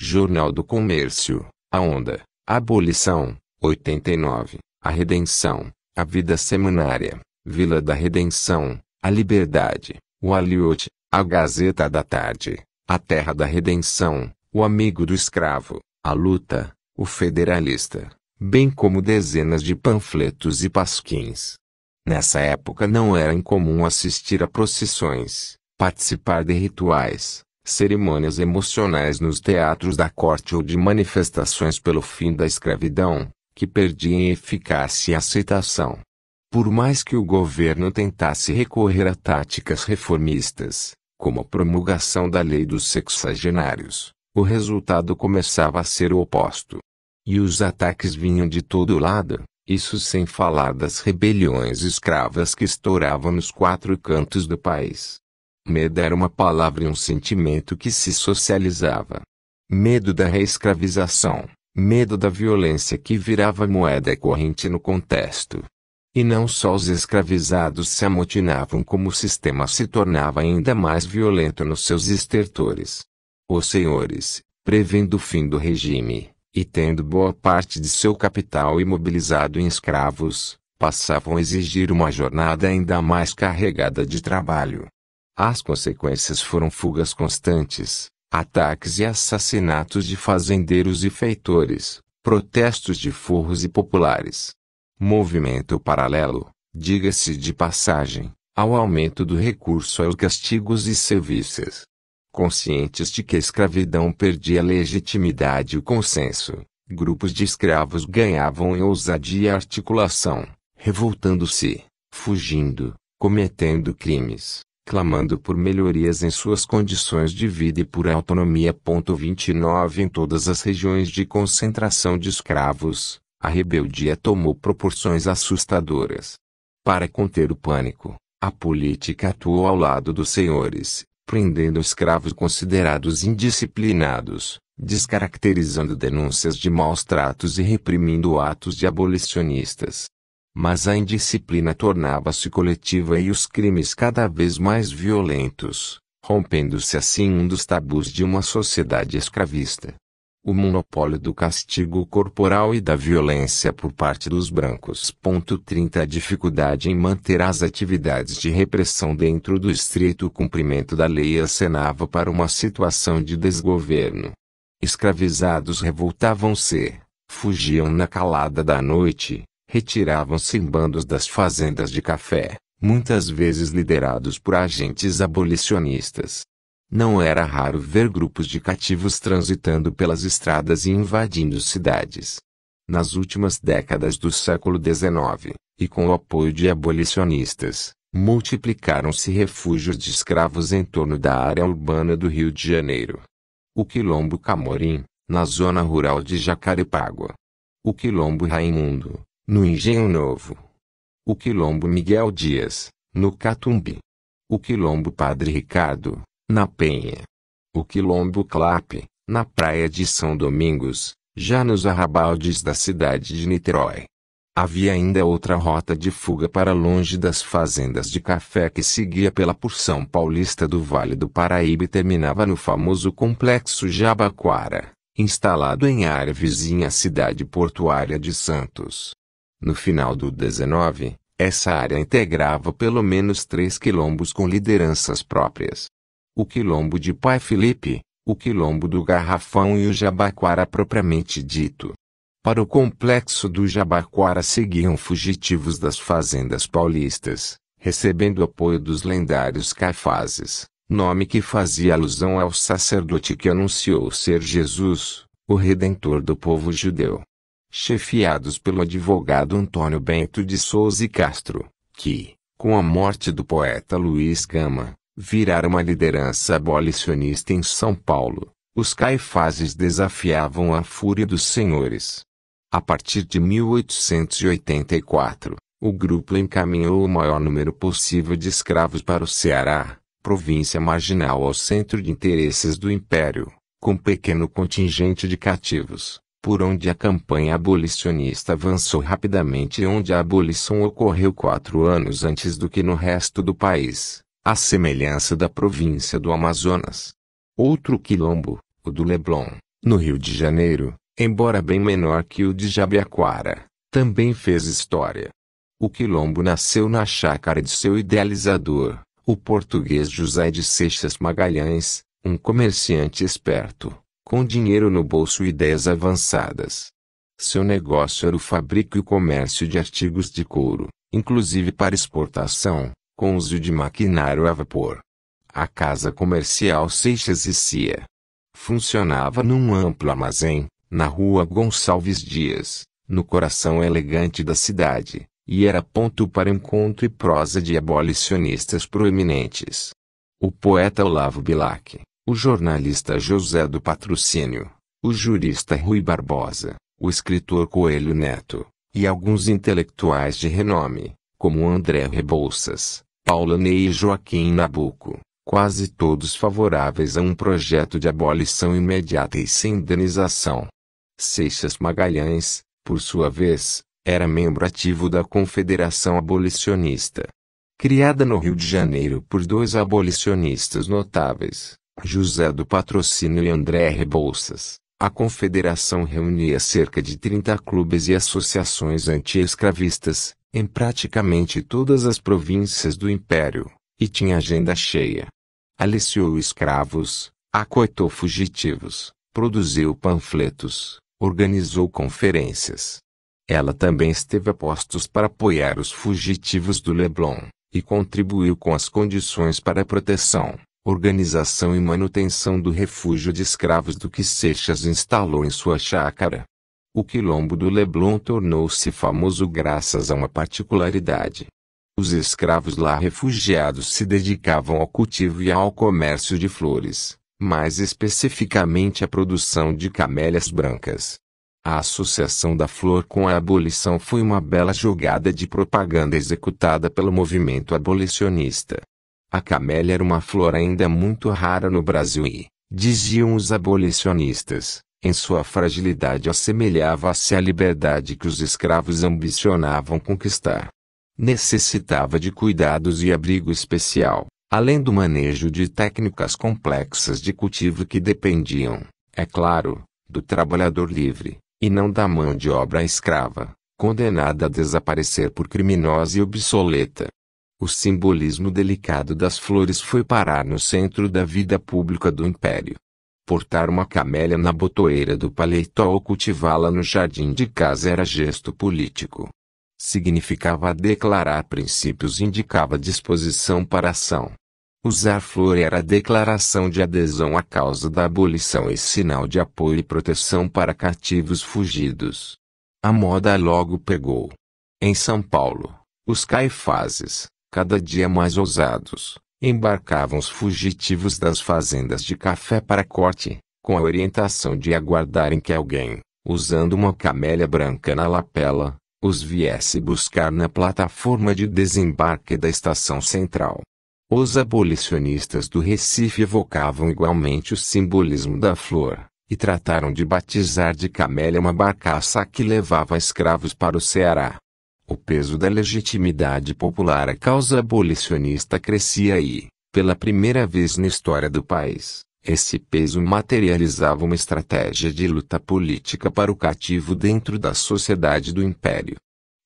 Jornal do Comércio, A Onda, a Abolição, 89, A Redenção, A Vida Seminária, Vila da Redenção, a Liberdade, o Aliot, a Gazeta da Tarde, a Terra da Redenção, o Amigo do Escravo, a Luta, o Federalista, bem como dezenas de panfletos e pasquins. Nessa época não era incomum assistir a procissões, participar de rituais, cerimônias emocionais nos teatros da corte ou de manifestações pelo fim da escravidão, que perdiam eficácia e aceitação. Por mais que o governo tentasse recorrer a táticas reformistas, como a promulgação da lei dos sexagenários, o resultado começava a ser o oposto. E os ataques vinham de todo lado, isso sem falar das rebeliões escravas que estouravam nos quatro cantos do país. Medo era uma palavra e um sentimento que se socializava. Medo da reescravização, medo da violência que virava moeda corrente no contexto, e não só os escravizados se amotinavam como o sistema se tornava ainda mais violento nos seus estertores. Os senhores, prevendo o fim do regime, e tendo boa parte de seu capital imobilizado em escravos, passavam a exigir uma jornada ainda mais carregada de trabalho. As consequências foram fugas constantes, ataques e assassinatos de fazendeiros e feitores, protestos de forros e populares, movimento paralelo, diga-se de passagem, ao aumento do recurso aos castigos e serviços. Conscientes de que a escravidão perdia legitimidade e o consenso, grupos de escravos ganhavam em ousadia e articulação, revoltando-se, fugindo, cometendo crimes, clamando por melhorias em suas condições de vida e por autonomia. 29 Em todas as regiões de concentração de escravos, a rebeldia tomou proporções assustadoras. Para conter o pânico, a política atuou ao lado dos senhores, prendendo escravos considerados indisciplinados, descaracterizando denúncias de maus tratos e reprimindo atos de abolicionistas. Mas a indisciplina tornava-se coletiva e os crimes cada vez mais violentos, rompendo-se assim um dos tabus de uma sociedade escravista o monopólio do castigo corporal e da violência por parte dos brancos. 30 A dificuldade em manter as atividades de repressão dentro do estrito cumprimento da lei acenava para uma situação de desgoverno. Escravizados revoltavam-se, fugiam na calada da noite, retiravam-se em bandos das fazendas de café, muitas vezes liderados por agentes abolicionistas. Não era raro ver grupos de cativos transitando pelas estradas e invadindo cidades. Nas últimas décadas do século XIX, e com o apoio de abolicionistas, multiplicaram-se refúgios de escravos em torno da área urbana do Rio de Janeiro. O Quilombo Camorim, na zona rural de Jacarepaguá. O Quilombo Raimundo, no Engenho Novo. O Quilombo Miguel Dias, no Catumbi. O Quilombo Padre Ricardo, na Penha. O Quilombo Clap, na praia de São Domingos, já nos arrabaldes da cidade de Niterói. Havia ainda outra rota de fuga para longe das fazendas de café que seguia pela porção paulista do Vale do Paraíba e terminava no famoso complexo Jabaquara, instalado em área vizinha à cidade portuária de Santos. No final do 19, essa área integrava pelo menos três quilombos com lideranças próprias o quilombo de Pai Felipe, o quilombo do Garrafão e o Jabaquara propriamente dito. Para o complexo do Jabaquara seguiam fugitivos das fazendas paulistas, recebendo apoio dos lendários Caifases, nome que fazia alusão ao sacerdote que anunciou ser Jesus, o redentor do povo judeu. Chefiados pelo advogado Antônio Bento de Souza e Castro, que, com a morte do poeta Luiz Gama, virar uma liderança abolicionista em São Paulo, os caifazes desafiavam a fúria dos senhores. A partir de 1884, o grupo encaminhou o maior número possível de escravos para o Ceará, província marginal ao centro de interesses do império, com pequeno contingente de cativos, por onde a campanha abolicionista avançou rapidamente e onde a abolição ocorreu quatro anos antes do que no resto do país à semelhança da província do Amazonas. Outro quilombo, o do Leblon, no Rio de Janeiro, embora bem menor que o de Jabiaquara, também fez história. O quilombo nasceu na chácara de seu idealizador, o português José de Seixas Magalhães, um comerciante esperto, com dinheiro no bolso e ideias avançadas. Seu negócio era o fabrico e o comércio de artigos de couro, inclusive para exportação, com uso de maquinário a vapor. A Casa Comercial Seixas e Cia funcionava num amplo armazém, na rua Gonçalves Dias, no coração elegante da cidade, e era ponto para encontro e prosa de abolicionistas proeminentes. O poeta Olavo Bilac, o jornalista José do Patrocínio, o jurista Rui Barbosa, o escritor Coelho Neto, e alguns intelectuais de renome, como André Rebouças, Paula Ney e Joaquim Nabuco, quase todos favoráveis a um projeto de abolição imediata e sem indenização. Seixas Magalhães, por sua vez, era membro ativo da Confederação Abolicionista. Criada no Rio de Janeiro por dois abolicionistas notáveis, José do Patrocínio e André Rebouças, a Confederação reunia cerca de 30 clubes e associações anti-escravistas, em praticamente todas as províncias do império, e tinha agenda cheia. Aliciou escravos, acoitou fugitivos, produziu panfletos, organizou conferências. Ela também esteve a postos para apoiar os fugitivos do Leblon, e contribuiu com as condições para a proteção, organização e manutenção do refúgio de escravos do que Seixas instalou em sua chácara. O quilombo do Leblon tornou-se famoso graças a uma particularidade. Os escravos lá refugiados se dedicavam ao cultivo e ao comércio de flores, mais especificamente à produção de camélias brancas. A associação da flor com a abolição foi uma bela jogada de propaganda executada pelo movimento abolicionista. A camélia era uma flor ainda muito rara no Brasil e, diziam os abolicionistas, em sua fragilidade assemelhava-se à liberdade que os escravos ambicionavam conquistar. Necessitava de cuidados e abrigo especial, além do manejo de técnicas complexas de cultivo que dependiam, é claro, do trabalhador livre, e não da mão de obra escrava, condenada a desaparecer por criminosa e obsoleta. O simbolismo delicado das flores foi parar no centro da vida pública do império. Portar uma camélia na botoeira do paletó ou cultivá-la no jardim de casa era gesto político. Significava declarar princípios e indicava disposição para ação. Usar flor era declaração de adesão à causa da abolição e sinal de apoio e proteção para cativos fugidos. A moda logo pegou. Em São Paulo, os caifazes, cada dia mais ousados, embarcavam os fugitivos das fazendas de café para corte, com a orientação de aguardarem que alguém, usando uma camélia branca na lapela, os viesse buscar na plataforma de desembarque da estação central. Os abolicionistas do Recife evocavam igualmente o simbolismo da flor, e trataram de batizar de camélia uma barcaça que levava escravos para o Ceará. O peso da legitimidade popular à causa abolicionista crescia e, pela primeira vez na história do país, esse peso materializava uma estratégia de luta política para o cativo dentro da sociedade do império.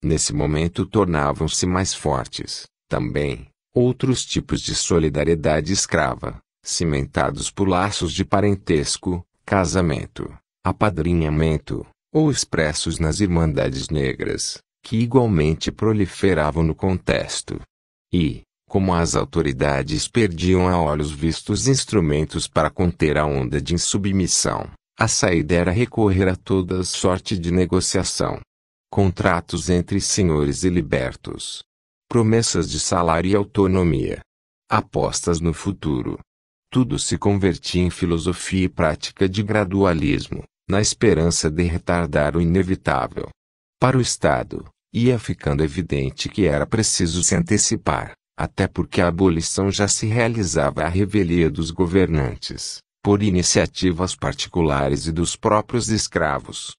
Nesse momento tornavam-se mais fortes, também, outros tipos de solidariedade escrava, cimentados por laços de parentesco, casamento, apadrinhamento, ou expressos nas Irmandades Negras, que igualmente proliferavam no contexto. E, como as autoridades perdiam a olhos vistos instrumentos para conter a onda de insubmissão, a saída era recorrer a toda sorte de negociação. Contratos entre senhores e libertos. Promessas de salário e autonomia. Apostas no futuro. Tudo se convertia em filosofia e prática de gradualismo, na esperança de retardar o inevitável. Para o Estado, ia ficando evidente que era preciso se antecipar, até porque a abolição já se realizava à revelia dos governantes, por iniciativas particulares e dos próprios escravos.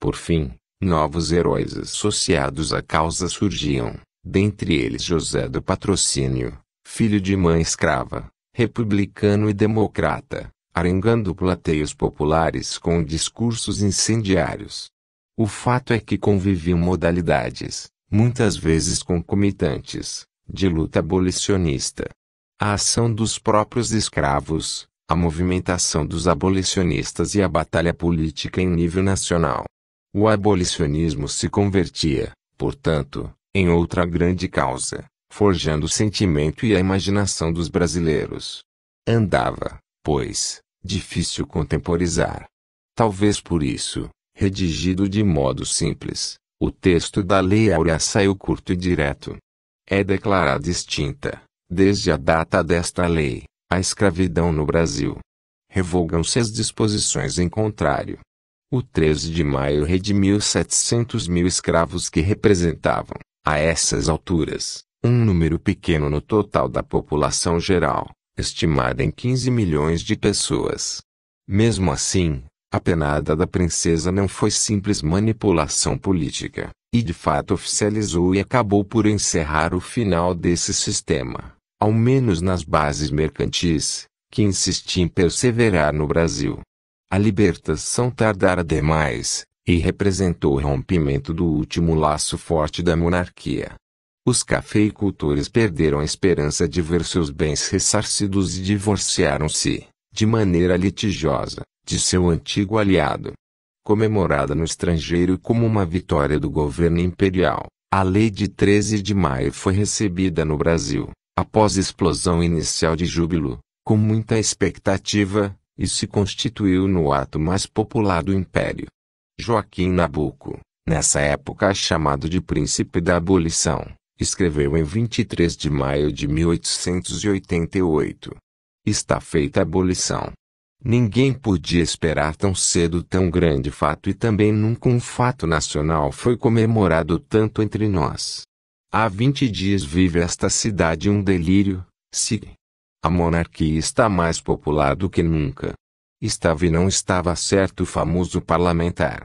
Por fim, novos heróis associados à causa surgiam, dentre eles José do Patrocínio, filho de mãe escrava, republicano e democrata, arengando plateios populares com discursos incendiários. O fato é que conviviam modalidades, muitas vezes concomitantes, de luta abolicionista. A ação dos próprios escravos, a movimentação dos abolicionistas e a batalha política em nível nacional. O abolicionismo se convertia, portanto, em outra grande causa, forjando o sentimento e a imaginação dos brasileiros. Andava, pois, difícil contemporizar. Talvez por isso, Redigido de modo simples, o texto da Lei Áurea saiu curto e direto. É declarada extinta, desde a data desta lei, a escravidão no Brasil. Revogam-se as disposições em contrário. O 13 de maio redimiu 700 mil escravos que representavam, a essas alturas, um número pequeno no total da população geral, estimada em 15 milhões de pessoas. Mesmo assim, a penada da princesa não foi simples manipulação política, e de fato oficializou e acabou por encerrar o final desse sistema, ao menos nas bases mercantis, que insistiam em perseverar no Brasil. A libertação tardara demais, e representou o rompimento do último laço forte da monarquia. Os cafeicultores perderam a esperança de ver seus bens ressarcidos e divorciaram-se, de maneira litigiosa, de seu antigo aliado. Comemorada no estrangeiro como uma vitória do governo imperial, a Lei de 13 de Maio foi recebida no Brasil, após explosão inicial de júbilo, com muita expectativa, e se constituiu no ato mais popular do Império. Joaquim Nabuco, nessa época chamado de Príncipe da Abolição, escreveu em 23 de maio de 1888. Está feita a abolição, Ninguém podia esperar tão cedo tão grande fato e também nunca um fato nacional foi comemorado tanto entre nós. Há vinte dias vive esta cidade um delírio, sigue. A monarquia está mais popular do que nunca. Estava e não estava certo o famoso parlamentar.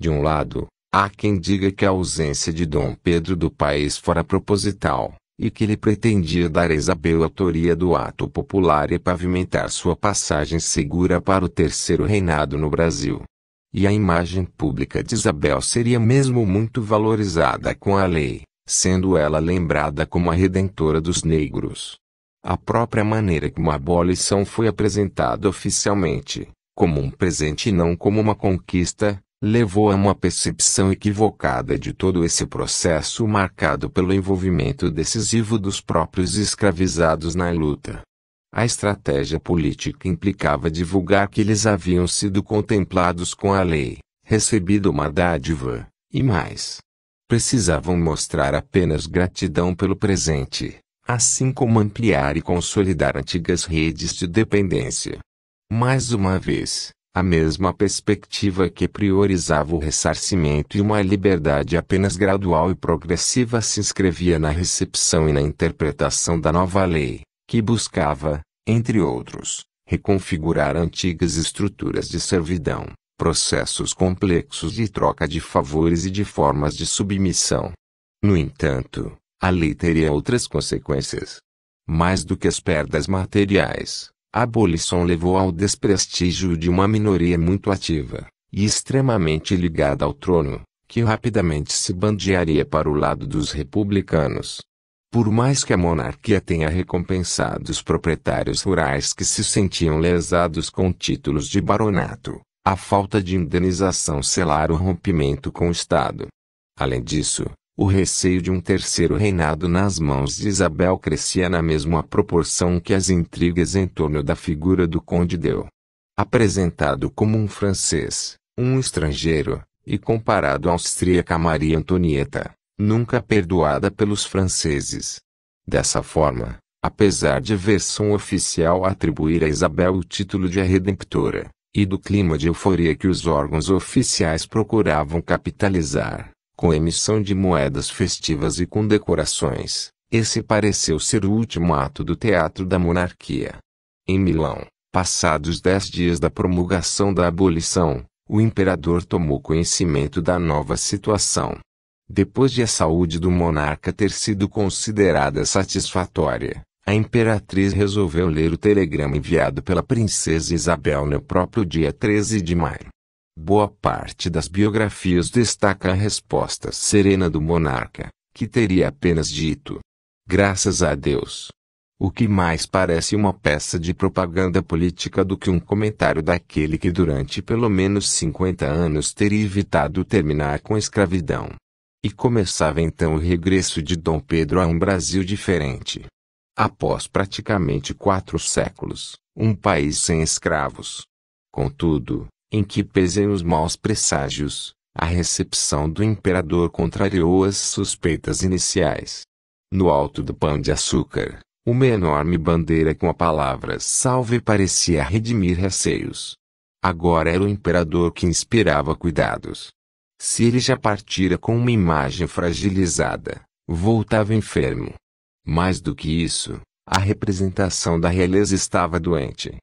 De um lado, há quem diga que a ausência de Dom Pedro do país fora proposital e que ele pretendia dar a Isabel a autoria do ato popular e pavimentar sua passagem segura para o terceiro reinado no Brasil. E a imagem pública de Isabel seria mesmo muito valorizada com a lei, sendo ela lembrada como a redentora dos negros. A própria maneira como a abolição foi apresentada oficialmente, como um presente e não como uma conquista, levou a uma percepção equivocada de todo esse processo marcado pelo envolvimento decisivo dos próprios escravizados na luta. A estratégia política implicava divulgar que eles haviam sido contemplados com a lei, recebido uma dádiva, e mais. Precisavam mostrar apenas gratidão pelo presente, assim como ampliar e consolidar antigas redes de dependência. Mais uma vez, a mesma perspectiva que priorizava o ressarcimento e uma liberdade apenas gradual e progressiva se inscrevia na recepção e na interpretação da nova lei, que buscava, entre outros, reconfigurar antigas estruturas de servidão, processos complexos de troca de favores e de formas de submissão. No entanto, a lei teria outras consequências. Mais do que as perdas materiais, a abolição levou ao desprestígio de uma minoria muito ativa, e extremamente ligada ao trono, que rapidamente se bandearia para o lado dos republicanos. Por mais que a monarquia tenha recompensado os proprietários rurais que se sentiam lesados com títulos de baronato, a falta de indenização selara o rompimento com o Estado. Além disso, o receio de um terceiro reinado nas mãos de Isabel crescia na mesma proporção que as intrigas em torno da figura do Conde deu. Apresentado como um francês, um estrangeiro, e comparado à austríaca Maria Antonieta, nunca perdoada pelos franceses. Dessa forma, apesar de versão oficial atribuir a Isabel o título de a Redemptora, e do clima de euforia que os órgãos oficiais procuravam capitalizar, com emissão de moedas festivas e com decorações, esse pareceu ser o último ato do teatro da monarquia. Em Milão, passados dez dias da promulgação da abolição, o imperador tomou conhecimento da nova situação. Depois de a saúde do monarca ter sido considerada satisfatória, a imperatriz resolveu ler o telegrama enviado pela princesa Isabel no próprio dia 13 de maio. Boa parte das biografias destaca a resposta serena do monarca, que teria apenas dito: Graças a Deus. O que mais parece uma peça de propaganda política do que um comentário daquele que durante pelo menos 50 anos teria evitado terminar com a escravidão. E começava então o regresso de Dom Pedro a um Brasil diferente. Após praticamente quatro séculos, um país sem escravos. Contudo, em que pesem os maus presságios, a recepção do imperador contrariou as suspeitas iniciais. No alto do pão de açúcar, uma enorme bandeira com a palavra salve parecia redimir receios. Agora era o imperador que inspirava cuidados. Se ele já partira com uma imagem fragilizada, voltava enfermo. Mais do que isso, a representação da realeza estava doente.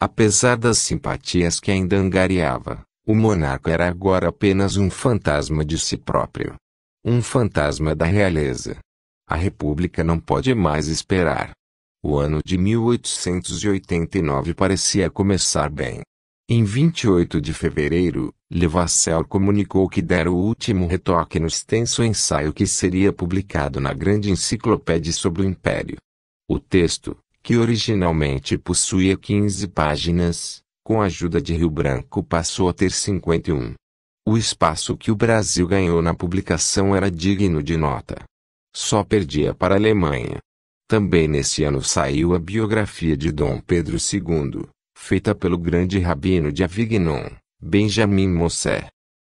Apesar das simpatias que ainda angariava, o monarca era agora apenas um fantasma de si próprio. Um fantasma da realeza. A República não pode mais esperar. O ano de 1889 parecia começar bem. Em 28 de fevereiro, Levasseur comunicou que dera o último retoque no extenso ensaio que seria publicado na Grande Enciclopédia sobre o Império. O texto, que originalmente possuía 15 páginas, com a ajuda de Rio Branco passou a ter 51. O espaço que o Brasil ganhou na publicação era digno de nota. Só perdia para a Alemanha. Também nesse ano saiu a biografia de Dom Pedro II, feita pelo grande rabino de Avignon, Benjamin Moser.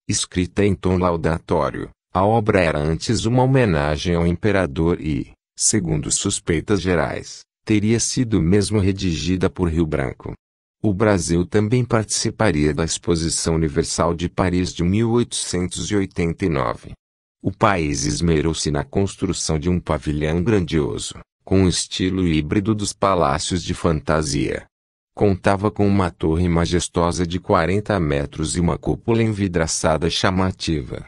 Escrita em tom laudatório, a obra era antes uma homenagem ao imperador e, segundo suspeitas gerais, teria sido mesmo redigida por Rio Branco. O Brasil também participaria da Exposição Universal de Paris de 1889. O país esmerou-se na construção de um pavilhão grandioso, com um estilo híbrido dos palácios de fantasia. Contava com uma torre majestosa de 40 metros e uma cúpula envidraçada chamativa.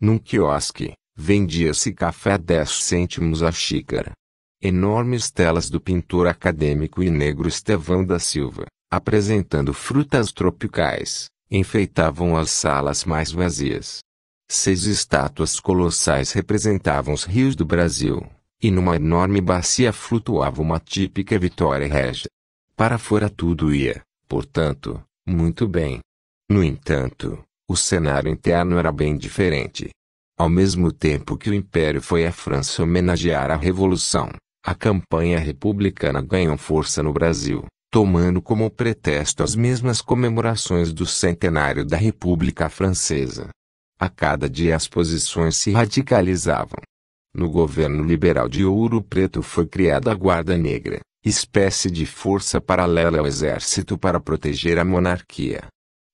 Num quiosque, vendia-se café a 10 cêntimos a xícara enormes telas do pintor acadêmico e negro Estevão da Silva, apresentando frutas tropicais, enfeitavam as salas mais vazias. Seis estátuas colossais representavam os rios do Brasil, e numa enorme bacia flutuava uma típica vitória régia. Para fora tudo ia, portanto, muito bem. No entanto, o cenário interno era bem diferente. Ao mesmo tempo que o Império foi à França homenagear a Revolução, a campanha republicana ganhou força no Brasil, tomando como pretexto as mesmas comemorações do centenário da República Francesa. A cada dia as posições se radicalizavam. No governo liberal de Ouro Preto foi criada a Guarda Negra, espécie de força paralela ao exército para proteger a monarquia.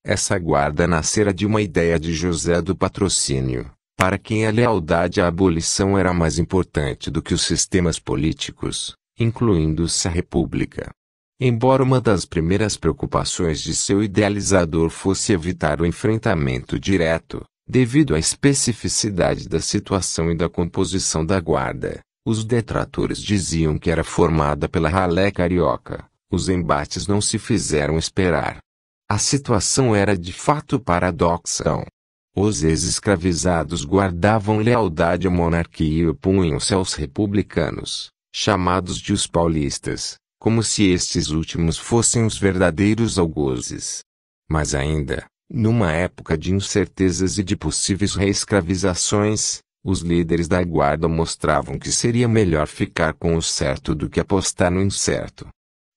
Essa guarda nascera de uma ideia de José do Patrocínio, para quem a lealdade à abolição era mais importante do que os sistemas políticos, incluindo-se a República. Embora uma das primeiras preocupações de seu idealizador fosse evitar o enfrentamento direto, devido à especificidade da situação e da composição da guarda, os detratores diziam que era formada pela ralé carioca. Os embates não se fizeram esperar. A situação era de fato paradoxal. Os ex-escravizados guardavam lealdade à monarquia e opunham-se aos republicanos, chamados de os paulistas, como se estes últimos fossem os verdadeiros algozes. Mas ainda, numa época de incertezas e de possíveis reescravizações, os líderes da guarda mostravam que seria melhor ficar com o certo do que apostar no incerto.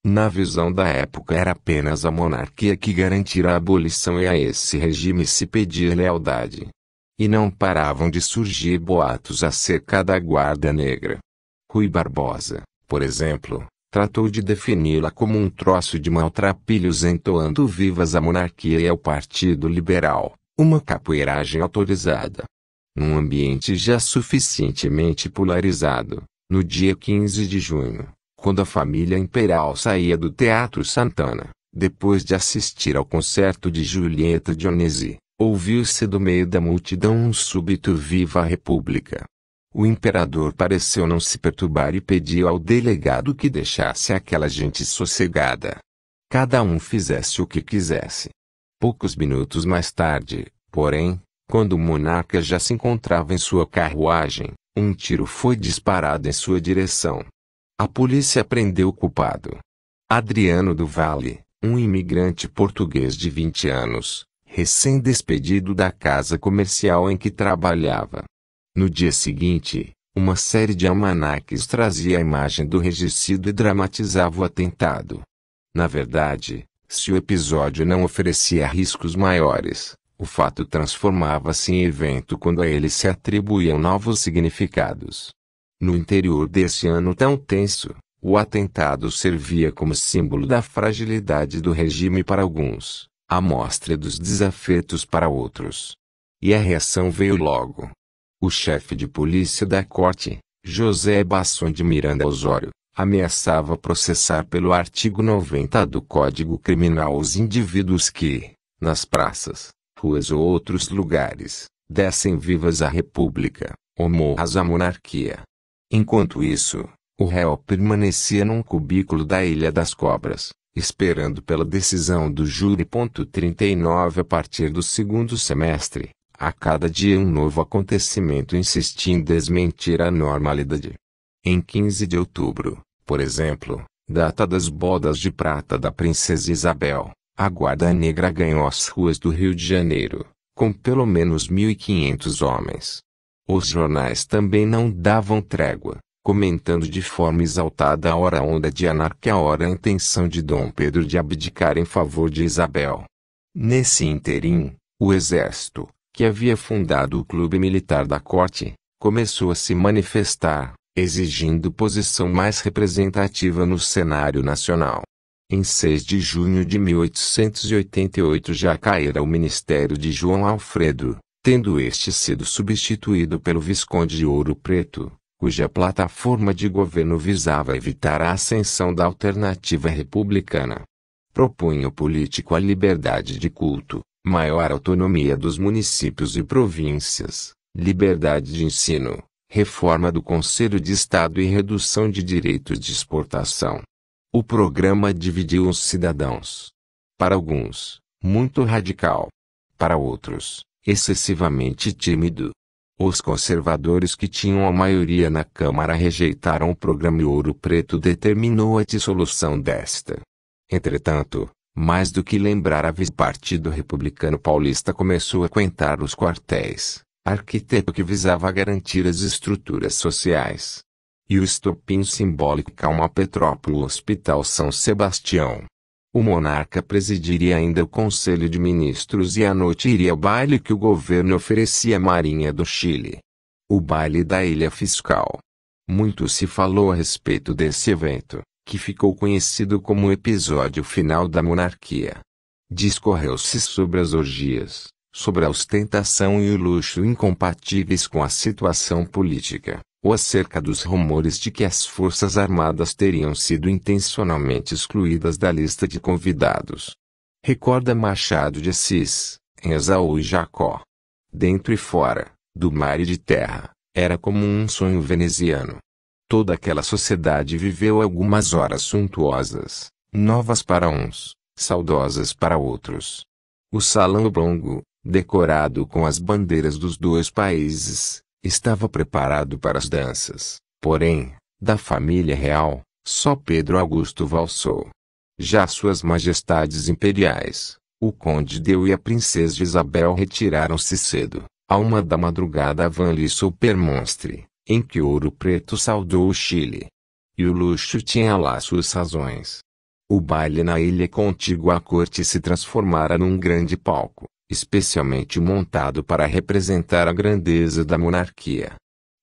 Na visão da época era apenas a monarquia que garantira a abolição e a esse regime se pedia lealdade. E não paravam de surgir boatos acerca da Guarda Negra. Rui Barbosa, por exemplo, tratou de defini-la como um troço de maltrapilhos entoando vivas a monarquia e ao Partido Liberal, uma capoeiragem autorizada. Num ambiente já suficientemente polarizado, no dia 15 de junho, quando a família imperial saía do Teatro Santana, depois de assistir ao concerto de Julieta Dionisi, ouviu-se do meio da multidão um súbito Viva a República. O imperador pareceu não se perturbar e pediu ao delegado que deixasse aquela gente sossegada. Cada um fizesse o que quisesse. Poucos minutos mais tarde, porém, quando o monarca já se encontrava em sua carruagem, um tiro foi disparado em sua direção. A polícia prendeu o culpado. Adriano do Vale, um imigrante português de 20 anos, recém-despedido da casa comercial em que trabalhava. No dia seguinte, uma série de almanaques trazia a imagem do regicida e dramatizava o atentado. Na verdade, se o episódio não oferecia riscos maiores, o fato transformava-se em evento quando a ele se atribuíam novos significados. No interior desse ano tão tenso, o atentado servia como símbolo da fragilidade do regime para alguns, a mostra dos desafetos para outros. E a reação veio logo. O chefe de polícia da corte, José Basson de Miranda Osório, ameaçava processar pelo artigo 90 do Código Criminal os indivíduos que, nas praças, ruas ou outros lugares, dessem vivas à República, ou morras à monarquia, Enquanto isso, o réu permanecia num cubículo da Ilha das Cobras, esperando pela decisão do júri. 39 A partir do segundo semestre, a cada dia um novo acontecimento insistia em desmentir a normalidade. Em 15 de outubro, por exemplo, data das bodas de prata da Princesa Isabel, a Guarda Negra ganhou as ruas do Rio de Janeiro, com pelo menos 1.500 homens. Os jornais também não davam trégua, comentando de forma exaltada a hora onda de anarquia, a hora a intenção de Dom Pedro de abdicar em favor de Isabel. Nesse interim, o exército, que havia fundado o clube militar da corte, começou a se manifestar, exigindo posição mais representativa no cenário nacional. Em 6 de junho de 1888 já caíra o ministério de João Alfredo, tendo este sido substituído pelo Visconde de Ouro Preto, cuja plataforma de governo visava evitar a ascensão da alternativa republicana. Propunha o político a liberdade de culto, maior autonomia dos municípios e províncias, liberdade de ensino, reforma do Conselho de Estado e redução de direitos de exportação. O programa dividiu os cidadãos. Para alguns, muito radical. Para outros, excessivamente tímido. Os conservadores que tinham a maioria na Câmara rejeitaram o programa e Ouro Preto determinou a dissolução desta. Entretanto, mais do que lembrar a o Partido Republicano Paulista começou a contar os quartéis, arquiteto que visava garantir as estruturas sociais. E o estopim simbólico calma Petrópolis Hospital São Sebastião, o monarca presidiria ainda o Conselho de Ministros e à noite iria ao baile que o governo oferecia à Marinha do Chile. O baile da Ilha Fiscal. Muito se falou a respeito desse evento, que ficou conhecido como o episódio final da monarquia. Discorreu-se sobre as orgias, sobre a ostentação e o luxo incompatíveis com a situação política, ou acerca dos rumores de que as Forças Armadas teriam sido intencionalmente excluídas da lista de convidados. Recorda Machado de Assis, em Esaú e Jacó. Dentro e fora, do mar e de terra, era como um sonho veneziano. Toda aquela sociedade viveu algumas horas suntuosas, novas para uns, saudosas para outros. O salão oblongo, decorado com as bandeiras dos dois países, estava preparado para as danças, porém, da família real, só Pedro Augusto valsou. Já suas majestades imperiais, o conde Deu e a princesa Isabel retiraram-se cedo. A uma da madrugada a van lhe supermonstre, em que ouro preto saudou o Chile. E o luxo tinha lá suas razões. O baile na ilha contígua à corte se transformara num grande palco, especialmente montado para representar a grandeza da monarquia.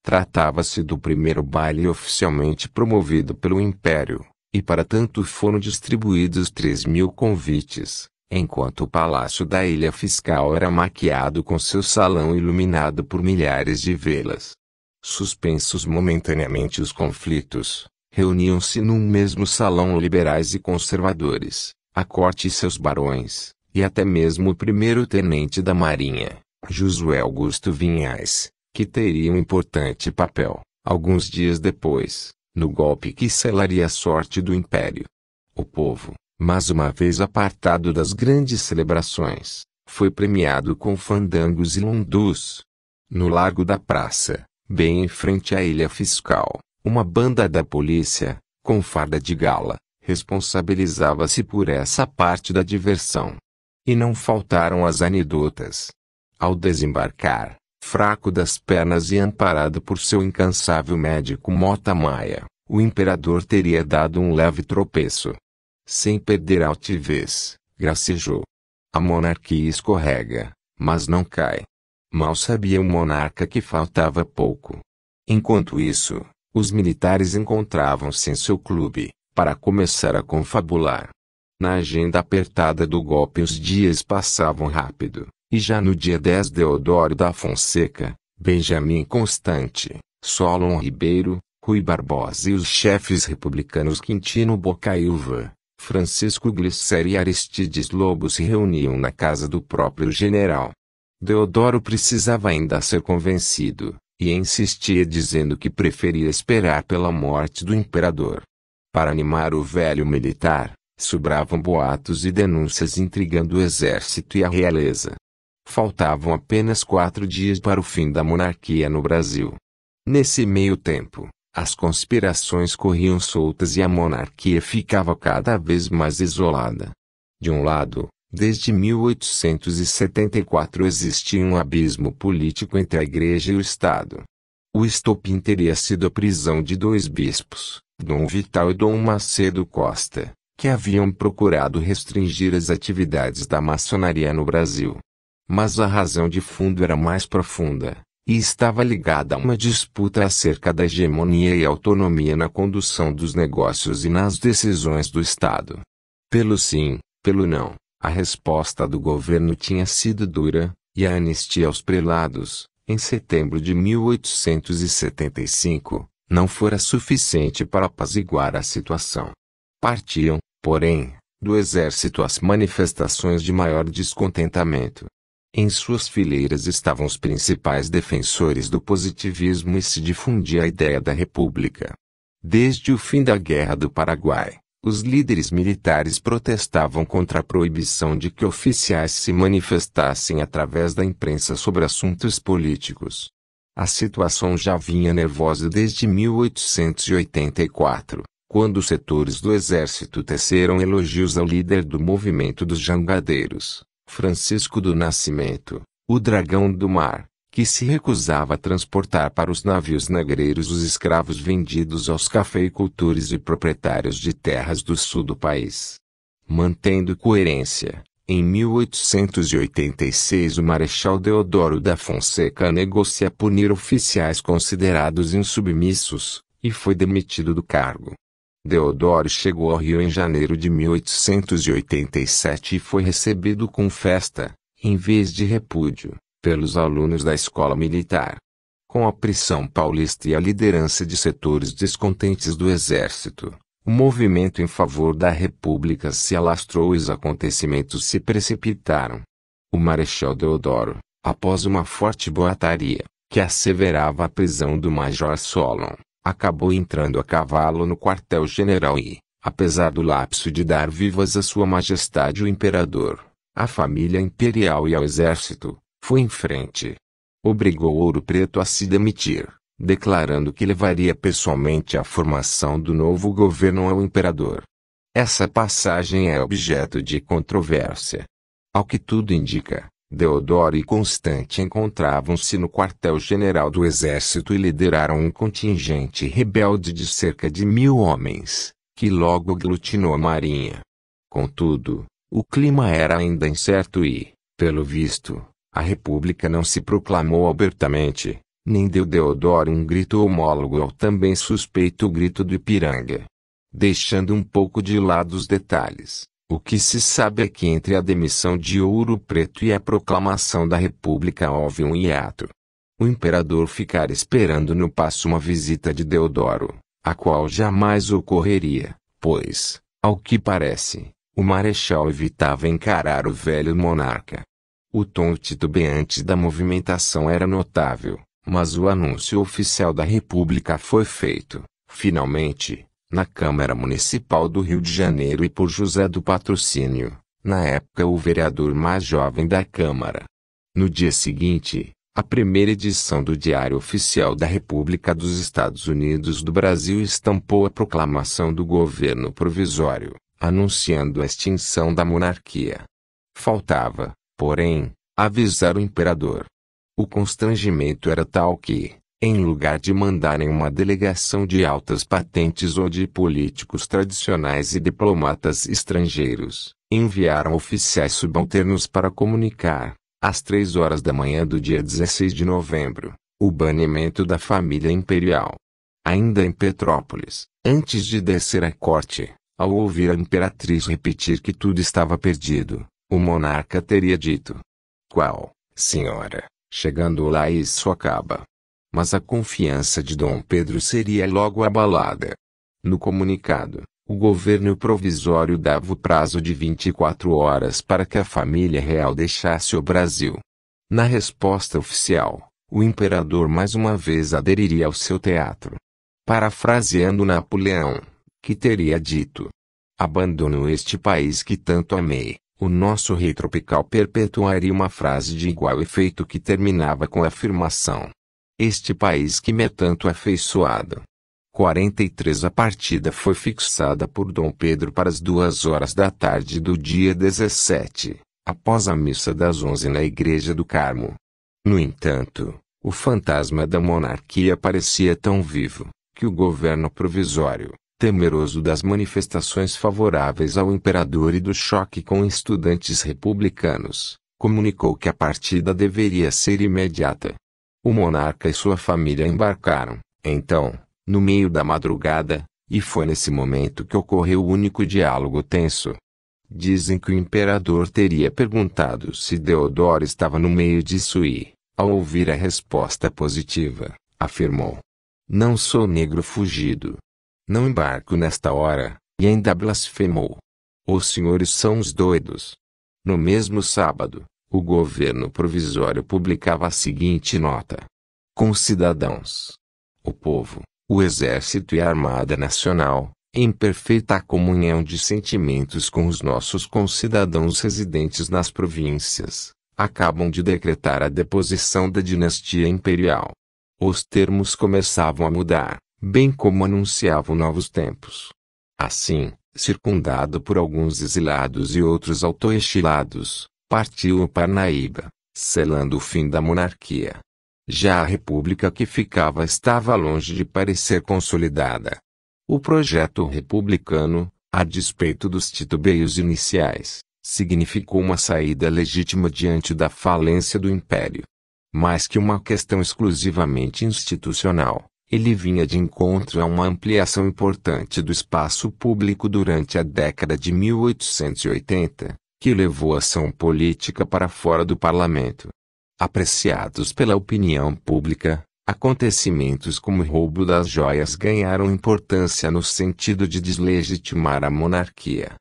Tratava-se do primeiro baile oficialmente promovido pelo Império, e para tanto foram distribuídos 3 mil convites, enquanto o Palácio da Ilha Fiscal era maquiado com seu salão iluminado por milhares de velas. Suspensos momentaneamente os conflitos, reuniam-se num mesmo salão liberais e conservadores, a corte e seus barões, e até mesmo o primeiro-tenente da Marinha, Josué Augusto Vinhais, que teria um importante papel, alguns dias depois, no golpe que selaria a sorte do império. O povo, mais uma vez apartado das grandes celebrações, foi premiado com fandangos e lundus. No Largo da Praça, bem em frente à Ilha Fiscal, uma banda da polícia, com farda de gala, responsabilizava-se por essa parte da diversão. E não faltaram as anedotas. Ao desembarcar, fraco das pernas e amparado por seu incansável médico Mota Maia, o imperador teria dado um leve tropeço. Sem perder a altivez, gracejou. A monarquia escorrega, mas não cai. Mal sabia o monarca que faltava pouco. Enquanto isso, os militares encontravam-se em seu clube, para começar a confabular. Na agenda apertada do golpe os dias passavam rápido, e já no dia 10 Deodoro da Fonseca, Benjamin Constante, Solon Ribeiro, Rui Barbosa e os chefes republicanos Quintino Bocaiúva, Francisco Glicério e Aristides Lobo se reuniam na casa do próprio general. Deodoro precisava ainda ser convencido, e insistia dizendo que preferia esperar pela morte do imperador. Para animar o velho militar, Sobravam boatos e denúncias intrigando o exército e a realeza. Faltavam apenas quatro dias para o fim da monarquia no Brasil. Nesse meio tempo, as conspirações corriam soltas e a monarquia ficava cada vez mais isolada. De um lado, desde 1874 existia um abismo político entre a Igreja e o Estado. O estopim teria sido a prisão de dois bispos, Dom Vital e Dom Macedo Costa, que haviam procurado restringir as atividades da maçonaria no Brasil. Mas a razão de fundo era mais profunda, e estava ligada a uma disputa acerca da hegemonia e autonomia na condução dos negócios e nas decisões do Estado. Pelo sim, pelo não, a resposta do governo tinha sido dura, e a anistia aos prelados, em setembro de 1875, não fora suficiente para apaziguar a situação. Partiam, porém, do exército as manifestações de maior descontentamento. Em suas fileiras estavam os principais defensores do positivismo e se difundia a ideia da República. Desde o fim da Guerra do Paraguai, os líderes militares protestavam contra a proibição de que oficiais se manifestassem através da imprensa sobre assuntos políticos. A situação já vinha nervosa desde 1884 quando setores do exército teceram elogios ao líder do movimento dos jangadeiros, Francisco do Nascimento, o dragão do mar, que se recusava a transportar para os navios negreiros os escravos vendidos aos cafeicultores e proprietários de terras do sul do país. Mantendo coerência, em 1886 o Marechal Deodoro da Fonseca negou-se a punir oficiais considerados insubmissos, e foi demitido do cargo. Deodoro chegou ao Rio em janeiro de 1887 e foi recebido com festa, em vez de repúdio, pelos alunos da escola militar. Com a prisão paulista e a liderança de setores descontentes do exército, o movimento em favor da república se alastrou e os acontecimentos se precipitaram. O marechal Deodoro, após uma forte boataria, que asseverava a prisão do major Solon, acabou entrando a cavalo no quartel-general e, apesar do lapso de dar vivas a sua majestade o imperador, à família imperial e ao exército, foi em frente. Obrigou Ouro Preto a se demitir, declarando que levaria pessoalmente a formação do novo governo ao imperador. Essa passagem é objeto de controvérsia. Ao que tudo indica, Deodoro e Constante encontravam-se no quartel-general do exército e lideraram um contingente rebelde de cerca de mil homens, que logo aglutinou a marinha. Contudo, o clima era ainda incerto e, pelo visto, a República não se proclamou abertamente, nem deu Deodoro um grito homólogo ao também suspeito grito do Ipiranga. Deixando um pouco de lado os detalhes, o que se sabe é que entre a demissão de Ouro Preto e a proclamação da República houve um hiato. O imperador ficara esperando no passo uma visita de Deodoro, a qual jamais ocorreria, pois, ao que parece, o marechal evitava encarar o velho monarca. O tom titubeante da movimentação era notável, mas o anúncio oficial da República foi feito, finalmente, na Câmara Municipal do Rio de Janeiro e por José do Patrocínio, na época o vereador mais jovem da Câmara. No dia seguinte, a primeira edição do Diário Oficial da República dos Estados Unidos do Brasil estampou a proclamação do governo provisório, anunciando a extinção da monarquia. Faltava, porém, avisar o imperador. O constrangimento era tal que, em lugar de mandarem uma delegação de altas patentes ou de políticos tradicionais e diplomatas estrangeiros, enviaram oficiais subalternos para comunicar, às três horas da manhã do dia 16 de novembro, o banimento da família imperial. Ainda em Petrópolis, antes de descer à corte, ao ouvir a imperatriz repetir que tudo estava perdido, o monarca teria dito: Qual, senhora, chegando lá isso acaba mas a confiança de Dom Pedro seria logo abalada. No comunicado, o governo provisório dava o prazo de 24 horas para que a família real deixasse o Brasil. Na resposta oficial, o imperador mais uma vez aderiria ao seu teatro. Parafraseando Napoleão, que teria dito: Abandono este país que tanto amei. O nosso rei tropical perpetuaria uma frase de igual efeito que terminava com a afirmação: este país que me é tanto afeiçoado. 43 A partida foi fixada por Dom Pedro para as duas horas da tarde do dia 17, após a missa das onze na Igreja do Carmo. No entanto, o fantasma da monarquia parecia tão vivo, que o governo provisório, temeroso das manifestações favoráveis ao imperador e do choque com estudantes republicanos, comunicou que a partida deveria ser imediata. O monarca e sua família embarcaram, então, no meio da madrugada, e foi nesse momento que ocorreu o único diálogo tenso. Dizem que o imperador teria perguntado se Deodoro estava no meio disso e, ao ouvir a resposta positiva, afirmou: Não sou negro fugido. Não embarco nesta hora, e ainda blasfemou. Os senhores são os doidos. No mesmo sábado, o governo provisório publicava a seguinte nota: Com cidadãos, o povo, o exército e a armada nacional, em perfeita comunhão de sentimentos com os nossos concidadãos residentes nas províncias, acabam de decretar a deposição da dinastia imperial. Os termos começavam a mudar, bem como anunciavam novos tempos. Assim, circundado por alguns exilados e outros autoexilados, partiu o Parnaíba, selando o fim da monarquia. Já a república que ficava estava longe de parecer consolidada. O projeto republicano, a despeito dos titubeios iniciais, significou uma saída legítima diante da falência do império. Mais que uma questão exclusivamente institucional, ele vinha de encontro a uma ampliação importante do espaço público durante a década de 1880, que levou ação política para fora do parlamento. Apreciados pela opinião pública, acontecimentos como o roubo das joias ganharam importância no sentido de deslegitimar a monarquia.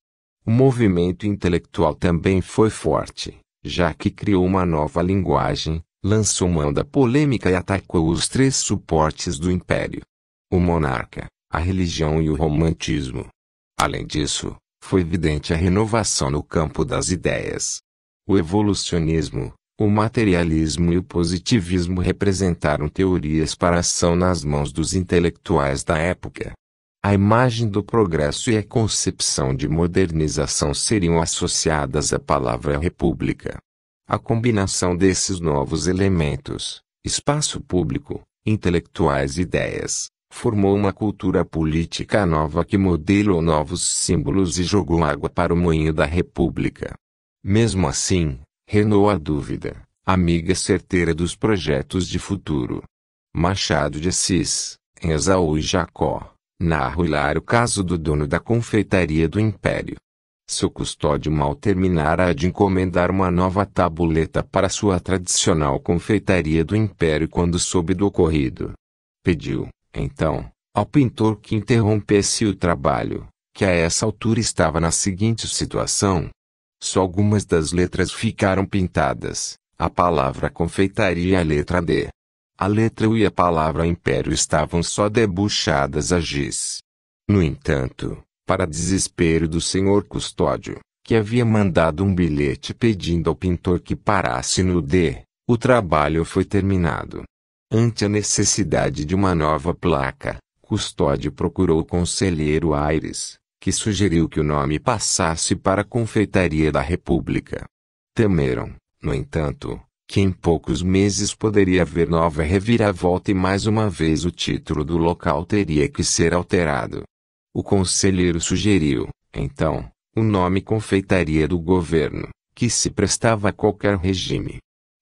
O movimento intelectual também foi forte, já que criou uma nova linguagem, lançou mão da polêmica e atacou os três suportes do império: o monarca, a religião e o romantismo. Além disso, foi evidente a renovação no campo das ideias. O evolucionismo, o materialismo e o positivismo representaram teorias para ação nas mãos dos intelectuais da época. A imagem do progresso e a concepção de modernização seriam associadas à palavra república. A combinação desses novos elementos, espaço público, intelectuais e ideias, formou uma cultura política nova que modelou novos símbolos e jogou água para o moinho da República. Mesmo assim, renou a dúvida, amiga certeira dos projetos de futuro. Machado de Assis, em Esaú e Jacó, narra o hilário caso do dono da confeitaria do Império. Seu custódio mal terminara de encomendar uma nova tabuleta para sua tradicional confeitaria do Império quando soube do ocorrido. Pediu, então, ao pintor que interrompesse o trabalho, que a essa altura estava na seguinte situação: só algumas das letras ficaram pintadas, a palavra confeitaria e a letra D. A letra U e a palavra império estavam só debuxadas a giz. No entanto, para desespero do senhor custódio, que havia mandado um bilhete pedindo ao pintor que parasse no D, o trabalho foi terminado. Ante a necessidade de uma nova placa, Custódio procurou o conselheiro Aires, que sugeriu que o nome passasse para a Confeitaria da República. Temeram, no entanto, que em poucos meses poderia haver nova reviravolta e mais uma vez o título do local teria que ser alterado. O conselheiro sugeriu, então, o nome Confeitaria do Governo, que se prestava a qualquer regime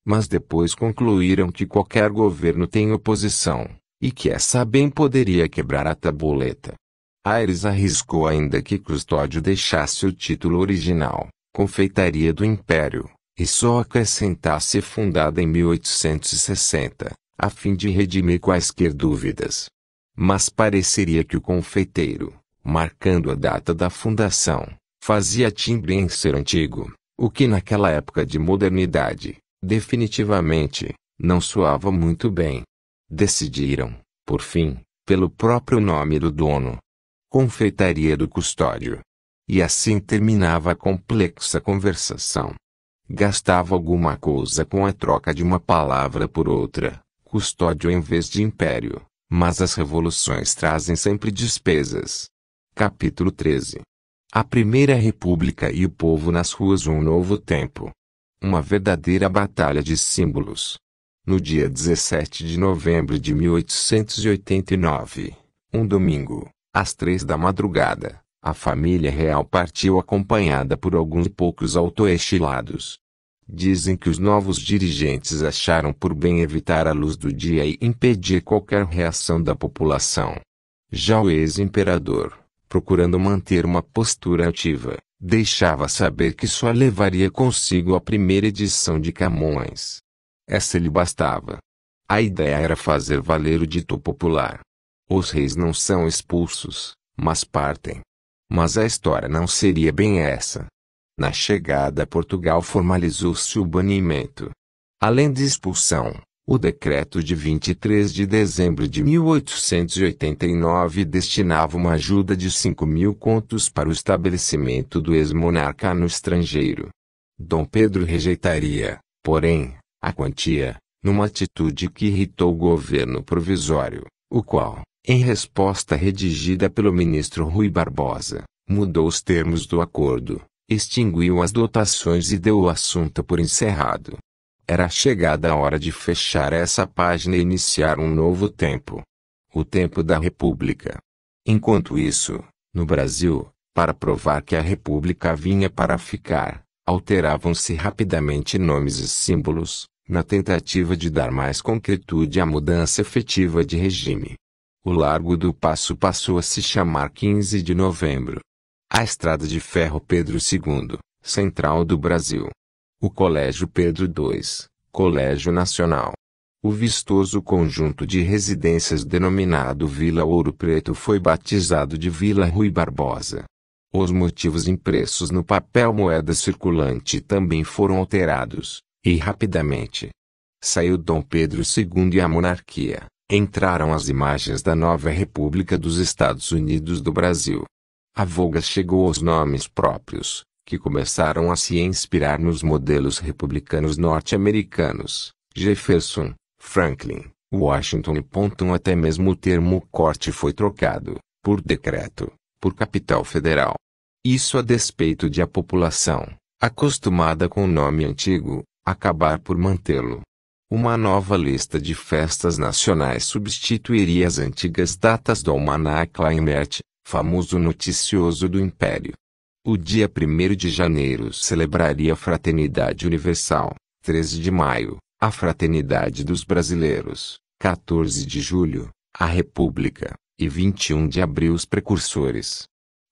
mas depois concluíram que qualquer governo tem oposição, e que essa bem poderia quebrar a tabuleta. Aires arriscou ainda que Custódio deixasse o título original, Confeitaria do Império, e só acrescentasse fundada em 1860, a fim de redimir quaisquer dúvidas. Mas pareceria que o confeiteiro, marcando a data da fundação, fazia timbre em ser antigo, o que naquela época de modernidade, definitivamente, não soava muito bem. Decidiram, por fim, pelo próprio nome do dono: Confeitaria do Custódio. E assim terminava a complexa conversação. Gastava alguma coisa com a troca de uma palavra por outra, custódio em vez de império, mas as revoluções trazem sempre despesas. Capítulo 13 A Primeira República e o Povo nas Ruas Um Novo Tempo uma verdadeira batalha de símbolos. No dia 17 de novembro de 1889, um domingo, às três da madrugada, a família real partiu acompanhada por alguns poucos autoestilados. Dizem que os novos dirigentes acharam por bem evitar a luz do dia e impedir qualquer reação da população. Já o ex-imperador, procurando manter uma postura ativa, deixava saber que só levaria consigo a primeira edição de Camões. Essa lhe bastava. A ideia era fazer valer o dito popular. Os reis não são expulsos, mas partem. Mas a história não seria bem essa. Na chegada a Portugal formalizou-se o banimento. Além de expulsão, o decreto de 23 de dezembro de 1889 destinava uma ajuda de 5 mil contos para o estabelecimento do ex-monarca no estrangeiro. Dom Pedro rejeitaria, porém, a quantia, numa atitude que irritou o governo provisório, o qual, em resposta redigida pelo ministro Rui Barbosa, mudou os termos do acordo, extinguiu as dotações e deu o assunto por encerrado. Era chegada a hora de fechar essa página e iniciar um novo tempo. O tempo da República. Enquanto isso, no Brasil, para provar que a República vinha para ficar, alteravam-se rapidamente nomes e símbolos, na tentativa de dar mais concretude à mudança efetiva de regime. O Largo do Passo passou a se chamar 15 de novembro. A Estrada de Ferro Pedro II, Central do Brasil, o Colégio Pedro II, Colégio Nacional. O vistoso conjunto de residências denominado Vila Ouro Preto foi batizado de Vila Rui Barbosa. Os motivos impressos no papel moeda circulante também foram alterados, e rapidamente. Saiu Dom Pedro II e a monarquia. Entraram as imagens da nova República dos Estados Unidos do Brasil. A voga chegou aos nomes próprios, que começaram a se inspirar nos modelos republicanos norte-americanos, Jefferson, Franklin, Washington e até mesmo o termo corte foi trocado, por decreto, por capital federal. Isso a despeito de a população, acostumada com o nome antigo, acabar por mantê-lo. Uma nova lista de festas nacionais substituiria as antigas datas do almanac Laimet, famoso noticioso do Império. O dia 1 de janeiro celebraria a Fraternidade Universal, 13 de maio, a Fraternidade dos Brasileiros, 14 de julho, a República, e 21 de abril os precursores.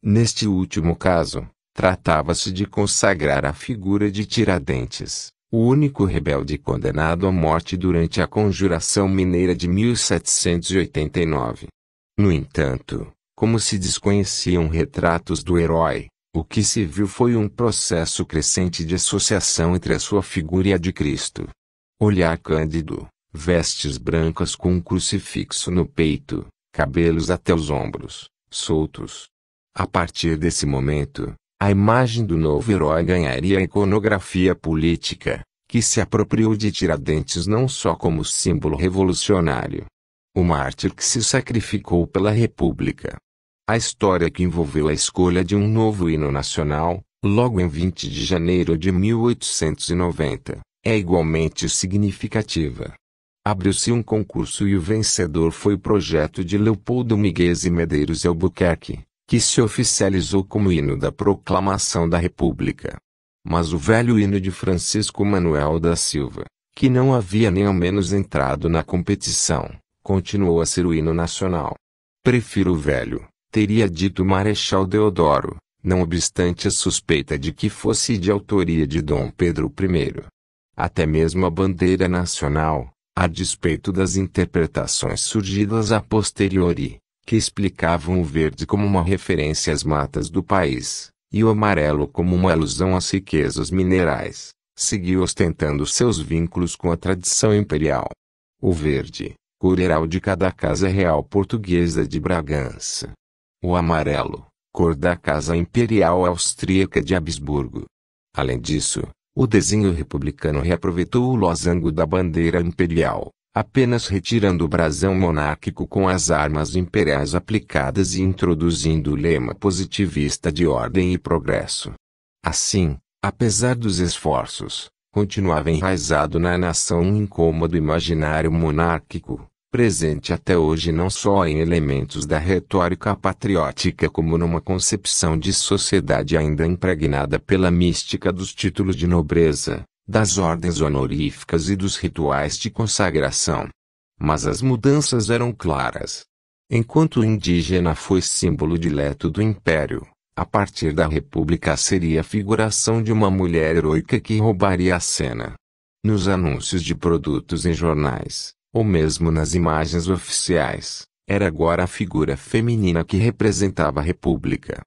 Neste último caso, tratava-se de consagrar a figura de Tiradentes, o único rebelde condenado à morte durante a Conjuração Mineira de 1789. No entanto, como se desconheciam retratos do herói, o que se viu foi um processo crescente de associação entre a sua figura e a de Cristo. Olhar cândido, vestes brancas com um crucifixo no peito, cabelos até os ombros, soltos. A partir desse momento, a imagem do novo herói ganharia a iconografia política, que se apropriou de Tiradentes não só como símbolo revolucionário, o mártir que se sacrificou pela República, a história que envolveu a escolha de um novo hino nacional, logo em 20 de janeiro de 1890, é igualmente significativa. Abriu-se um concurso e o vencedor foi o projeto de Leopoldo Miguez e Medeiros Albuquerque, que se oficializou como hino da proclamação da República. Mas o velho hino de Francisco Manuel da Silva, que não havia nem ao menos entrado na competição, continuou a ser o hino nacional. Prefiro o velho, teria dito Marechal Deodoro, não obstante a suspeita de que fosse de autoria de Dom Pedro I. Até mesmo a bandeira nacional, a despeito das interpretações surgidas a posteriori, que explicavam o verde como uma referência às matas do país, e o amarelo como uma alusão às riquezas minerais, seguiu ostentando seus vínculos com a tradição imperial. O verde, cor de cada casa real portuguesa de Bragança, o amarelo, cor da Casa Imperial Austríaca de Habsburgo. Além disso, o desenho republicano reaproveitou o losango da bandeira imperial, apenas retirando o brasão monárquico com as armas imperiais aplicadas e introduzindo o lema positivista de ordem e progresso. Assim, apesar dos esforços, continuava enraizado na nação um incômodo imaginário monárquico, presente até hoje não só em elementos da retórica patriótica como numa concepção de sociedade ainda impregnada pela mística dos títulos de nobreza, das ordens honoríficas e dos rituais de consagração. Mas as mudanças eram claras. Enquanto o indígena foi símbolo dileto do império, a partir da república seria a figuração de uma mulher heroica que roubaria a cena. Nos anúncios de produtos em jornais, ou mesmo nas imagens oficiais, era agora a figura feminina que representava a República.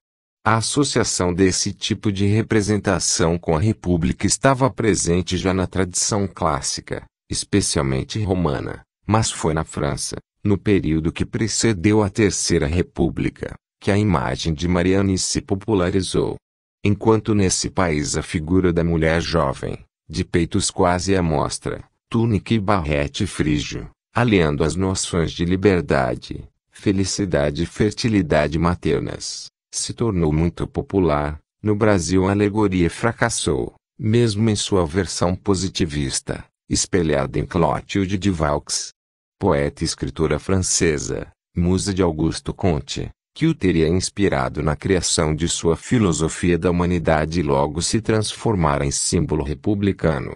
A associação desse tipo de representação com a República estava presente já na tradição clássica, especialmente romana, mas foi na França, no período que precedeu a Terceira República, que a imagem de Marianne se popularizou. Enquanto nesse país a figura da mulher jovem, de peitos quase à mostra, Tunic e Barrete Frígio, aliando as noções de liberdade, felicidade e fertilidade maternas, se tornou muito popular. No Brasil a alegoria fracassou, mesmo em sua versão positivista, espelhada em Clotilde de Vaux. Poeta e escritora francesa, musa de Augusto Comte, que o teria inspirado na criação de sua filosofia da humanidade e logo se transformara em símbolo republicano.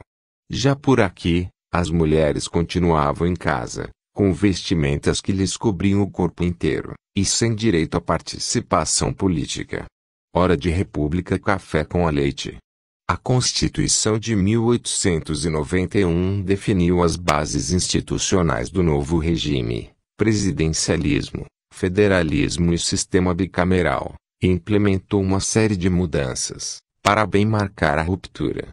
Já por aqui, as mulheres continuavam em casa, com vestimentas que lhes cobriam o corpo inteiro, e sem direito à participação política. Hora de República Café com a Leite. A Constituição de 1891 definiu as bases institucionais do novo regime: presidencialismo, federalismo e sistema bicameral, e implementou uma série de mudanças, para bem marcar a ruptura.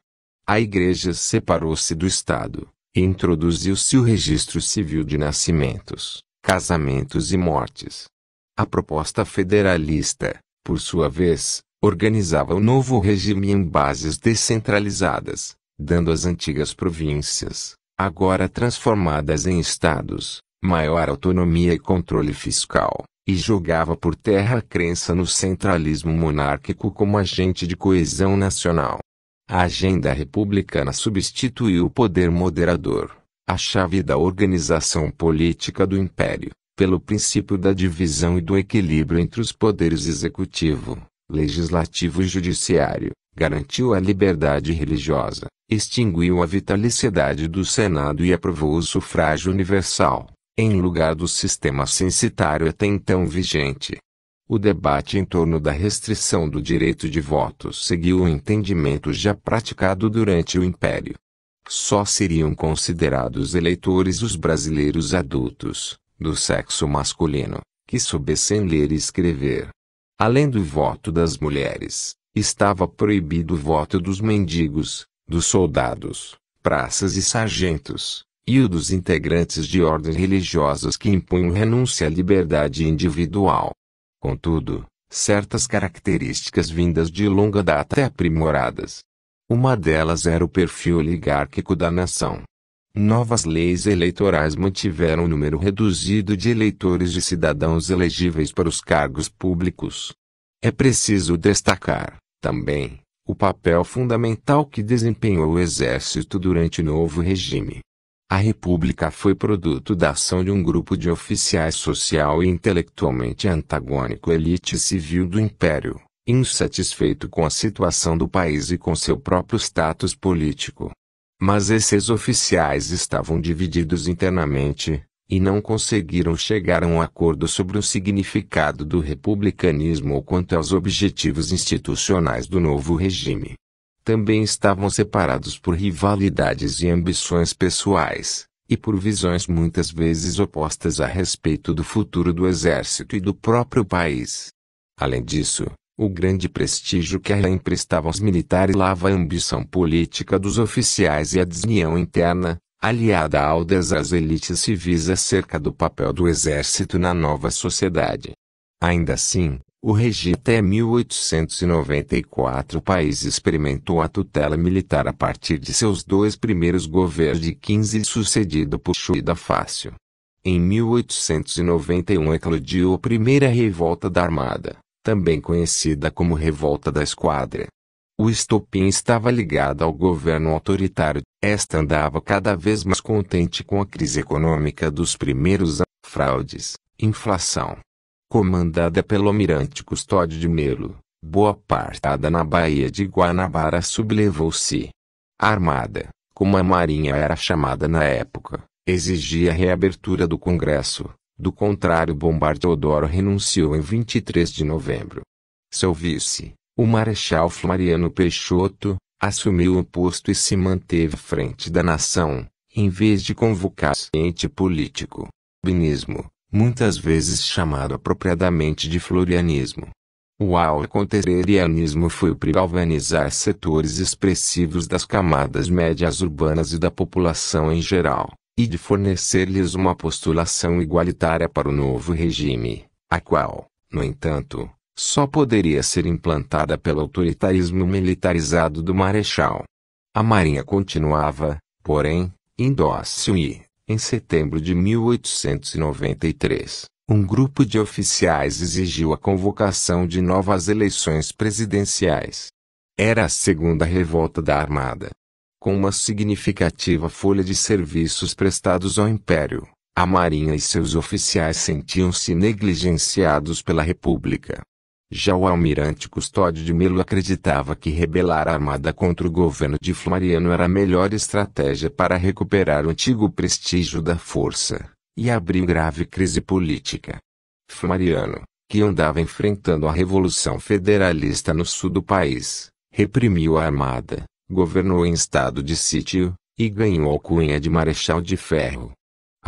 A Igreja separou-se do Estado, Introduziu-se o registro civil de nascimentos, casamentos e mortes. A proposta federalista, por sua vez, organizava o novo regime em bases descentralizadas, dando às antigas províncias, agora transformadas em estados, maior autonomia e controle fiscal, e jogava por terra a crença no centralismo monárquico como agente de coesão nacional. A agenda republicana substituiu o poder moderador, a chave da organização política do império, pelo princípio da divisão e do equilíbrio entre os poderes executivo, legislativo e judiciário, garantiu a liberdade religiosa, extinguiu a vitaliciedade do Senado e aprovou o sufrágio universal, em lugar do sistema censitário até então vigente. O debate em torno da restrição do direito de voto seguiu o entendimento já praticado durante o Império. Só seriam considerados eleitores os brasileiros adultos, do sexo masculino, que soubessem ler e escrever. Além do voto das mulheres, estava proibido o voto dos mendigos, dos soldados, praças e sargentos, e o dos integrantes de ordens religiosas que impunham renúncia à liberdade individual. Contudo, certas características vindas de longa data é aprimoradas. Uma delas era o perfil oligárquico da nação. Novas leis eleitorais mantiveram o um número reduzido de eleitores e cidadãos elegíveis para os cargos públicos. É preciso destacar, também, o papel fundamental que desempenhou o Exército durante o novo regime. A República foi produto da ação de um grupo de oficiais social e intelectualmente antagônico elite civil do Império, insatisfeito com a situação do país e com seu próprio status político. Mas esses oficiais estavam divididos internamente, e não conseguiram chegar a um acordo sobre o significado do republicanismo ou quanto aos objetivos institucionais do novo regime também estavam separados por rivalidades e ambições pessoais, e por visões muitas vezes opostas a respeito do futuro do exército e do próprio país. Além disso, o grande prestígio que a emprestava os militares lava a ambição política dos oficiais e a desunião interna, aliada ao das elites civis acerca do papel do exército na nova sociedade. Ainda assim, o regi até 1894 o país experimentou a tutela militar a partir de seus dois primeiros governos de 15 sucedido por Chuida Fácil. Em 1891 eclodiu a primeira revolta da Armada, também conhecida como Revolta da Esquadra. O estopim estava ligado ao governo autoritário, esta andava cada vez mais contente com a crise econômica dos primeiros anos, fraudes, inflação, comandada pelo almirante Custódio de Melo, boa partada na Baía de Guanabara sublevou-se. A armada, como a marinha era chamada na época, exigia a reabertura do Congresso, do contrário Bombar Teodoro renunciou em 23 de novembro. Seu vice, o Marechal Floriano Peixoto, assumiu o posto e se manteve à frente da nação, em vez de convocar ente político. Binismo, muitas vezes chamado apropriadamente de florianismo. O alconterianismo foi para galvanizar setores expressivos das camadas médias urbanas e da população em geral, e de fornecer-lhes uma postulação igualitária para o novo regime, a qual, no entanto, só poderia ser implantada pelo autoritarismo militarizado do marechal. A marinha continuava, porém, indócil e, em setembro de 1893, um grupo de oficiais exigiu a convocação de novas eleições presidenciais. Era a segunda revolta da Armada. Com uma significativa folha de serviços prestados ao Império, a Marinha e seus oficiais sentiam-se negligenciados pela República. Já o almirante Custódio de Melo acreditava que rebelar a armada contra o governo de Floriano era a melhor estratégia para recuperar o antigo prestígio da força, e abrir grave crise política. Floriano, que andava enfrentando a Revolução Federalista no sul do país, reprimiu a armada, governou em estado de sítio, e ganhou a alcunha de Marechal de Ferro.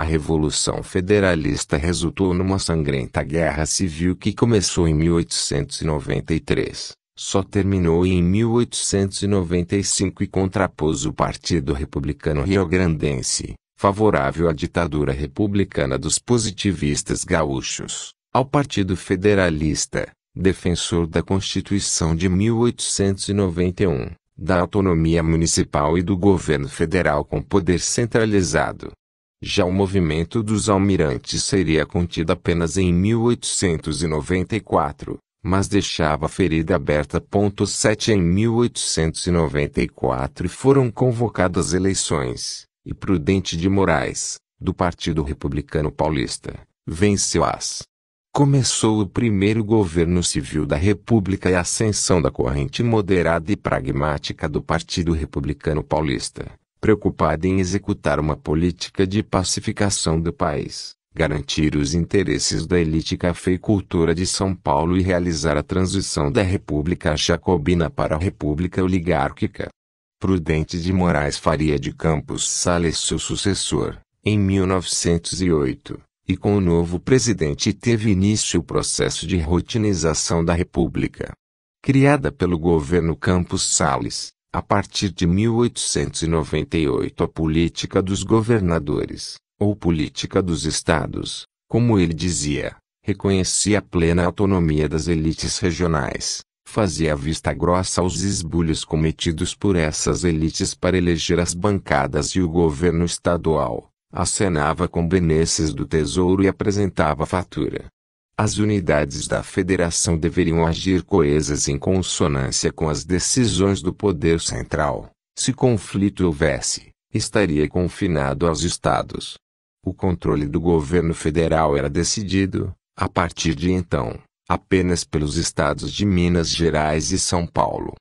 A Revolução Federalista resultou numa sangrenta guerra civil que começou em 1893, só terminou em 1895 e contrapôs o Partido Republicano Riograndense, favorável à ditadura republicana dos positivistas gaúchos, ao Partido Federalista, defensor da Constituição de 1891, da autonomia municipal e do governo federal com poder centralizado já o movimento dos almirantes seria contido apenas em 1894, mas deixava a ferida aberta. 7 Em 1894 foram convocadas eleições, e Prudente de Moraes, do Partido Republicano Paulista, venceu-as. Começou o primeiro governo civil da República e a ascensão da corrente moderada e pragmática do Partido Republicano Paulista, preocupada em executar uma política de pacificação do país, garantir os interesses da elite cafeicultora de São Paulo e realizar a transição da República Jacobina para a República Oligárquica. Prudente de Moraes Faria de Campos Sales seu sucessor, em 1908, e com o novo presidente teve início o processo de rotinização da República. Criada pelo governo Campos Sales, a partir de 1898, a política dos governadores, ou política dos estados, como ele dizia, reconhecia a plena autonomia das elites regionais, fazia vista grossa aos esbulhos cometidos por essas elites para eleger as bancadas e o governo estadual, acenava com benesses do tesouro e apresentava fatura as unidades da federação deveriam agir coesas em consonância com as decisões do poder central. Se conflito houvesse, estaria confinado aos estados. O controle do governo federal era decidido, a partir de então, apenas pelos estados de Minas Gerais e São Paulo.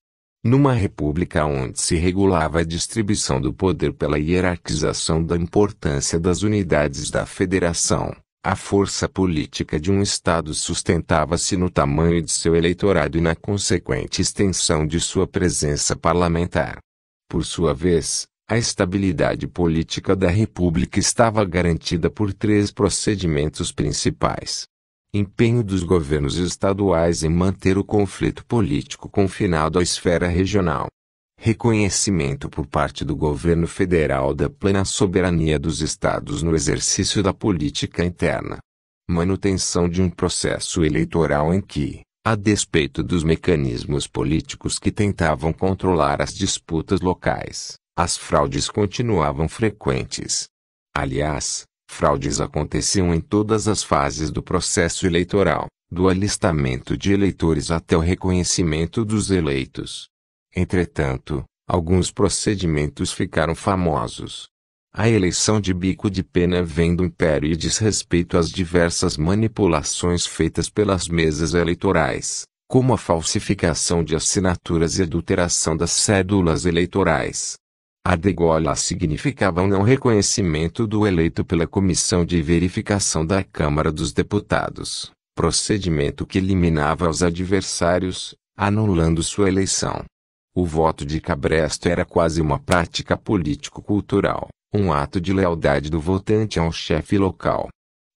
Numa república onde se regulava a distribuição do poder pela hierarquização da importância das unidades da federação, a força política de um Estado sustentava-se no tamanho de seu eleitorado e na consequente extensão de sua presença parlamentar. Por sua vez, a estabilidade política da República estava garantida por três procedimentos principais: empenho dos governos estaduais em manter o conflito político confinado à esfera regional, reconhecimento por parte do governo federal da plena soberania dos estados no exercício da política interna, manutenção de um processo eleitoral em que, a despeito dos mecanismos políticos que tentavam controlar as disputas locais, as fraudes continuavam frequentes. Aliás, fraudes aconteciam em todas as fases do processo eleitoral, do alistamento de eleitores até o reconhecimento dos eleitos. Entretanto, alguns procedimentos ficaram famosos. A eleição de bico de pena vem do império e diz respeito às diversas manipulações feitas pelas mesas eleitorais, como a falsificação de assinaturas e adulteração das cédulas eleitorais. A degola significava um não reconhecimento do eleito pela Comissão de Verificação da Câmara dos Deputados, procedimento que eliminava os adversários, anulando sua eleição. O voto de Cabresto era quase uma prática político-cultural, um ato de lealdade do votante ao chefe local.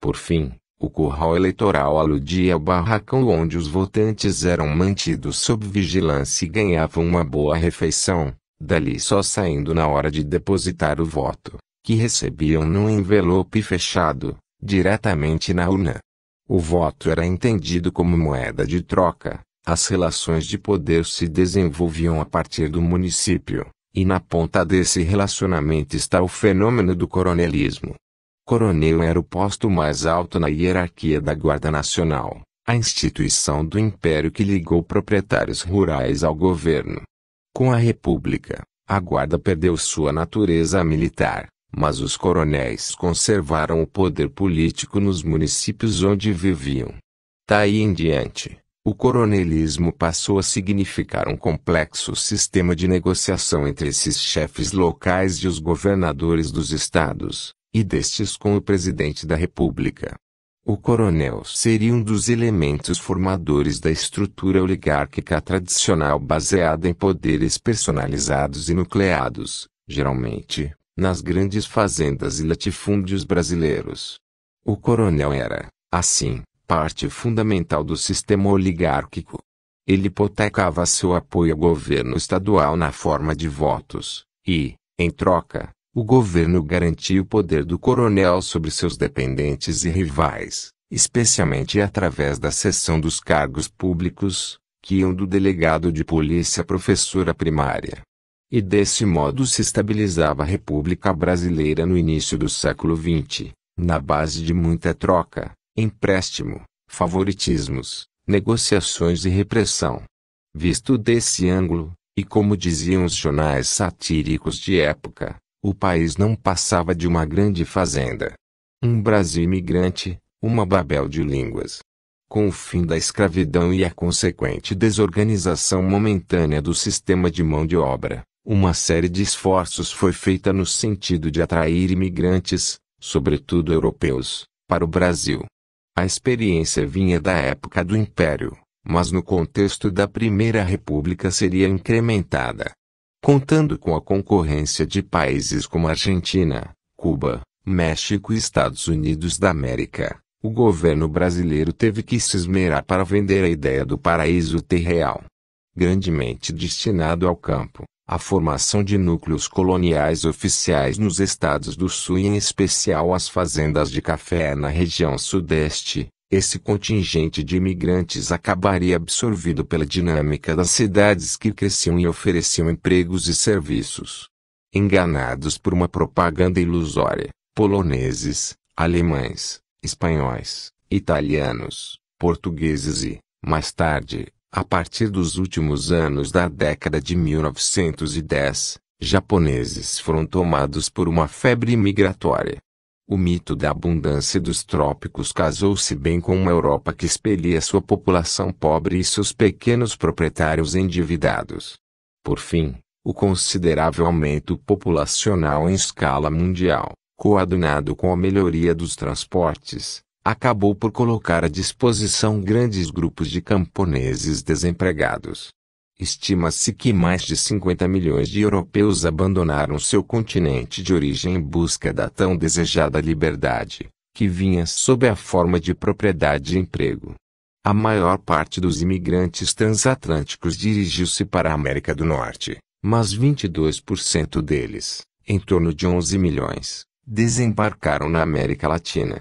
Por fim, o curral eleitoral aludia ao barracão onde os votantes eram mantidos sob vigilância e ganhavam uma boa refeição, dali só saindo na hora de depositar o voto, que recebiam num envelope fechado, diretamente na urna. O voto era entendido como moeda de troca, as relações de poder se desenvolviam a partir do município, e na ponta desse relacionamento está o fenômeno do coronelismo. Coronel era o posto mais alto na hierarquia da Guarda Nacional, a instituição do império que ligou proprietários rurais ao governo. Com a República, a Guarda perdeu sua natureza militar, mas os coronéis conservaram o poder político nos municípios onde viviam. Daí em diante, o coronelismo passou a significar um complexo sistema de negociação entre esses chefes locais e os governadores dos estados, e destes com o presidente da república. O coronel seria um dos elementos formadores da estrutura oligárquica tradicional baseada em poderes personalizados e nucleados, geralmente, nas grandes fazendas e latifúndios brasileiros. O coronel era, assim, parte fundamental do sistema oligárquico. Ele hipotecava seu apoio ao governo estadual na forma de votos, e, em troca, o governo garantia o poder do coronel sobre seus dependentes e rivais, especialmente através da cessão dos cargos públicos, que iam do delegado de polícia à professora primária. E desse modo se estabilizava a República Brasileira no início do século XX, na base de muita troca, empréstimo, favoritismos, negociações e repressão. Visto desse ângulo, e como diziam os jornais satíricos de época, o país não passava de uma grande fazenda. Um Brasil imigrante, uma Babel de línguas. Com o fim da escravidão e a consequente desorganização momentânea do sistema de mão de obra, uma série de esforços foi feita no sentido de atrair imigrantes, sobretudo europeus, para o Brasil. A experiência vinha da época do Império, mas no contexto da Primeira República seria incrementada. Contando com a concorrência de países como Argentina, Cuba, México e Estados Unidos da América, o governo brasileiro teve que se esmerar para vender a ideia do paraíso terreal, grandemente destinado ao campo a formação de núcleos coloniais oficiais nos estados do sul e em especial as fazendas de café na região sudeste, esse contingente de imigrantes acabaria absorvido pela dinâmica das cidades que cresciam e ofereciam empregos e serviços. Enganados por uma propaganda ilusória, poloneses, alemães, espanhóis, italianos, portugueses e, mais tarde, a partir dos últimos anos da década de 1910, japoneses foram tomados por uma febre migratória. O mito da abundância dos trópicos casou-se bem com uma Europa que expelia sua população pobre e seus pequenos proprietários endividados. Por fim, o considerável aumento populacional em escala mundial, coadunado com a melhoria dos transportes, acabou por colocar à disposição grandes grupos de camponeses desempregados. Estima-se que mais de 50 milhões de europeus abandonaram seu continente de origem em busca da tão desejada liberdade, que vinha sob a forma de propriedade e emprego. A maior parte dos imigrantes transatlânticos dirigiu-se para a América do Norte, mas 22% deles, em torno de 11 milhões, desembarcaram na América Latina.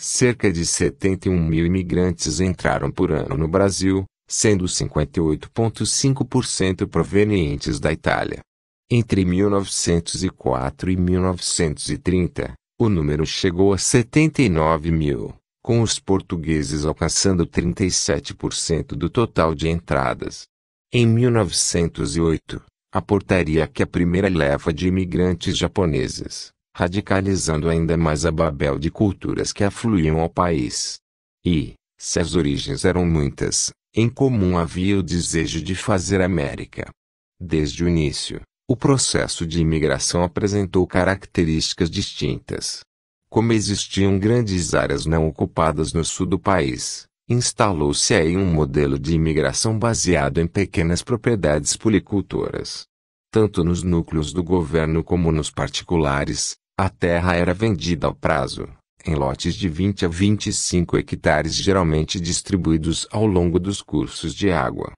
Cerca de 71 mil imigrantes entraram por ano no Brasil, sendo 58,5% provenientes da Itália. Entre 1904 e 1930, o número chegou a 79 mil, com os portugueses alcançando 37% do total de entradas. Em 1908, a portaria que a primeira leva de imigrantes japoneses radicalizando ainda mais a Babel de culturas que afluíam ao país. E, se as origens eram muitas, em comum havia o desejo de fazer América. Desde o início, o processo de imigração apresentou características distintas. Como existiam grandes áreas não ocupadas no sul do país, instalou-se aí um modelo de imigração baseado em pequenas propriedades policultoras. Tanto nos núcleos do governo como nos particulares, a terra era vendida ao prazo, em lotes de 20 a 25 hectares geralmente distribuídos ao longo dos cursos de água.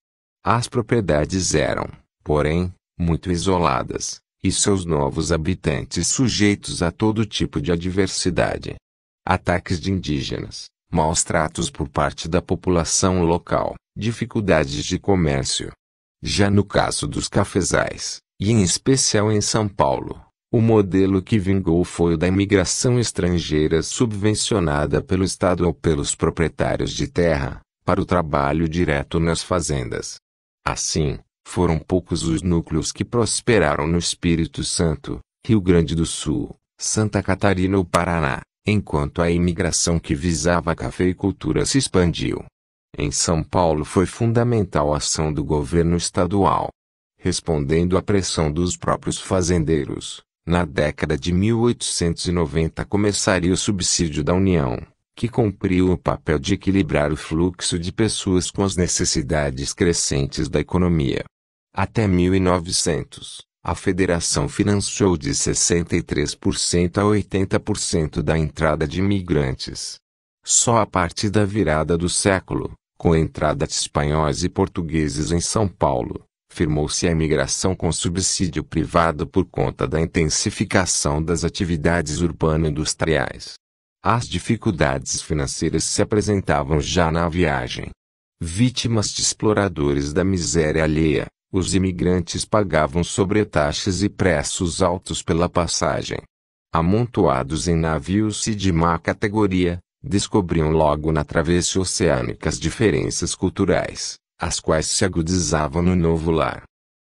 As propriedades eram, porém, muito isoladas, e seus novos habitantes sujeitos a todo tipo de adversidade. Ataques de indígenas, maus tratos por parte da população local, dificuldades de comércio. Já no caso dos cafezais, e em especial em São Paulo, o modelo que vingou foi o da imigração estrangeira subvencionada pelo Estado ou pelos proprietários de terra, para o trabalho direto nas fazendas. Assim, foram poucos os núcleos que prosperaram no Espírito Santo, Rio Grande do Sul, Santa Catarina ou Paraná, enquanto a imigração que visava a cafeicultura se expandiu. Em São Paulo foi fundamental a ação do governo estadual. Respondendo à pressão dos próprios fazendeiros, na década de 1890 começaria o subsídio da União, que cumpriu o papel de equilibrar o fluxo de pessoas com as necessidades crescentes da economia. Até 1900, a federação financiou de 63% a 80% da entrada de imigrantes. Só a partir da virada do século, com a entrada de espanhóis e portugueses em São Paulo, firmou-se a imigração com subsídio privado por conta da intensificação das atividades urbano-industriais. As dificuldades financeiras se apresentavam já na viagem. Vítimas de exploradores da miséria alheia, os imigrantes pagavam sobretaxas e preços altos pela passagem. Amontoados em navios e de má categoria, descobriam logo na travessia oceânica as diferenças culturais, as quais se agudizavam no novo lar.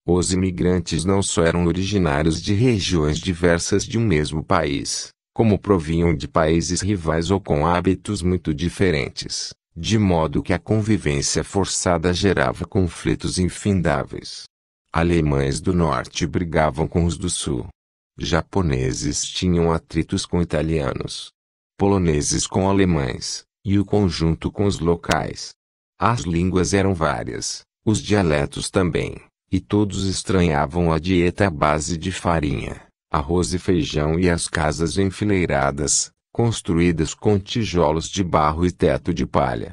Os imigrantes não só eram originários de regiões diversas de um mesmo país, como provinham de países rivais ou com hábitos muito diferentes, de modo que a convivência forçada gerava conflitos infindáveis. Alemães do norte brigavam com os do sul. Japoneses tinham atritos com italianos, poloneses com alemães, e o conjunto com os locais as línguas eram várias, os dialetos também, e todos estranhavam a dieta à base de farinha, arroz e feijão e as casas enfileiradas, construídas com tijolos de barro e teto de palha.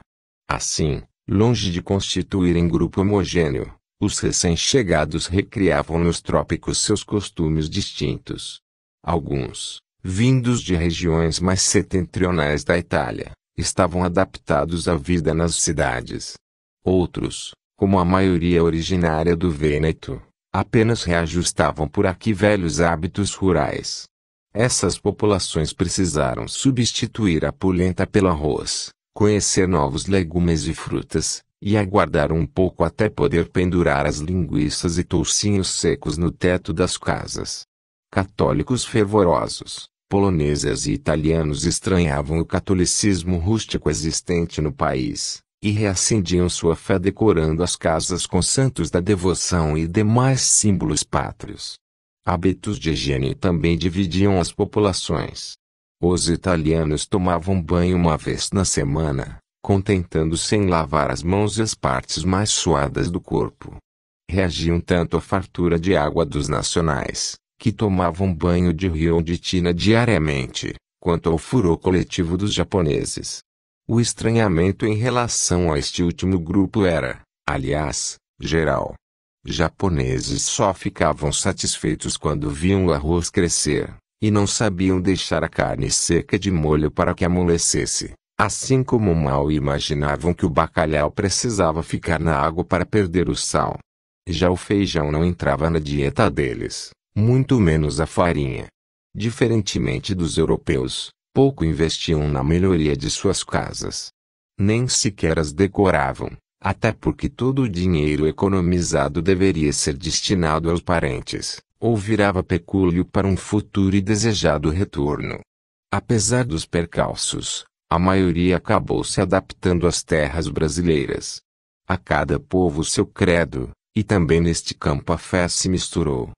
Assim, longe de constituírem grupo homogêneo, os recém-chegados recriavam nos trópicos seus costumes distintos. Alguns, vindos de regiões mais setentrionais da Itália, estavam adaptados à vida nas cidades. Outros, como a maioria originária do Vêneto, apenas reajustavam por aqui velhos hábitos rurais. Essas populações precisaram substituir a polenta pelo arroz, conhecer novos legumes e frutas, e aguardar um pouco até poder pendurar as linguiças e toucinhos secos no teto das casas. Católicos fervorosos, polonesas e italianos estranhavam o catolicismo rústico existente no país, e reacendiam sua fé decorando as casas com santos da devoção e demais símbolos pátrios. Hábitos de higiene também dividiam as populações. Os italianos tomavam banho uma vez na semana, contentando-se em lavar as mãos e as partes mais suadas do corpo. Reagiam tanto à fartura de água dos nacionais, que tomavam banho de rio ou de tina diariamente, quanto ao furor coletivo dos japoneses. O estranhamento em relação a este último grupo era, aliás, geral. Japoneses só ficavam satisfeitos quando viam o arroz crescer, e não sabiam deixar a carne seca de molho para que amolecesse. Assim como mal imaginavam que o bacalhau precisava ficar na água para perder o sal. Já o feijão não entrava na dieta deles muito menos a farinha. Diferentemente dos europeus, pouco investiam na melhoria de suas casas. Nem sequer as decoravam, até porque todo o dinheiro economizado deveria ser destinado aos parentes, ou virava pecúlio para um futuro e desejado retorno. Apesar dos percalços, a maioria acabou se adaptando às terras brasileiras. A cada povo seu credo, e também neste campo a fé se misturou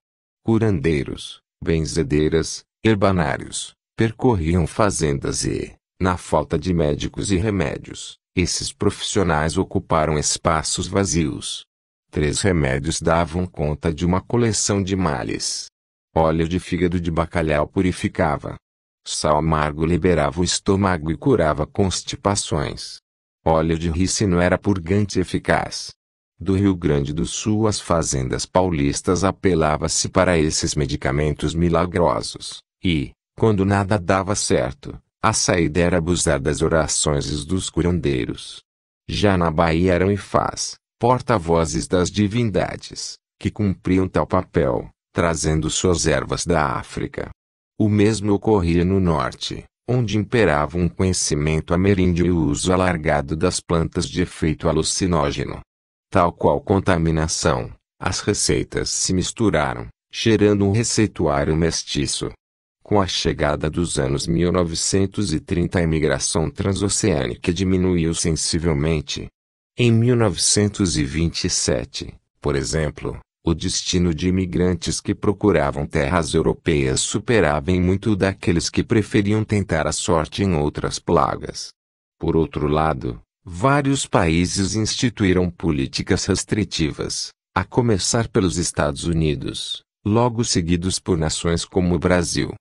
curandeiros, benzedeiras, herbanários, percorriam fazendas e, na falta de médicos e remédios, esses profissionais ocuparam espaços vazios. Três remédios davam conta de uma coleção de males. Óleo de fígado de bacalhau purificava. Sal amargo liberava o estômago e curava constipações. Óleo de ricino era purgante eficaz do Rio Grande do Sul às fazendas paulistas apelava-se para esses medicamentos milagrosos, e, quando nada dava certo, a saída era abusar das orações e dos curandeiros. Já na Bahia eram e faz, porta-vozes das divindades, que cumpriam tal papel, trazendo suas ervas da África. O mesmo ocorria no norte, onde imperava um conhecimento ameríndio e o uso alargado das plantas de efeito alucinógeno. Tal qual contaminação, as receitas se misturaram, gerando um receituário mestiço. Com a chegada dos anos 1930 a imigração transoceânica diminuiu sensivelmente. Em 1927, por exemplo, o destino de imigrantes que procuravam terras europeias superava em muito daqueles que preferiam tentar a sorte em outras plagas. Por outro lado, vários países instituíram políticas restritivas, a começar pelos Estados Unidos, logo seguidos por nações como o Brasil.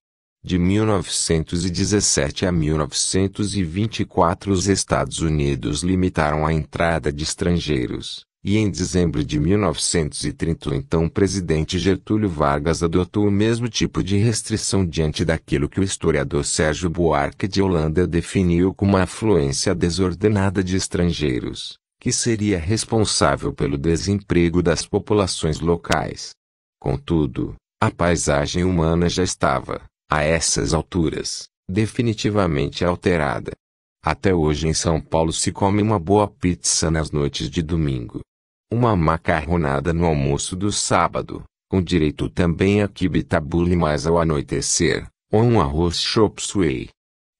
De 1917 a 1924, os Estados Unidos limitaram a entrada de estrangeiros, e em dezembro de 1930 o então presidente Getúlio Vargas adotou o mesmo tipo de restrição diante daquilo que o historiador Sérgio Buarque de Holanda definiu como a afluência desordenada de estrangeiros, que seria responsável pelo desemprego das populações locais. Contudo, a paisagem humana já estava, a essas alturas, definitivamente alterada. Até hoje em São Paulo se come uma boa pizza nas noites de domingo. Uma macarronada no almoço do sábado, com direito também a tabule mais ao anoitecer, ou um arroz chop suey.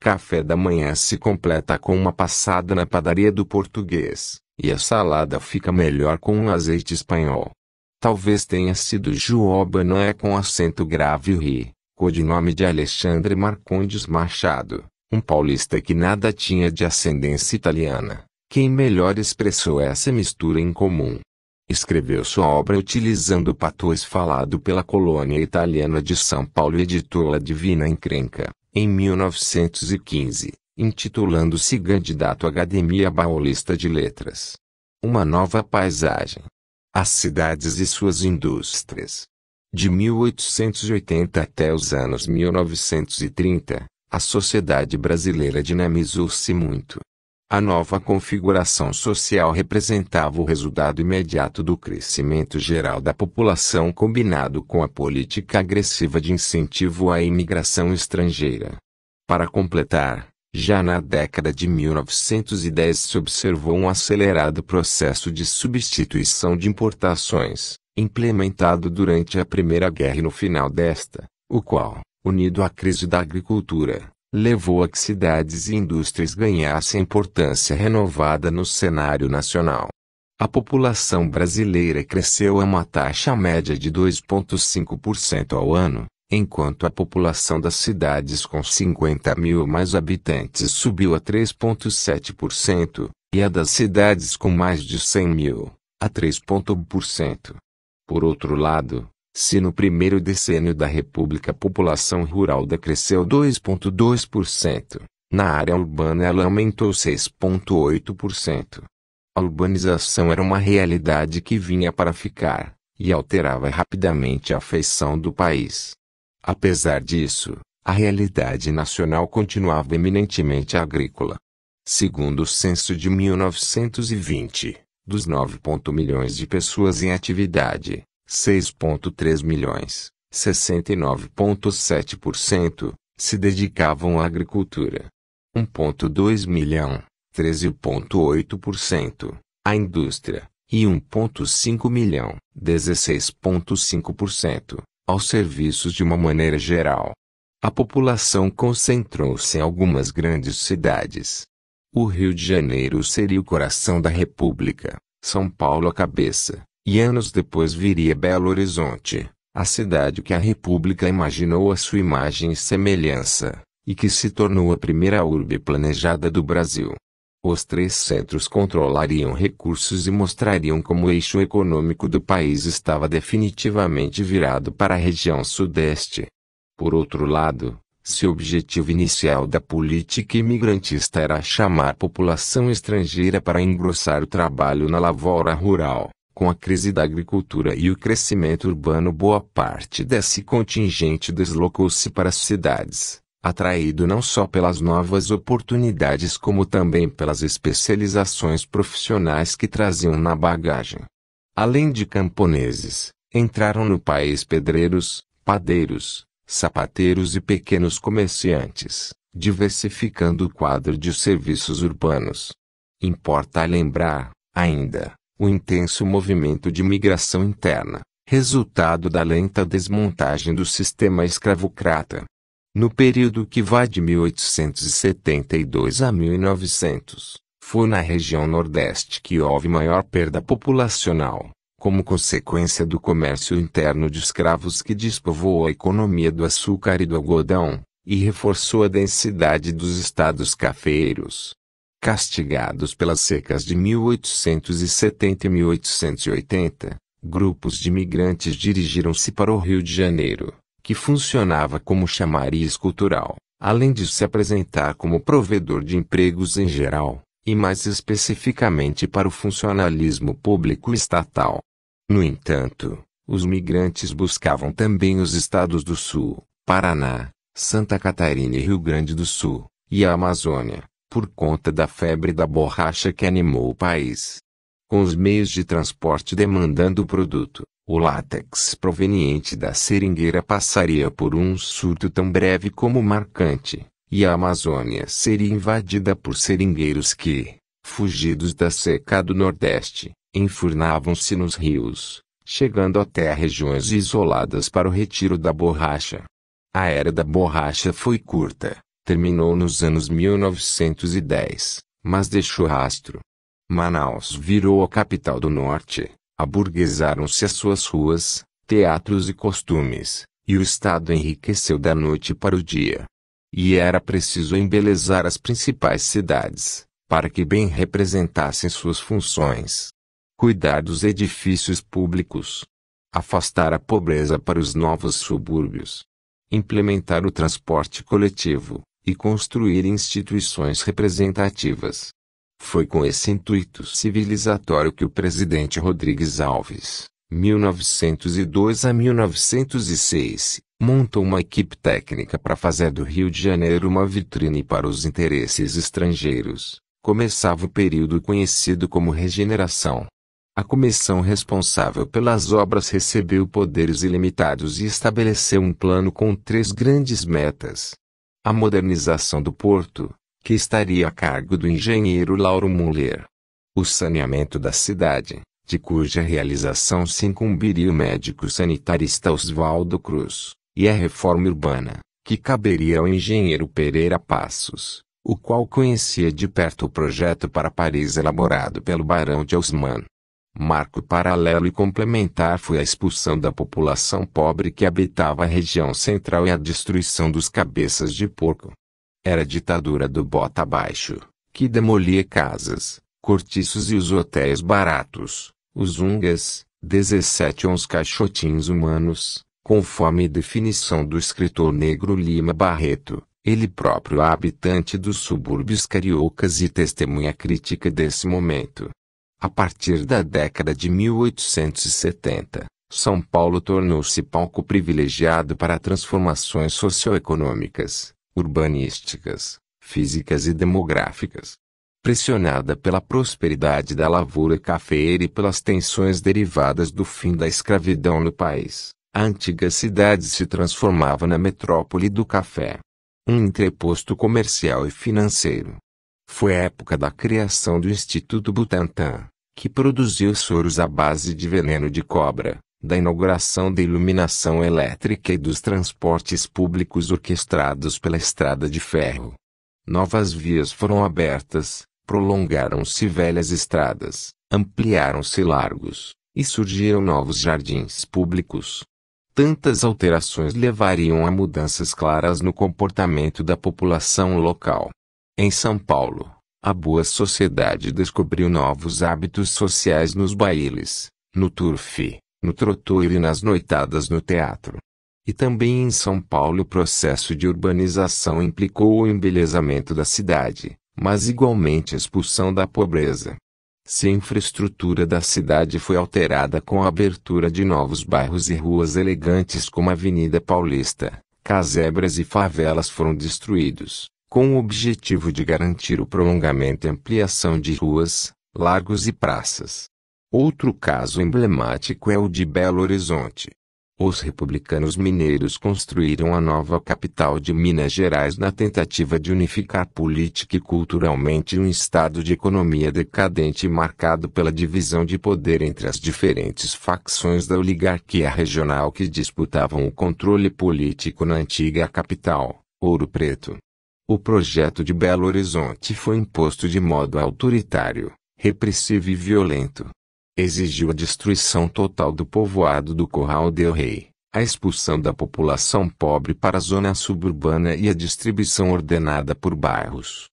Café da manhã se completa com uma passada na padaria do português, e a salada fica melhor com um azeite espanhol. Talvez tenha sido João é com acento grave ri, codinome de Alexandre Marcondes Machado, um paulista que nada tinha de ascendência italiana quem melhor expressou essa mistura incomum. Escreveu sua obra utilizando o patois falado pela colônia italiana de São Paulo e editou La Divina Encrenca, em 1915, intitulando-se Candidato à Academia Baolista de Letras. Uma nova paisagem. As cidades e suas indústrias. De 1880 até os anos 1930, a sociedade brasileira dinamizou-se muito, a nova configuração social representava o resultado imediato do crescimento geral da população combinado com a política agressiva de incentivo à imigração estrangeira. Para completar, já na década de 1910 se observou um acelerado processo de substituição de importações, implementado durante a Primeira Guerra e no final desta, o qual, unido à crise da agricultura, levou a que cidades e indústrias ganhassem importância renovada no cenário nacional. A população brasileira cresceu a uma taxa média de 2,5% ao ano, enquanto a população das cidades com 50 mil ou mais habitantes subiu a 3,7%, e a das cidades com mais de 100 mil, a 3,1%. Por outro lado, se no primeiro decênio da República a população rural decresceu 2,2%, na área urbana ela aumentou 6,8%. A urbanização era uma realidade que vinha para ficar, e alterava rapidamente a feição do país. Apesar disso, a realidade nacional continuava eminentemente agrícola. Segundo o censo de 1920, dos 9,1 milhões de pessoas em atividade, 6,3 milhões, 69,7%, se dedicavam à agricultura. 1,2 milhão, 13,8%, à indústria, e 1,5 milhão, 16,5%, aos serviços de uma maneira geral. A população concentrou-se em algumas grandes cidades. O Rio de Janeiro seria o coração da República, São Paulo a cabeça, e anos depois viria Belo Horizonte, a cidade que a República imaginou à sua imagem e semelhança, e que se tornou a primeira urbe planejada do Brasil. Os três centros controlariam recursos e mostrariam como o eixo econômico do país estava definitivamente virado para a região sudeste. Por outro lado, se o objetivo inicial da política imigrantista era chamar população estrangeira para engrossar o trabalho na lavoura rural, com a crise da agricultura e o crescimento urbano, boa parte desse contingente deslocou-se para as cidades, atraído não só pelas novas oportunidades, como também pelas especializações profissionais que traziam na bagagem. Além de camponeses, entraram no país pedreiros, padeiros, sapateiros e pequenos comerciantes, diversificando o quadro de serviços urbanos. Importa lembrar, ainda, o intenso movimento de migração interna, resultado da lenta desmontagem do sistema escravocrata. No período que vai de 1872 a 1900, foi na região Nordeste que houve maior perda populacional, como consequência do comércio interno de escravos que despovoou a economia do açúcar e do algodão, e reforçou a densidade dos estados cafeeiros castigados pelas secas de 1870 e 1880, grupos de imigrantes dirigiram-se para o Rio de Janeiro, que funcionava como chamariz cultural, além de se apresentar como provedor de empregos em geral, e mais especificamente para o funcionalismo público estatal. No entanto, os migrantes buscavam também os estados do Sul, Paraná, Santa Catarina e Rio Grande do Sul, e a Amazônia por conta da febre da borracha que animou o país. Com os meios de transporte demandando o produto, o látex proveniente da seringueira passaria por um surto tão breve como marcante, e a Amazônia seria invadida por seringueiros que, fugidos da seca do Nordeste, enfurnavam-se nos rios, chegando até regiões isoladas para o retiro da borracha. A era da borracha foi curta, Terminou nos anos 1910, mas deixou rastro. Manaus virou a capital do norte, aburguesaram-se as suas ruas, teatros e costumes, e o Estado enriqueceu da noite para o dia. E era preciso embelezar as principais cidades, para que bem representassem suas funções. Cuidar dos edifícios públicos. Afastar a pobreza para os novos subúrbios. Implementar o transporte coletivo, e construir instituições representativas. Foi com esse intuito civilizatório que o presidente Rodrigues Alves, 1902 a 1906, montou uma equipe técnica para fazer do Rio de Janeiro uma vitrine para os interesses estrangeiros. Começava o período conhecido como regeneração. A comissão responsável pelas obras recebeu poderes ilimitados e estabeleceu um plano com três grandes metas: a modernização do porto, que estaria a cargo do engenheiro Lauro Muller. O saneamento da cidade, de cuja realização se incumbiria o médico sanitarista Oswaldo Cruz, e a reforma urbana, que caberia ao engenheiro Pereira Passos, o qual conhecia de perto o projeto para Paris elaborado pelo Barão de Osman. Marco paralelo e complementar foi a expulsão da população pobre que habitava a região central e a destruição dos cabeças de porco. Era a ditadura do bota abaixo, que demolia casas, cortiços e os hotéis baratos, os ungas, 17 uns caixotins humanos, conforme definição do escritor negro Lima Barreto, ele próprio é habitante dos subúrbios cariocas e testemunha crítica desse momento. A partir da década de 1870, São Paulo tornou-se palco privilegiado para transformações socioeconômicas, urbanísticas, físicas e demográficas. Pressionada pela prosperidade da lavoura cafeeira e pelas tensões derivadas do fim da escravidão no país, a antiga cidade se transformava na metrópole do café. Um entreposto comercial e financeiro. Foi a época da criação do Instituto Butantan, que produziu soros à base de veneno de cobra, da inauguração da iluminação elétrica e dos transportes públicos orquestrados pela estrada de ferro. Novas vias foram abertas, prolongaram-se velhas estradas, ampliaram-se largos, e surgiram novos jardins públicos. Tantas alterações levariam a mudanças claras no comportamento da população local. Em São Paulo, a boa sociedade descobriu novos hábitos sociais nos bailes, no turf, no troteiro e nas noitadas no teatro. E também em São Paulo o processo de urbanização implicou o embelezamento da cidade, mas igualmente a expulsão da pobreza. Se a infraestrutura da cidade foi alterada com a abertura de novos bairros e ruas elegantes como a Avenida Paulista, casebras e favelas foram destruídos com o objetivo de garantir o prolongamento e ampliação de ruas, largos e praças. Outro caso emblemático é o de Belo Horizonte. Os republicanos mineiros construíram a nova capital de Minas Gerais na tentativa de unificar política e culturalmente um estado de economia decadente marcado pela divisão de poder entre as diferentes facções da oligarquia regional que disputavam o controle político na antiga capital, Ouro Preto. O projeto de Belo Horizonte foi imposto de modo autoritário, repressivo e violento. Exigiu a destruição total do povoado do Corral del Rei, a expulsão da população pobre para a zona suburbana e a distribuição ordenada por bairros.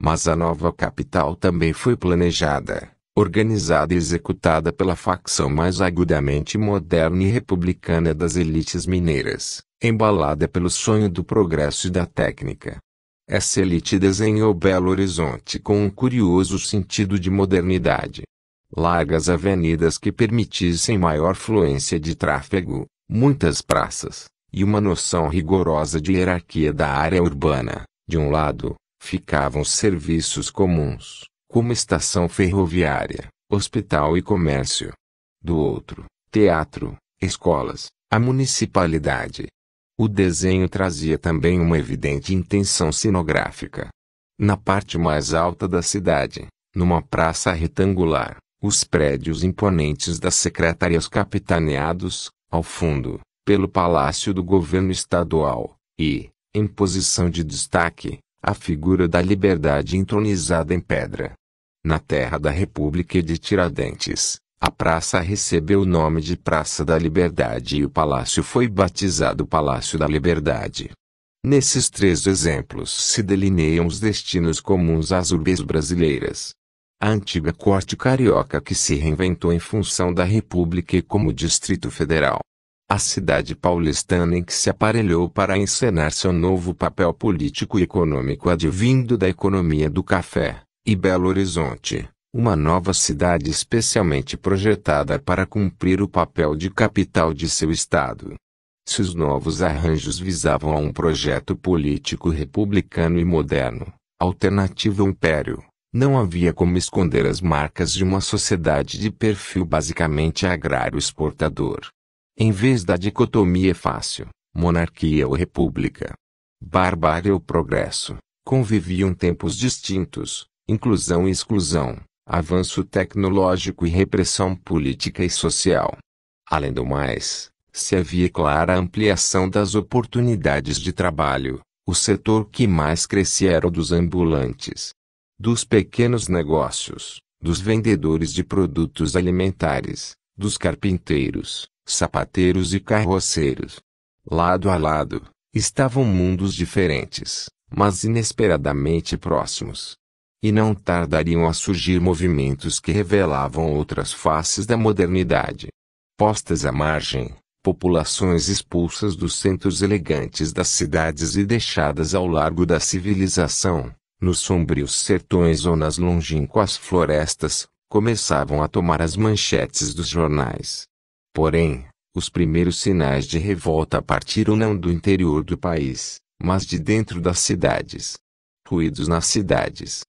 Mas a nova capital também foi planejada, organizada e executada pela facção mais agudamente moderna e republicana das elites mineiras, embalada pelo sonho do progresso e da técnica. Essa elite desenhou Belo Horizonte com um curioso sentido de modernidade. Largas avenidas que permitissem maior fluência de tráfego, muitas praças, e uma noção rigorosa de hierarquia da área urbana. De um lado, ficavam serviços comuns, como estação ferroviária, hospital e comércio. Do outro, teatro, escolas, a municipalidade, o desenho trazia também uma evidente intenção cenográfica. Na parte mais alta da cidade, numa praça retangular, os prédios imponentes das secretarias capitaneados, ao fundo, pelo Palácio do Governo Estadual, e, em posição de destaque, a figura da liberdade entronizada em pedra. Na terra da República de Tiradentes, a praça recebeu o nome de Praça da Liberdade e o palácio foi batizado Palácio da Liberdade. Nesses três exemplos se delineiam os destinos comuns às urbes brasileiras. A antiga corte carioca que se reinventou em função da República e como Distrito Federal. A cidade paulistana em que se aparelhou para encenar seu novo papel político e econômico advindo da economia do café, e Belo Horizonte uma nova cidade especialmente projetada para cumprir o papel de capital de seu estado. Se os novos arranjos visavam a um projeto político republicano e moderno, alternativo ao império, não havia como esconder as marcas de uma sociedade de perfil basicamente agrário exportador. Em vez da dicotomia fácil, monarquia ou república, barbárie ou progresso, conviviam tempos distintos, inclusão e exclusão, avanço tecnológico e repressão política e social. Além do mais, se havia clara ampliação das oportunidades de trabalho, o setor que mais crescia era o dos ambulantes, dos pequenos negócios, dos vendedores de produtos alimentares, dos carpinteiros, sapateiros e carroceiros. Lado a lado, estavam mundos diferentes, mas inesperadamente próximos e não tardariam a surgir movimentos que revelavam outras faces da modernidade. Postas à margem, populações expulsas dos centros elegantes das cidades e deixadas ao largo da civilização, nos sombrios sertões ou nas longínquas florestas, começavam a tomar as manchetes dos jornais. Porém, os primeiros sinais de revolta partiram não do interior do país, mas de dentro das cidades. Ruídos nas cidades,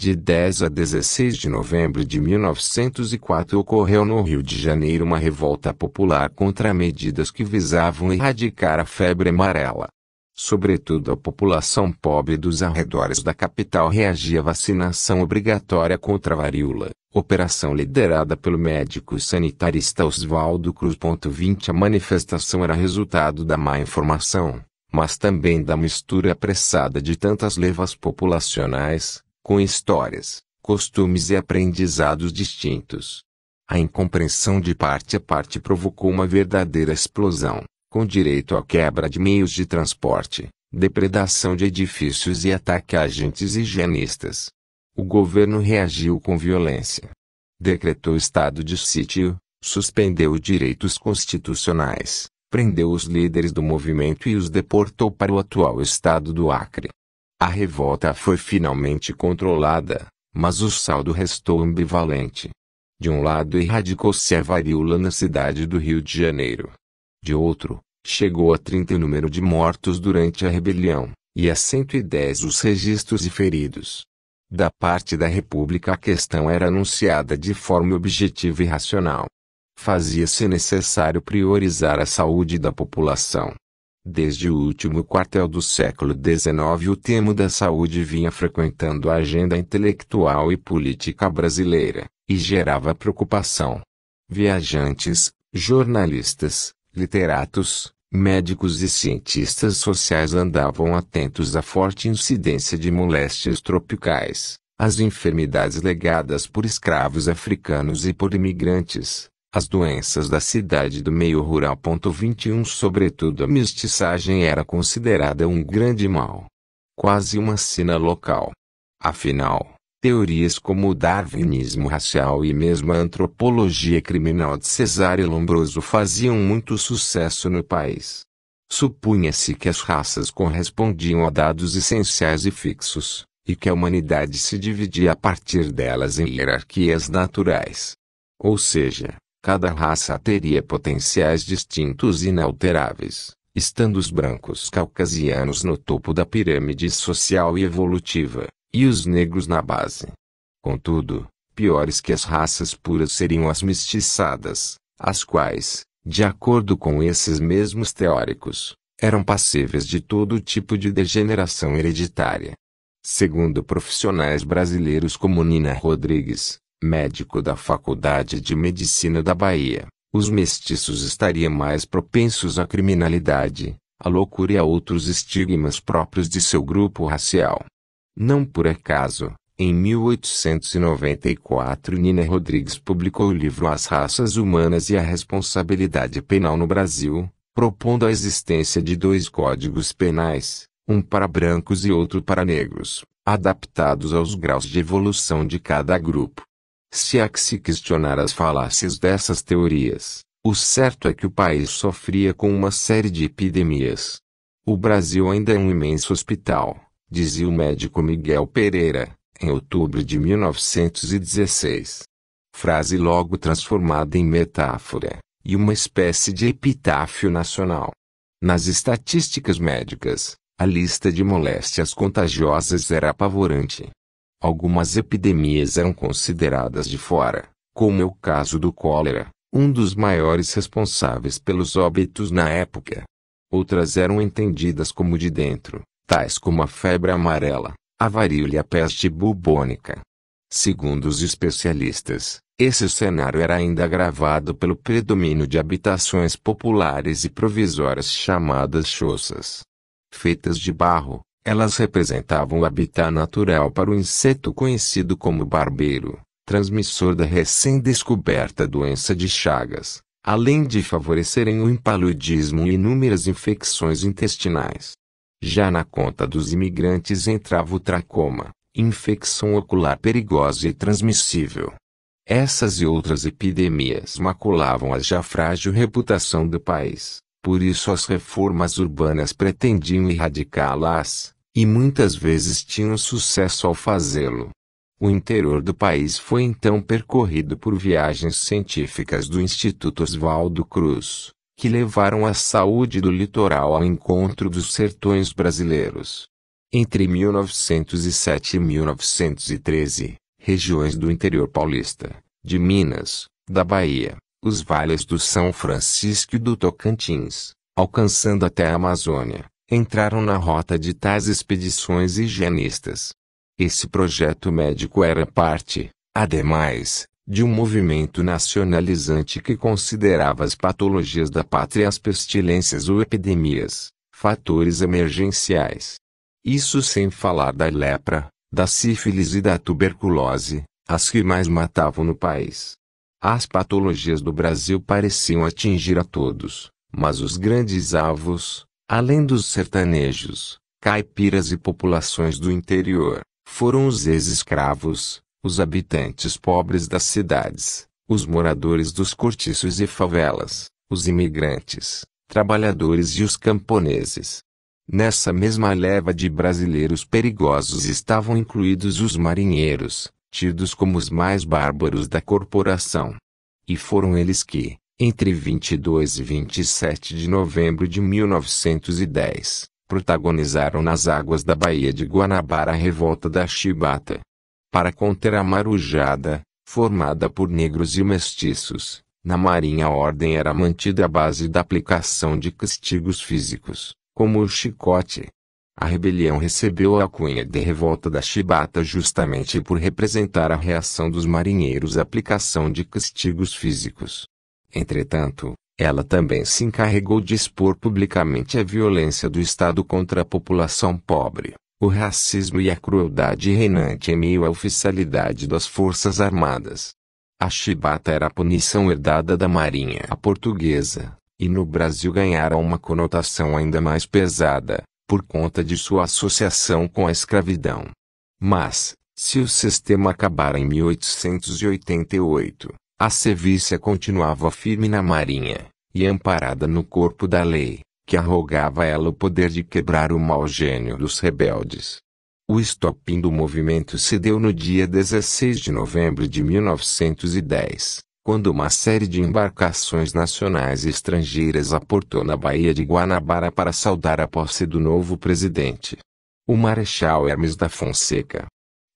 de 10 a 16 de novembro de 1904 ocorreu no Rio de Janeiro uma revolta popular contra medidas que visavam erradicar a febre amarela. Sobretudo a população pobre dos arredores da capital reagia à vacinação obrigatória contra a varíola, operação liderada pelo médico sanitarista Oswaldo Cruz. 20 A manifestação era resultado da má informação, mas também da mistura apressada de tantas levas populacionais com histórias, costumes e aprendizados distintos. A incompreensão de parte a parte provocou uma verdadeira explosão, com direito à quebra de meios de transporte, depredação de edifícios e ataque a agentes higienistas. O governo reagiu com violência. Decretou estado de sítio, suspendeu direitos constitucionais, prendeu os líderes do movimento e os deportou para o atual estado do Acre. A revolta foi finalmente controlada, mas o saldo restou ambivalente. De um lado erradicou-se a varíola na cidade do Rio de Janeiro. De outro, chegou a 30 o número de mortos durante a rebelião, e a 110 os registros de feridos. Da parte da República a questão era anunciada de forma objetiva e racional. Fazia-se necessário priorizar a saúde da população, Desde o último quartel do século XIX o tema da saúde vinha frequentando a agenda intelectual e política brasileira, e gerava preocupação. Viajantes, jornalistas, literatos, médicos e cientistas sociais andavam atentos à forte incidência de moléstias tropicais, as enfermidades legadas por escravos africanos e por imigrantes, as doenças da cidade do meio rural. 21 Sobretudo a mestiçagem era considerada um grande mal. Quase uma sina local. Afinal, teorias como o darwinismo racial e mesmo a antropologia criminal de Cesare Lombroso faziam muito sucesso no país. Supunha-se que as raças correspondiam a dados essenciais e fixos, e que a humanidade se dividia a partir delas em hierarquias naturais. Ou seja, Cada raça teria potenciais distintos e inalteráveis, estando os brancos caucasianos no topo da pirâmide social e evolutiva, e os negros na base. Contudo, piores que as raças puras seriam as mestiçadas, as quais, de acordo com esses mesmos teóricos, eram passíveis de todo tipo de degeneração hereditária. Segundo profissionais brasileiros como Nina Rodrigues, médico da Faculdade de Medicina da Bahia, os mestiços estariam mais propensos à criminalidade, à loucura e a outros estigmas próprios de seu grupo racial. Não por acaso, em 1894 Nina Rodrigues publicou o livro As Raças Humanas e a Responsabilidade Penal no Brasil, propondo a existência de dois códigos penais, um para brancos e outro para negros, adaptados aos graus de evolução de cada grupo. Se há é que se questionar as falácias dessas teorias, o certo é que o país sofria com uma série de epidemias. O Brasil ainda é um imenso hospital, dizia o médico Miguel Pereira, em outubro de 1916. Frase logo transformada em metáfora, e uma espécie de epitáfio nacional. Nas estatísticas médicas, a lista de moléstias contagiosas era apavorante. Algumas epidemias eram consideradas de fora, como é o caso do cólera, um dos maiores responsáveis pelos óbitos na época. Outras eram entendidas como de dentro, tais como a febre amarela, a varíola e a peste bubônica. Segundo os especialistas, esse cenário era ainda agravado pelo predomínio de habitações populares e provisórias chamadas choças, feitas de barro, elas representavam o habitat natural para o inseto conhecido como barbeiro, transmissor da recém-descoberta doença de Chagas, além de favorecerem o impaludismo e inúmeras infecções intestinais. Já na conta dos imigrantes entrava o tracoma, infecção ocular perigosa e transmissível. Essas e outras epidemias maculavam a já frágil reputação do país. Por isso as reformas urbanas pretendiam erradicá-las, e muitas vezes tinham sucesso ao fazê-lo. O interior do país foi então percorrido por viagens científicas do Instituto Oswaldo Cruz, que levaram a saúde do litoral ao encontro dos sertões brasileiros. Entre 1907 e 1913, regiões do interior paulista, de Minas, da Bahia, os vales do São Francisco e do Tocantins, alcançando até a Amazônia, entraram na rota de tais expedições higienistas. Esse projeto médico era parte, ademais, de um movimento nacionalizante que considerava as patologias da pátria as pestilências ou epidemias, fatores emergenciais. Isso sem falar da lepra, da sífilis e da tuberculose, as que mais matavam no país. As patologias do Brasil pareciam atingir a todos, mas os grandes alvos, além dos sertanejos, caipiras e populações do interior, foram os ex-escravos, os habitantes pobres das cidades, os moradores dos cortiços e favelas, os imigrantes, trabalhadores e os camponeses. Nessa mesma leva de brasileiros perigosos estavam incluídos os marinheiros, tidos como os mais bárbaros da corporação. E foram eles que, entre 22 e 27 de novembro de 1910, protagonizaram nas águas da Baía de Guanabara a revolta da Chibata. Para conter a marujada, formada por negros e mestiços, na Marinha a ordem era mantida à base da aplicação de castigos físicos, como o chicote, a rebelião recebeu a alcunha de revolta da chibata justamente por representar a reação dos marinheiros à aplicação de castigos físicos. Entretanto, ela também se encarregou de expor publicamente a violência do Estado contra a população pobre, o racismo e a crueldade reinante em meio à oficialidade das Forças Armadas. A chibata era a punição herdada da Marinha portuguesa, e no Brasil ganhara uma conotação ainda mais pesada, por conta de sua associação com a escravidão. Mas, se o sistema acabara em 1888, a servícia continuava firme na Marinha, e amparada no corpo da lei, que arrogava a ela o poder de quebrar o mau gênio dos rebeldes. O estopim do movimento se deu no dia 16 de novembro de 1910, quando uma série de embarcações nacionais e estrangeiras aportou na Baía de Guanabara para saudar a posse do novo presidente. O Marechal Hermes da Fonseca.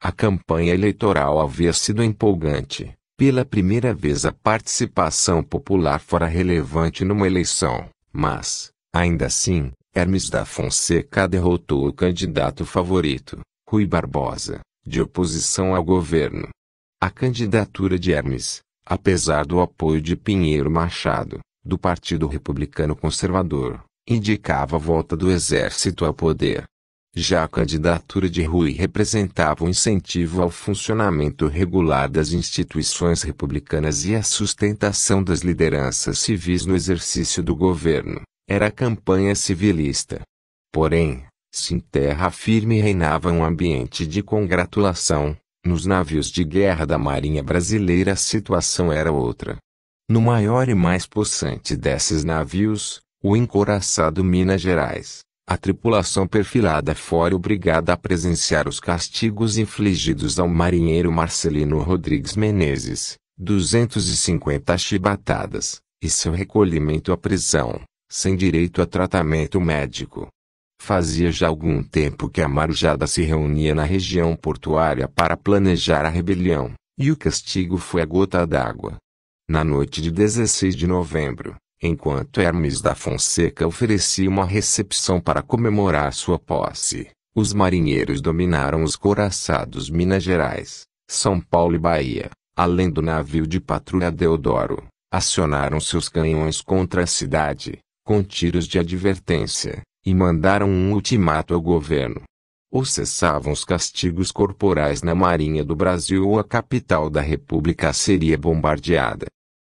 A campanha eleitoral havia sido empolgante. Pela primeira vez a participação popular fora relevante numa eleição, mas, ainda assim, Hermes da Fonseca derrotou o candidato favorito, Rui Barbosa, de oposição ao governo. A candidatura de Hermes, Apesar do apoio de Pinheiro Machado, do Partido Republicano Conservador, indicava a volta do Exército ao poder. Já a candidatura de Rui representava um incentivo ao funcionamento regular das instituições republicanas e à sustentação das lideranças civis no exercício do governo. Era a campanha civilista. Porém, se em terra firme reinava um ambiente de congratulação, nos navios de guerra da Marinha Brasileira a situação era outra. No maior e mais possante desses navios, o encoraçado Minas Gerais, a tripulação perfilada fora obrigada a presenciar os castigos infligidos ao marinheiro Marcelino Rodrigues Menezes, 250 chibatadas, e seu recolhimento à prisão, sem direito a tratamento médico. Fazia já algum tempo que a Marujada se reunia na região portuária para planejar a rebelião, e o castigo foi a gota d'água. Na noite de 16 de novembro, enquanto Hermes da Fonseca oferecia uma recepção para comemorar sua posse, os marinheiros dominaram os coraçados Minas Gerais, São Paulo e Bahia, além do navio de patrulha Deodoro, acionaram seus canhões contra a cidade, com tiros de advertência, e mandaram um ultimato ao governo. Ou cessavam os castigos corporais na Marinha do Brasil ou a capital da República seria bombardeada.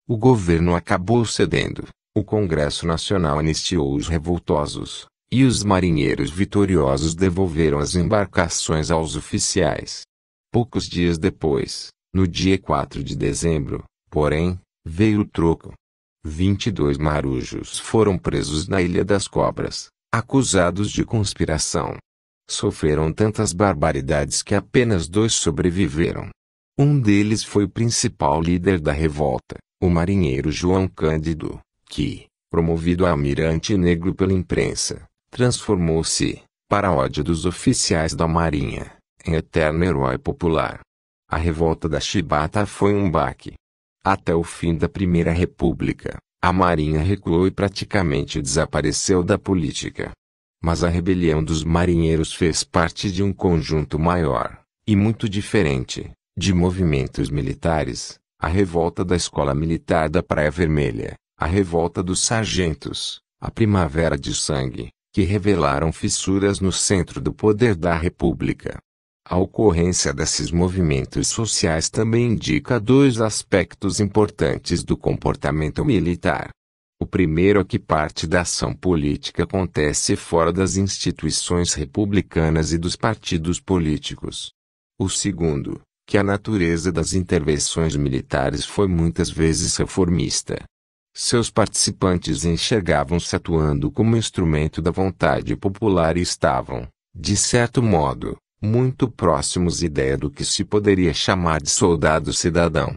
O governo acabou cedendo, o Congresso Nacional anistiou os revoltosos, e os marinheiros vitoriosos devolveram as embarcações aos oficiais. Poucos dias depois, no dia 4 de dezembro, porém, veio o troco. 22 marujos foram presos na Ilha das Cobras, acusados de conspiração. Sofreram tantas barbaridades que apenas dois sobreviveram. Um deles foi o principal líder da revolta, o marinheiro João Cândido, que, promovido a almirante negro pela imprensa, transformou-se, para ódio dos oficiais da Marinha, em eterno herói popular. A revolta da Chibata foi um baque. Até o fim da Primeira República, a Marinha recuou e praticamente desapareceu da política. Mas a rebelião dos marinheiros fez parte de um conjunto maior, e muito diferente, de movimentos militares, a revolta da Escola Militar da Praia Vermelha, a revolta dos sargentos, a Primavera de Sangue, que revelaram fissuras no centro do poder da República. A ocorrência desses movimentos sociais também indica dois aspectos importantes do comportamento militar. O primeiro é que parte da ação política acontece fora das instituições republicanas e dos partidos políticos. O segundo, que a natureza das intervenções militares foi muitas vezes reformista. Seus participantes enxergavam-se atuando como instrumento da vontade popular e estavam, de certo modo, muito próximos ideia do que se poderia chamar de soldado cidadão.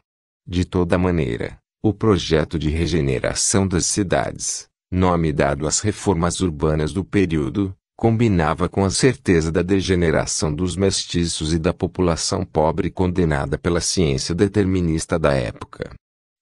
De toda maneira, o projeto de regeneração das cidades, nome dado às reformas urbanas do período, combinava com a certeza da degeneração dos mestiços e da população pobre condenada pela ciência determinista da época.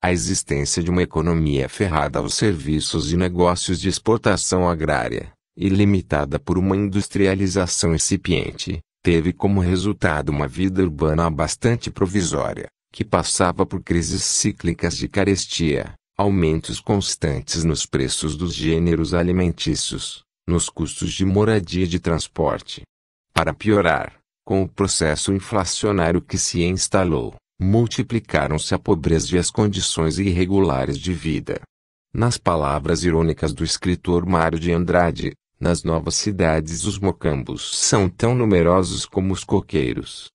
A existência de uma economia ferrada aos serviços e negócios de exportação agrária, e limitada por uma industrialização incipiente, teve como resultado uma vida urbana bastante provisória, que passava por crises cíclicas de carestia, aumentos constantes nos preços dos gêneros alimentícios, nos custos de moradia e de transporte. Para piorar, com o processo inflacionário que se instalou, multiplicaram-se a pobreza e as condições irregulares de vida. Nas palavras irônicas do escritor Mário de Andrade, nas novas cidades os mocambos são tão numerosos como os coqueiros.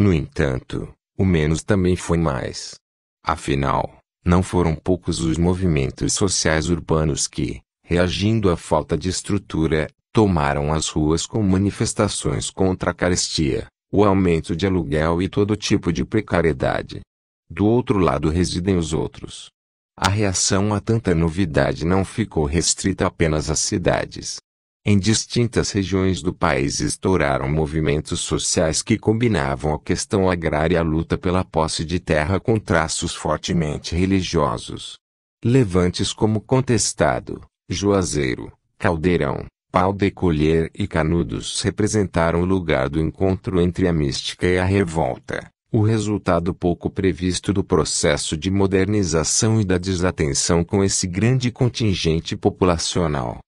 No entanto, o menos também foi mais. Afinal, não foram poucos os movimentos sociais urbanos que, reagindo à falta de estrutura, tomaram as ruas com manifestações contra a carestia, o aumento de aluguel e todo tipo de precariedade. Do outro lado residem os outros. A reação a tanta novidade não ficou restrita apenas às cidades. Em distintas regiões do país estouraram movimentos sociais que combinavam a questão agrária e a luta pela posse de terra com traços fortemente religiosos. Levantes como Contestado, Juazeiro, Caldeirão, Pau de Colher e Canudos representaram o lugar do encontro entre a mística e a revolta, o resultado pouco previsto do processo de modernização e da desatenção com esse grande contingente populacional.